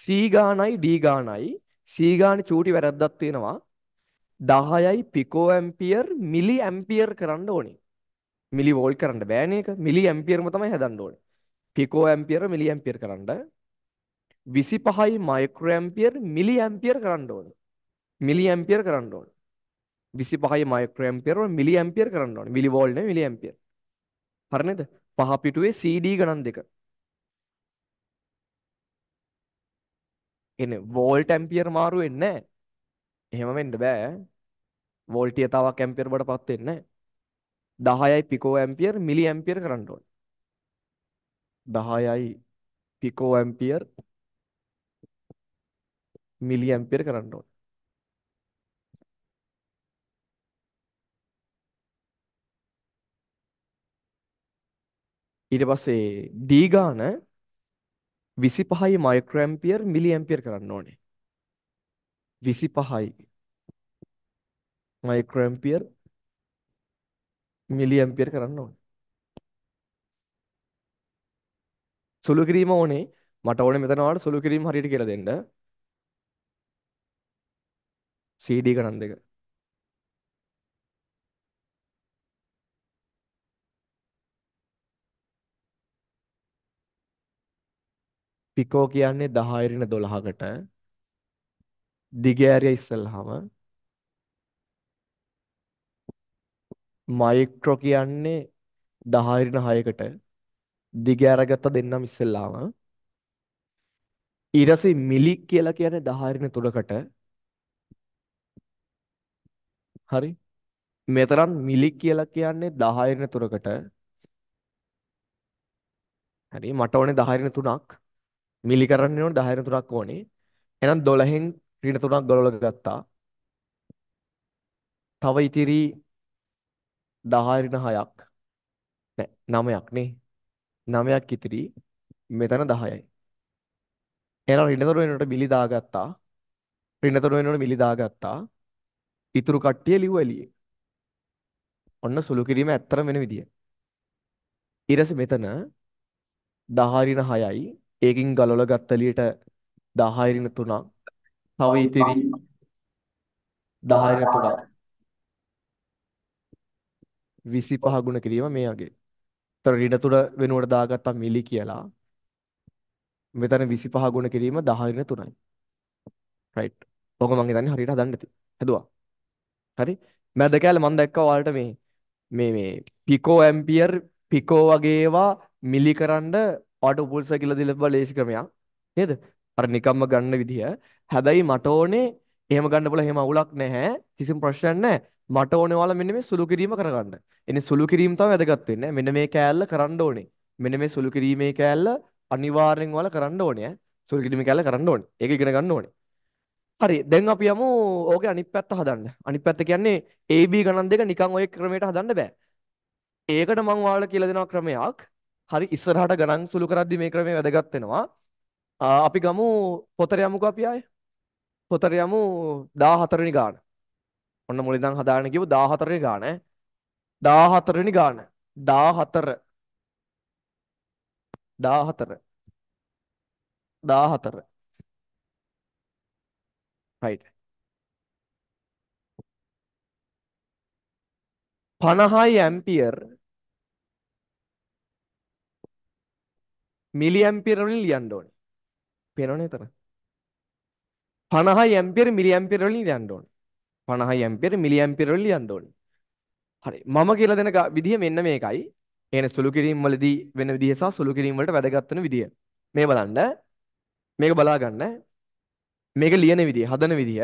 C ගානයි D ගානයි. C ගානේ චූටි වැරද්දක් තියෙනවා. දහයයි පිකෝ ඇම්පියර් මිලි ඇම්පියර් කරන්න ඕනි මිලි වෝල් කරන්න බෑන එක මිලි ඇම්පියර්ම තමයි හැදන්න ඕන පිකෝ ඇම්පියර මිලි ඇම්පියර් කරන්න විසි පහයි මයිකෝ ඇම්පියර් මිලි ඇම්පියර් කරන්න ඕන මිලි ඇම්පියර් කරන්න ඕන විසි පහයි මයිකෝ ඇම්පියර් මිලි ඇම්පියර් කරන්න ඕන මිලි වෝල්න මිලි ඇම්පියර් හරිනේද පහ පිටුවේ CD ගණන් දෙක එනේ වෝල්ට් ඇම්පියර් මාරු වෙන්නේ නැහැ එහෙම වෙන්න බෑ. වෝල්ටිය තවක් ඇම්පියර් බවට පත් වෙන්නේ නැහැ. 10යි පිකෝ ඇම්පියර් මිලි ඇම්පියර් කරන්න ඕනේ. 10යි පිකෝ ඇම්පියර් මිලි ඇම්පියර් කරන්න ඕනේ. ඊට පස්සේ D ගාන 25යි මයික්‍රෝ ඇම්පියර් මිලි ඇම්පියර් කරන්න ඕනේ. 25යි මයික්‍රෝඇම්පියර් මිලිඇම්පියර් කරන්න ඕනේ. සුළු කිරීම ඕනේ. මට ඕනේ මෙතන වල සුළු කිරීම හරියට කියලා දෙන්න. CD ගණන් දෙක. පිකෝ කියන්නේ 10 ඉරින 12කට දිගෑරිය ඉස්සල්හම මයික්‍රෝ කියන්නේ 10 ඉරණ 6කට දිගෑරගත්ත දෙන්නම් ඉස්සල්ලාම ඊරසි මිලි කියලා කියන්නේ 10 ඉරණ 3කට හරි මෙතරම් මිලි කියලා කියන්නේ 10 ඉරණ 3කට හරි මට ඕනේ 10 ඉරණ 3ක් මිලි කරන්න ඕනේ 10 ඉරණ 3ක් ඕනේ එහෙනම් 12න් රීඩ තුනක් ගලවලා ගත්තා. තව ඉතිරි 10 රින 6ක් නෑ 9ක් නේ. 9ක් ඉතිරි මෙතන 10යි. එහෙනම් රිනතර වෙනකොට බිලි දාගත්තා. රිනතර වෙනකොට බිලි දාගත්තා. ඉතුරු කට්ටිය ලිව්ව එළියේ. ඔන්න සුළු කිරීම ඇත්තටම වෙන විදිය. ඊට පස්සේ මෙතන 10 රින 6යි. ඒකින් ගලවලා ගත්ත එළියට 10 රින 3ක් තව ඉතිරි 10 තුනක් 25 ගුණ කිරීම මේ වගේ. ඒතර ඍණ තුන වෙනුවට දාගත්තා මිලි කියලා. මෙතන 25 ගුණ කිරීම 10 ඍණ 3යි. right. ඔක මම හිතන්නේ හරියට හදන්න ඇති. හදුවා. හරි. මැද කැල මම දැක්කා ඔයාලට මේ මේ මේ පිකෝ ඇම්පියර් පිකෝ වගේ ඒවා මිලි කරන්න ඔටෝ පූල්සර් කියලා දීලා තිබ්බා ලේසි ක්‍රමයක්. නේද? අර නිකම්ම ගන්න විදිය. හැබැයි මට ඕනේ එහෙම ගන්න පුළුවන් එහෙම අවුලක් නැහැ. කිසිම ප්‍රශ්නයක් නැහැ. මට ඕනේ ඔයාලා මෙන්න මේ සුළු කිරීම කරගන්න. එනේ සුළු කිරීම තමයි වැදගත් වෙන්නේ. මෙන්න මේ කෑල්ල කරන්න ඕනේ. මෙන්න මේ සුළු කිරීමේ කෑල්ල අනිවාර්යෙන් ඔයාලා කරන්න ඕනේ. සුළු කිරීමේ කෑල්ල කරන්න ඕනේ. ඒක ඉගෙන ගන්න ඕනේ. හරි. දැන් අපි යමු ඕකේ අනිත් පැත්ත හදන්න. අනිත් පැත්ත කියන්නේ AB ගණන් දෙක නිකන් ওই ක්‍රමයට හදන්න බෑ. ඒකට මම ඔයාලට කියලා දෙනවා ක්‍රමයක්. හරි ඉස්සරහට ගණන් සුළු කරද්දි මේ ක්‍රමය වැදගත් වෙනවා. අපි ගමු පොතර යමුකෝ අපි ආයේ. කොතර යමු 14 වෙනි ගාන. ඔන්න මුලින්නම් හදාගෙන ගියමු 14 වෙනි ගාන. 14 වෙනි ගාන. 14 14 14 right 50යි ඇම්පියර් මිලි ඇම්පියර් වලින් ලියන්න ඕනේ. පේනවනේ එතන. 50 ඇම්පියර මිලි ඇම්පියර වලින් යන්න ඕන. 50 ඇම්පියර මිලි ඇම්පියර වලින් යන්න ඕන. හරි. මම කියලා දෙන විදිහ මෙන්න මේකයි. එන සුළු කිරීම් වලදී වෙන විදිහ සහ සුළු කිරීම් වලට වැදගත් වෙන විදිහ. මේ බලන්න. මේක බලා ගන්න. මේක ලියන විදිහ, හදන විදිහ.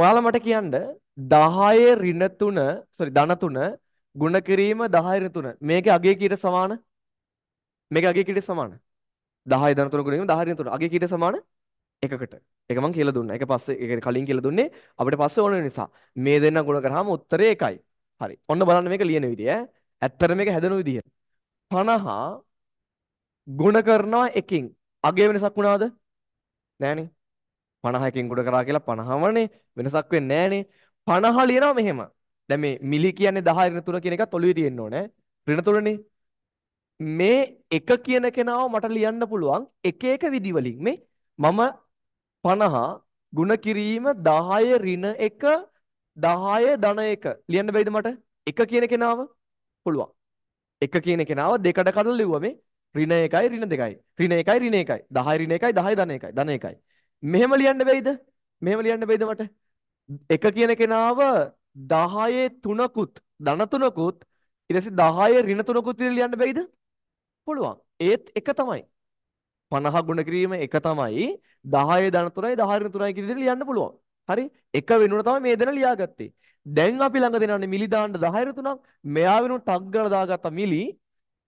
ඔයාලා මට කියන්න 10 ඍණ 3 sorry ධන 3 ගුණ කිරීම 10 ඍණ 3. මේකේ අගය කීයට සමාන? මේකේ අගය කීයට සමාන? 10 ධන 3 ගුණ කිරීම 10 ඍණ 3. අගය කීයට සමාන? 0.5. එකකට ඒක මං කියලා දුන්නා. ඒක පස්සේ ඒක කලින් කියලා දුන්නේ අපිට පස්සේ ඕන නිසා. මේ දෙන්න ගුණ කරාම උත්තරේ එකයි. හරි. ඔන්න බලන්න මේක ලියන විදිය ඈ. ඇත්තට මේක හැදෙන විදිය. 50 ගුණ කරනවා එකකින්. අගේ වෙනසක් වුණාද? නෑනේ. 50 එකකින් ගුණ කරා කියලා 50මනේ වෙනසක් වෙන්නේ නෑනේ. 50 ලියනවා මෙහෙම. දැන් මේ මිලි කියන්නේ 10 ඍණ 3 කියන එකත් ඔළුවේ තියෙන්න ඕනේ. ඍණ 3නේ. මේ එක කියන කෙනාව මට ලියන්න පුළුවන් එක එක විදිවලින් මේ මම 50 ගුණ කිරීම 10 ඍණ 1 10 ධන 1 ලියන්න බැයිද මට? 1 කියන කෙනාව පුළුවන්. 1 කියන කෙනාව දෙකට කඩලා ලිව්වා මේ ඍණ 1යි ඍණ 2යි. ඍණ 1යි ඍණ 1යි. 10 ඍණ 1යි 10 ධන 1යි. ධන 1යි. මෙහෙම ලියන්න බැයිද? මෙහෙම ලියන්න බැයිද මට? 1 කියන කෙනාව 10 තුනකුත් ධන තුනකුත් ඊට පස්සේ 10 ඍණ තුනකුත් ලියන්න බැයිද? පුළුවන්. ඒත් එක තමයි. 50 ගුණ කිරීම එක තමයි 10 ධන 3යි 10 ඍණ 3යි කියන විදිහට ලියන්න පුළුවන්. හරි? එක වෙනුවට තමයි මේ දෙන ලියාගත්තේ. දැන් අපි ළඟ දෙනන්නේ මිලි දාන්න 10 ඍණ 3ක්. මෙයා වෙනුවට ටග් ගාලා දාගත්ත මිලි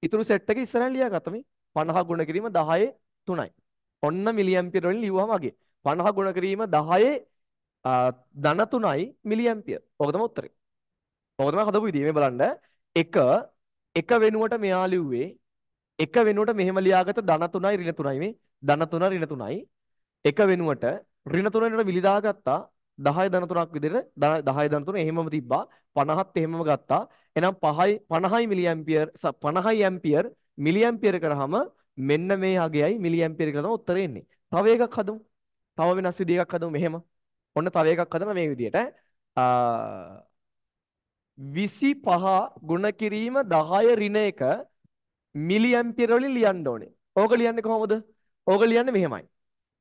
ඉතුරු සෙට් එක ඉස්සරහින් ලියාගත්තා මේ 50 ගුණ කිරීම 10 3යි. ඔන්න මිලි ඇම්පියර් වලින් ලිව්වම වගේ. 50 ගුණ කිරීම 10 ධන 3යි මිලි ඇම්පියර්. ඕක තමයි උත්තරේ. ඕක තමයි හදපු විදිය. මේ බලන්න. එක එක වෙනුවට මෙයා ලිව්වේ එක වෙනුවට මෙහෙම ලියාගත ධන 3යි ඍණ 3යි මේ ධන 3 ඍණ 3යි එක වෙනුවට ඍණ 3 වෙනුවට විලිදාගත්තා 10 ධන 3ක් විදිහට 10 ධන 3 එහෙමම තිබ්බා 50ත් එහෙමම ගත්තා එහෙනම් 5යි 50යි මිලි ඇම්පියර් 50යි ඇම්පියර් මිලි ඇම්පියර් කරාම මෙන්න මේ යගයයි මිලි ඇම්පියර් කියලා තමයි උත්තරේ එන්නේ තව එකක් හදමු තව වෙනස් විදිහක් හදමු මෙහෙම ඔන්න තව එකක් හදන මේ විදිහට විසි පහ ගුණ කිරීම දහය රින එක මිලියම්පියර වලින් ලියන්න ඕනේ. ඕක ලියන්නේ කොහොමද? ඕක ලියන්නේ මෙහෙමයි.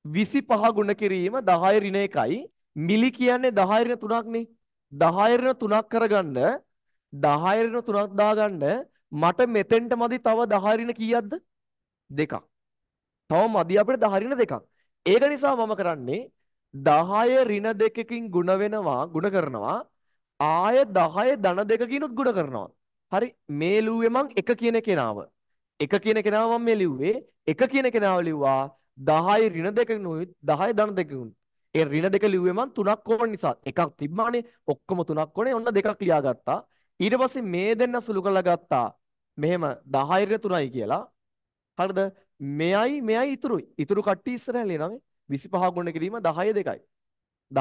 25 ගුණ කිරීම 10 ඍණ 1යි මිලි කියන්නේ 10 ඍණ 3ක් නේ 10 ඍණ 3ක් කරගන්න 10 ඍණ 3ක් දාගන්න මට මෙතෙන්ට මදි තව 10 ඍණ කීයක්ද දෙකක් තව මදි අපිට 10 ඍණ දෙකක් ඒක නිසා මම කරන්නේ 10 ඍණ දෙකකින් ಗುಣ වෙනවා ಗುಣ කරනවා ආය 10 ධන දෙකකිනුත් ಗುಣ කරනවා හරි මේ ලුවේ මං 1 කියන කෙනාව 1 කියන කෙනාව මම මේ ලිව්වේ 1 කියන කෙනාව ලිව්වා 10 ඍණ 2 නුයි 10 ධන 2 නුයි. ඒ ඍණ 2 ලිව්වේ මම 3ක් ඕන නිසා. එකක් තිබ්බානේ ඔක්කොම 3ක් ඕනේ. ඔන්න දෙකක් ලියාගත්තා. ඊට පස්සේ මේ දෙන්න සුළු කරලා ගත්තා. මෙහෙම 10 ඍණ 3යි කියලා. හරිද? මෙයයි මෙයයි ඉතුරුයි. ඉතුරු කට්ටිය ඉස්සරහ ලියනවා 25 ගුණ කිරීම 10 2යි.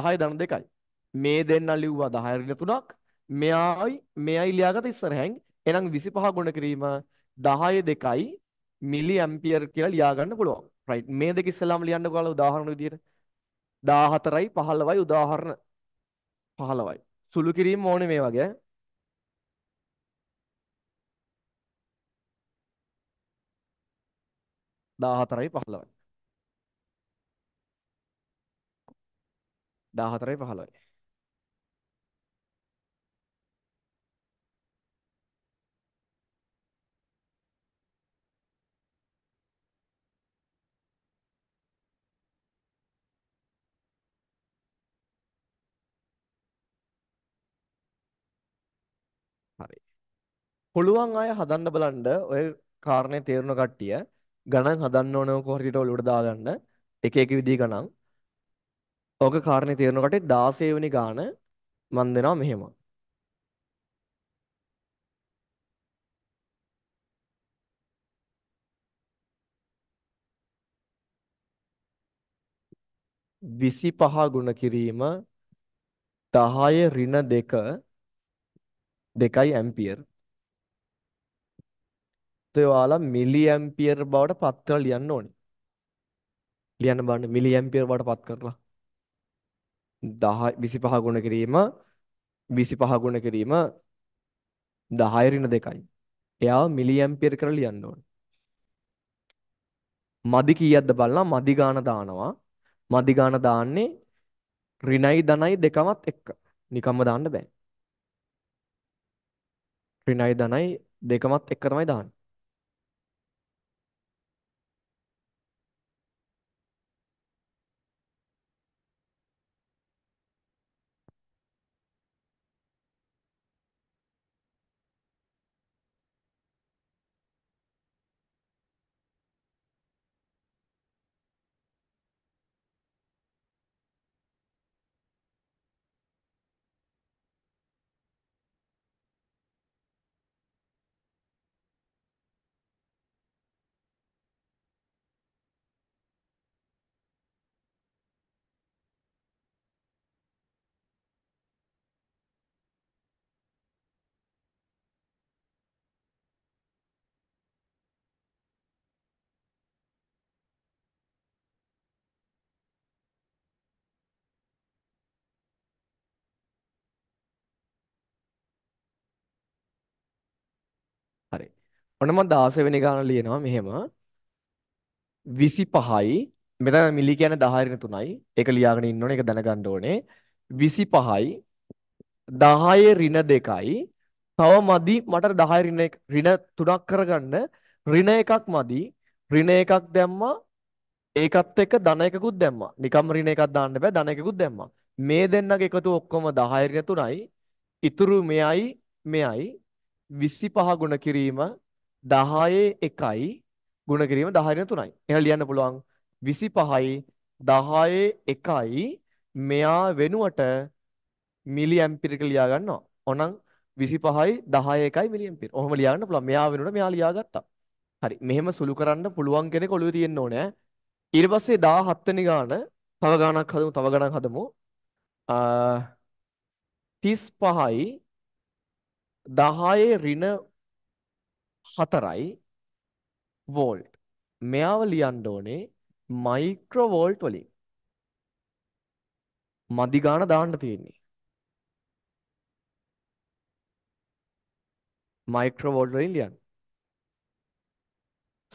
10 ධන 2යි. මේ දෙන්න ලිව්වා 10 ඍණ 3ක්. මෙයයි මෙයයි ලියාගත්ත ඉස්සරහෙන්. එහෙනම් 25 ගුණ කිරීම 10 10 2යි මිලි ඇම්පියර් කියලා ලියා ගන්න පුළුවන්. right මේ දෙක ඉස්සෙල්ලාම ලියන්නකෝ ඔයාලා උදාහරණ විදියට. 14යි 15යි උදාහරණ 15යි. සුළු කිරීම ඕනේ මේ වගේ. දාහතරයි පහළවයි. දාහතරයි පහළවයි. පුළුවන් අය හදන්න බලන්න ඔය කාරණේ තේරුණ කට්ටිය ගණන් හදන්න ඕන කොහරිට ඔලුවට දාගන්න එක එක විදිහ ගණන්. ඔක කාරණේ තේරුණ කට්ටිය 16 වෙනි ගාන මන් දෙනවා මෙහෙම. විසි පහ ගුණ කිරීම දහය රින දෙක දෙකයි ඇම්පියර් තත්ත්වය ඔයාලා මිලි ඇම්පියර් බවට පත් කරලා ලියන්න ඕනේ. ලියන්න බලන්න මිලි ඇම්පියර් බවට පත් කරලා 10 25 ගුණ කිරීම 25 ගුණ කිරීම 10 ඍණ 2යි. එයාව මිලි ඇම්පියර් කරලා ලියන්න ඕනේ. මදි කීයක්ද බලලා මදි ගාන දානවා. මදි ගාන දාන්නේ ඍණයි ධනයි දෙකමත් එක්ක. නිකම්ම දාන්න බෑ. ඍණයි ධනයි දෙකමත් එක්ක තමයි දාන්නේ. ඔන්න මම 16 වෙනි ගාන ලියනවා මෙහෙම 25යි මෙතන මිලි කියන්නේ 10 න් 3යි ඒක ලියාගෙන ඉන්න ඕනේ ඒක දැනගන්න ඕනේ 25යි 10 ඍණ 2යි තව මදි මට 10 ඍණ ඍණ 3ක් කරගන්න ඍණ එකක් මදි ඍණ එකක් දැම්මා ඒකත් එක්ක ධන එකකුත් දැම්මා නිකම් ඍණ එකක් දාන්න බෑ ධන එකකුත් දැම්මා මේ දෙන්නගේ එකතු ඔක්කොම 10 ඍණ 3යි ඉතුරු මෙයයි මෙයයි 25 ගුණ කිරීම 10ේ 1යි ගුණ කිරීම 10 3යි. එහෙනම් ලියන්න පුළුවන් 25යි 10ේ 1යි මෙයා වෙනුවට මිලි ඇම්පිරික ලියා ගන්නවා. ඕනම් 25යි 10යි 1යි මිලි ඇම්පියර්. ඔහොම ලියා ගන්න පුළුවන්. මෙයා වෙනුවට මෙයා ලියා ගත්තා. හරි. මෙහෙම සුළු කරන්න පුළුවන් කෙනෙක් ඔළුවේ තියෙන්න ඕනේ. ඊට පස්සේ 17 වෙනි ගාන තව ගාණක් හදමු තව ගාණක් හදමු. අ 35යි 10ේ ඍණ 4යි වෝල්ට්. මෙයාව ලියන්න ඕනේ මයික්‍රෝ වෝල්ට් වලින්. මදි ගාන දාන්න තියෙන්නේ. මයික්‍රෝ වෝල්ට් වලින් ලියන්න.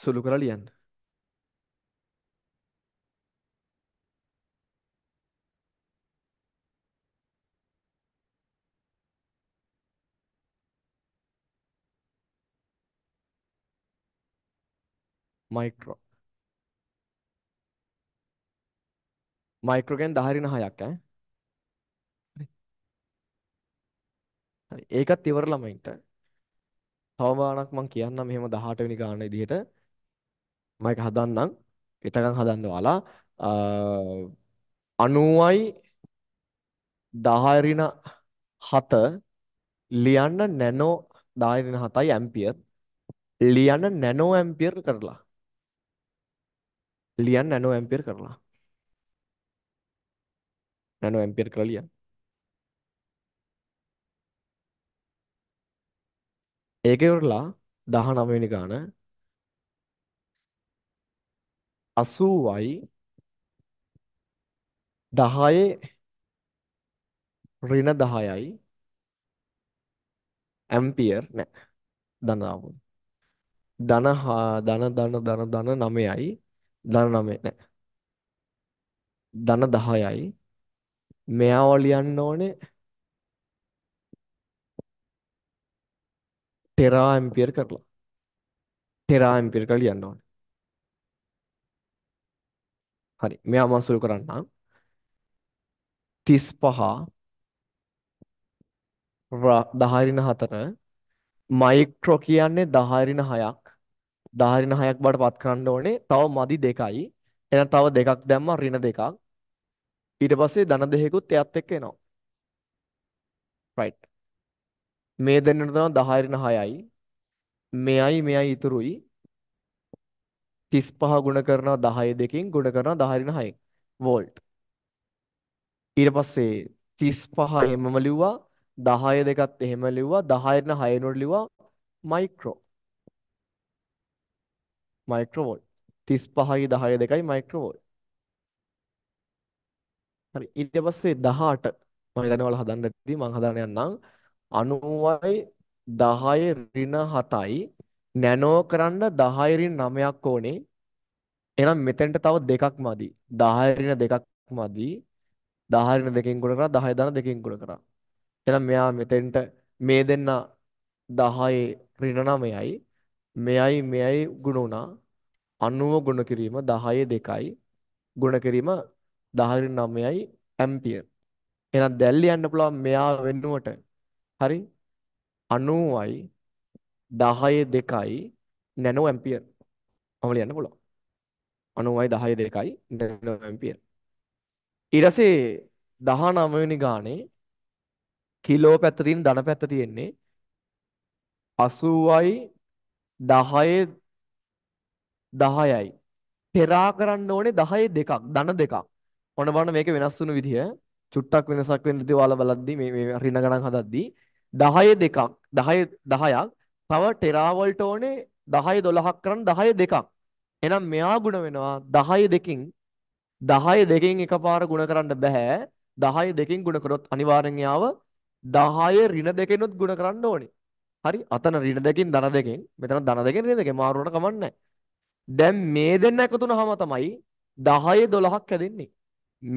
සුළු කරලා ලියන්න. මයික්‍රෝ මයික්‍රෝ කියන්නේ 10 රින 6ක් ඈ හරි ඒකත් ඉවර ළමයින්ට තව ගාණක් මම කියන්නම් මෙහෙම 18 වෙනි ගාන විදිහට මම ඒක හදන්නම් එතකන් හදන්න ඔයාලා 90යි 10 ඍණ 7 ලියන්න නැනෝ 10 ඍණ 7යි ඇම්පියර් ලියන්න නැනෝ ඇම්පියර් කරලා ලියන් නැනෝ ඇම්පියර් කරලා නැනෝ ඇම්පියර් කරලා ලියන්න ඒක ඉවරලා 19 වෙනි ගාන 80යි 10 ඍණ 10යි ඇම්පියර් නෑ ධන ධන ධන ධන ධන 9යි ධන 9 නෑ. ධන 10යි. මෙයාව ලියන්න ඕනේ ටෙරා ඇම්පියර් කරලා. ටෙරා ඇම්පියර් කරලා ලියන්න ඕනේ. හරි. මෙයා මම සුළු කරන්නම්. 35 10 4 මයික්‍රෝ කියන්නේ 10 6ක් 10 රින 6ක් බවට පත් කරන්න ඕනේ. තව මදි දෙකයි. එහෙනම් තව දෙකක් දැම්මා රින දෙකක්. ඊට පස්සේ ධන දෙකකුත් එයත් එක්ක එනවා. right. මේ දෙන්නට තමයි 10 රින 6යි. මෙයයි මෙයයි ඉතුරුයි. 35 ගුණ කරනවා 10 දෙකෙන් ගුණ කරනවා 10 රින 6ෙන්. volt. ඊට පස්සේ 35 එමම ලිව්වා 10 දෙකත් එහෙම ලිව්වා 10 රින 6 වෙනුවට ලිව්වා මයික්‍රෝ මයික්‍රෝවෝල්ට් 35යි 10යි 2යි මයික්‍රෝවෝල්ට් හරි ඊට පස්සේ 18 මම හිතන්නේ ඔයාලා හදන්න ඇති මම හදාගෙන යන්නම් 90යි 10යි ඍණ 7යි නැනෝ කරන්න 10 ඍණ 9ක් ඕනේ එහෙනම් මෙතෙන්ට තව දෙකක් මදි 10 ඍණ දෙකක් මදි 10 ඍණ දෙකෙන් ගුණ කරා 10 දන දෙකෙන් ගුණ කරා එහෙනම් මෙයා මෙතෙන්ට මේ දෙන්න 10 ඍණ 9යි මෙයයි මෙයයි ගුණ වුණා 90 ගුණ කිරීම 10 2යි ගුණ කිරීම 19යි ඇම්පියර් එහෙනම් දැල්ලි යන්න පුළුවන් මෙයා වෙනුවට හරි 90යි 10 2යි නැනෝ ඇම්පියර් මම ලියන්න පුළුවන් 90යි 10 2යි නැනෝ ඇම්පියර් ඊට පස්සේ 19 වෙනි ගානේ කිලෝ පැත්ත තියෙන ධන පැත්ත තියෙන්නේ 80යි 10 10යි. තෙරා කරන්න ඕනේ 10 දෙකක්, ධන දෙකක්. ඔන්න බලන්න මේක වෙනස් වුණු විදිය. චුට්ටක් වෙනසක් වෙන්න ඉතින් ඔයාලා බලද්දි මේ මේ ඍණ ගණන් හදද්දි 10 දෙකක්, 10 10ක් තව ටෙරා වලට ඕනේ 10 12ක් කරන්න 10 දෙකක්. එහෙනම් මෙයා ගුණ වෙනවා 10 දෙකෙන් 10 දෙකෙන් එකපාර ගුණ කරන්න බෑ. 10 දෙකෙන් ගුණ කරොත් අනිවාර්යෙන් යාව 10 ඍණ දෙකෙනුත් ගුණ කරන්න ඕනේ. හරි අතන ඍණ දෙකෙන් ධන දෙකෙන් මෙතන ධන දෙකෙන් ඍණ දෙකෙන් මාරු වුණාට කමන්නේ දැන් මේ දෙන්න එකතු වුණාම තමයි 10 12ක් හැදෙන්නේ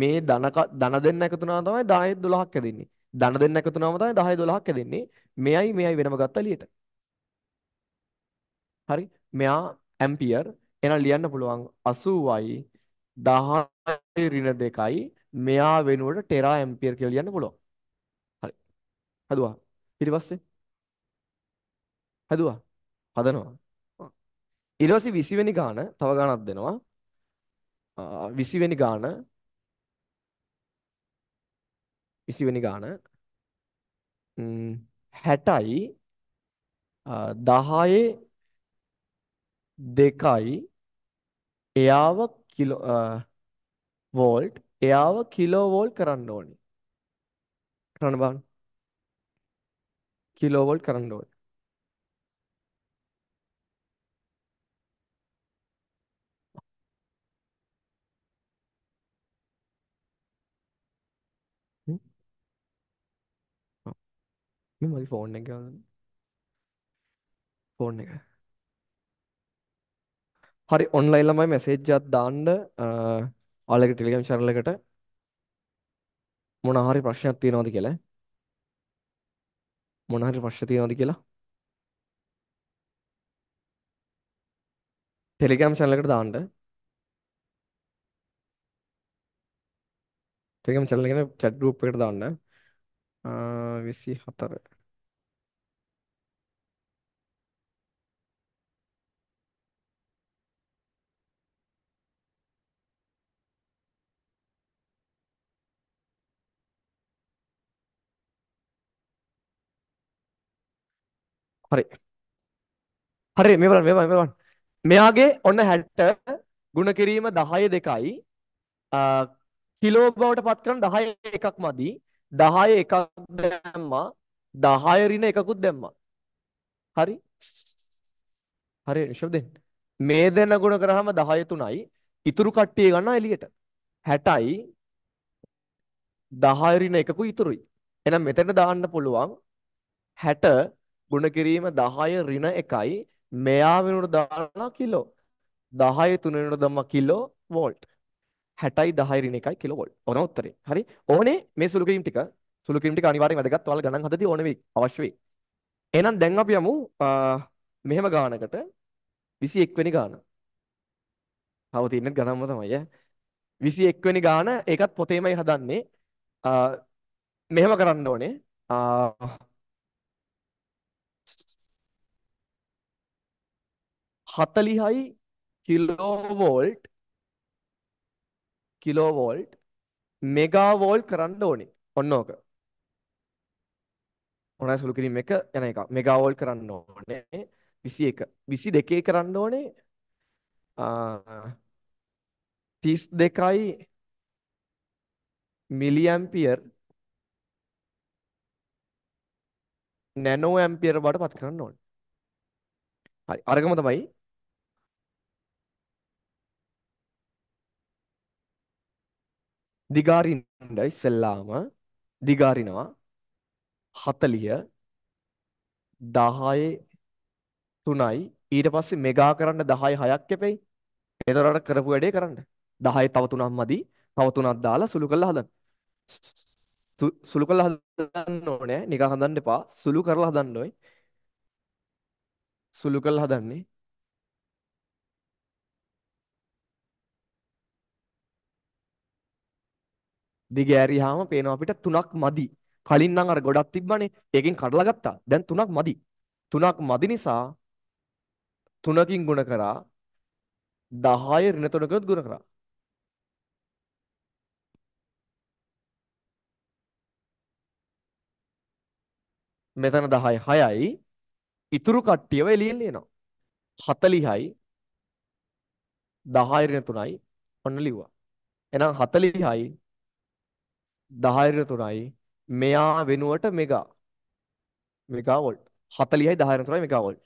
මේ ධන ධන දෙන්න එකතු වුණාම තමයි 10 12ක් හැදෙන්නේ ධන දෙන්න එකතු වුණාම තමයි 10 12ක් හැදෙන්නේ මෙයයි මෙයයි වෙනම ගත්තා ලියට හරි මෙයා ඇම්පියර් එහෙනම් ලියන්න පුළුවන් 80යි 10 ඍණ දෙකයි මෙයා වෙනුවට ටෙරා ඇම්පියර් කියලා ලියන්න පුළුවන් හරි හදුවා ඊට පස්සේ හැදුවා. හදනවා. ඊට පස්සේ 20 වෙනි ගාන තව ගානක් දෙනවා. 20 වෙනි ගාන 20 වෙනි ගාන 60යි 10යි 2යි එයාව කිලෝ වෝල්ට් එයාව කිලෝ වෝල්ට් කරන්න ඕනේ. කරන්න බලන්න. කිලෝ වෝල්ට් කරන්න ඕනේ. මේ මගේ ෆෝන් එක ෆෝන් එක හරි ඔන්ලයින් ළමයි මැසේජ් එකක් දාන්න ඔයාලගේ ටෙලිග්‍රෑම් channel එකට මොන හරි ප්‍රශ්නයක් තියෙනවද කියලා මොන හරි ප්‍රශ්න තියෙනවද කියලා ටෙලිග්‍රෑම් channel එකට දාන්න ටෙලිග්‍රෑම් channel එකේ chat group එකට දාන්න විසි හතර හරි හරි මේ බලන්න මේ බලන්න මේ බලන්න මෙයාගේ ඔන්න 60 ගුණ කිරීම 10 දෙකයි කිලෝ බවට පත් කරන 10 එකක් මදි 10 එකක් දැම්මා 10 රින එකකුත් දැම්මා හරි හරි නිෂබ් දෙන්න මේ දෙන ගුණ කරාම 10 3යි ඉතුරු කට්ටිය ගන්න එළියට 60යි 10 රින එකකුයි ඉතුරුයි එහෙනම් මෙතන දාන්න පුළුවන් 60 ගුණ කිරීම 10 රින එකයි මෙයා වෙනුවට දානවා කිලෝ 10 3 වෙනුවට දානවා කිලෝ වෝල්ට් 60යි 10යි ඍණ 1යි කිලෝවෝල්ට්. ඕන උත්තරේ. හරි. ඕනේ මේ සුළු ක්‍රීම් ටික. සුළු ක්‍රීම් ටික අනිවාර්යෙන් වැදගත්. ඔයාලා ගණන් හදදී ඕන වෙයි. අවශ්‍ය වෙයි. එහෙනම් දැන් අපි යමු මෙහෙම ගානකට 21 වෙනි ගාන. තව තියෙන්නේ ගණන්ම තමයි ඈ. 21 වෙනි ගාන ඒකත් පොතේමයි හදන්නේ. මෙහෙම කරන්න ඕනේ. හතලිහයි කිලෝවෝල්ට් කිලෝවෝල්ට් මෙගාවෝල්ට් කරන්න ඕනේ. ඔන්න ඕක. ඔනයි සුළු කිරීම එක යන එක. මෙගාවෝල්ට් කරන්න ඕනේ 21. 22 කරන්න ඕනේ 32යි මිලියම්පියර් නැනෝ ඇම්පියර් බවට පත් කරන්න ඕනේ. හරි. අරගම තමයි දිගාරින්න ඉස්සෙල්ලාම දිගාරිනවා 40 10 3යි ඊට පස්සේ මෙගා කරන්න 10 6ක් කැපෙයි. ඒතරට කරපු වැඩේ කරන්න. 10 තව 3ක් මදි. තව 3ක් දාලා සුළු කරලා හදන්න. සුළු කරලා හදන්න ඕනේ. නිකන් හදන්න එපා. සුළු කරලා හදන්න ඕයි. සුළු කරලා හදන්නේ. දිගෑරියාම පේනවා අපිට තුනක් මදි. කලින් නම් අර ගොඩක් තිබ්බනේ. ඒකෙන් කඩලා ගත්තා. දැන් තුනක් මදි. තුනක් මදි නිසා තුනකින් ගුණ කරා 10 ඍණ තුනකට ගුණ කරා. මෙතන 10 6යි ඉතුරු කට්ටියව එළියෙන් ලියනවා 40යි 10 ඍණ 3යි ඔන්න ලිව්වා එහෙනම් 40යි 10 3යි මෙයා වෙනුවට මෙගා මෙගා වෝල්ට් 40යි 10 3යි මෙගා වෝල්ට්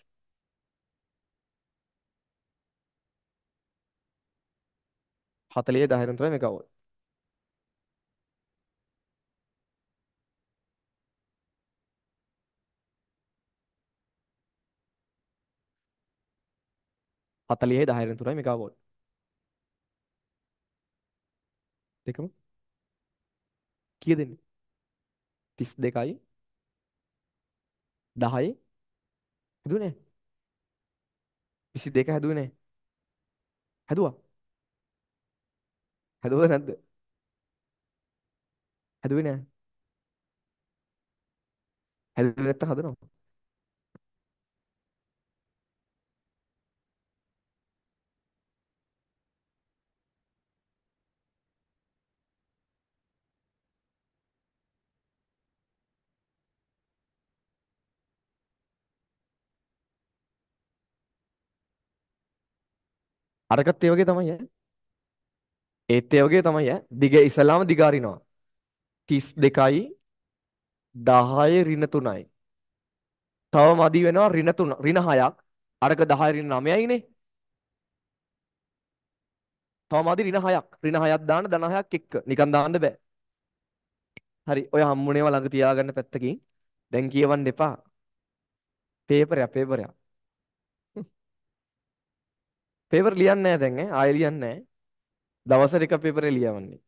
හතලිය දහන තුරයි මේකවල් හතලිය දහන තුරයි මේකවල් දෙකම කීයද එන්නේ 32යි 10යි හැදුවේ නෑ 22 හැදුවේ නෑ හැදුවා හැදුවද නැද්ද හැදුවේ නෑ හැදුවේ නැත්තම් හදනවා අරකත් ඒ වගේ තමයි ඈ. ඒත් ඒ වගේ තමයි ඈ. දිග ඉස්සලාම දිග අරිනවා. 32යි 10 ඍණ 3යි. තව මදි වෙනවා ඍණ 3 ඍණ 6ක්. අරක 10 ඍණ 9යිනේ. තව මදි ඍණ 6ක්. ඍණ 6ක් දාන්න ධන 6ක් එක්ක. නිකන් දාන්න බෑ. හරි. ඔය හම්මුණේව ළඟ තියාගන්න පැත්තකින්. දැන් කියවන්න එපා. පේපරයක් පේපරයක්. පේපර් ලියන්නේ නැහැ දැන් ඈ ආයෙ ලියන්නේ නැහැ. දවසට එක පේපරේ ලියවන්නේ.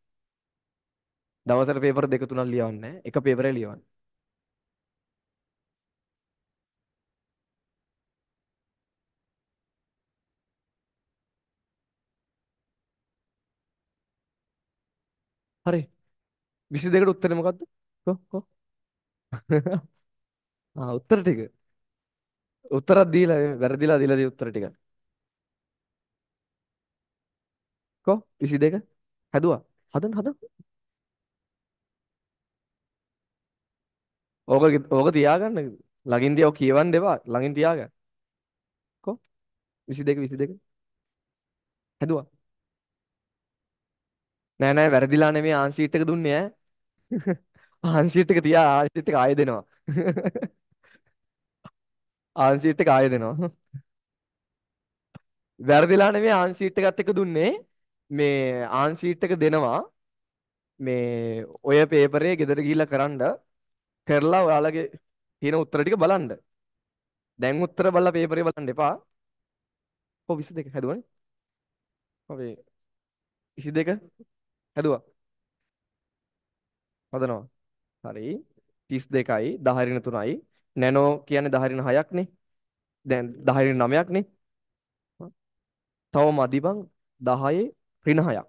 දවසට පේපර් දෙක තුනක් ලියවන්නේ නැහැ. එක පේපරේ ලියවන්නේ. හරි. 22ට උත්තරේ මොකද්ද? කො කො. ආ උත්තර ටික. උත්තරක් දීලා වැරදිලා දීලා දී උත්තර ටික. කො 22 හැදුවා. හදන්න හදන්න. ඕක ඕක තියාගන්න. ළඟින් තියව කියවන්න එපා. ළඟින් තියාගන්න. කො 22 22 හැදුවා. නෑ නෑ වැරදිලා නෙමෙයි ආන්සීට් එක දුන්නේ ඈ. ආන්සීට් එක තියා ආන්සීට් එක ආයෙ දෙනවා. ආන්සීට් එක ආයෙ දෙනවා. වැරදිලා නෙමෙයි ආන්සීට් එකත් එක දුන්නේ. මේ ආන්ශීට් එක දෙනවා මේ ඔය පේපරේ ගෙදර ගිහිල්ලා කරන්න කරලා ඔයාලගේ තියෙන උත්තර ටික බලන්න. දැන් උත්තර බලලා පේපරේ බලන්න එපා. ඔව් 22 හැදුවනේ. අපේ 22 හැදුවා. හදනවා. හරි. 32යි 10 3යි නැනෝ කියන්නේ 10 6ක් නේ. දැන් 10 9ක් නේ. තව මදි බං 10 ඍණ 6ක්.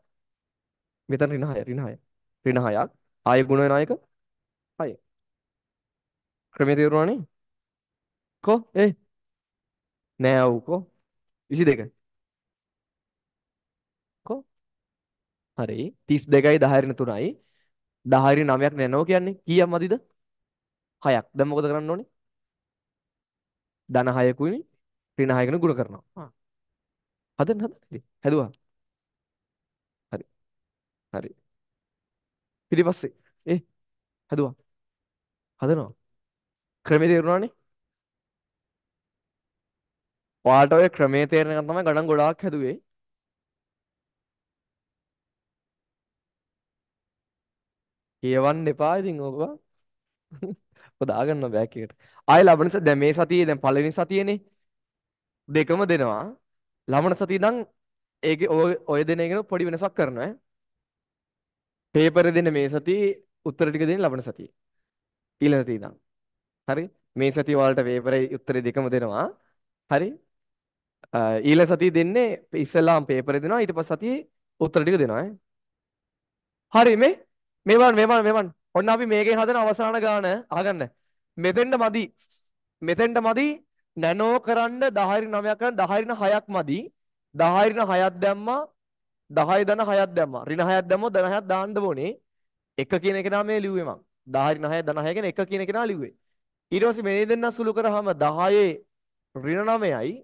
මෙතන ඍණ 6 ඍණ 6 ඍණ 6ක්. ආයෙ ගුණ වෙන අයක 6. ක්‍රමයේ තේරුණානේ? කො ඒ නෑ අවු කො 22. කො හරි 32යි 10යි 3යි 10යි 9ක් නැනෝ කියන්නේ කීයක් මදිද? 6ක්. දැන් මොකද කරන්න ඕනේ? ධන 6 කුයිනේ ඍණ 6 කෙනෙක් ගුණ කරනවා. හදන්න හදන්න ඉතින්. හැදුවා. හරි. පිටිපස්සේ. ඒ හැදුවා. හදනවා. ක්‍රමේ තේරුණානේ. ඔයාලට ඔය ක්‍රමේ තේරෙනකන් තමයි ගණන් ගොඩාක් හැදුවේ. කියවන්න එපා ඉතින් ඕක බා. ඔය දාගන්න බෑක් එකට. ආයෙ ලබන සතිය දැන් මේ සතියේ දැන් පළවෙනි සතියේනේ. දෙකම දෙනවා. ලබන සතිය නම් ඒකේ ඔය දෙන එකන පොඩි වෙනසක් කරනවා. පේපර් දෙන්න මේ සතියේ උත්තර ටික දෙන්න ලබන සතියේ. ඊළඟ සතියේ ඉඳන්. හරි? මේ සතිය වලට පේපරේ උත්තරේ දෙකම දෙනවා. හරි? ඊළඟ සතියේ දෙන්නේ ඉස්සලාම් පේපරේ දෙනවා ඊට පස්සේ සතියේ උත්තර ටික දෙනවා ඈ. හරි මේ මේවන් මේවන් මේවන් ඔන්න අපි මේකෙන් හදන අවසාන ගාන අහගන්න මෙතෙන්ට මදි මෙතෙන්ට මදි නැනෝ කරන්න 10 9ක් කරන්න 10 6ක් මදි 10 6ක් දැම්මා 10 දන 6ක් දැම්මා. ඍණ 6ක් දැම්මොත් දන 6ක් දාන්න ඕනේ. 1 කියන එක නම මේ ලිව්වේ මං. 10 ඍණ 6 දන 6 කියන 1 කියන එක නා ලිව්වේ. ඊට පස්සේ මේ දෙන්න සුළු කරාම 10 ඍණ 9යි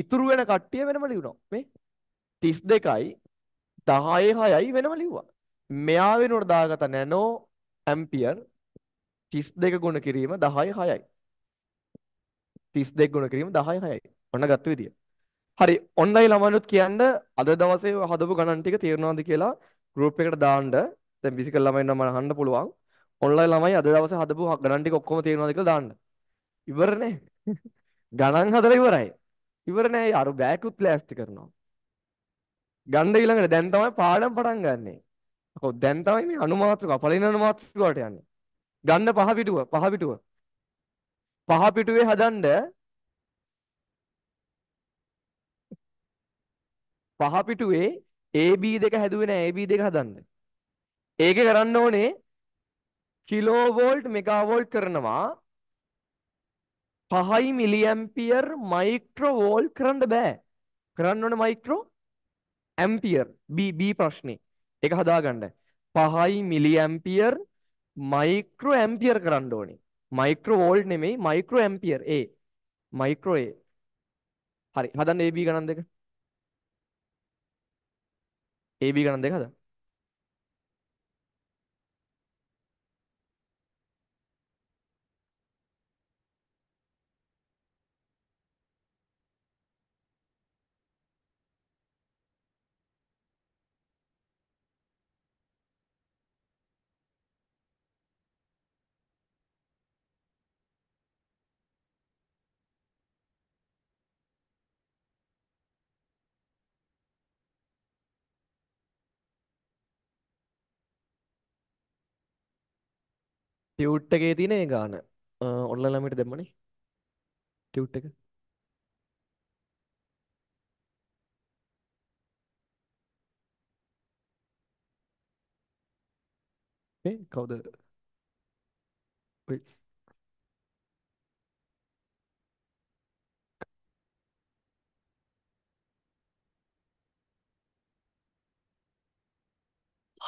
ඉතුරු වෙන කට්ටිය වෙනම ලියනවා. මේ 32යි 10 6යි වෙනම ලිව්වා. මෙයා වෙනුවට දාගත නැනෝ ඇම්පියර් 32 ගුණ කිරීම 10 6යි. 32 ගුණ කිරීම 10 6යි. ඔන්න ගත්ත විදිය. හරි ඔන්නයි ළමයිනුත් කියන්න අද දවසේ හදපු ගණන් ටික තේරුණාද කියලා ගෲප් එකට දාන්න. දැන් ෆිසිකල් ළමයින් නම් අහන්න පුළුවන්. ඔන්ලයින් ළමයි අද දවසේ හදපු ගණන් ටික ඔක්කොම තේරුණාද කියලා දාන්න. ඉවරනේ. ගණන් හදලා ඉවරයි. ඉවර නෑ අර බෑකුත් ලෑස්ති කරනවා. ගණ්ඩ ඊළඟට දැන් තමයි පාඩම් පටන් ගන්නෙ. ඔව් දැන් තමයි මේ අනුමාත්‍රක පළවෙනි අනුමාත්‍රක වලට යන්නේ. ගන්න පහ පිටුව පහ පිටුව. පහ පිටුවේ හදන්න පහ පිටුවේ AB දෙක හැදුවේ නැහැ AB දෙක හදන්න. ඒකේ කරන්න ඕනේ කිලෝ වෝල්ට් මෙගා වෝල්ට් කරනවා 5යි මිලිඇම්පියර් මයික්‍රෝ වෝල්ට් කරන්න බෑ. කරන්න ඕනේ මයික්‍රෝ ඇම්පියර් B B ප්‍රශ්නේ. ඒක හදාගන්න. 5යි මිලිඇම්පියර් මයික්‍රෝ ඇම්පියර් කරන්න ඕනේ. මයික්‍රෝ වෝල්ට් නෙමෙයි micro ampere A. Micro A. හරි. හදන්න AB ගණන් දෙක. AB ගණන් දෙක හදන්න. ටියුට් එකේ තියෙන ඒ ගාන ඔන්න ළමයට දෙන්නනේ ටියුට් එක ඒ කවුද ඔයි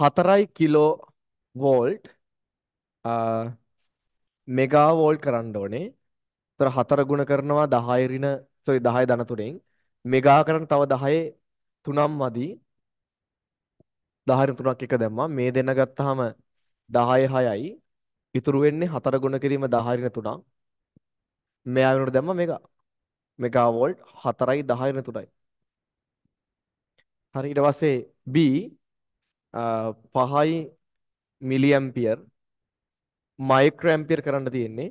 හතරයි කිලෝ වෝල්ට් මෙගා වෝල්ට් කරන්න ඕනේ. ඒතර 4 ගුණ කරනවා 10 ඍණ sorry 10 ධන 3ෙන් මෙගා කරන්න තව 10 තුනක් මදි. 10 ඍණ 3ක් එක දැම්මා. මේ දෙන ගත්තාම 10 6යි. ඉතුරු වෙන්නේ 4 ගුණ කිරීම 10 ඍණ 3ක්. මෙයා වෙනකොට දැම්මා මෙගා. මෙගා වෝල්ට් 4යි 10 ඍණ 3යි. හරි ඊට පස්සේ B 5යි මිලියම්පියර් මයික්‍රෝ ඇම්පියර් කරන්න තියෙන්නේ.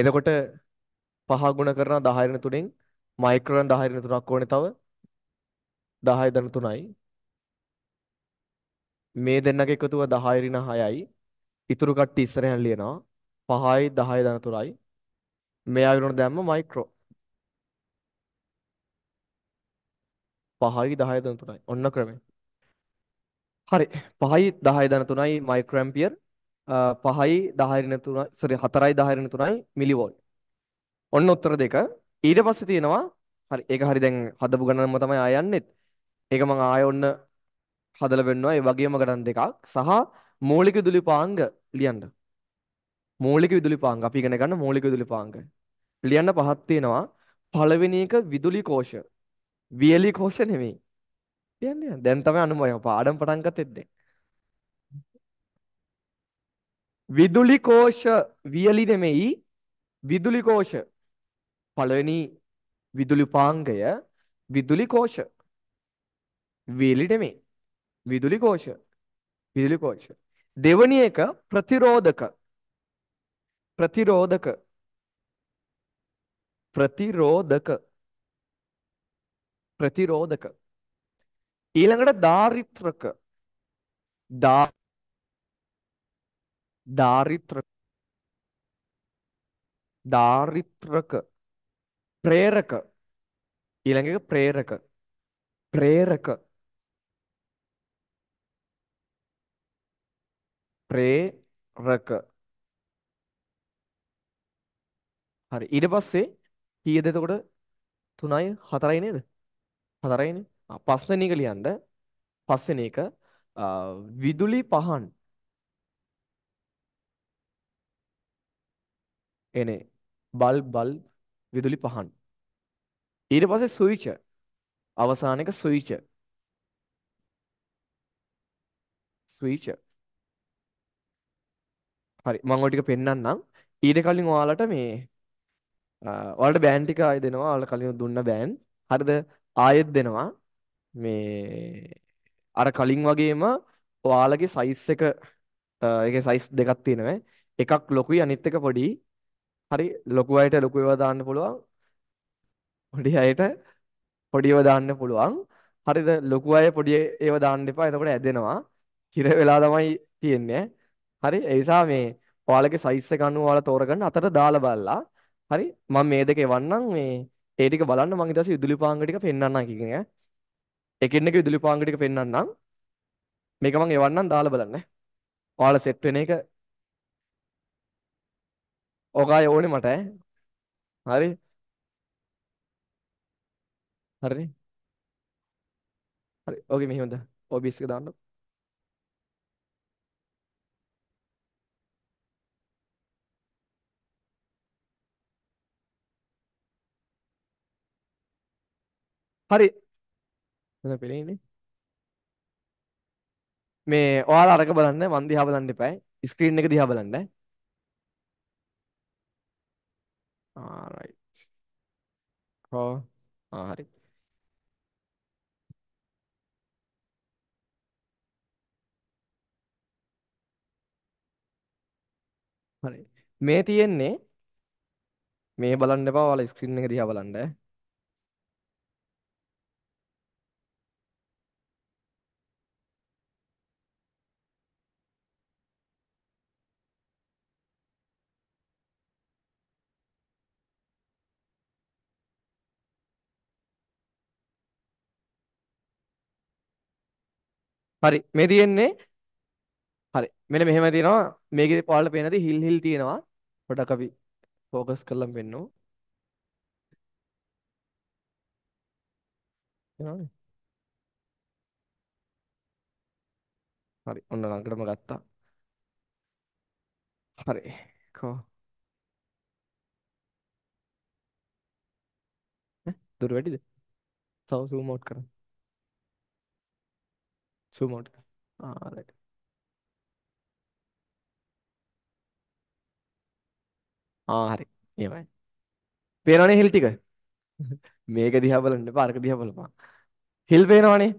එතකොට පහ ගුණ කරනවා 10 වෙන තුනෙන් මයික්‍රෝන් 10 වෙන තුනක් ඕනේ තව 10 දන 3යි මේ දෙන්නගේ එකතුව 10 ඍණ 6යි ඉතුරු කට්ටිය ඉස්සරහන් ලියනවා 5යි 10 දන 3යි මෙයා විරුණ දැම්ම මයික්‍රෝ 5යි 10 දන 3යි ඔන්න ක්‍රමය හරි 5යි 10 දන 3යි මයික්‍රෝ ඇම්පියර් 5යි 10යි නැතුන sorry 4යි 10යි නැතුනයි මිලිවෝල්ට්. ඔන්න උත්තර දෙක. ඊට පස්සේ තියෙනවා හරි ඒක හරි දැන් හදපු ගණන්ම තමයි ආය යන්නෙත්. ඒක මම ආය ඔන්න හදලා වෙන්නවා ඒ වගේම ගණන් දෙකක් සහ මූලික විදුලි පාංග ලියන්න. මූලික විදුලි පාංග අපි ඉගෙන ගන්න මූලික විදුලි පාංග. ලියන්න පහක් තියෙනවා. පළවෙනි එක විදුලි කෝෂ. වියලි කෝෂ නෙමෙයි. ලියන්න දැන් තමයි අනුමය පාඩම් පටන් ගත්තෙත් දැන්. විදුලි කෝෂ වියලි නෙමෙයි විදුලි කෝෂ පළවෙනි විදුලි පාංගය විදුලි කෝෂ වියලි නෙමෙයි විදුලි කෝෂ විදුලි කෝෂ දෙවැනි එක ප්‍රතිරෝධක ප්‍රතිරෝධක ප්‍රතිරෝධක ප්‍රතිරෝධක ඊළඟට දාරිත්‍රක දා දාරිත්‍රක දාරිත්‍රක ප්‍රේරක ඊළඟ එක ප්‍රේරක ප්‍රේරක ප්‍රේරක හරි ඊට පස්සේ කීයද එතකොට 3යි 4යි නේද 4යිනේ පස්වෙනි එක ලියන්න පස්වෙනි එක විදුලි පහන් එනේ බල් බල් විදුලි පහන් ඊට පස්සේ ස්විච් අවසාන එක ස්විච් ස්විච් හරි මම ඔය ටික පෙන්නන්නම් ඊට කලින් ඔයාලට මේ ඔයාලට බෑන් ටික ආයෙ දෙනවා ඔයාලා කලින් දුන්න බෑන් හරිද ආයෙත් දෙනවා මේ අර කලින් වගේම ඔයාලගේ සයිස් එක ඒකේ සයිස් දෙකක් තියෙනවා එකක් ලොකුයි අනිත් එක පොඩියි හරි ලොකු අයට ලොකු ඒවා දාන්න පුළුවන්. පොඩි අයට පොඩි ඒවා දාන්න පුළුවන්. හරිද? ලොකු අය පොඩි ඒවා දාන්න එපා. එතකොට ඇදෙනවා. හිර වෙලා තමයි තියෙන්නේ. හරි? ඒ නිසා මේ ඔයාලගේ සයිස් එක අනුව ඔයාලා තෝරගන්න අතට දාලා බලලා. හරි? මම මේ දෙක එවන්නම් මේ ඒ ටික බලන්න මම ඊට පස්සේ විදුලි පාංග ටික පෙන්වන්නම් කියන එක. එකින් එක විදුලි පාංග ටික පෙන්වන්නම්. මේක මම එවන්නම් දාලා බලන්න. ඔයාලා සෙට් වෙන එක ඕකා යෝනේ මට ඈ. හරි. හරිනේ. හරි. ඕකේ මෙහෙම දා. OBS එක දාන්න. හරි. එතන පෙළෙන්නේ. මේ ඔයාලා අරක බලන්න මන් දිහා බලන්න එපා. ස්ක්‍රීන් එක දිහා බලන්න. right pro හරි හරි මේ තියෙන්නේ මේ බලන්න එපා ඔයාලා ස්ක්‍රීන් එක දිහා බලන්න හරි මේ තියෙන්නේ හරි මෙන්න මෙහෙම තියෙනවා මේකේ ඔයාලට පේනදී හිල් හිල් තියෙනවා පොඩක් අපි ફોકસ කරලා වෙන්නෝ එනවනේ හරි ඔන්න ළඟටම ගත්තා හරි කෝ දුර වැඩිද? සව zoom out කරන්න. సుమోట్ రైట్ ah, ah, හරි එහෙමයි පේනවනේ හිල් ටික මේක දිහා බලන්න එපා අරක දිහා බලපන් හිල් පේනවනේ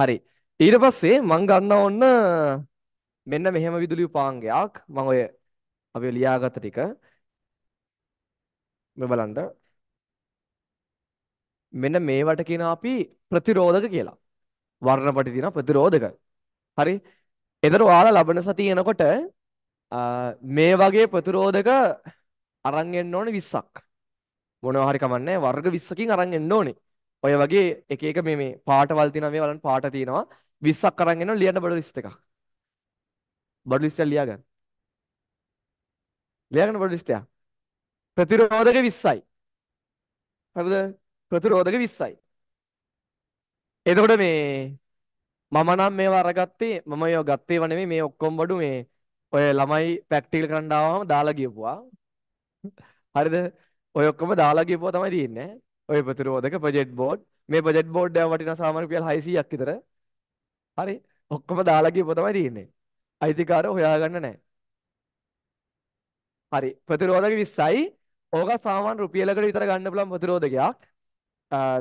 හරි ඊට පස්සේ මං ගන්න ඕන මෙන්න මෙහෙම විදුලි උපාංගයක් මං ඔය අපි ලියාගත්ත ටික මේ බලන්න මෙන්න මේවට කියන අපි ප්‍රතිරෝධක කියලා වර්ණපටි තියෙනවා ප්‍රතිරෝධක. හරි? එතන ඔයාලා ලබන සතිය එනකොට මේ වගේ ප්‍රතිරෝධක අරන් එන්න ඕනේ 20ක්. මොනවා හරි කමන්නේ වර්ග 20කින් අරන් එන්න ඕනේ. ඔය වගේ එක එක මේ මේ පාටවල් තියෙනවා මේ බලන්න පාට තියෙනවා 20ක් අරන් එනවා ලියන්න බඩු ලිස්ට් එකක්. බඩු ලිස්ට් එක ලියා ගන්න. ලියා ගන්න බඩු ලිස්ට් එක. ප්‍රතිරෝධක 20යි. හරිද? ප්‍රතිරෝධක 20යි. එතකොට මේ මම නම් මේවා අරගත්තේ මම ඒවා ගත්තේව නෙමෙයි මේ ඔක්කොම බඩු මේ ඔය ළමයි ප්‍රැක්ටිකල් කරන්න ආවම දාලා ගියපුවා. හරිද? ඔය ඔක්කොම දාලා ගියපුවා තමයි තියෙන්නේ. ඔය ප්‍රතිරෝධක ප්‍රොජෙක්ට් බෝඩ් මේ ප්‍රොජෙක්ට් බෝඩ් එක වටිනා සාමාන්‍ය රුපියල් 600ක් විතර. හරි. ඔක්කොම දාලා ගියපුවා තමයි තියෙන්නේ. අයිතිකාරය හොයාගන්න නැහැ. හරි. ප්‍රතිරෝධක 20යි. ඕක සාමාන්‍ය රුපියලකට විතර ගන්න පුළුවන් ප්‍රතිරෝධකයක්.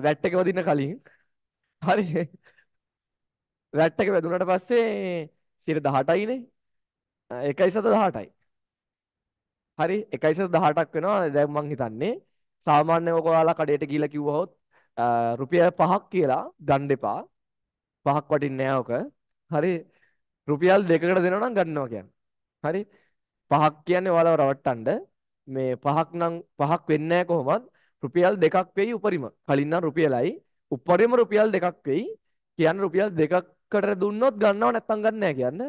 වැට් එක වදින්න කලින්. හරි. වැට් එක වැදුනට පස්සේ 18යිනේ. 1.18යි. හරි 1.18ක් වෙනවා. දැන් මං හිතන්නේ සාමාන්‍යව ඔයාලා කඩේට ගිහිල්ලා කිව්වහොත් රුපියල් 5ක් කියලා ගන්න එපා. 5ක් වටින්නේ නැහැ ඔක. හරි. රුපියල් 2කට දෙනවා නම් ගන්නවා කියන්නේ. හරි. 5ක් කියන්නේ ඔයාලව රවට්ටන්න. මේ 5ක් නම් 5ක් වෙන්නේ නැහැ කොහොමත්. රුපියල් 2ක් වෙයි උපරිම. කලින් නම් රුපියලයි. උපරිම රුපියල් දෙකක් වෙයි. කියන්නේ රුපියල් දෙකකට දුන්නොත් ගන්නව නැත්තම් ගන්න නෑ කියන්න.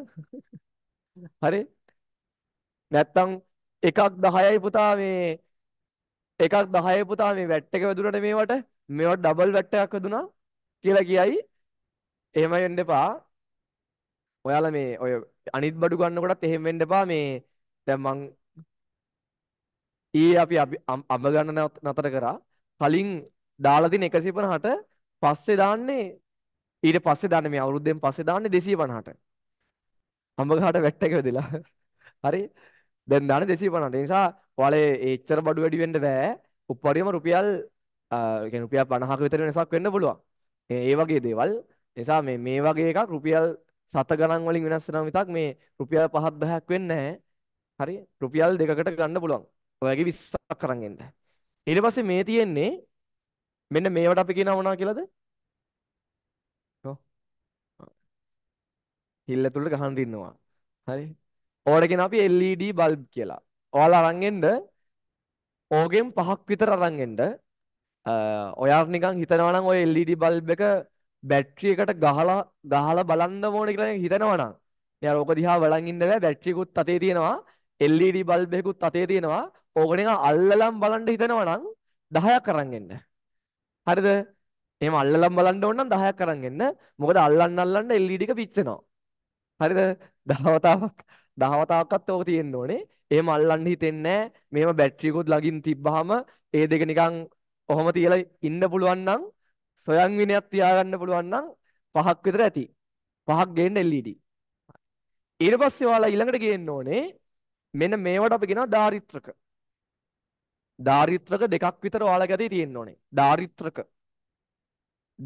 හරි. නැත්තම් එකක් 10යි පුතා මේ එකක් 10යි පුතා මේ වැට් එක වැදුනට මේවට මේවට ඩබල් වැට් එකක් වැදුනා කියලා කියයි. එහෙම වෙන්න එපා. ඔයාලා මේ ඔය අනිත් බඩු ගන්නකොටත් එහෙම වෙන්න එපා මේ දැන් මං ඊයේ අපි අඹ ගන්න නතර කරා. කලින් දාලා තියෙන 150ට පස්සේ දාන්නේ ඊට පස්සේ දාන්නේ මේ අවුරුද්දෙන් පස්සේ දාන්නේ 250ට. අම්බ ගහට වැට් එක වැදලා. හරි. දැන් දාන්නේ 250ට. ඒ නිසා ඔයාලේ ඒච්චර බඩු වැඩි වෙන්න බෑ. උප්පරිම රුපියල් ඒ කියන්නේ රුපියල් 50ක විතර වෙනසක් වෙන්න පුළුවන්. ඒ වගේ දේවල්. නිසා මේ මේ වගේ එකක් රුපියල් සත ගණන් වලින් වෙනස් වෙනවා මිසක් මේ රුපියල් 5000ක් වෙන්නේ නැහැ. හරි රුපියල් දෙකකට ගන්න පුළුවන්. ඔයගේ 20ක් කරන් එන්න. ඊට පස්සේ මේ තියෙන්නේ මෙන්න මේවට අපි කියනවා මොනවා කියලාද? ඔව්. හිල් ඇතුළට ගහන් දින්නවා. හරි. ඕවට කියන අපි LED bulb කියලා. ඔයාලා අරන් එන්න ඕගෙන් පහක් විතර අරන් එන්න. ඔයා නිකන් හිතනවා නම් ඔය LED bulb එක බැටරි එකට ගහලා ගහලා බලන්න ඕනේ කියලා හිතනවා නම් යාර ඕක දිහා බලන් ඉන්න බෑ බැටරියකුත් අතේ තියෙනවා LED බල්බ් එකකුත් අතේ තියෙනවා ඕක නිකන් අල්ලලම් බලන් හිතනවා නම් 10ක් අරන් එන්න හරිද? එහෙම අල්ලලම් බලන්න ඕන නම් 10ක් අරන් එන්න. මොකද අල්ලන්න අල්ලන්න LED එක පිච්චෙනවා. හරිද? දහවතාවක් දහවතාවක්වත් ඕක තියෙන්න ඕනේ. එහෙම අල්ලන්න හිතෙන්නේ නැහැ. මෙහෙම බැටරියකුත් ළඟින් තිබ්බහම ඒ දෙක නිකන් ඔහොම තියලා ඉන්න පුළුවන් නම් සොයන් විනයක් තියාගන්න පුළුවන් නම් පහක් විතර ඇති. පහක් ගේන්න LED. ඊට පස්සේ ඔයාලා ඊළඟට ගේන්න ඕනේ මෙන්න මේවට අපි කියනවා දාරිත්‍රක. ධාරිත්‍රක දෙකක් විතර ඔයාලා ගැතේ තියෙන්න ඕනේ. ධාරිත්‍රක.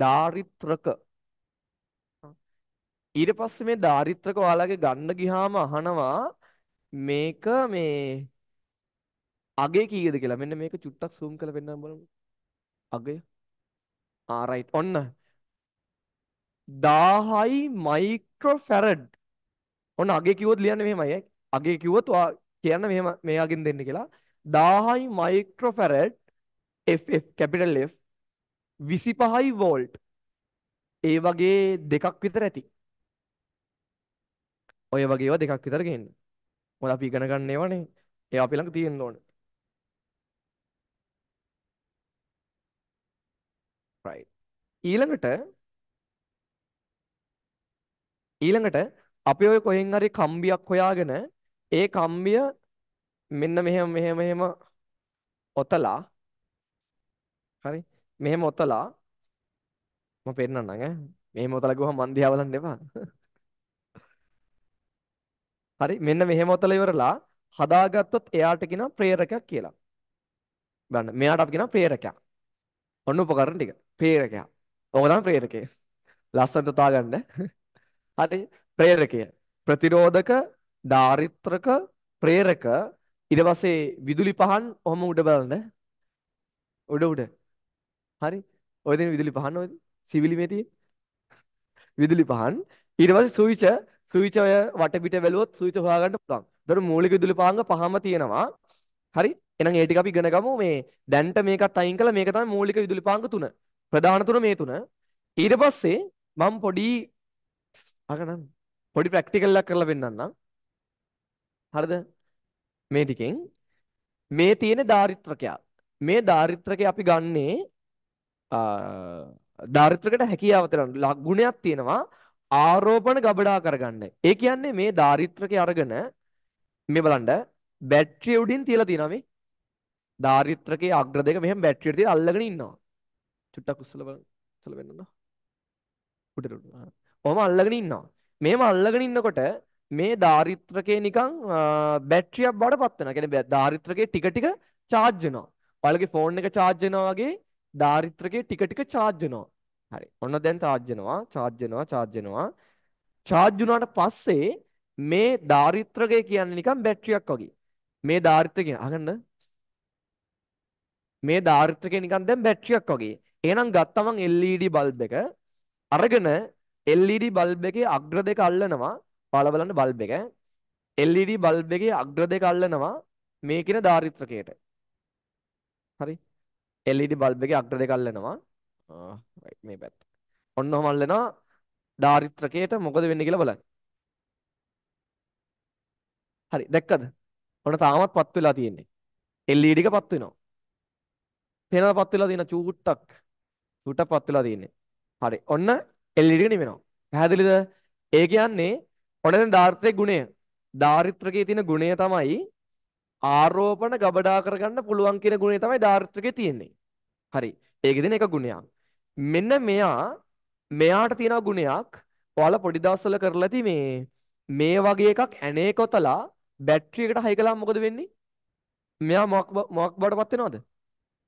ධාරිත්‍රක. ඊට පස්සේ මේ ධාරිත්‍රක ඔයාලගේ ගන්න ගියාම අහනවා මේක මේ අගේ කීයද කියලා. මෙන්න මේක චුට්ටක් zoom කරලා පෙන්නන්න බලමු. අගය. ආ රයිට්. ඔන්න. 1000යි මයික්‍රෝෆැරඩ්. ඔන්න අගේ කිව්වොත් ලියන්න මෙහෙමයි. අගේ කිව්වොත් ඔයා කියන්න මෙහෙම මෙයාගෙන් දෙන්න කියලා. 1000 දාහයි මයික්‍රොෆැරට් FF කැපිටල් F විසි පහයි වෝල්ට් ඒ වගේ දෙකක් විතර ඇති ඔය වගේවා දෙකක් විතර ගන්න මොද අපි ඉගෙන ගන්න ඒවනේ ඒ අපි ළඟ තියෙන්න ඕන right ඊළඟට ඊළඟට අපි ඔය කොහෙන් හරි කම්බියක් හොයාගෙන ඒ කම්බිය මෙන්න මෙහෙම මෙහෙම මෙහෙම ඔතලා හරි මෙහෙම ඔතලා මම පෙන්නන්නම් ඈ මෙහෙම ඔතලා ගිහම මන් දිහා බලන්න එපා හරි මෙන්න මෙහෙම ඔතලා ඉවරලා හදාගත්තොත් එයාට කියනවා ප්‍රේරකයක් කියලා බලන්න මෙයාට අපි කියනවා ප්‍රේරකයා ඔන්න උපකරණ ටික ප්‍රේරකයා ඕක තමයි ප්‍රේරකය ලස්සනට තෝරගන්න හරි ප්‍රේරකය ප්‍රතිරෝධක ධාරිත්‍රක ප්‍රේරක ඊට පස්සේ විදුලි පහන් ඔහම උඩ බලන්න. උඩ උඩ. හරි. ඔය දෙන විදුලි පහන් ඔයද? සිවිලි මේ තියෙන. විදුලි පහන්. ඊට පස්සේ සුවිච සුවිච ඔය වටපිට බැලුවොත් සුවිච හොයාගන්න පුළුවන්. ඒතර මූලික විදුලි පහංග පහම තියෙනවා. හරි. එහෙනම් ඒ ටික අපි ඉගෙන ගමු මේ දැන්ට මේකත් අයින් කළා මේක තමයි මූලික විදුලි පාංග තුන. ප්‍රධාන තුන මේ තුන. ඊට පස්සේ මම පොඩි අගනම් පොඩි ප්‍රැක්ටිකල් එකක් කරලා පෙන්නන්නම්. හරිද? මේ ටිකෙන් මේ තියෙන ධාරිත්‍රකයක්. මේ ධාරිත්‍රකේ අපි ගන්නේ ධාරිත්‍රකයට හැකියාව තියෙනවා. ගුණයක් තියෙනවා ආරෝපණ ගබඩා කරගන්න. ඒ කියන්නේ මේ ධාරිත්‍රකේ අරගෙන මේ බලන්න බැටරිය උඩින් තියලා තියෙනවා මේ. ධාරිත්‍රකේ අග්‍ර දෙක මෙහෙම බැටරියට තියලා අල්ලගෙන ඉන්නවා. චුට්ටක් උස්සලා බලන්න. උස්සලා වෙන්නද? උඩට උඩ. ඔහම අල්ලගෙන ඉන්නවා. මෙහෙම අල්ලගෙන ඉන්නකොට මේ ධාරිත්‍රකේ නිකන් බැට්‍රියක් බඩ පත්වන කෙන ධාරිත්‍රකේ ටික ටික චාර්ජනවා පලගේ ෆෝන් එක චාර්ජනවාගේ ධාරිත්‍රකේ ටික ටික චාර්ජනවා හරි ඔන්න දැන් චාර්ජනවා චාර්ජනවා චාර්ජනවා චාර්ජුනාට පස්සේ මේ ධාරිත්‍රකය කියන්නේ නිකන් බැට්‍රියක් වගේ මේ ධාරිත්‍රකය අහන්න මේ ධාරිත්‍රකය නිකන් දැන් බැට්‍රියක් වගේ එහෙනම් ගත්තමන් LED බල්බ් එක අරගෙන LED බල්බ් එකේ අග්‍ර දෙක අල්ලනවා පාලා බලන්න බල්බ් එක LED බල්බ් එකේ අග්‍ර දෙක අල්ලනවා මේ කියන ධාරිත්‍රකයට. හරි. LED බල්බ් එකේ අග්‍ර දෙක අල්ලනවා. right මේ පැත්ත. ඔන්න ඔහම අල්ලනවා ධාරිත්‍රකයට මොකද වෙන්නේ කියලා බලන්න. හරි දැක්කද? ඔන්න තාමත් පත් වෙලා තියෙන්නේ. LED එක පත් වෙනවා. පේනවද පත් වෙලා තියෙන චූට්ටක්. චූට්ටක් පත් වෙලා තියෙන්නේ. හරි. ඔන්න LED එක නිවෙනවා. පැහැදිලිද? ඒ කියන්නේ ඔන්න දැන් ධාරිත්‍රයේ ගුණය. ධාරිත්‍රකයේ තියෙන ගුණය තමයි ආරෝපණ ගබඩා කරගන්න පුළුවන් කියන ගුණය තමයි ධාරිත්‍රකයේ තියෙන්නේ. හරි. ඒකෙදින එක ගුණයක්. මෙන්න මෙයා මෙයාට තියෙන ගුණයක් ඔයාලා පොඩි දවස්වල කරලා ඇති මේ මේ වගේ එකක් ඇනේ කොතලා බැටරි එකට හයි කළාම මොකද වෙන්නේ? මෙයා මොක් මොක් බඩපත් වෙනවද?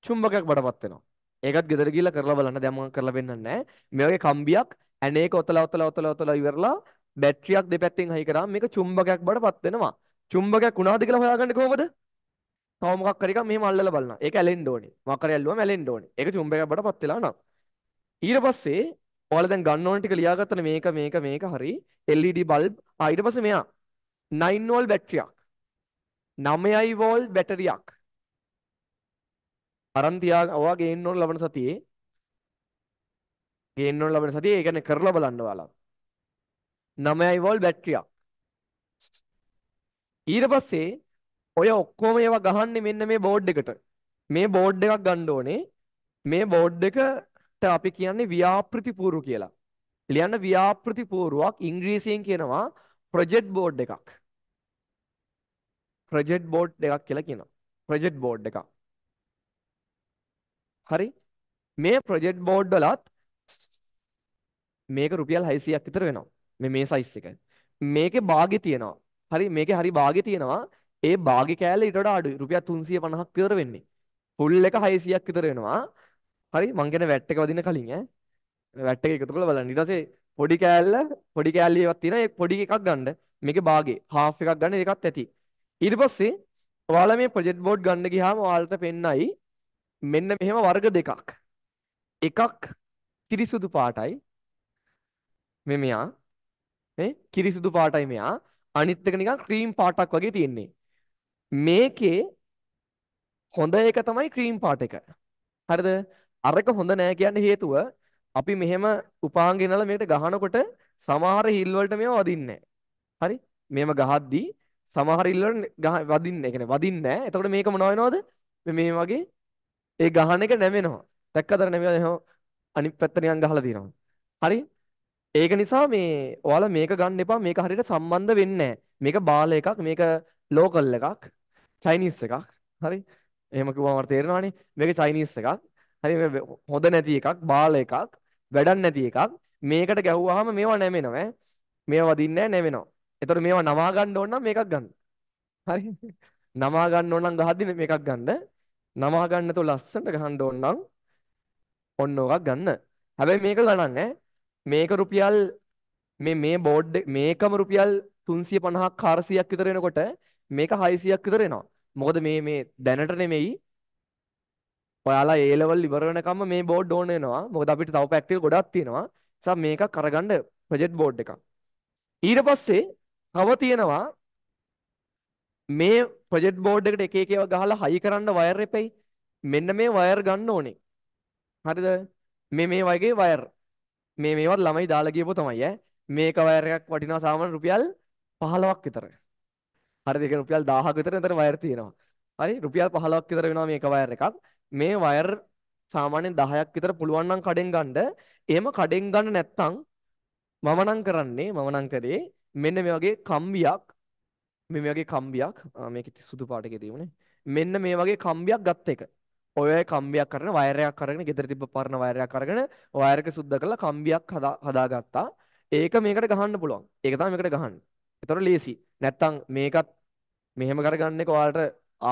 චුම්බකයක් බඩපත් වෙනවා. ඒකත් ගෙදර ගිහිල්ලා කරලා බලන්න දැන් මම කරලා වෙන්නන්නේ නැහැ. මේ වගේ කම්බියක් ඇනේ කොතලා ඔතලා ඔතලා ඔතලා ඉවරලා බැටරියක් දෙපැත්තෙන් හයි කරාම මේක චුම්බකයක් බවට පත් වෙනවා. චුම්බකයක් වුණාද කියලා හොයාගන්නේ කොහොමද? තව මොකක් හරි එකක් මෙහෙම අල්ලලා බලනවා. ඒක ඇලෙන්න ඕනේ. මොකක් හරි ඇල්ලුවම ඇලෙන්න ඕනේ. ඒක චුම්බකයක් බවට පත් වෙලා නම්. ඊට පස්සේ ඔයාලා දැන් ගන්න ඕන ටික ලියාගත්තන මේක මේක මේක හරි LED bulb. ආ ඊට පස්සේ මෙයා 9 volt බැටරියක්. 9යි volt බැටරියක්. අරන් තියා ඔයා ගේන්න ඕන ලබන සතියේ ගේන්න ඕන ලබන සතියේ ඒ කියන්නේ කරලා බලන්න ඔයාලා. 9යි වෝල් බැටරියක්. ඊට පස්සේ ඔය ඔක්කොම ඒවා ගහන්නේ මෙන්න මේ බෝඩ් එකට. මේ බෝඩ් එකක් ගන්න ඕනේ. මේ බෝඩ් එකට අපි කියන්නේ ව්‍යාපෘති පූර්ව කියලා. ලියන්න ව්‍යාපෘති පූර්වක් ඉංග්‍රීසියෙන් කියනවා ප්‍රොජෙක්ට් බෝඩ් එකක්. ප්‍රොජෙක්ට් බෝඩ් එකක් කියලා කියනවා. ප්‍රොජෙක්ට් බෝඩ් එකක්. හරි. මේ ප්‍රොජෙක්ට් බෝඩ් වලත් මේක රුපියල් 600ක් විතර වෙනවා. මේ මේ size එක. මේකේ භාගෙ තියෙනවා. හරි මේකේ හරි භාගෙ තියෙනවා. ඒ භාගෙ කෑල්ල ඊට වඩා අඩුයි. රුපියල් 350ක් විතර වෙන්නේ. ෆුල් එක 600ක් විතර වෙනවා. හරි මං කියන වැට් එක වදින කලින් ඈ. වැට් එක එකතු කරලා බලන්න. ඊට පස්සේ පොඩි කෑල්ල පොඩි කෑල්ල ඒවත් තියෙනවා. ඒ පොඩි එකක් ගන්න. මේකේ භාගෙ half එකක් ගන්න ඒකත් ඇති. ඊට පස්සේ ඔයාලා මේ ප්‍රොජෙක්ට් බෝඩ් ගන්න ගියාම ඔයාලට පෙන්නයි මෙන්න මෙහෙම වර්ග දෙකක්. එකක් ත්‍රිසුදු පාටයි. මෙමෙයා නේ කිරිසිදු පාටයි මෙයා අනිත් එක නිකන් ක්‍රීම් පාටක් වගේ තියෙන්නේ මේකේ හොඳ එක තමයි ක්‍රීම් පාට එක හරිද අරක හොඳ නෑ කියන්න හේතුව අපි මෙහෙම උපාංග ඉනලා මේකට ගහනකොට සමහර හිල් වලට මේවා වදින්නේ හරි මේව ගහද්දී සමහර හිල් වලට වදින්නේ කියන්නේ වදින්නේ නෑ එතකොට මේක මොනවා වෙනවද මේ වගේ ඒ ගහන එක නැමෙනවා දැක්කද අර නැමෙනවා අනිත් පැත්ත නිකන් ගහලා තියෙනවා හරි ඒක නිසා මේ ඔයාලා මේක ගන්න එපා මේක හරියට සම්බන්ධ වෙන්නේ මේක බාල එකක් මේක ලෝකල් එකක් චයිනීස් එකක් හරි එහෙම කිව්වම මට තේරෙනවානේ මේක චයිනීස් එකක් හරි හොඳ නැති එකක් බාල එකක් වැඩක් නැති එකක් මේකට ගැහුවාම මේවා නැමෙනවා මේවා වදින්නේ නැහැ නැමෙනවා එතකොට මේවා නවා ගන්න ඕන නම් මේකක් ගන්න හරි නවා ගන්න ඕන නම් ගහද්දි මේකක් ගන්න නවා ගන්න තෝ ලස්සනට ගහන්න ඕන නම් ඔන්න ඕකක් ගන්න හැබැයි මේක ගණන් ඈ මේක රුපියල් මේ මේ බෝඩ් මේකම රුපියල් 350ක් 400ක් විතර වෙනකොට මේක 600ක් විතර වෙනවා. මොකද මේ මේ දැනට නෙමෙයි ඔයාලා A level ඉවර වෙනකම්ම මේ බෝඩ් ඕන වෙනවා. මොකද අපිට තව පැක්ටිකල් ගොඩක් තියෙනවා. නිසා මේකක් අරගන්න ප්‍රොජෙක්ට් බෝඩ් එකක්. ඊට පස්සේ තව තියෙනවා මේ ප්‍රොජෙක්ට් බෝඩ් එකට එක එක ඒවා ගහලා හයි කරන්න වයර් එපෙයි. මෙන්න මේ වයර් ගන්න ඕනේ. හරිද? මේ මේ වගේ වයර්. මේ මේවත් ළමයි දාලා ගියපො තමයි ඈ. මේක වයර් එකක් වටිනවා සාමාන්‍ය රුපියල් 15ක් විතර. හරිද? ඒක රුපියල් 1000ක් විතර නතර වයර් තියෙනවා. හරි රුපියල් 15ක් විතර වෙනවා මේක වයර් එකක්. මේ වයර් සාමාන්‍යයෙන් 10ක් විතර පුළුවන් නම් කඩෙන් ගන්න. එහෙම කඩෙන් ගන්න නැත්නම් මම නම් කරන්නේ මම නම් කරේ මෙන්න මේ වගේ කම්බියක් මේ වගේ කම්බියක් මේක සුදු පාටකේ තිබුණේ. මෙන්න මේ වගේ කම්බියක් ගත්ත එක. ඔය කම්බියක් කරන වයරයක් කරගෙන ගෙදර තිබ්බ පරණ වයරයක් කරගෙන වයරක සුද්ධ කරලා කම්බියක් හදා හදාගත්තා. ඒක මේකට ගහන්න පුළුවන්. ඒක තමයි මේකට ගහන්න. ඒතර ලේසි. නැත්තම් මේකත් මෙහෙම කරගන්න එක ඔයාලට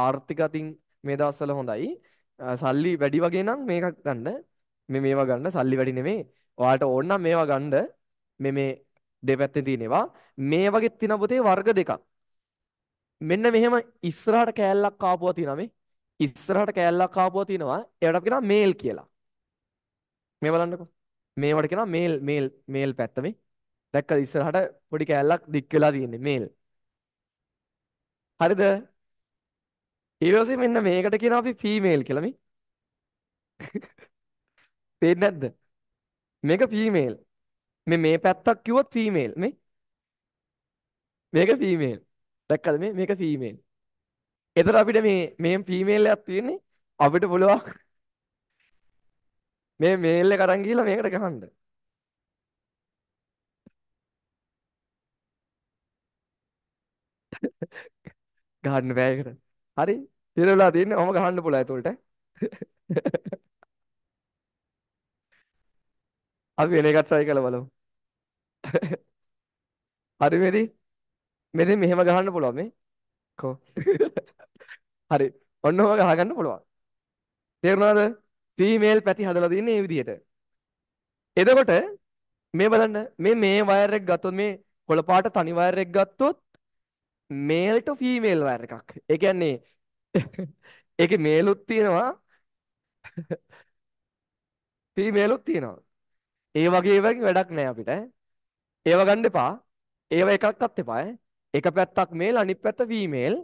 ආර්ථික අතින් මේ දවස්වල හොඳයි. සල්ලි වැඩි වගේ නම් මේක ගන්න. මේ මේවා ගන්න සල්ලි වැඩි නෙමෙයි. ඔයාලට ඕන නම් මේවා ගන්න. මේ මේ දෙපැත්තේ තියෙනවා. මේ වගේ තියෙන වර්ග දෙකක්. මෙන්න මෙහෙම ඉස්සරහට කෑල්ලක් ආපුවා තියෙනවා මේ. ඉස්සරහට කෑල්ලක් ආපුවා තිනවා ඒවට කියනවා මේල් කියලා. මේ බලන්නකෝ. මේවට කියනවා මේල් මේල් මේල් පැත්ත මේ. දැක්කද ඉස්සරහට පොඩි කෑල්ලක් දික් වෙලා තියෙන්නේ මේල්. හරිද? ඊට පස්සේ මෙන්න මේකට කියනවා අපි ෆීමේල් කියලා මේ. පේන්නේ නැද්ද? මේක ෆීමේල්. මේ මේ පැත්තක් කිව්වොත් ෆීමේල් මේ. මේක ෆීමේල්. දැක්කද මේ මේක ෆීමේල්. එතකොට අපිට මේ මේ ෆීමේල් එකක් තියෙන්නේ අපිට පුළුවන් මේ මේල් එක අරන් ගිහලා මේකට ගහන්න. ගහන්න බෑ ඒකට. හරි. ඉරලා තියෙන්නේ මම ගහන්න පුළුවන් ඒතොල්ට. අපි වෙන එකක් try කරලා බලමු. හරි මෙදි. මෙදි මෙහෙම ගහන්න පුළුවන් මේ. කො හරි. ඔන්නම ගහගන්න පුළුවන්. තේරුණාද? ෆීමේල් පැති හදලා තින්නේ මේ විදිහට. එතකොට මේ බලන්න මේ මේ වයර් එක ගත්තොත් මේ කොළ පාට තනි වයර් එක ගත්තොත් මේල් ටු ෆීමේල් වයර් එකක්. ඒ කියන්නේ ඒකේ මේලුත් තියෙනවා ෆීමේලුත් තියෙනවා. ඒ වගේ ඒවාගේ වැඩක් නෑ අපිට. ඒව ගන්න එපා. ඒව එකක්වත් එපා. එක පැත්තක් මේල් අනිත් පැත්ත ෆීමේල්.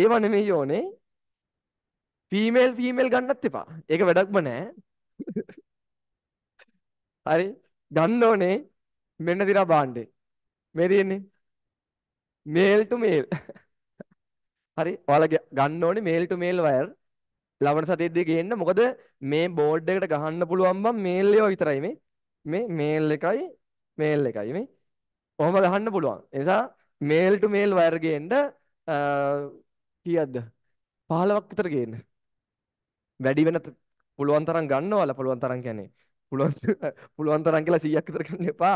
ඒව නෙමෙයි ඕනේ. ෆීමේල් ෆීමේල් ගන්නත් එපා. ඒක වැඩක්ම නෑ. හරි. ගන්න ඕනේ මෙන්න දිරා භාණ්ඩේ. මේ තියෙන්නේ මේල් ටු මේල්. හරි. ඔයාලා ගන්න ඕනේ මේල් ටු මේල් වයර්. ලබන සතියේදී ගේන්න. මොකද මේ බෝඩ් එකට ගහන්න පුළුවන් බම් මේල් ඒවා විතරයි මේ. මේ මේල් එකයි මේල් එකයි මේ. ඔහොම ගහන්න පුළුවන්. ඒ නිසා මේල් ටු මේල් වයර් ගේන්න කීයක්ද? 15ක් විතර ගේන්න. වැඩි වෙන පුළුවන් තරම් ගන්නවල පුළුවන් තරම් කියන්නේ පුළුවන් පුළුවන් තරම් කියලා 100ක් විතර ගන්න එපා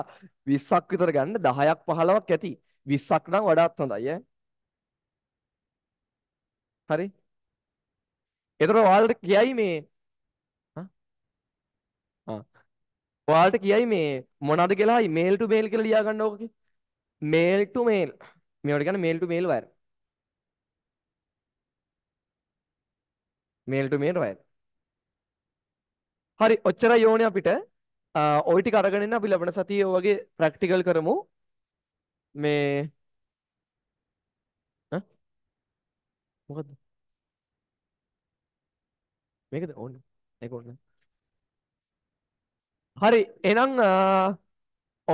20ක් විතර ගන්න 10ක් 15ක් ඇති 20ක් නම් වඩාත් හොඳයි ඈ හරි එතකොට ඔයාලට කියයි මේ ආ ඔයාලට කියයි මේ මොනවද කියලා ඊමේල් ටු මේල් කියලා ලියා ගන්න ඕකකේ මේල් ටු මේල් මේවට කියන්නේ මේල් ටු මේල් වයර් මේල්ට මේල් රොයල්. හරි ඔච්චරයි ඕනේ අපිට. ওই ටික අරගෙන ඉන්න අපි ලබන සතියේ ඔය වගේ ප්‍රැක්ටිකල් කරමු. මේ ඈ මොකද්ද? මේකද ඕනේ. ඒක ඕනේ. හරි එහෙනම්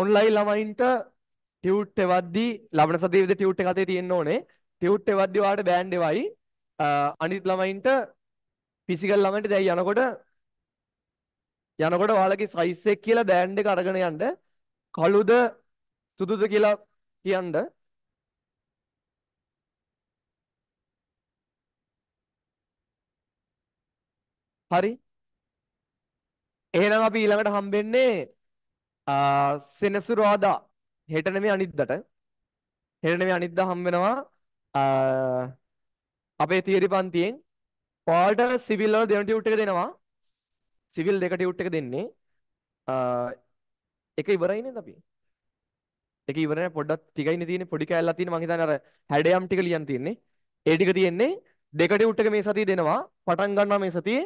ඔන්ලයින් ළමයින්ට ටියුට් එවද්දි ලබන සතියේ විදිහට ටියුට් එක අතේ තියෙන්න ඕනේ. ටියුට් එවද්දි ඔයාලට බෑන්ඩ් එවයි. අනිත් ළමයින්ට ෆිසිකල් ළඟට දැන් යනකොට යනකොට ඔයාලගේ සයිස් එක කියලා බෑන්ඩ් එක අරගෙන යන්න කළුද සුදුද කියලා කියන්න හරි එහෙනම් අපි ඊළඟට හම්බෙන්නේ සෙනසුරාදා හෙට නෙමෙයි අනිද්දාට හෙට නෙමෙයි අනිද්දා හම්බ වෙනවා අපේ තියරි පන්තියෙන් පාට සිවිල් වල දෙවන ටියුට් එක දෙනවා. සිවිල් දෙක ටියුට් එක දෙන්නේ. එක ඉවරයි නේද අපි? එක ඉවරයි පොඩ්ඩක් ටිකයිනේ තියෙන්නේ පොඩි කෑල්ලක් තියෙන්නේ මං හිතන්නේ අර හැඩයම් ටික ලියන් තියෙන්නේ. ඒ ටික තියෙන්නේ දෙක ටියුට් එක මේ සතියේ දෙනවා. පටන් ගන්නවා මේ සතියේ.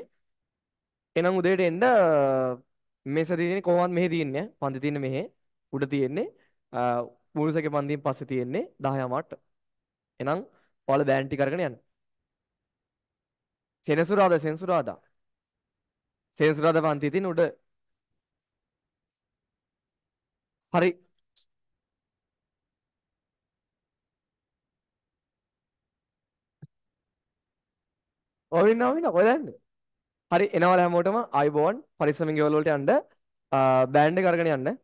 එනම් උදේට එන්න මේ සතියේ තියෙන්නේ කොහොමද මෙහෙ තියෙන්නේ? පන්ති තියෙන්නේ මෙහෙ. උඩ තියෙන්නේ මුළුසැකේ පන්තියෙන් පස්සේ තියෙන්නේ 10 යමාට. එහෙනම් ඔයාලා බෑන්ටි කරගෙන යන්න. සෙනසුරාද සෙන්සුරාදා සෙන්සුරාද පන්ති තින් උඩ හරි ඔවින්න ඔවින්න කොහෙන්ද හරි එනවල හැමෝටම අයිබෝන් පරිස්සමින් ගෙවල් වලට යන්න බෑන්ඩ් එක අරගෙන යන්න